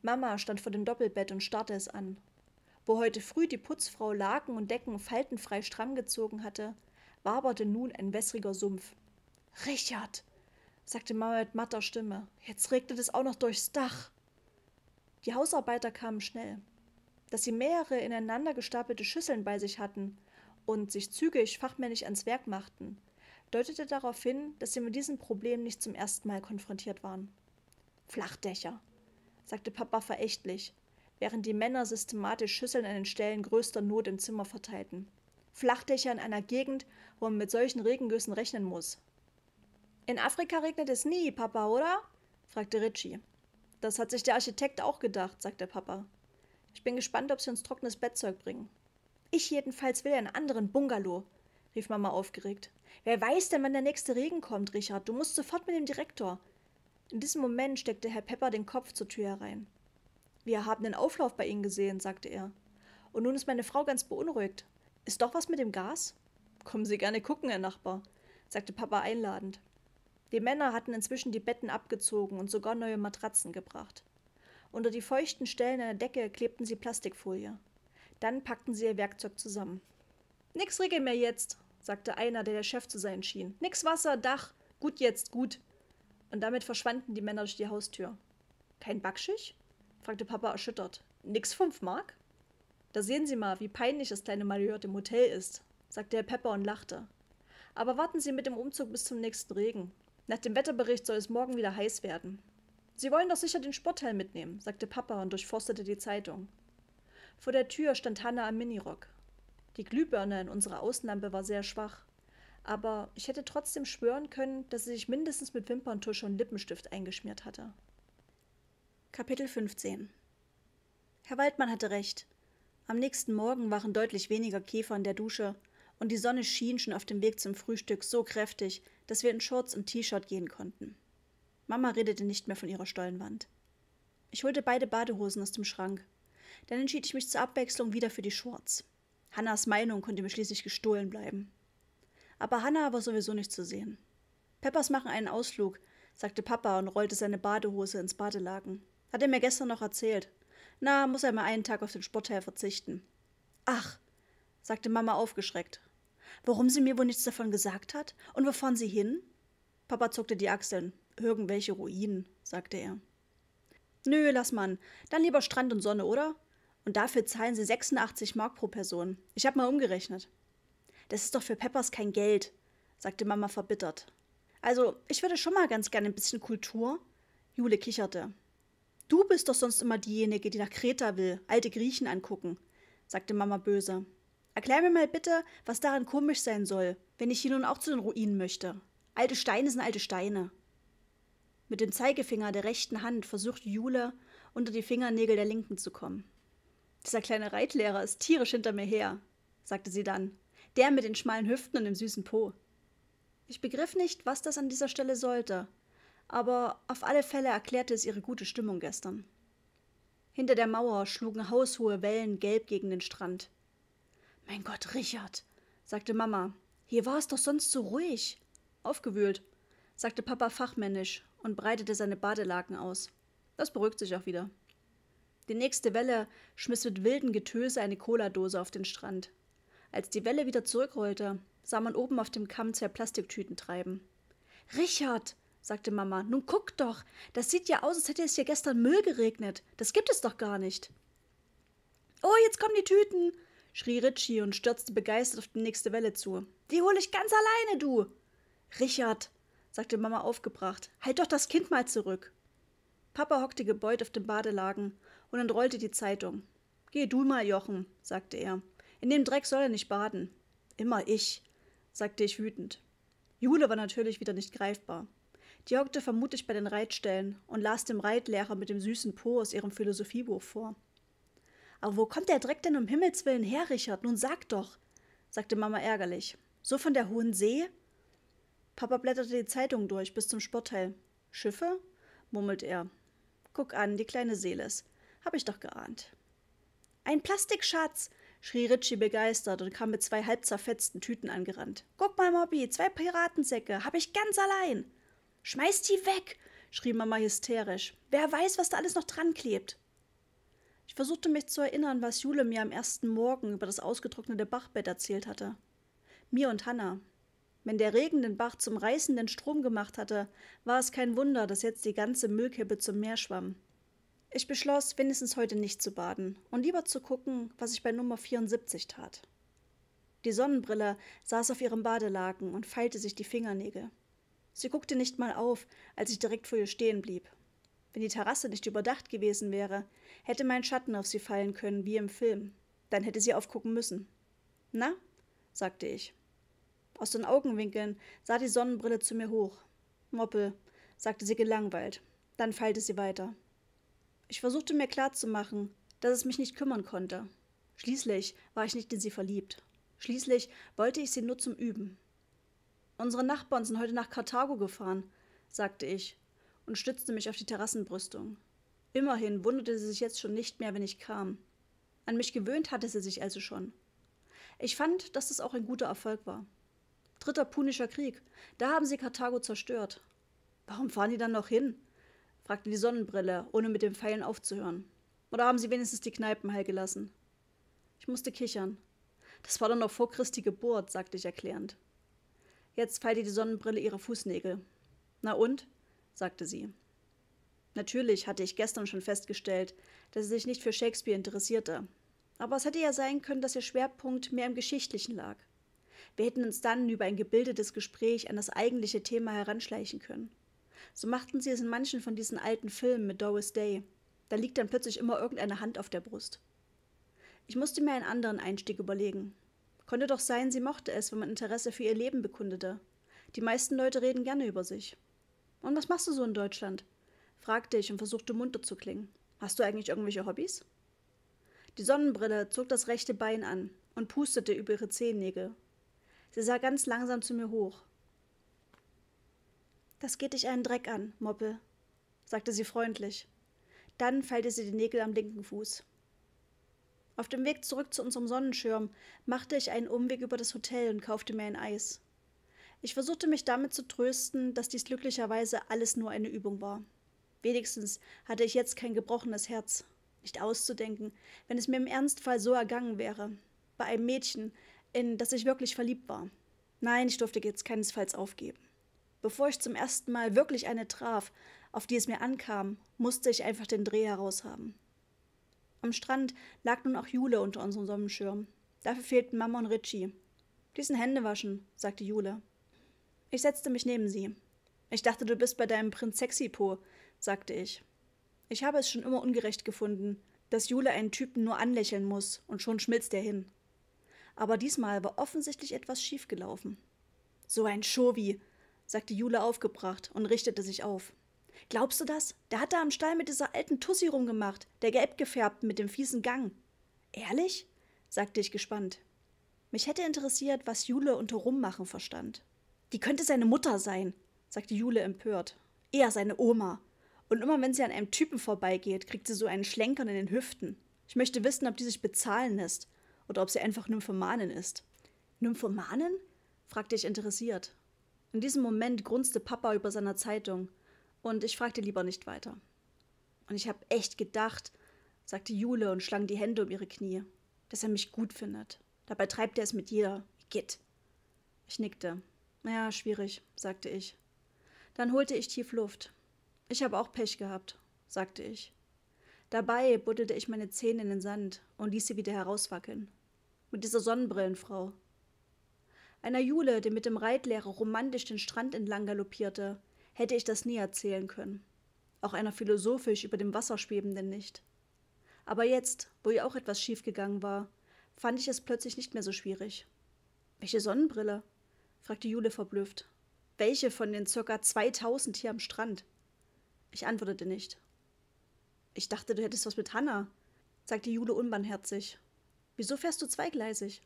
[SPEAKER 1] Mama stand vor dem Doppelbett und starrte es an. Wo heute früh die Putzfrau Laken und Decken faltenfrei stramm gezogen hatte, waberte nun ein wässriger Sumpf. Richard, sagte Mama mit matter Stimme, jetzt regnet es auch noch durchs Dach. Die Hausarbeiter kamen schnell. Dass sie mehrere ineinander gestapelte Schüsseln bei sich hatten und sich zügig fachmännisch ans Werk machten, deutete darauf hin, dass sie mit diesem Problem nicht zum ersten Mal konfrontiert waren. Flachdächer, sagte Papa verächtlich, während die Männer systematisch Schüsseln an den Stellen größter Not im Zimmer verteilten. Flachdächer in einer Gegend, wo man mit solchen Regengüssen rechnen muss. In Afrika regnet es nie, Papa, oder? fragte Richie. Das hat sich der Architekt auch gedacht, sagte Papa. Ich bin gespannt, ob sie uns trockenes Bettzeug bringen. Ich jedenfalls will einen anderen Bungalow, rief Mama aufgeregt. Wer weiß denn, wann der nächste Regen kommt, Richard? Du musst sofort mit dem Direktor. In diesem Moment steckte Herr Pepper den Kopf zur Tür herein. Wir haben den Auflauf bei Ihnen gesehen, sagte er. Und nun ist meine Frau ganz beunruhigt. Ist doch was mit dem Gas? Kommen Sie gerne gucken, Herr Nachbar, sagte Papa einladend. Die Männer hatten inzwischen die Betten abgezogen und sogar neue Matratzen gebracht. Unter die feuchten Stellen einer Decke klebten sie Plastikfolie. Dann packten sie ihr Werkzeug zusammen. Nix regel mehr jetzt, sagte einer, der der Chef zu sein schien. Nix Wasser, Dach, gut jetzt, gut. Und damit verschwanden die Männer durch die Haustür. Kein Backschisch? fragte Papa erschüttert. Nix fünf Mark? Da sehen Sie mal, wie peinlich das kleine Marriott im Hotel ist, sagte Herr Pepper und lachte. Aber warten Sie mit dem Umzug bis zum nächsten Regen. Nach dem Wetterbericht soll es morgen wieder heiß werden. Sie wollen doch sicher den Sportteil mitnehmen, sagte Papa und durchforstete die Zeitung. Vor der Tür stand Hanna am Minirock. Die Glühbirne in unserer Außenlampe war sehr schwach, aber ich hätte trotzdem schwören können, dass sie sich mindestens mit Wimperntusche und Lippenstift eingeschmiert hatte. Kapitel 15 Herr Waldmann hatte recht. Am nächsten Morgen waren deutlich weniger Käfer in der Dusche und die Sonne schien schon auf dem Weg zum Frühstück so kräftig, dass wir in Shorts und T-Shirt gehen konnten. Mama redete nicht mehr von ihrer Stollenwand. Ich holte beide Badehosen aus dem Schrank. Dann entschied ich mich zur Abwechslung wieder für die Shorts. Hannas Meinung konnte mir schließlich gestohlen bleiben. Aber Hanna war sowieso nicht zu sehen. Peppers machen einen Ausflug, sagte Papa und rollte seine Badehose ins Badelaken. Hat er mir gestern noch erzählt. Na, muss er mal einen Tag auf den Sportteil verzichten. Ach, sagte Mama aufgeschreckt. Warum sie mir wohl nichts davon gesagt hat? Und wo fahren sie hin? Papa zuckte die Achseln. Irgendwelche Ruinen, sagte er. Nö, lass man. Dann lieber Strand und Sonne, oder? Und dafür zahlen sie 86 Mark pro Person. Ich hab mal umgerechnet. Das ist doch für Peppers kein Geld, sagte Mama verbittert. Also, ich würde schon mal ganz gern ein bisschen Kultur. Jule kicherte. Du bist doch sonst immer diejenige, die nach Kreta will, alte Griechen angucken, sagte Mama böse. Erklär mir mal bitte, was daran komisch sein soll, wenn ich hier nun auch zu den Ruinen möchte. Alte Steine sind alte Steine. Mit dem Zeigefinger der rechten Hand versuchte Jule, unter die Fingernägel der linken zu kommen. Dieser kleine Reitlehrer ist tierisch hinter mir her, sagte sie dann. Der mit den schmalen Hüften und dem süßen Po. Ich begriff nicht, was das an dieser Stelle sollte, aber auf alle Fälle erklärte es ihre gute Stimmung gestern. Hinter der Mauer schlugen haushohe Wellen gelb gegen den Strand. Mein Gott, Richard, sagte Mama, hier war es doch sonst so ruhig. Aufgewühlt, sagte Papa fachmännisch und breitete seine Badelaken aus. Das beruhigt sich auch wieder. Die nächste Welle schmiss mit wildem Getöse eine Cola-Dose auf den Strand. Als die Welle wieder zurückrollte, sah man oben auf dem Kamm zwei Plastiktüten treiben. Richard, sagte Mama. Nun guck doch, das sieht ja aus, als hätte es hier gestern Müll geregnet. Das gibt es doch gar nicht. Oh, jetzt kommen die Tüten, schrie Ritchie und stürzte begeistert auf die nächste Welle zu. Die hole ich ganz alleine, du. Richard, sagte Mama aufgebracht, halt doch das Kind mal zurück. Papa hockte gebeut auf dem Badelagen und entrollte die Zeitung. Geh du mal, Jochen, sagte er. In dem Dreck soll er nicht baden. Immer ich, sagte ich wütend. Jule war natürlich wieder nicht greifbar. Die hockte vermutlich bei den Reitstellen und las dem Reitlehrer mit dem süßen Po aus ihrem Philosophiebuch vor. Aber wo kommt der Dreck denn um Himmels willen her, Richard? Nun sag doch, sagte Mama ärgerlich. So von der hohen See? Papa blätterte die Zeitung durch bis zum Sportteil. Schiffe? murmelte er. Guck an, die kleine Seeles. Hab ich doch geahnt. Ein Plastikschatz! schrie Ritchie begeistert und kam mit zwei halb zerfetzten Tüten angerannt. Guck mal, Mobby, zwei Piratensäcke, hab ich ganz allein! Schmeiß die weg, schrie Mama hysterisch. Wer weiß, was da alles noch dran klebt. Ich versuchte mich zu erinnern, was Jule mir am ersten Morgen über das ausgetrocknete Bachbett erzählt hatte. Mir und Hanna. Wenn der Regen den Bach zum reißenden Strom gemacht hatte, war es kein Wunder, dass jetzt die ganze Müllkippe zum Meer schwamm. Ich beschloss, wenigstens heute nicht zu baden und lieber zu gucken, was ich bei Nummer 74 tat. Die Sonnenbrille saß auf ihrem Badelaken und feilte sich die Fingernägel. Sie guckte nicht mal auf, als ich direkt vor ihr stehen blieb. Wenn die Terrasse nicht überdacht gewesen wäre, hätte mein Schatten auf sie fallen können, wie im Film. Dann hätte sie aufgucken müssen. Na? sagte ich. Aus den Augenwinkeln sah die Sonnenbrille zu mir hoch. Moppel, sagte sie gelangweilt. Dann feilte sie weiter. Ich versuchte mir klarzumachen, dass es mich nicht kümmern konnte. Schließlich war ich nicht in sie verliebt. Schließlich wollte ich sie nur zum Üben. Unsere Nachbarn sind heute nach Karthago gefahren, sagte ich und stützte mich auf die Terrassenbrüstung. Immerhin wunderte sie sich jetzt schon nicht mehr, wenn ich kam. An mich gewöhnt hatte sie sich also schon. Ich fand, dass das auch ein guter Erfolg war. Dritter Punischer Krieg, da haben sie Karthago zerstört. Warum fahren die dann noch hin? fragte die Sonnenbrille, ohne mit dem Pfeilen aufzuhören. Oder haben sie wenigstens die Kneipen heil gelassen? Ich musste kichern. Das war doch noch vor Christi Geburt, sagte ich erklärend. Jetzt fallte die Sonnenbrille ihre Fußnägel. Na und? sagte sie. Natürlich hatte ich gestern schon festgestellt, dass sie sich nicht für Shakespeare interessierte. Aber es hätte ja sein können, dass ihr Schwerpunkt mehr im Geschichtlichen lag. Wir hätten uns dann über ein gebildetes Gespräch an das eigentliche Thema heranschleichen können. So machten sie es in manchen von diesen alten Filmen mit Doris Day. Da liegt dann plötzlich immer irgendeine Hand auf der Brust. Ich musste mir einen anderen Einstieg überlegen. Konnte doch sein, sie mochte es, wenn man Interesse für ihr Leben bekundete. Die meisten Leute reden gerne über sich. Und was machst du so in Deutschland? fragte ich und versuchte munter zu klingen. Hast du eigentlich irgendwelche Hobbys? Die Sonnenbrille zog das rechte Bein an und pustete über ihre Zehennägel. Sie sah ganz langsam zu mir hoch. Das geht dich einen Dreck an, Moppel, sagte sie freundlich. Dann feilte sie die Nägel am linken Fuß. Auf dem Weg zurück zu unserem Sonnenschirm machte ich einen Umweg über das Hotel und kaufte mir ein Eis. Ich versuchte mich damit zu trösten, dass dies glücklicherweise alles nur eine Übung war. Wenigstens hatte ich jetzt kein gebrochenes Herz. Nicht auszudenken, wenn es mir im Ernstfall so ergangen wäre. Bei einem Mädchen, in das ich wirklich verliebt war. Nein, ich durfte jetzt keinesfalls aufgeben. Bevor ich zum ersten Mal wirklich eine traf, auf die es mir ankam, musste ich einfach den Dreh heraus haben. Am Strand lag nun auch Jule unter unserem Sonnenschirm. Dafür fehlten Mama und Richie. Diesen Hände waschen, sagte Jule. Ich setzte mich neben sie. Ich dachte, du bist bei deinem Prinz Sexipo, sagte ich. Ich habe es schon immer ungerecht gefunden, dass Jule einen Typen nur anlächeln muss und schon schmilzt er hin. Aber diesmal war offensichtlich etwas schiefgelaufen. So ein Schovi, sagte Jule aufgebracht und richtete sich auf. Glaubst du das? Der hat da am Stall mit dieser alten Tussi rumgemacht, der gelb gefärbten mit dem fiesen Gang. Ehrlich? sagte ich gespannt. Mich hätte interessiert, was Jule unter Rummachen verstand. Die könnte seine Mutter sein, sagte Jule empört. Eher seine Oma. Und immer wenn sie an einem Typen vorbeigeht, kriegt sie so einen Schlenkern in den Hüften. Ich möchte wissen, ob die sich bezahlen lässt oder ob sie einfach Nymphomanin ist. Nymphomanin? fragte ich interessiert. In diesem Moment grunzte Papa über seiner Zeitung und ich fragte lieber nicht weiter. Und ich habe echt gedacht, sagte Jule und schlang die Hände um ihre Knie, dass er mich gut findet. Dabei treibt er es mit jeder. Git. Ich nickte. Ja, schwierig, sagte ich. Dann holte ich tief Luft. Ich habe auch Pech gehabt, sagte ich. Dabei buddelte ich meine Zähne in den Sand und ließ sie wieder herauswackeln. Mit dieser Sonnenbrillenfrau. Einer Jule, die mit dem Reitlehrer romantisch den Strand entlang galoppierte, hätte ich das nie erzählen können. Auch einer philosophisch über dem Wasser schwebenden nicht. Aber jetzt, wo ihr auch etwas schiefgegangen war, fand ich es plötzlich nicht mehr so schwierig. Welche Sonnenbrille? fragte Jule verblüfft. Welche von den circa 2000 hier am Strand? Ich antwortete nicht. Ich dachte, du hättest was mit Hanna, sagte Jule unbarmherzig. Wieso fährst du zweigleisig?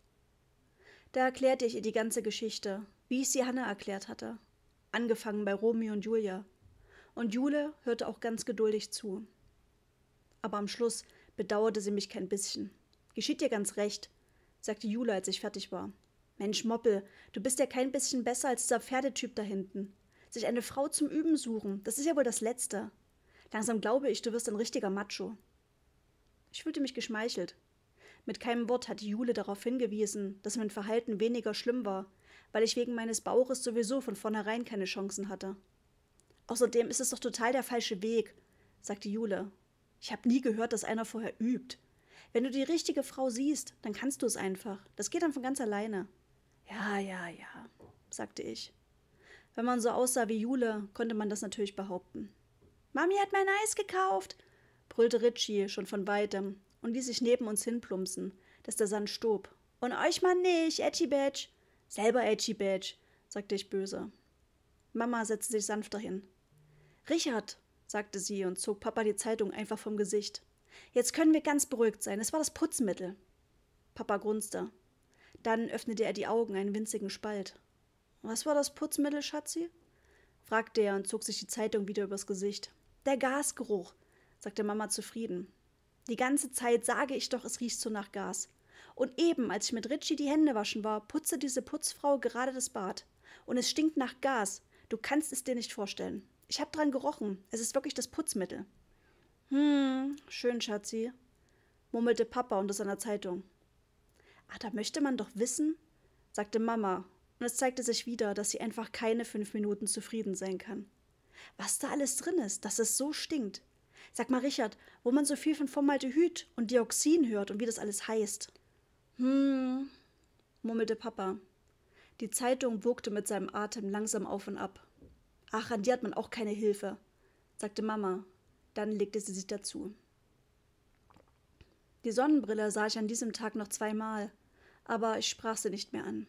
[SPEAKER 1] Da erklärte ich ihr die ganze Geschichte, wie ich sie Hanna erklärt hatte, angefangen bei Romeo und Julia. Und Jule hörte auch ganz geduldig zu. Aber am Schluss bedauerte sie mich kein bisschen. Geschieht dir ganz recht, sagte Jule, als ich fertig war. Mensch, Moppel, du bist ja kein bisschen besser als dieser Pferdetyp da hinten. Sich eine Frau zum Üben suchen, das ist ja wohl das Letzte. Langsam glaube ich, du wirst ein richtiger Macho. Ich fühlte mich geschmeichelt. Mit keinem Wort hatte Jule darauf hingewiesen, dass mein Verhalten weniger schlimm war, weil ich wegen meines Bauches sowieso von vornherein keine Chancen hatte. Außerdem ist es doch total der falsche Weg, sagte Jule. Ich habe nie gehört, dass einer vorher übt. Wenn du die richtige Frau siehst, dann kannst du es einfach. Das geht dann von ganz alleine. Ja, ja, ja, sagte ich. Wenn man so aussah wie Jule, konnte man das natürlich behaupten. Mami hat mein Eis gekauft, brüllte Ritchie schon von weitem und ließ sich neben uns hinplumpsen, dass der Sand stob. Und euch mal nicht, Etchibetch, Selber Edgy Badge, sagte ich böse. Mama setzte sich sanfter hin. Richard, sagte sie und zog Papa die Zeitung einfach vom Gesicht. Jetzt können wir ganz beruhigt sein. Es war das Putzmittel. Papa grunzte. Dann öffnete er die Augen, einen winzigen Spalt. Was war das Putzmittel, Schatzi? fragte er und zog sich die Zeitung wieder übers Gesicht. Der Gasgeruch, sagte Mama zufrieden. Die ganze Zeit sage ich doch, es riecht so nach Gas. Und eben, als ich mit Richie die Hände waschen war, putzte diese Putzfrau gerade das Bad. Und es stinkt nach Gas. Du kannst es dir nicht vorstellen. Ich habe dran gerochen. Es ist wirklich das Putzmittel. Hm, schön, Schatzi, murmelte Papa unter seiner Zeitung. Ach, da möchte man doch wissen, sagte Mama. Und es zeigte sich wieder, dass sie einfach keine fünf Minuten zufrieden sein kann. Was da alles drin ist, dass es so stinkt. Sag mal, Richard, wo man so viel von Formaldehyd und Dioxin hört und wie das alles heißt. Hm, murmelte Papa. Die Zeitung wogte mit seinem Atem langsam auf und ab. Ach, an die hat man auch keine Hilfe, sagte Mama. Dann legte sie sich dazu. Die Sonnenbrille sah ich an diesem Tag noch zweimal, aber ich sprach sie nicht mehr an.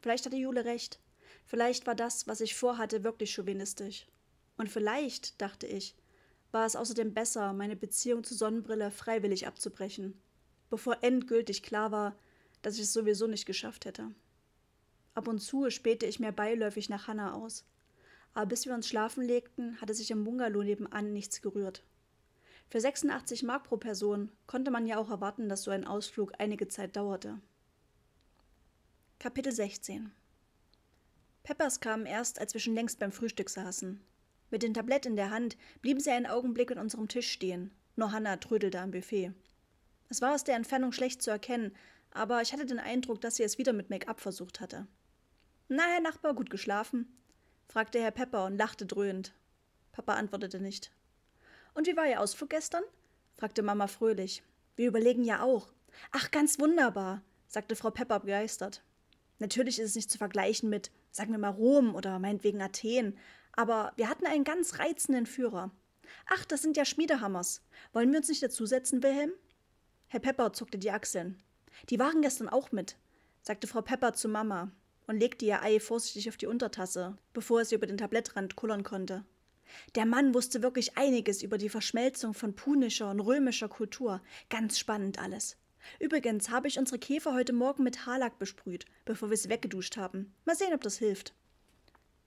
[SPEAKER 1] Vielleicht hatte Jule recht. Vielleicht war das, was ich vorhatte, wirklich chauvinistisch. Und vielleicht, dachte ich, war es außerdem besser, meine Beziehung zur Sonnenbrille freiwillig abzubrechen, bevor endgültig klar war, dass ich es sowieso nicht geschafft hätte. Ab und zu spähte ich mir beiläufig nach Hannah aus. Aber bis wir uns schlafen legten, hatte sich im Bungalow nebenan nichts gerührt. Für 86 Mark pro Person konnte man ja auch erwarten, dass so ein Ausflug einige Zeit dauerte. Kapitel 16 Peppers kamen erst, als wir schon längst beim Frühstück saßen. Mit dem Tablett in der Hand blieben sie einen Augenblick an unserem Tisch stehen, nur Hannah trödelte am Buffet. Es war aus der Entfernung schlecht zu erkennen, aber ich hatte den Eindruck, dass sie es wieder mit Make-up versucht hatte. Na, Herr Nachbar, gut geschlafen? fragte Herr Pepper und lachte dröhnend. Papa antwortete nicht. Und wie war Ihr Ausflug gestern? fragte Mama fröhlich. Wir überlegen ja auch. Ach, ganz wunderbar, sagte Frau Pepper begeistert. Natürlich ist es nicht zu vergleichen mit, sagen wir mal, Rom oder meinetwegen Athen, aber wir hatten einen ganz reizenden Führer. Ach, das sind ja Schmiedehammers. Wollen wir uns nicht dazusetzen, Wilhelm? Herr Pepper zuckte die Achseln. Die waren gestern auch mit, sagte Frau Pepper zu Mama und legte ihr Ei vorsichtig auf die Untertasse, bevor es über den Tablettrand kullern konnte. Der Mann wusste wirklich einiges über die Verschmelzung von punischer und römischer Kultur. Ganz spannend alles. Übrigens habe ich unsere Käfer heute Morgen mit Haarlack besprüht, bevor wir sie weggeduscht haben. Mal sehen, ob das hilft.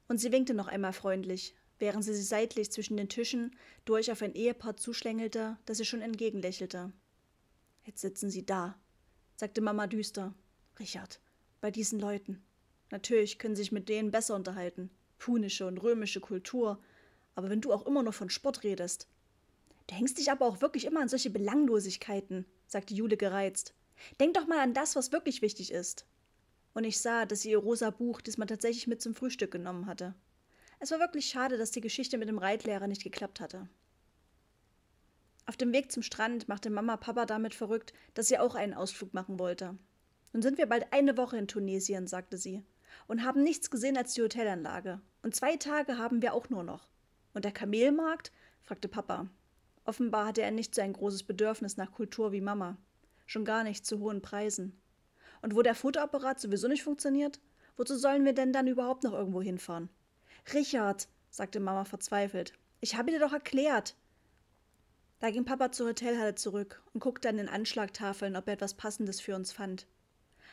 [SPEAKER 1] Und sie winkte noch einmal freundlich, während sie sich seitlich zwischen den Tischen durch auf ein Ehepaar zuschlängelte, das ihr schon entgegenlächelte. Jetzt sitzen sie da, sagte Mama düster. Richard, bei diesen Leuten. Natürlich können sie sich mit denen besser unterhalten. Punische und römische Kultur. Aber wenn du auch immer nur von Sport redest. Du hängst dich aber auch wirklich immer an solche Belanglosigkeiten, sagte Jule gereizt. Denk doch mal an das, was wirklich wichtig ist. Und ich sah, dass sie ihr rosa Buch diesmal tatsächlich mit zum Frühstück genommen hatte. Es war wirklich schade, dass die Geschichte mit dem Reitlehrer nicht geklappt hatte. Auf dem Weg zum Strand machte Mama Papa damit verrückt, dass sie auch einen Ausflug machen wollte. Nun sind wir bald eine Woche in Tunesien, sagte sie, und haben nichts gesehen als die Hotelanlage. Und zwei Tage haben wir auch nur noch. Und der Kamelmarkt? fragte Papa. Offenbar hatte er nicht so ein großes Bedürfnis nach Kultur wie Mama. Schon gar nicht zu hohen Preisen. Und wo der Fotoapparat sowieso nicht funktioniert, wozu sollen wir denn dann überhaupt noch irgendwo hinfahren? Richard, sagte Mama verzweifelt, ich habe dir doch erklärt, da ging Papa zur Hotelhalle zurück und guckte an den Anschlagtafeln, ob er etwas Passendes für uns fand.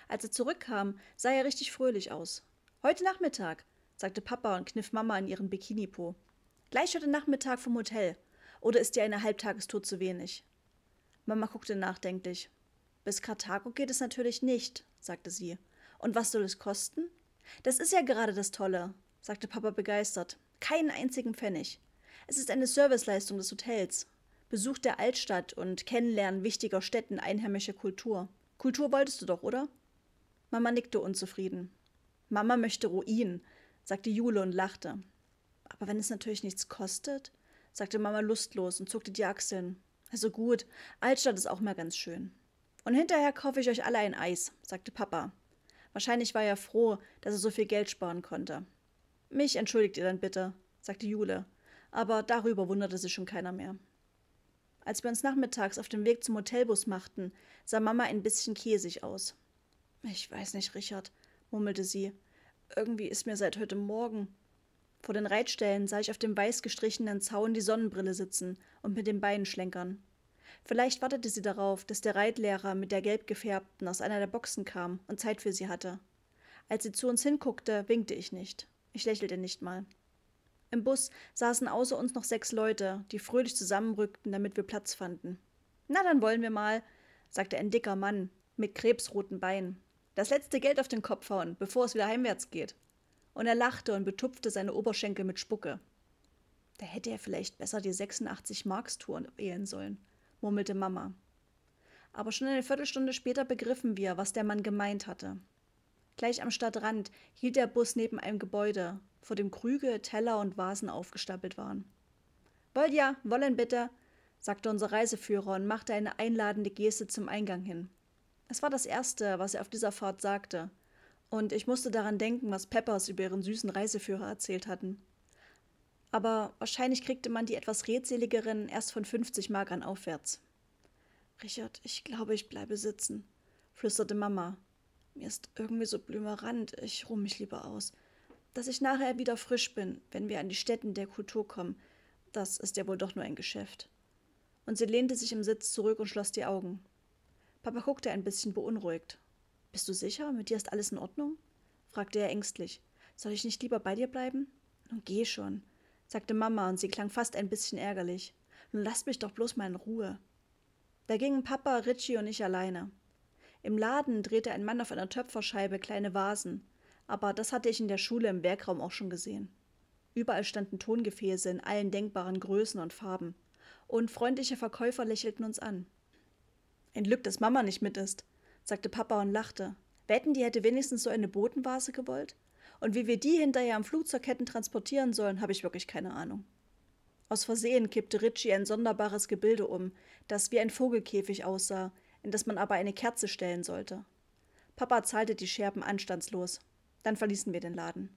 [SPEAKER 1] Als er zurückkam, sah er richtig fröhlich aus. Heute Nachmittag, sagte Papa und kniff Mama in ihren Bikini-Po. Gleich heute Nachmittag vom Hotel. Oder ist dir eine Halbtagestour zu wenig? Mama guckte nachdenklich. Bis Karthago geht es natürlich nicht, sagte sie. Und was soll es kosten? Das ist ja gerade das Tolle, sagte Papa begeistert. Keinen einzigen Pfennig. Es ist eine Serviceleistung des Hotels. Besuch der Altstadt und Kennenlernen wichtiger Städten einheimischer Kultur. Kultur wolltest du doch, oder? Mama nickte unzufrieden. Mama möchte Ruin, sagte Jule und lachte. Aber wenn es natürlich nichts kostet, sagte Mama lustlos und zuckte die Achseln. Also gut, Altstadt ist auch mal ganz schön. Und hinterher kaufe ich euch alle ein Eis, sagte Papa. Wahrscheinlich war er froh, dass er so viel Geld sparen konnte. Mich entschuldigt ihr dann bitte, sagte Jule, aber darüber wunderte sich schon keiner mehr. Als wir uns nachmittags auf dem Weg zum Hotelbus machten, sah Mama ein bisschen käsig aus. Ich weiß nicht, Richard, murmelte sie. Irgendwie ist mir seit heute Morgen. Vor den Reitstellen sah ich auf dem weiß gestrichenen Zaun die Sonnenbrille sitzen und mit den Beinen schlenkern. Vielleicht wartete sie darauf, dass der Reitlehrer mit der gelb gefärbten aus einer der Boxen kam und Zeit für sie hatte. Als sie zu uns hinguckte, winkte ich nicht. Ich lächelte nicht mal. Im Bus saßen außer uns noch sechs Leute, die fröhlich zusammenrückten, damit wir Platz fanden. Na, dann wollen wir mal, sagte ein dicker Mann mit krebsroten Beinen. Das letzte Geld auf den Kopf hauen, bevor es wieder heimwärts geht. Und er lachte und betupfte seine Oberschenkel mit Spucke. Da hätte er vielleicht besser die 86 Markstouren wählen sollen, murmelte Mama. Aber schon eine Viertelstunde später begriffen wir, was der Mann gemeint hatte. Gleich am Stadtrand hielt der Bus neben einem Gebäude, vor dem Krüge, Teller und Vasen aufgestapelt waren. Wollt Wolja, wollen bitte, sagte unser Reiseführer und machte eine einladende Geste zum Eingang hin. Es war das Erste, was er auf dieser Fahrt sagte, und ich musste daran denken, was Peppers über ihren süßen Reiseführer erzählt hatten. Aber wahrscheinlich kriegte man die etwas redseligeren erst von 50 Mark an aufwärts. Richard, ich glaube, ich bleibe sitzen, flüsterte Mama, mir ist irgendwie so blümerant, ich ruh mich lieber aus. Dass ich nachher wieder frisch bin, wenn wir an die Stätten der Kultur kommen, das ist ja wohl doch nur ein Geschäft. Und sie lehnte sich im Sitz zurück und schloss die Augen. Papa guckte ein bisschen beunruhigt. Bist du sicher, mit dir ist alles in Ordnung? fragte er ängstlich. Soll ich nicht lieber bei dir bleiben? Nun geh schon, sagte Mama, und sie klang fast ein bisschen ärgerlich. Nun lass mich doch bloß mal in Ruhe. Da gingen Papa, Richie und ich alleine. Im Laden drehte ein Mann auf einer Töpferscheibe kleine Vasen, aber das hatte ich in der Schule im Werkraum auch schon gesehen. Überall standen Tongefäße in allen denkbaren Größen und Farben. Und freundliche Verkäufer lächelten uns an. Ein Glück, dass Mama nicht mit ist, sagte Papa und lachte. Wetten, die hätte wenigstens so eine Botenvase gewollt? Und wie wir die hinterher am Flugzeug hätten transportieren sollen, habe ich wirklich keine Ahnung. Aus Versehen kippte Ritchie ein sonderbares Gebilde um, das wie ein Vogelkäfig aussah, in das man aber eine Kerze stellen sollte. Papa zahlte die Scherben anstandslos. Dann verließen wir den Laden.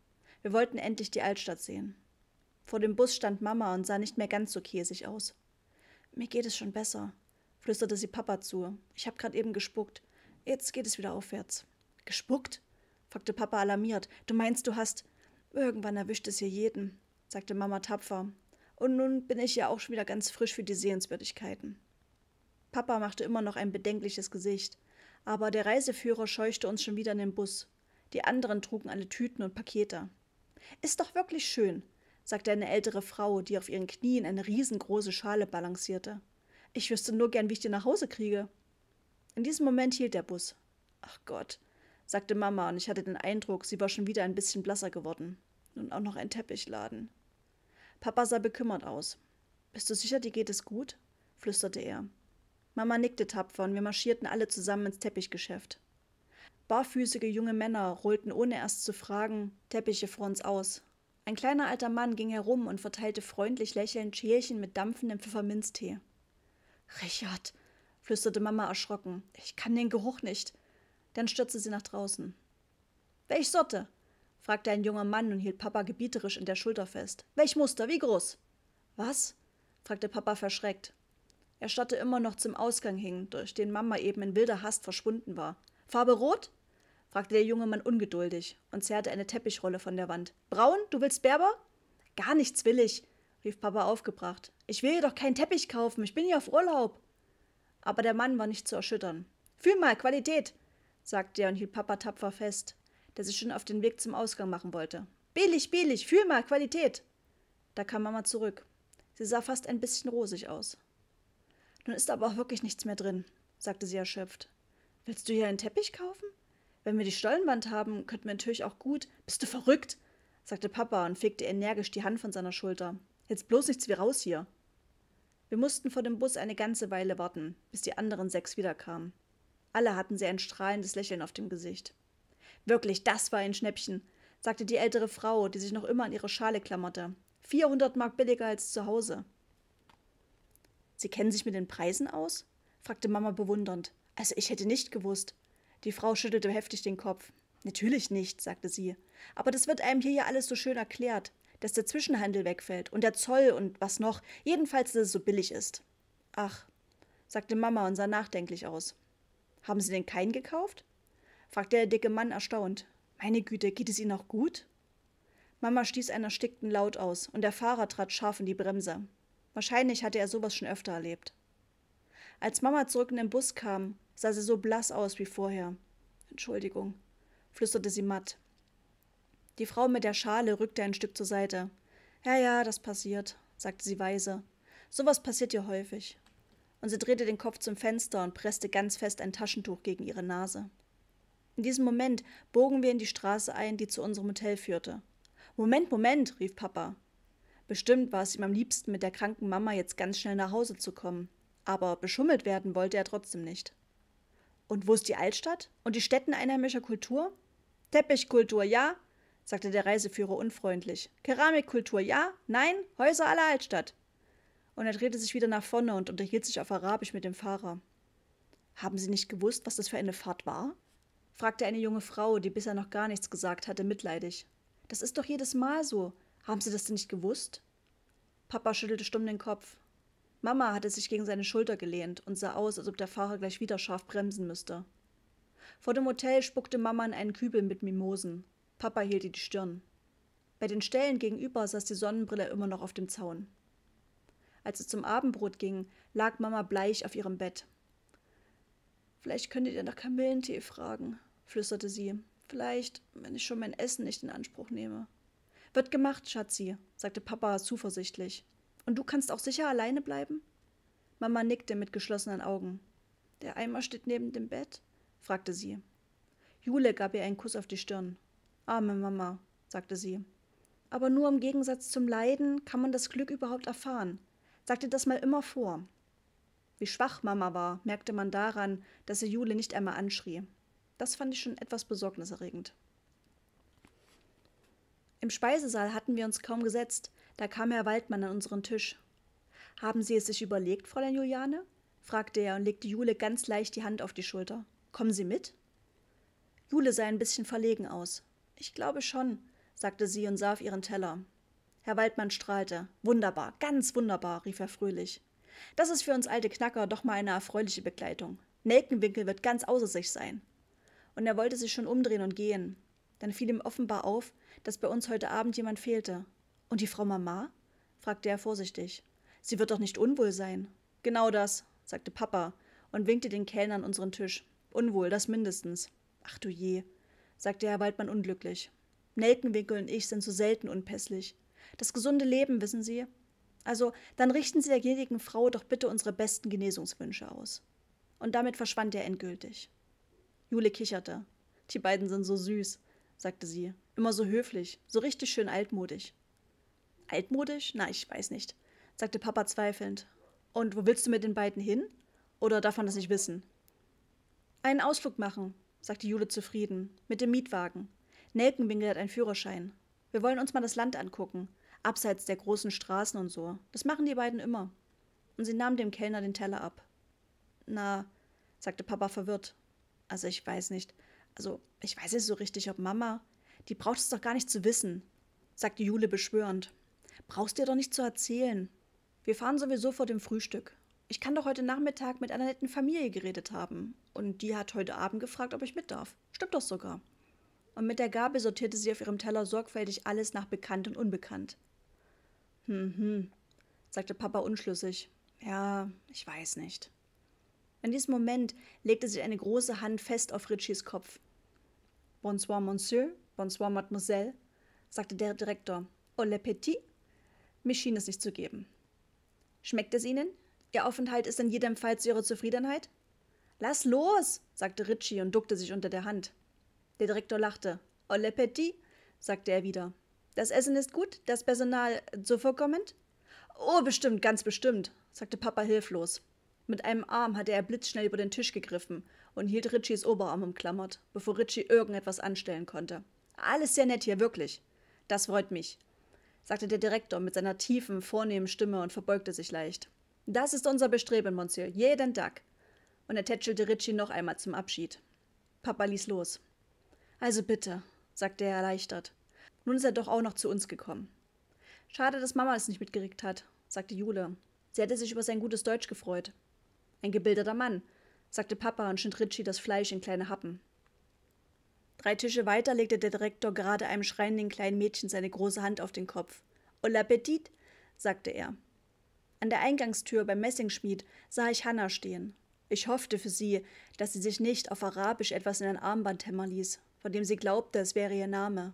[SPEAKER 1] Wir wollten endlich die Altstadt sehen. Vor dem Bus stand Mama und sah nicht mehr ganz so käsig aus. Mir geht es schon besser, flüsterte sie Papa zu. Ich habe gerade eben gespuckt. Jetzt geht es wieder aufwärts. Gespuckt? fragte Papa alarmiert. Du meinst, du hast. Irgendwann erwischt es hier jeden, sagte Mama tapfer. Und nun bin ich ja auch schon wieder ganz frisch für die Sehenswürdigkeiten. Papa machte immer noch ein bedenkliches Gesicht, aber der Reiseführer scheuchte uns schon wieder in den Bus. Die anderen trugen alle Tüten und Pakete. Ist doch wirklich schön, sagte eine ältere Frau, die auf ihren Knien eine riesengroße Schale balancierte. Ich wüsste nur gern, wie ich die nach Hause kriege. In diesem Moment hielt der Bus. Ach Gott, sagte Mama, und ich hatte den Eindruck, sie war schon wieder ein bisschen blasser geworden. Nun auch noch ein Teppichladen. Papa sah bekümmert aus. Bist du sicher, dir geht es gut? flüsterte er. Mama nickte tapfer und wir marschierten alle zusammen ins Teppichgeschäft. Barfüßige junge Männer rollten ohne erst zu fragen Teppiche vor uns aus. Ein kleiner alter Mann ging herum und verteilte freundlich lächelnd Schälchen mit dampfendem Pfefferminztee. Richard, flüsterte Mama erschrocken, ich kann den Geruch nicht. Dann stürzte sie nach draußen. Welch Sorte? fragte ein junger Mann und hielt Papa gebieterisch in der Schulter fest. Welch Muster, wie groß? Was? fragte Papa verschreckt. Er starrte immer noch zum Ausgang hin, durch den Mama eben in wilder Hast verschwunden war. Farbe rot? fragte der junge Mann ungeduldig und zerrte eine Teppichrolle von der Wand. Braun? Du willst Berber? Gar nichts will ich, rief Papa aufgebracht. Ich will dir doch keinen Teppich kaufen, ich bin hier auf Urlaub. Aber der Mann war nicht zu erschüttern. Fühl mal, Qualität, sagte er und hielt Papa tapfer fest, der sich schon auf den Weg zum Ausgang machen wollte. Billig, billig, fühl mal, Qualität. Da kam Mama zurück. Sie sah fast ein bisschen rosig aus. Nun ist aber auch wirklich nichts mehr drin, sagte sie erschöpft. Willst du hier einen Teppich kaufen? Wenn wir die Stollenwand haben, könnten wir natürlich auch gut. Bist du verrückt? sagte Papa und fegte energisch die Hand von seiner Schulter. Jetzt bloß nichts wie raus hier. Wir mussten vor dem Bus eine ganze Weile warten, bis die anderen sechs wiederkamen. Alle hatten sie ein strahlendes Lächeln auf dem Gesicht. Wirklich, das war ein Schnäppchen, sagte die ältere Frau, die sich noch immer an ihre Schale klammerte. Vierhundert Mark billiger als zu Hause. Sie kennen sich mit den Preisen aus? fragte Mama bewundernd. Also ich hätte nicht gewusst. Die Frau schüttelte heftig den Kopf. Natürlich nicht, sagte sie. Aber das wird einem hier ja alles so schön erklärt, dass der Zwischenhandel wegfällt und der Zoll und was noch, jedenfalls, dass es so billig ist. Ach, sagte Mama und sah nachdenklich aus. Haben Sie denn keinen gekauft? fragte der dicke Mann erstaunt. Meine Güte, geht es Ihnen auch gut? Mama stieß einen erstickten Laut aus und der Fahrer trat scharf in die Bremse. Wahrscheinlich hatte er sowas schon öfter erlebt. Als Mama zurück in den Bus kam, sah sie so blass aus wie vorher. Entschuldigung, flüsterte sie matt. Die Frau mit der Schale rückte ein Stück zur Seite. Ja, ja, das passiert, sagte sie weise. Sowas passiert ihr häufig. Und sie drehte den Kopf zum Fenster und presste ganz fest ein Taschentuch gegen ihre Nase. In diesem Moment bogen wir in die Straße ein, die zu unserem Hotel führte. Moment, Moment, rief Papa. Bestimmt war es ihm am liebsten, mit der kranken Mama jetzt ganz schnell nach Hause zu kommen. Aber beschummelt werden wollte er trotzdem nicht. Und wo ist die Altstadt? Und die Stätten einheimischer Kultur? Teppichkultur, ja, sagte der Reiseführer unfreundlich. Keramikkultur, ja, nein, Häuser aller Altstadt. Und er drehte sich wieder nach vorne und unterhielt sich auf Arabisch mit dem Fahrer. Haben Sie nicht gewusst, was das für eine Fahrt war? fragte eine junge Frau, die bisher noch gar nichts gesagt hatte, mitleidig. Das ist doch jedes Mal so. Haben Sie das denn nicht gewusst? Papa schüttelte stumm den Kopf. Mama hatte sich gegen seine Schulter gelehnt und sah aus, als ob der Fahrer gleich wieder scharf bremsen müsste. Vor dem Hotel spuckte Mama in einen Kübel mit Mimosen. Papa hielt ihr die Stirn. Bei den Stellen gegenüber saß die Sonnenbrille immer noch auf dem Zaun. Als es zum Abendbrot ging, lag Mama bleich auf ihrem Bett. Vielleicht könntet ihr nach Kamillentee fragen, flüsterte sie. Vielleicht, wenn ich schon mein Essen nicht in Anspruch nehme. Wird gemacht, Schatzi, sagte Papa zuversichtlich. Und du kannst auch sicher alleine bleiben? Mama nickte mit geschlossenen Augen. Der Eimer steht neben dem Bett? fragte sie. Jule gab ihr einen Kuss auf die Stirn. Arme Mama, sagte sie. Aber nur im Gegensatz zum Leiden kann man das Glück überhaupt erfahren. Sag dir das mal immer vor. Wie schwach Mama war, merkte man daran, dass sie Jule nicht einmal anschrie. Das fand ich schon etwas besorgniserregend. Im Speisesaal hatten wir uns kaum gesetzt, da kam Herr Waldmann an unseren Tisch. Haben Sie es sich überlegt, Fräulein Juliane? fragte er und legte Jule ganz leicht die Hand auf die Schulter. Kommen Sie mit? Jule sah ein bisschen verlegen aus. Ich glaube schon, sagte sie und sah auf ihren Teller. Herr Waldmann strahlte. Wunderbar, ganz wunderbar, rief er fröhlich. Das ist für uns alte Knacker doch mal eine erfreuliche Begleitung. Nelkenwinkel wird ganz außer sich sein. Und er wollte sich schon umdrehen und gehen. Dann fiel ihm offenbar auf, dass bei uns heute Abend jemand fehlte. Und die Frau Mama? fragte er vorsichtig. Sie wird doch nicht unwohl sein. Genau das, sagte Papa und winkte den Kellner an unseren Tisch. Unwohl, das mindestens. Ach du je, sagte Herr Waldmann unglücklich. Nelkenwinkel und ich sind so selten unpässlich. Das gesunde Leben, wissen Sie. Also, dann richten Sie der gnädigen Frau doch bitte unsere besten Genesungswünsche aus. Und damit verschwand er endgültig. Jule kicherte. Die beiden sind so süß sagte sie, immer so höflich, so richtig schön altmodisch. Altmodisch? Na, ich weiß nicht, sagte Papa zweifelnd. Und wo willst du mit den beiden hin? Oder darf man das nicht wissen? Einen Ausflug machen, sagte Jule zufrieden, mit dem Mietwagen. Nelkenwinkel hat einen Führerschein. Wir wollen uns mal das Land angucken, abseits der großen Straßen und so. Das machen die beiden immer. Und sie nahm dem Kellner den Teller ab. Na, sagte Papa verwirrt. Also ich weiß nicht also ich weiß nicht so richtig, ob Mama, die braucht es doch gar nicht zu wissen, sagte Jule beschwörend. Brauchst dir doch nicht zu erzählen. Wir fahren sowieso vor dem Frühstück. Ich kann doch heute Nachmittag mit einer netten Familie geredet haben. Und die hat heute Abend gefragt, ob ich mit darf. Stimmt doch sogar. Und mit der Gabel sortierte sie auf ihrem Teller sorgfältig alles nach bekannt und unbekannt. Hm, hm, sagte Papa unschlüssig. Ja, ich weiß nicht. In diesem Moment legte sie eine große Hand fest auf Richies Kopf. Bonsoir, Monsieur, Bonsoir, Mademoiselle, sagte der Direktor. Au le Petit? Mir schien es nicht zu geben. Schmeckt es Ihnen? Ihr Aufenthalt ist in jedem Fall zu Ihrer Zufriedenheit? Lass los, sagte Ritchie und duckte sich unter der Hand. Der Direktor lachte. Au le Petit, sagte er wieder. Das Essen ist gut, das Personal zuvorkommend? Oh, bestimmt, ganz bestimmt, sagte Papa hilflos. Mit einem Arm hatte er blitzschnell über den Tisch gegriffen und hielt Richies Oberarm umklammert, bevor Richie irgendetwas anstellen konnte. Alles sehr nett hier, wirklich. Das freut mich, sagte der Direktor mit seiner tiefen, vornehmen Stimme und verbeugte sich leicht. Das ist unser Bestreben, Monsieur, jeden Tag. Und er tätschelte Richie noch einmal zum Abschied. Papa ließ los. Also bitte, sagte er erleichtert. Nun ist er doch auch noch zu uns gekommen. Schade, dass Mama es nicht mitgeregt hat, sagte Jule. Sie hätte sich über sein gutes Deutsch gefreut. Ein gebildeter Mann, sagte Papa und schnitt Ritchie das Fleisch in kleine Happen. Drei Tische weiter legte der Direktor gerade einem schreienden kleinen Mädchen seine große Hand auf den Kopf. Hola Petit, sagte er. An der Eingangstür beim Messingschmied sah ich Hannah stehen. Ich hoffte für sie, dass sie sich nicht auf Arabisch etwas in ein Armband hämmern ließ, von dem sie glaubte, es wäre ihr Name.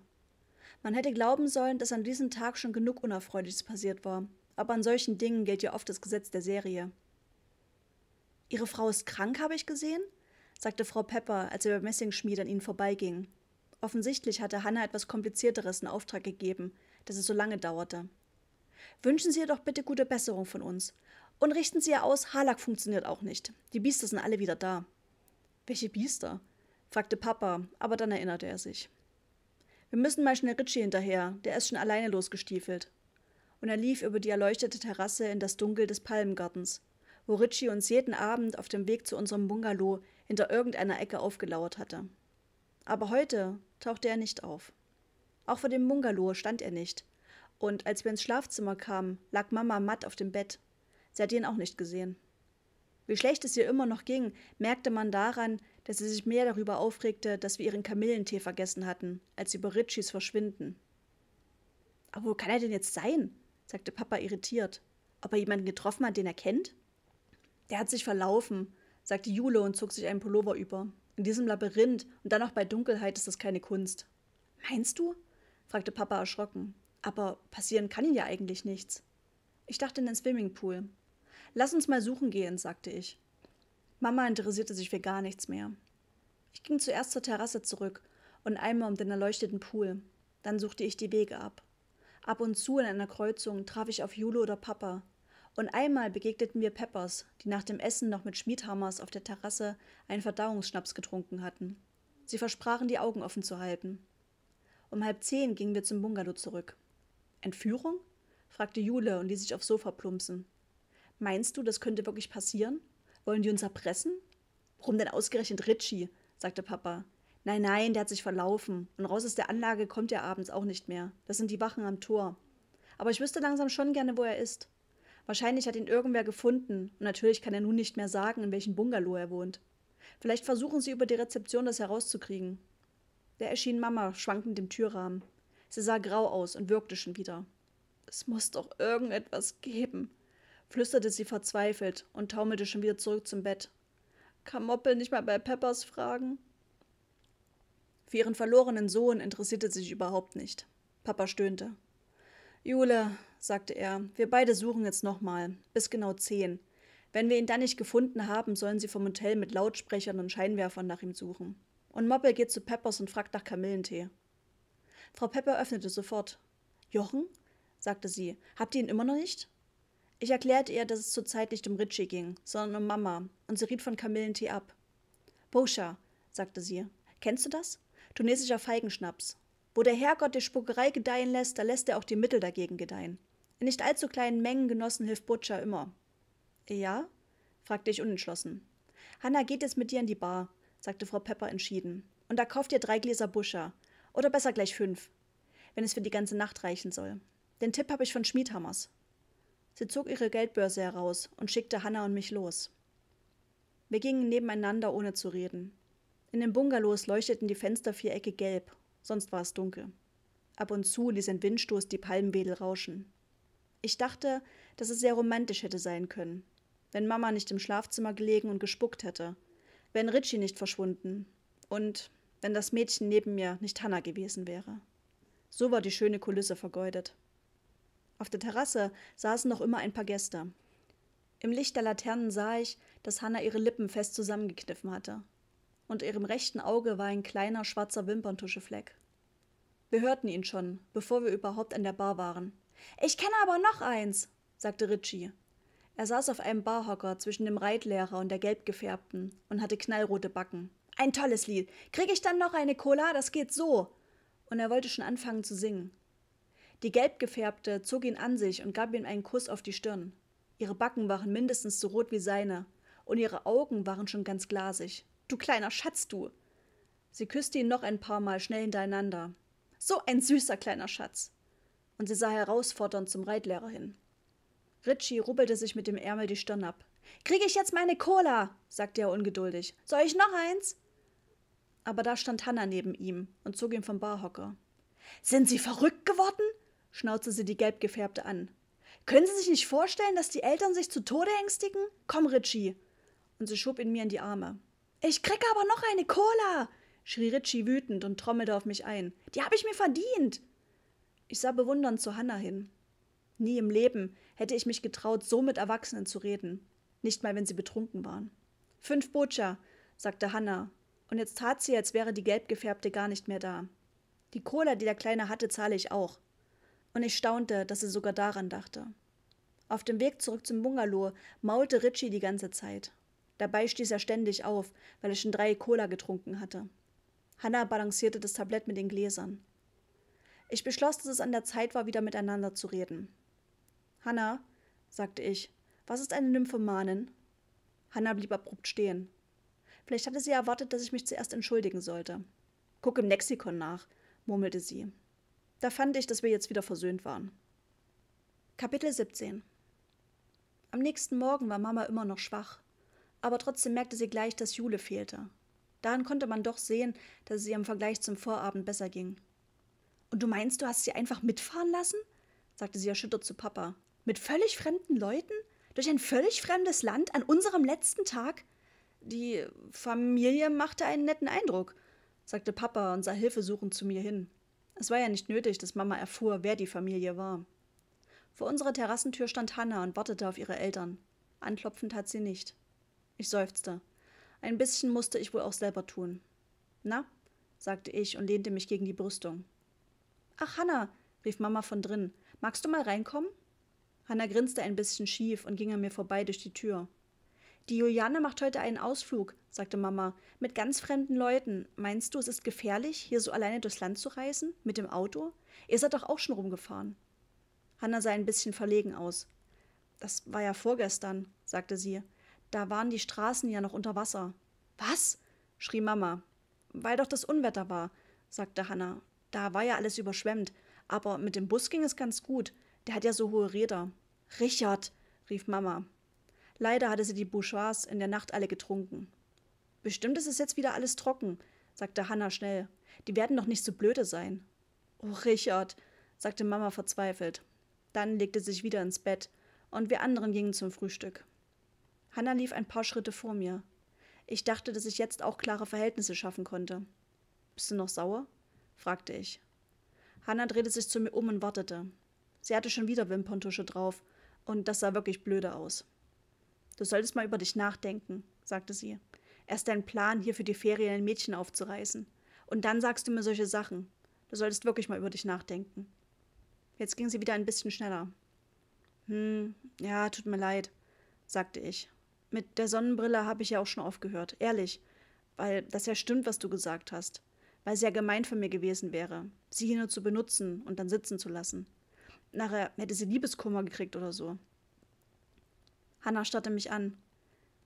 [SPEAKER 1] Man hätte glauben sollen, dass an diesem Tag schon genug Unerfreuliches passiert war, aber an solchen Dingen gilt ja oft das Gesetz der Serie. Ihre Frau ist krank, habe ich gesehen, sagte Frau Pepper, als er über Messingschmied an ihnen vorbeiging. Offensichtlich hatte Hannah etwas Komplizierteres in Auftrag gegeben, dass es so lange dauerte. Wünschen Sie ihr doch bitte gute Besserung von uns. Und richten Sie ihr aus, Harlack funktioniert auch nicht. Die Biester sind alle wieder da. Welche Biester? fragte Papa, aber dann erinnerte er sich. Wir müssen mal schnell Ritchie hinterher, der ist schon alleine losgestiefelt. Und er lief über die erleuchtete Terrasse in das Dunkel des Palmgartens wo Richie uns jeden Abend auf dem Weg zu unserem Bungalow hinter irgendeiner Ecke aufgelauert hatte. Aber heute tauchte er nicht auf. Auch vor dem Bungalow stand er nicht. Und als wir ins Schlafzimmer kamen, lag Mama matt auf dem Bett. Sie hat ihn auch nicht gesehen. Wie schlecht es ihr immer noch ging, merkte man daran, dass sie sich mehr darüber aufregte, dass wir ihren Kamillentee vergessen hatten, als über Ritchies Verschwinden. Aber wo kann er denn jetzt sein? sagte Papa irritiert. Ob er jemanden getroffen hat, den er kennt? Der hat sich verlaufen, sagte Jule und zog sich einen Pullover über. In diesem Labyrinth und dann auch bei Dunkelheit ist das keine Kunst. Meinst du? fragte Papa erschrocken. Aber passieren kann ihnen ja eigentlich nichts. Ich dachte in den Swimmingpool. Lass uns mal suchen gehen, sagte ich. Mama interessierte sich für gar nichts mehr. Ich ging zuerst zur Terrasse zurück und einmal um den erleuchteten Pool. Dann suchte ich die Wege ab. Ab und zu in einer Kreuzung traf ich auf Jule oder Papa, und einmal begegneten wir Peppers, die nach dem Essen noch mit Schmiedhammers auf der Terrasse einen Verdauungsschnaps getrunken hatten. Sie versprachen, die Augen offen zu halten. Um halb zehn gingen wir zum Bungalow zurück. Entführung? fragte Jule und ließ sich aufs Sofa plumpsen. Meinst du, das könnte wirklich passieren? Wollen die uns erpressen? Warum denn ausgerechnet Ritchie? sagte Papa. Nein, nein, der hat sich verlaufen. Und raus aus der Anlage kommt er abends auch nicht mehr. Das sind die Wachen am Tor. Aber ich wüsste langsam schon gerne, wo er ist. Wahrscheinlich hat ihn irgendwer gefunden und natürlich kann er nun nicht mehr sagen, in welchem Bungalow er wohnt. Vielleicht versuchen sie über die Rezeption das herauszukriegen. Da erschien Mama schwankend im Türrahmen. Sie sah grau aus und wirkte schon wieder. Es muss doch irgendetwas geben, flüsterte sie verzweifelt und taumelte schon wieder zurück zum Bett. Kann Moppel nicht mal bei Peppers fragen? Für ihren verlorenen Sohn interessierte sie sich überhaupt nicht. Papa stöhnte. Jule, sagte er, wir beide suchen jetzt nochmal, bis genau zehn. Wenn wir ihn dann nicht gefunden haben, sollen sie vom Hotel mit Lautsprechern und Scheinwerfern nach ihm suchen. Und Moppel geht zu Peppers und fragt nach Kamillentee. Frau Pepper öffnete sofort. Jochen? sagte sie. Habt ihr ihn immer noch nicht? Ich erklärte ihr, dass es zurzeit nicht um Ritchie ging, sondern um Mama, und sie riet von Kamillentee ab. Boscha, sagte sie. Kennst du das? Tunesischer Feigenschnaps. Wo der Herrgott die Spuckerei gedeihen lässt, da lässt er auch die Mittel dagegen gedeihen. In nicht allzu kleinen Mengen genossen hilft Butcher immer. Ja? fragte ich unentschlossen. Hanna geht jetzt mit dir in die Bar, sagte Frau Pepper entschieden. Und da kauft ihr drei Gläser Buscher. Oder besser gleich fünf, wenn es für die ganze Nacht reichen soll. Den Tipp habe ich von Schmiedhammers. Sie zog ihre Geldbörse heraus und schickte Hanna und mich los. Wir gingen nebeneinander, ohne zu reden. In den Bungalows leuchteten die Fenstervierecke gelb, sonst war es dunkel. Ab und zu ließ ein Windstoß die Palmwedel rauschen. Ich dachte, dass es sehr romantisch hätte sein können. Wenn Mama nicht im Schlafzimmer gelegen und gespuckt hätte. Wenn Richie nicht verschwunden. Und wenn das Mädchen neben mir nicht Hannah gewesen wäre. So war die schöne Kulisse vergeudet. Auf der Terrasse saßen noch immer ein paar Gäste. Im Licht der Laternen sah ich, dass Hannah ihre Lippen fest zusammengekniffen hatte. Unter ihrem rechten Auge war ein kleiner schwarzer Wimperntuschefleck. Wir hörten ihn schon, bevor wir überhaupt an der Bar waren. Ich kenne aber noch eins, sagte Ritchie. Er saß auf einem Barhocker zwischen dem Reitlehrer und der Gelbgefärbten und hatte knallrote Backen. Ein tolles Lied. Krieg ich dann noch eine Cola? Das geht so. Und er wollte schon anfangen zu singen. Die Gelbgefärbte zog ihn an sich und gab ihm einen Kuss auf die Stirn. Ihre Backen waren mindestens so rot wie seine, und ihre Augen waren schon ganz glasig. Du kleiner Schatz, du! Sie küsste ihn noch ein paar Mal schnell hintereinander. So ein süßer kleiner Schatz und sie sah herausfordernd zum Reitlehrer hin. Ritchie rubbelte sich mit dem Ärmel die Stirn ab. Kriege ich jetzt meine Cola? sagte er ungeduldig. Soll ich noch eins? Aber da stand Hannah neben ihm und zog ihn vom Barhocker. Sind Sie verrückt geworden? schnauzte sie die Gelbgefärbte an. Können Sie sich nicht vorstellen, dass die Eltern sich zu Tode ängstigen? Komm, Ritchie! Und sie schob ihn mir in die Arme. Ich kriege aber noch eine Cola! schrie Ritchie wütend und trommelte auf mich ein. Die habe ich mir verdient! Ich sah bewundernd zu Hannah hin. Nie im Leben hätte ich mich getraut, so mit Erwachsenen zu reden, nicht mal wenn sie betrunken waren. Fünf Botscher, sagte Hannah, und jetzt tat sie, als wäre die gelbgefärbte gar nicht mehr da. Die Cola, die der Kleine hatte, zahle ich auch. Und ich staunte, dass sie sogar daran dachte. Auf dem Weg zurück zum Bungalow maulte Richie die ganze Zeit. Dabei stieß er ständig auf, weil er schon drei Cola getrunken hatte. Hannah balancierte das Tablett mit den Gläsern. Ich beschloss, dass es an der Zeit war, wieder miteinander zu reden. Hanna, sagte ich, was ist eine Nymphomanin? Hanna blieb abrupt stehen. Vielleicht hatte sie erwartet, dass ich mich zuerst entschuldigen sollte. Guck im Lexikon nach, murmelte sie. Da fand ich, dass wir jetzt wieder versöhnt waren. Kapitel 17 Am nächsten Morgen war Mama immer noch schwach, aber trotzdem merkte sie gleich, dass Jule fehlte. Daran konnte man doch sehen, dass es ihr im Vergleich zum Vorabend besser ging. Und du meinst, du hast sie einfach mitfahren lassen? sagte sie erschüttert zu Papa. Mit völlig fremden Leuten? Durch ein völlig fremdes Land an unserem letzten Tag? Die Familie machte einen netten Eindruck, sagte Papa und sah hilfesuchend zu mir hin. Es war ja nicht nötig, dass Mama erfuhr, wer die Familie war. Vor unserer Terrassentür stand Hanna und wartete auf ihre Eltern. Anklopfend hat sie nicht. Ich seufzte. Ein bisschen musste ich wohl auch selber tun. Na, sagte ich und lehnte mich gegen die Brüstung. Ach, Hanna, rief Mama von drinnen. Magst du mal reinkommen? Hanna grinste ein bisschen schief und ging an mir vorbei durch die Tür. Die Juliane macht heute einen Ausflug, sagte Mama, mit ganz fremden Leuten. Meinst du, es ist gefährlich, hier so alleine durchs Land zu reisen? Mit dem Auto? Ihr seid doch auch schon rumgefahren. Hanna sah ein bisschen verlegen aus. Das war ja vorgestern, sagte sie. Da waren die Straßen ja noch unter Wasser. Was? schrie Mama. Weil doch das Unwetter war, sagte Hanna. Da war ja alles überschwemmt. Aber mit dem Bus ging es ganz gut. Der hat ja so hohe Räder. Richard, rief Mama. Leider hatte sie die Bouchoirs in der Nacht alle getrunken. Bestimmt ist es jetzt wieder alles trocken, sagte Hannah schnell. Die werden doch nicht so blöde sein. Oh, Richard, sagte Mama verzweifelt. Dann legte sie sich wieder ins Bett und wir anderen gingen zum Frühstück. Hannah lief ein paar Schritte vor mir. Ich dachte, dass ich jetzt auch klare Verhältnisse schaffen konnte. Bist du noch sauer? fragte ich. Hannah drehte sich zu mir um und wartete. Sie hatte schon wieder Wimperntusche drauf und das sah wirklich blöde aus. Du solltest mal über dich nachdenken, sagte sie. Erst dein Plan, hier für die Ferien ein Mädchen aufzureißen. Und dann sagst du mir solche Sachen. Du solltest wirklich mal über dich nachdenken. Jetzt ging sie wieder ein bisschen schneller. Hm, ja, tut mir leid, sagte ich. Mit der Sonnenbrille habe ich ja auch schon aufgehört, ehrlich, weil das ja stimmt, was du gesagt hast weil es ja gemein von mir gewesen wäre, sie hier nur zu benutzen und dann sitzen zu lassen. Nachher hätte sie Liebeskummer gekriegt oder so. Hanna starrte mich an.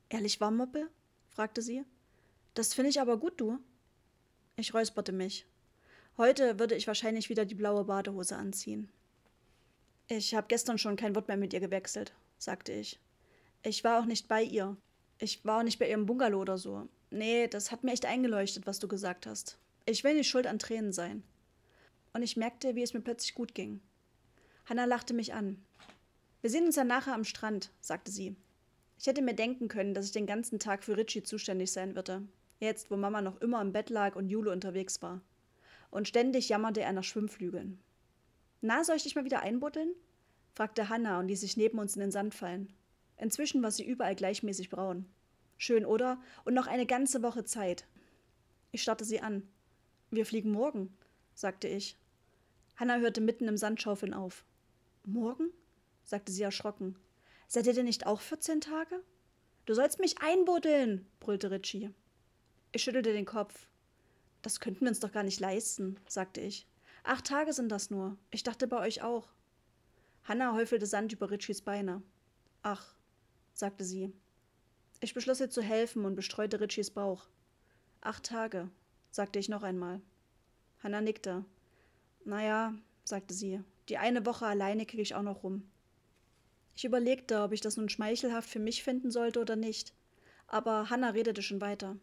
[SPEAKER 1] Ehrlich war Moppe? fragte sie. Das finde ich aber gut, du. Ich räusperte mich. Heute würde ich wahrscheinlich wieder die blaue Badehose anziehen. Ich habe gestern schon kein Wort mehr mit ihr gewechselt, sagte ich. Ich war auch nicht bei ihr. Ich war auch nicht bei ihrem Bungalow oder so. Nee, das hat mir echt eingeleuchtet, was du gesagt hast. Ich will nicht schuld an Tränen sein. Und ich merkte, wie es mir plötzlich gut ging. Hannah lachte mich an. Wir sehen uns ja nachher am Strand, sagte sie. Ich hätte mir denken können, dass ich den ganzen Tag für Richie zuständig sein würde. Jetzt, wo Mama noch immer im Bett lag und Jule unterwegs war. Und ständig jammerte er nach Schwimmflügeln. Na, soll ich dich mal wieder einbuddeln? fragte Hannah und ließ sich neben uns in den Sand fallen. Inzwischen war sie überall gleichmäßig braun. Schön, oder? Und noch eine ganze Woche Zeit. Ich starrte sie an. Wir fliegen morgen, sagte ich. Hanna hörte mitten im Sandschaufeln auf. Morgen? sagte sie erschrocken. Seid ihr denn nicht auch 14 Tage? Du sollst mich einbuddeln, brüllte Ritchie. Ich schüttelte den Kopf. Das könnten wir uns doch gar nicht leisten, sagte ich. Acht Tage sind das nur. Ich dachte bei euch auch. Hanna häufelte Sand über Ritchies Beine. Ach, sagte sie. Ich beschloss ihr zu helfen und bestreute Ritchies Bauch. Acht Tage, sagte ich noch einmal. Hannah nickte. Naja, sagte sie, die eine Woche alleine kriege ich auch noch rum. Ich überlegte, ob ich das nun schmeichelhaft für mich finden sollte oder nicht, aber Hannah redete schon weiter.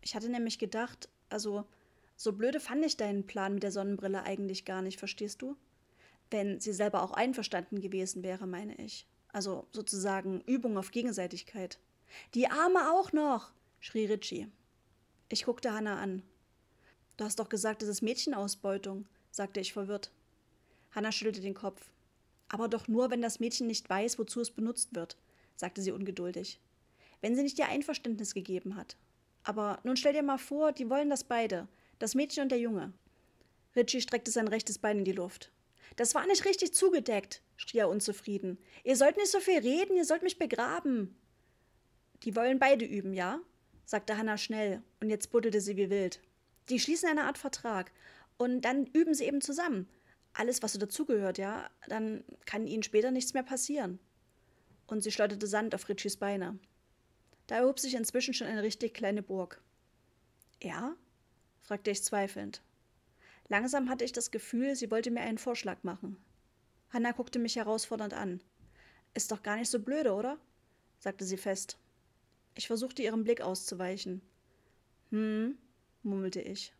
[SPEAKER 1] Ich hatte nämlich gedacht, also, so blöde fand ich deinen Plan mit der Sonnenbrille eigentlich gar nicht, verstehst du? Wenn sie selber auch einverstanden gewesen wäre, meine ich. Also sozusagen Übung auf Gegenseitigkeit. Die Arme auch noch, schrie Richie. Ich guckte Hannah an. Du hast doch gesagt, es ist Mädchenausbeutung, sagte ich verwirrt. Hanna schüttelte den Kopf. Aber doch nur, wenn das Mädchen nicht weiß, wozu es benutzt wird, sagte sie ungeduldig. Wenn sie nicht ihr Einverständnis gegeben hat. Aber nun stell dir mal vor, die wollen das beide, das Mädchen und der Junge. Ritchie streckte sein rechtes Bein in die Luft. Das war nicht richtig zugedeckt, schrie er unzufrieden. Ihr sollt nicht so viel reden, ihr sollt mich begraben. Die wollen beide üben, ja? sagte Hannah schnell, und jetzt buddelte sie wie wild die schließen eine Art Vertrag und dann üben sie eben zusammen. Alles, was so dazugehört, ja, dann kann ihnen später nichts mehr passieren. Und sie schleuderte Sand auf Ritchies Beine. Da erhob sich inzwischen schon eine richtig kleine Burg. Ja? fragte ich zweifelnd. Langsam hatte ich das Gefühl, sie wollte mir einen Vorschlag machen. Hanna guckte mich herausfordernd an. Ist doch gar nicht so blöde, oder? sagte sie fest. Ich versuchte ihrem Blick auszuweichen. Hm, murmelte ich.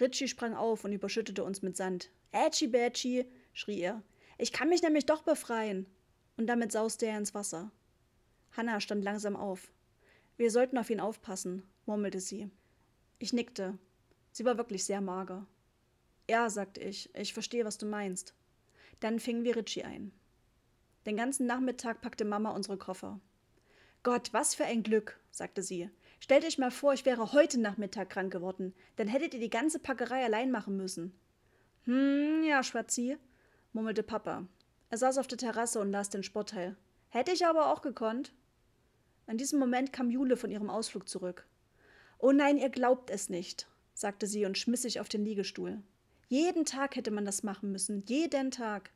[SPEAKER 1] Ritchie sprang auf und überschüttete uns mit Sand. Ätschi Bätschi, schrie er. Ich kann mich nämlich doch befreien. Und damit sauste er ins Wasser. Hannah stand langsam auf. Wir sollten auf ihn aufpassen, murmelte sie. Ich nickte. Sie war wirklich sehr mager. Ja, sagte ich, ich verstehe, was du meinst. Dann fingen wir Ritchie ein. Den ganzen Nachmittag packte Mama unsere Koffer. Gott, was für ein Glück, sagte sie. Stellt euch mal vor, ich wäre heute Nachmittag krank geworden. Dann hättet ihr die ganze Packerei allein machen müssen. Hm, ja, Schwatzi, murmelte Papa. Er saß auf der Terrasse und las den Sportteil. Hätte ich aber auch gekonnt. In diesem Moment kam Jule von ihrem Ausflug zurück. Oh nein, ihr glaubt es nicht, sagte sie und schmiss sich auf den Liegestuhl. Jeden Tag hätte man das machen müssen, jeden Tag.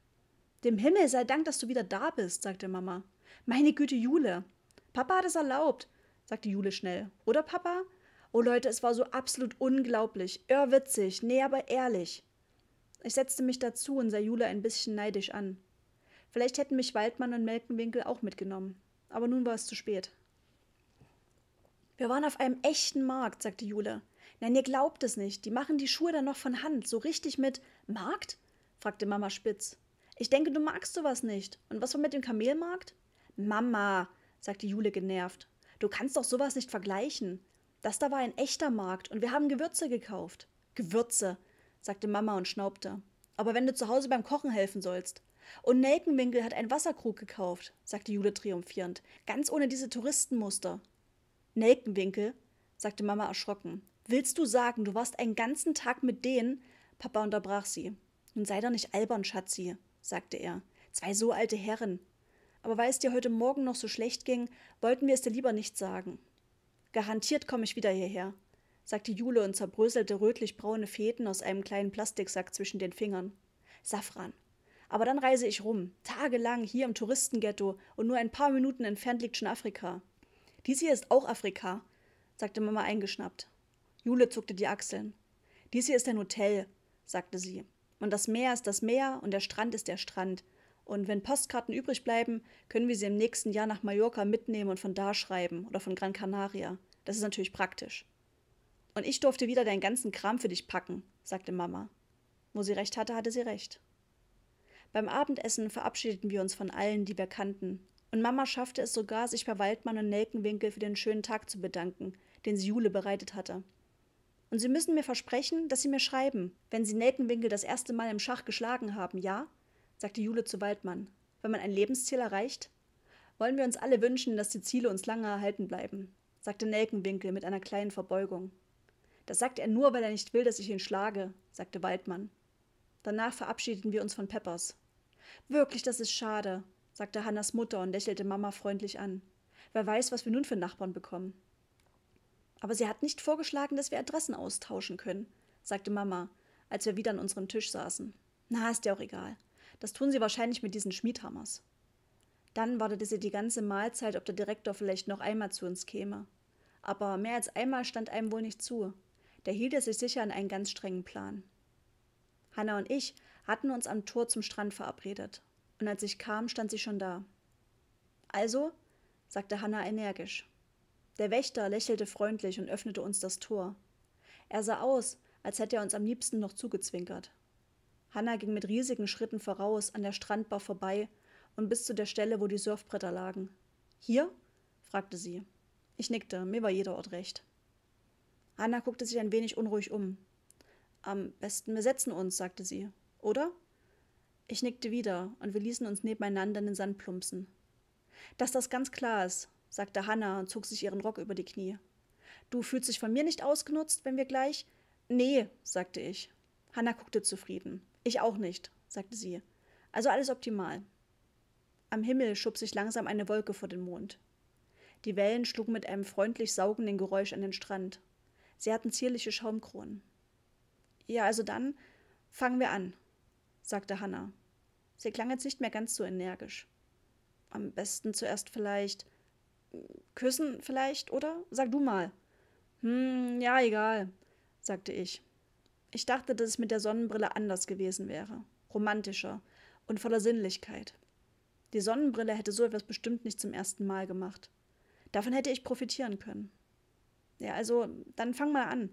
[SPEAKER 1] Dem Himmel sei Dank, dass du wieder da bist, sagte Mama. Meine Güte, Jule. Papa hat es erlaubt sagte Jule schnell. Oder Papa? Oh Leute, es war so absolut unglaublich. Irrwitzig, nee, aber ehrlich. Ich setzte mich dazu und sah Jule ein bisschen neidisch an. Vielleicht hätten mich Waldmann und Melkenwinkel auch mitgenommen. Aber nun war es zu spät. Wir waren auf einem echten Markt, sagte Jule. Nein, ihr glaubt es nicht. Die machen die Schuhe dann noch von Hand, so richtig mit Markt? fragte Mama spitz. Ich denke, du magst sowas nicht. Und was war mit dem Kamelmarkt? Mama, sagte Jule genervt. Du kannst doch sowas nicht vergleichen. Das da war ein echter Markt und wir haben Gewürze gekauft. Gewürze, sagte Mama und schnaubte. Aber wenn du zu Hause beim Kochen helfen sollst. Und Nelkenwinkel hat einen Wasserkrug gekauft, sagte Jule triumphierend, ganz ohne diese Touristenmuster. Nelkenwinkel, sagte Mama erschrocken. Willst du sagen, du warst einen ganzen Tag mit denen? Papa unterbrach sie. Nun sei doch nicht albern, Schatzi, sagte er. Zwei so alte Herren aber weil es dir heute Morgen noch so schlecht ging, wollten wir es dir lieber nicht sagen. Garantiert komme ich wieder hierher, sagte Jule und zerbröselte rötlich-braune Fäden aus einem kleinen Plastiksack zwischen den Fingern. Safran. Aber dann reise ich rum, tagelang hier im Touristenghetto und nur ein paar Minuten entfernt liegt schon Afrika. Dies hier ist auch Afrika, sagte Mama eingeschnappt. Jule zuckte die Achseln. Dies hier ist ein Hotel, sagte sie. Und das Meer ist das Meer und der Strand ist der Strand. Und wenn Postkarten übrig bleiben, können wir sie im nächsten Jahr nach Mallorca mitnehmen und von da schreiben oder von Gran Canaria. Das ist natürlich praktisch. Und ich durfte wieder deinen ganzen Kram für dich packen, sagte Mama. Wo sie recht hatte, hatte sie recht. Beim Abendessen verabschiedeten wir uns von allen, die wir kannten. Und Mama schaffte es sogar, sich bei Waldmann und Nelkenwinkel für den schönen Tag zu bedanken, den sie Jule bereitet hatte. Und Sie müssen mir versprechen, dass Sie mir schreiben, wenn Sie Nelkenwinkel das erste Mal im Schach geschlagen haben, ja? sagte Jule zu Waldmann, wenn man ein Lebensziel erreicht, wollen wir uns alle wünschen, dass die Ziele uns lange erhalten bleiben, sagte Nelkenwinkel mit einer kleinen Verbeugung. Das sagt er nur, weil er nicht will, dass ich ihn schlage, sagte Waldmann. Danach verabschiedeten wir uns von Peppers. Wirklich, das ist schade, sagte Hannas Mutter und lächelte Mama freundlich an. Wer weiß, was wir nun für Nachbarn bekommen. Aber sie hat nicht vorgeschlagen, dass wir Adressen austauschen können, sagte Mama, als wir wieder an unserem Tisch saßen. Na, ist ja auch egal. Das tun sie wahrscheinlich mit diesen Schmiedhammers. Dann wartete sie die ganze Mahlzeit, ob der Direktor vielleicht noch einmal zu uns käme. Aber mehr als einmal stand einem wohl nicht zu. Da hielt er sich sicher an einen ganz strengen Plan. Hanna und ich hatten uns am Tor zum Strand verabredet. Und als ich kam, stand sie schon da. Also, sagte Hanna energisch. Der Wächter lächelte freundlich und öffnete uns das Tor. Er sah aus, als hätte er uns am liebsten noch zugezwinkert. Hannah ging mit riesigen Schritten voraus an der Strandbar vorbei und bis zu der Stelle, wo die Surfbretter lagen. Hier? fragte sie. Ich nickte, mir war jeder Ort recht. Hannah guckte sich ein wenig unruhig um. Am besten wir setzen uns, sagte sie. Oder? Ich nickte wieder und wir ließen uns nebeneinander in den Sand plumpsen. Dass das ganz klar ist, sagte Hannah und zog sich ihren Rock über die Knie. Du fühlst dich von mir nicht ausgenutzt, wenn wir gleich. Nee, sagte ich. Hannah guckte zufrieden. Ich auch nicht, sagte sie. Also alles optimal. Am Himmel schob sich langsam eine Wolke vor den Mond. Die Wellen schlugen mit einem freundlich saugenden Geräusch an den Strand. Sie hatten zierliche Schaumkronen. Ja, also dann fangen wir an, sagte Hannah. Sie klang jetzt nicht mehr ganz so energisch. Am besten zuerst vielleicht. Küssen vielleicht, oder? Sag du mal. Hm, ja, egal, sagte ich. Ich dachte, dass es mit der Sonnenbrille anders gewesen wäre, romantischer und voller Sinnlichkeit. Die Sonnenbrille hätte so etwas bestimmt nicht zum ersten Mal gemacht. Davon hätte ich profitieren können. Ja, also, dann fang mal an,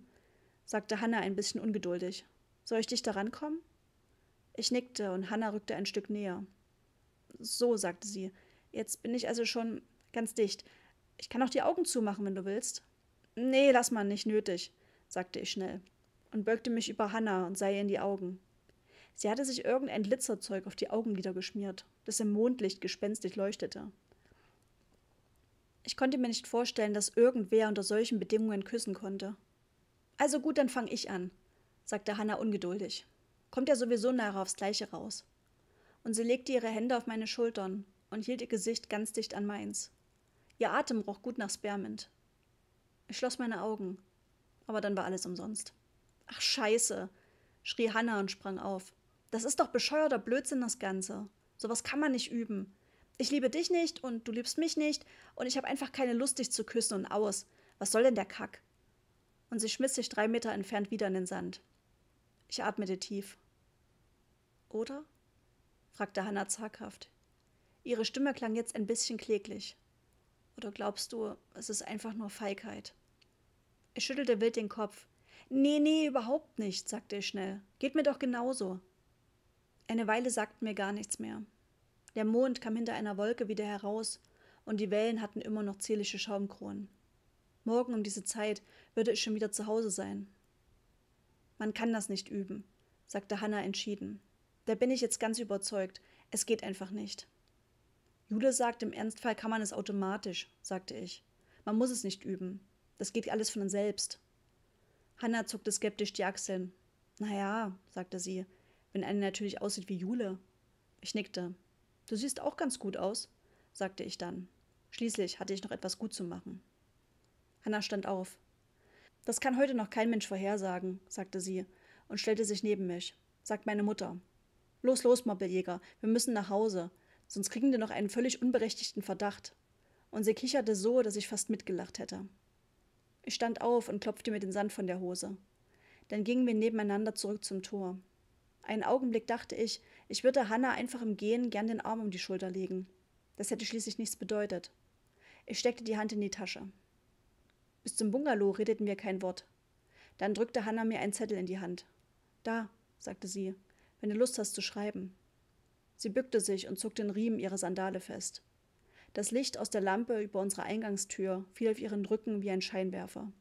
[SPEAKER 1] sagte Hanna ein bisschen ungeduldig. Soll ich dich daran kommen? Ich nickte und Hanna rückte ein Stück näher. So, sagte sie, jetzt bin ich also schon ganz dicht. Ich kann auch die Augen zumachen, wenn du willst. Nee, lass mal, nicht nötig, sagte ich schnell und beugte mich über Hannah und sah ihr in die Augen. Sie hatte sich irgendein Glitzerzeug auf die Augenlider geschmiert, das im Mondlicht gespenstig leuchtete. Ich konnte mir nicht vorstellen, dass irgendwer unter solchen Bedingungen küssen konnte. Also gut, dann fang ich an, sagte Hannah ungeduldig. Kommt ja sowieso nachher aufs Gleiche raus. Und sie legte ihre Hände auf meine Schultern und hielt ihr Gesicht ganz dicht an meins. Ihr Atem roch gut nach Spermint. Ich schloss meine Augen, aber dann war alles umsonst. Ach scheiße, schrie Hanna und sprang auf. Das ist doch bescheuerter Blödsinn das Ganze. Sowas kann man nicht üben. Ich liebe dich nicht und du liebst mich nicht und ich habe einfach keine Lust, dich zu küssen und aus. Was soll denn der Kack? Und sie schmiss sich drei Meter entfernt wieder in den Sand. Ich atmete tief. Oder? fragte Hanna zaghaft. Ihre Stimme klang jetzt ein bisschen kläglich. Oder glaubst du, es ist einfach nur Feigheit? Ich schüttelte wild den Kopf. Nee, nee, überhaupt nicht, sagte ich schnell. Geht mir doch genauso. Eine Weile sagten wir gar nichts mehr. Der Mond kam hinter einer Wolke wieder heraus, und die Wellen hatten immer noch zählische Schaumkronen. Morgen um diese Zeit würde ich schon wieder zu Hause sein. Man kann das nicht üben, sagte Hannah entschieden. Da bin ich jetzt ganz überzeugt. Es geht einfach nicht. Jude sagt, im Ernstfall kann man es automatisch, sagte ich. Man muss es nicht üben. Das geht alles von selbst. Hanna zuckte skeptisch die Achseln. Naja, sagte sie, wenn eine natürlich aussieht wie Jule. Ich nickte. Du siehst auch ganz gut aus, sagte ich dann. Schließlich hatte ich noch etwas gut zu machen. Hanna stand auf. Das kann heute noch kein Mensch vorhersagen, sagte sie und stellte sich neben mich. Sagt meine Mutter. Los, los, Mobeljäger, wir müssen nach Hause, sonst kriegen wir noch einen völlig unberechtigten Verdacht. Und sie kicherte so, dass ich fast mitgelacht hätte. Ich stand auf und klopfte mir den Sand von der Hose. Dann gingen wir nebeneinander zurück zum Tor. Einen Augenblick dachte ich, ich würde Hannah einfach im Gehen gern den Arm um die Schulter legen. Das hätte schließlich nichts bedeutet. Ich steckte die Hand in die Tasche. Bis zum Bungalow redeten wir kein Wort. Dann drückte Hannah mir einen Zettel in die Hand. Da, sagte sie, wenn du Lust hast zu schreiben. Sie bückte sich und zog den Riemen ihrer Sandale fest. Das Licht aus der Lampe über unserer Eingangstür fiel auf ihren Rücken wie ein Scheinwerfer.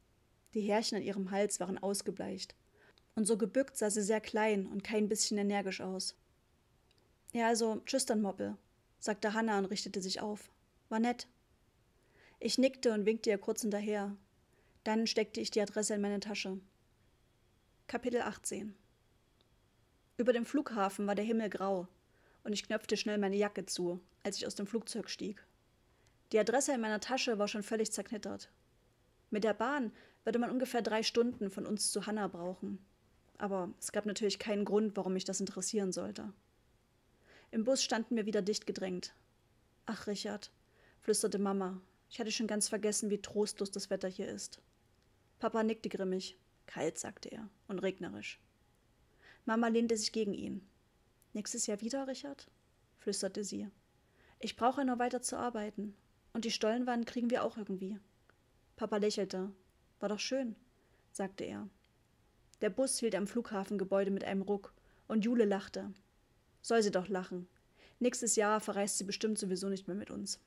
[SPEAKER 1] Die Härchen an ihrem Hals waren ausgebleicht. Und so gebückt sah sie sehr klein und kein bisschen energisch aus. Ja, also, tschüss dann, Moppel, sagte Hannah und richtete sich auf. War nett. Ich nickte und winkte ihr kurz hinterher. Dann steckte ich die Adresse in meine Tasche. Kapitel 18 Über dem Flughafen war der Himmel grau und ich knöpfte schnell meine Jacke zu, als ich aus dem Flugzeug stieg. Die Adresse in meiner Tasche war schon völlig zerknittert. Mit der Bahn würde man ungefähr drei Stunden von uns zu Hanna brauchen. Aber es gab natürlich keinen Grund, warum mich das interessieren sollte. Im Bus standen wir wieder dicht gedrängt. Ach, Richard, flüsterte Mama. Ich hatte schon ganz vergessen, wie trostlos das Wetter hier ist. Papa nickte grimmig. Kalt, sagte er, und regnerisch. Mama lehnte sich gegen ihn. Nächstes Jahr wieder, Richard? flüsterte sie. Ich brauche nur weiter zu arbeiten, und die Stollenwand kriegen wir auch irgendwie. Papa lächelte. War doch schön, sagte er. Der Bus hielt am Flughafengebäude mit einem Ruck und Jule lachte. Soll sie doch lachen. Nächstes Jahr verreist sie bestimmt sowieso nicht mehr mit uns.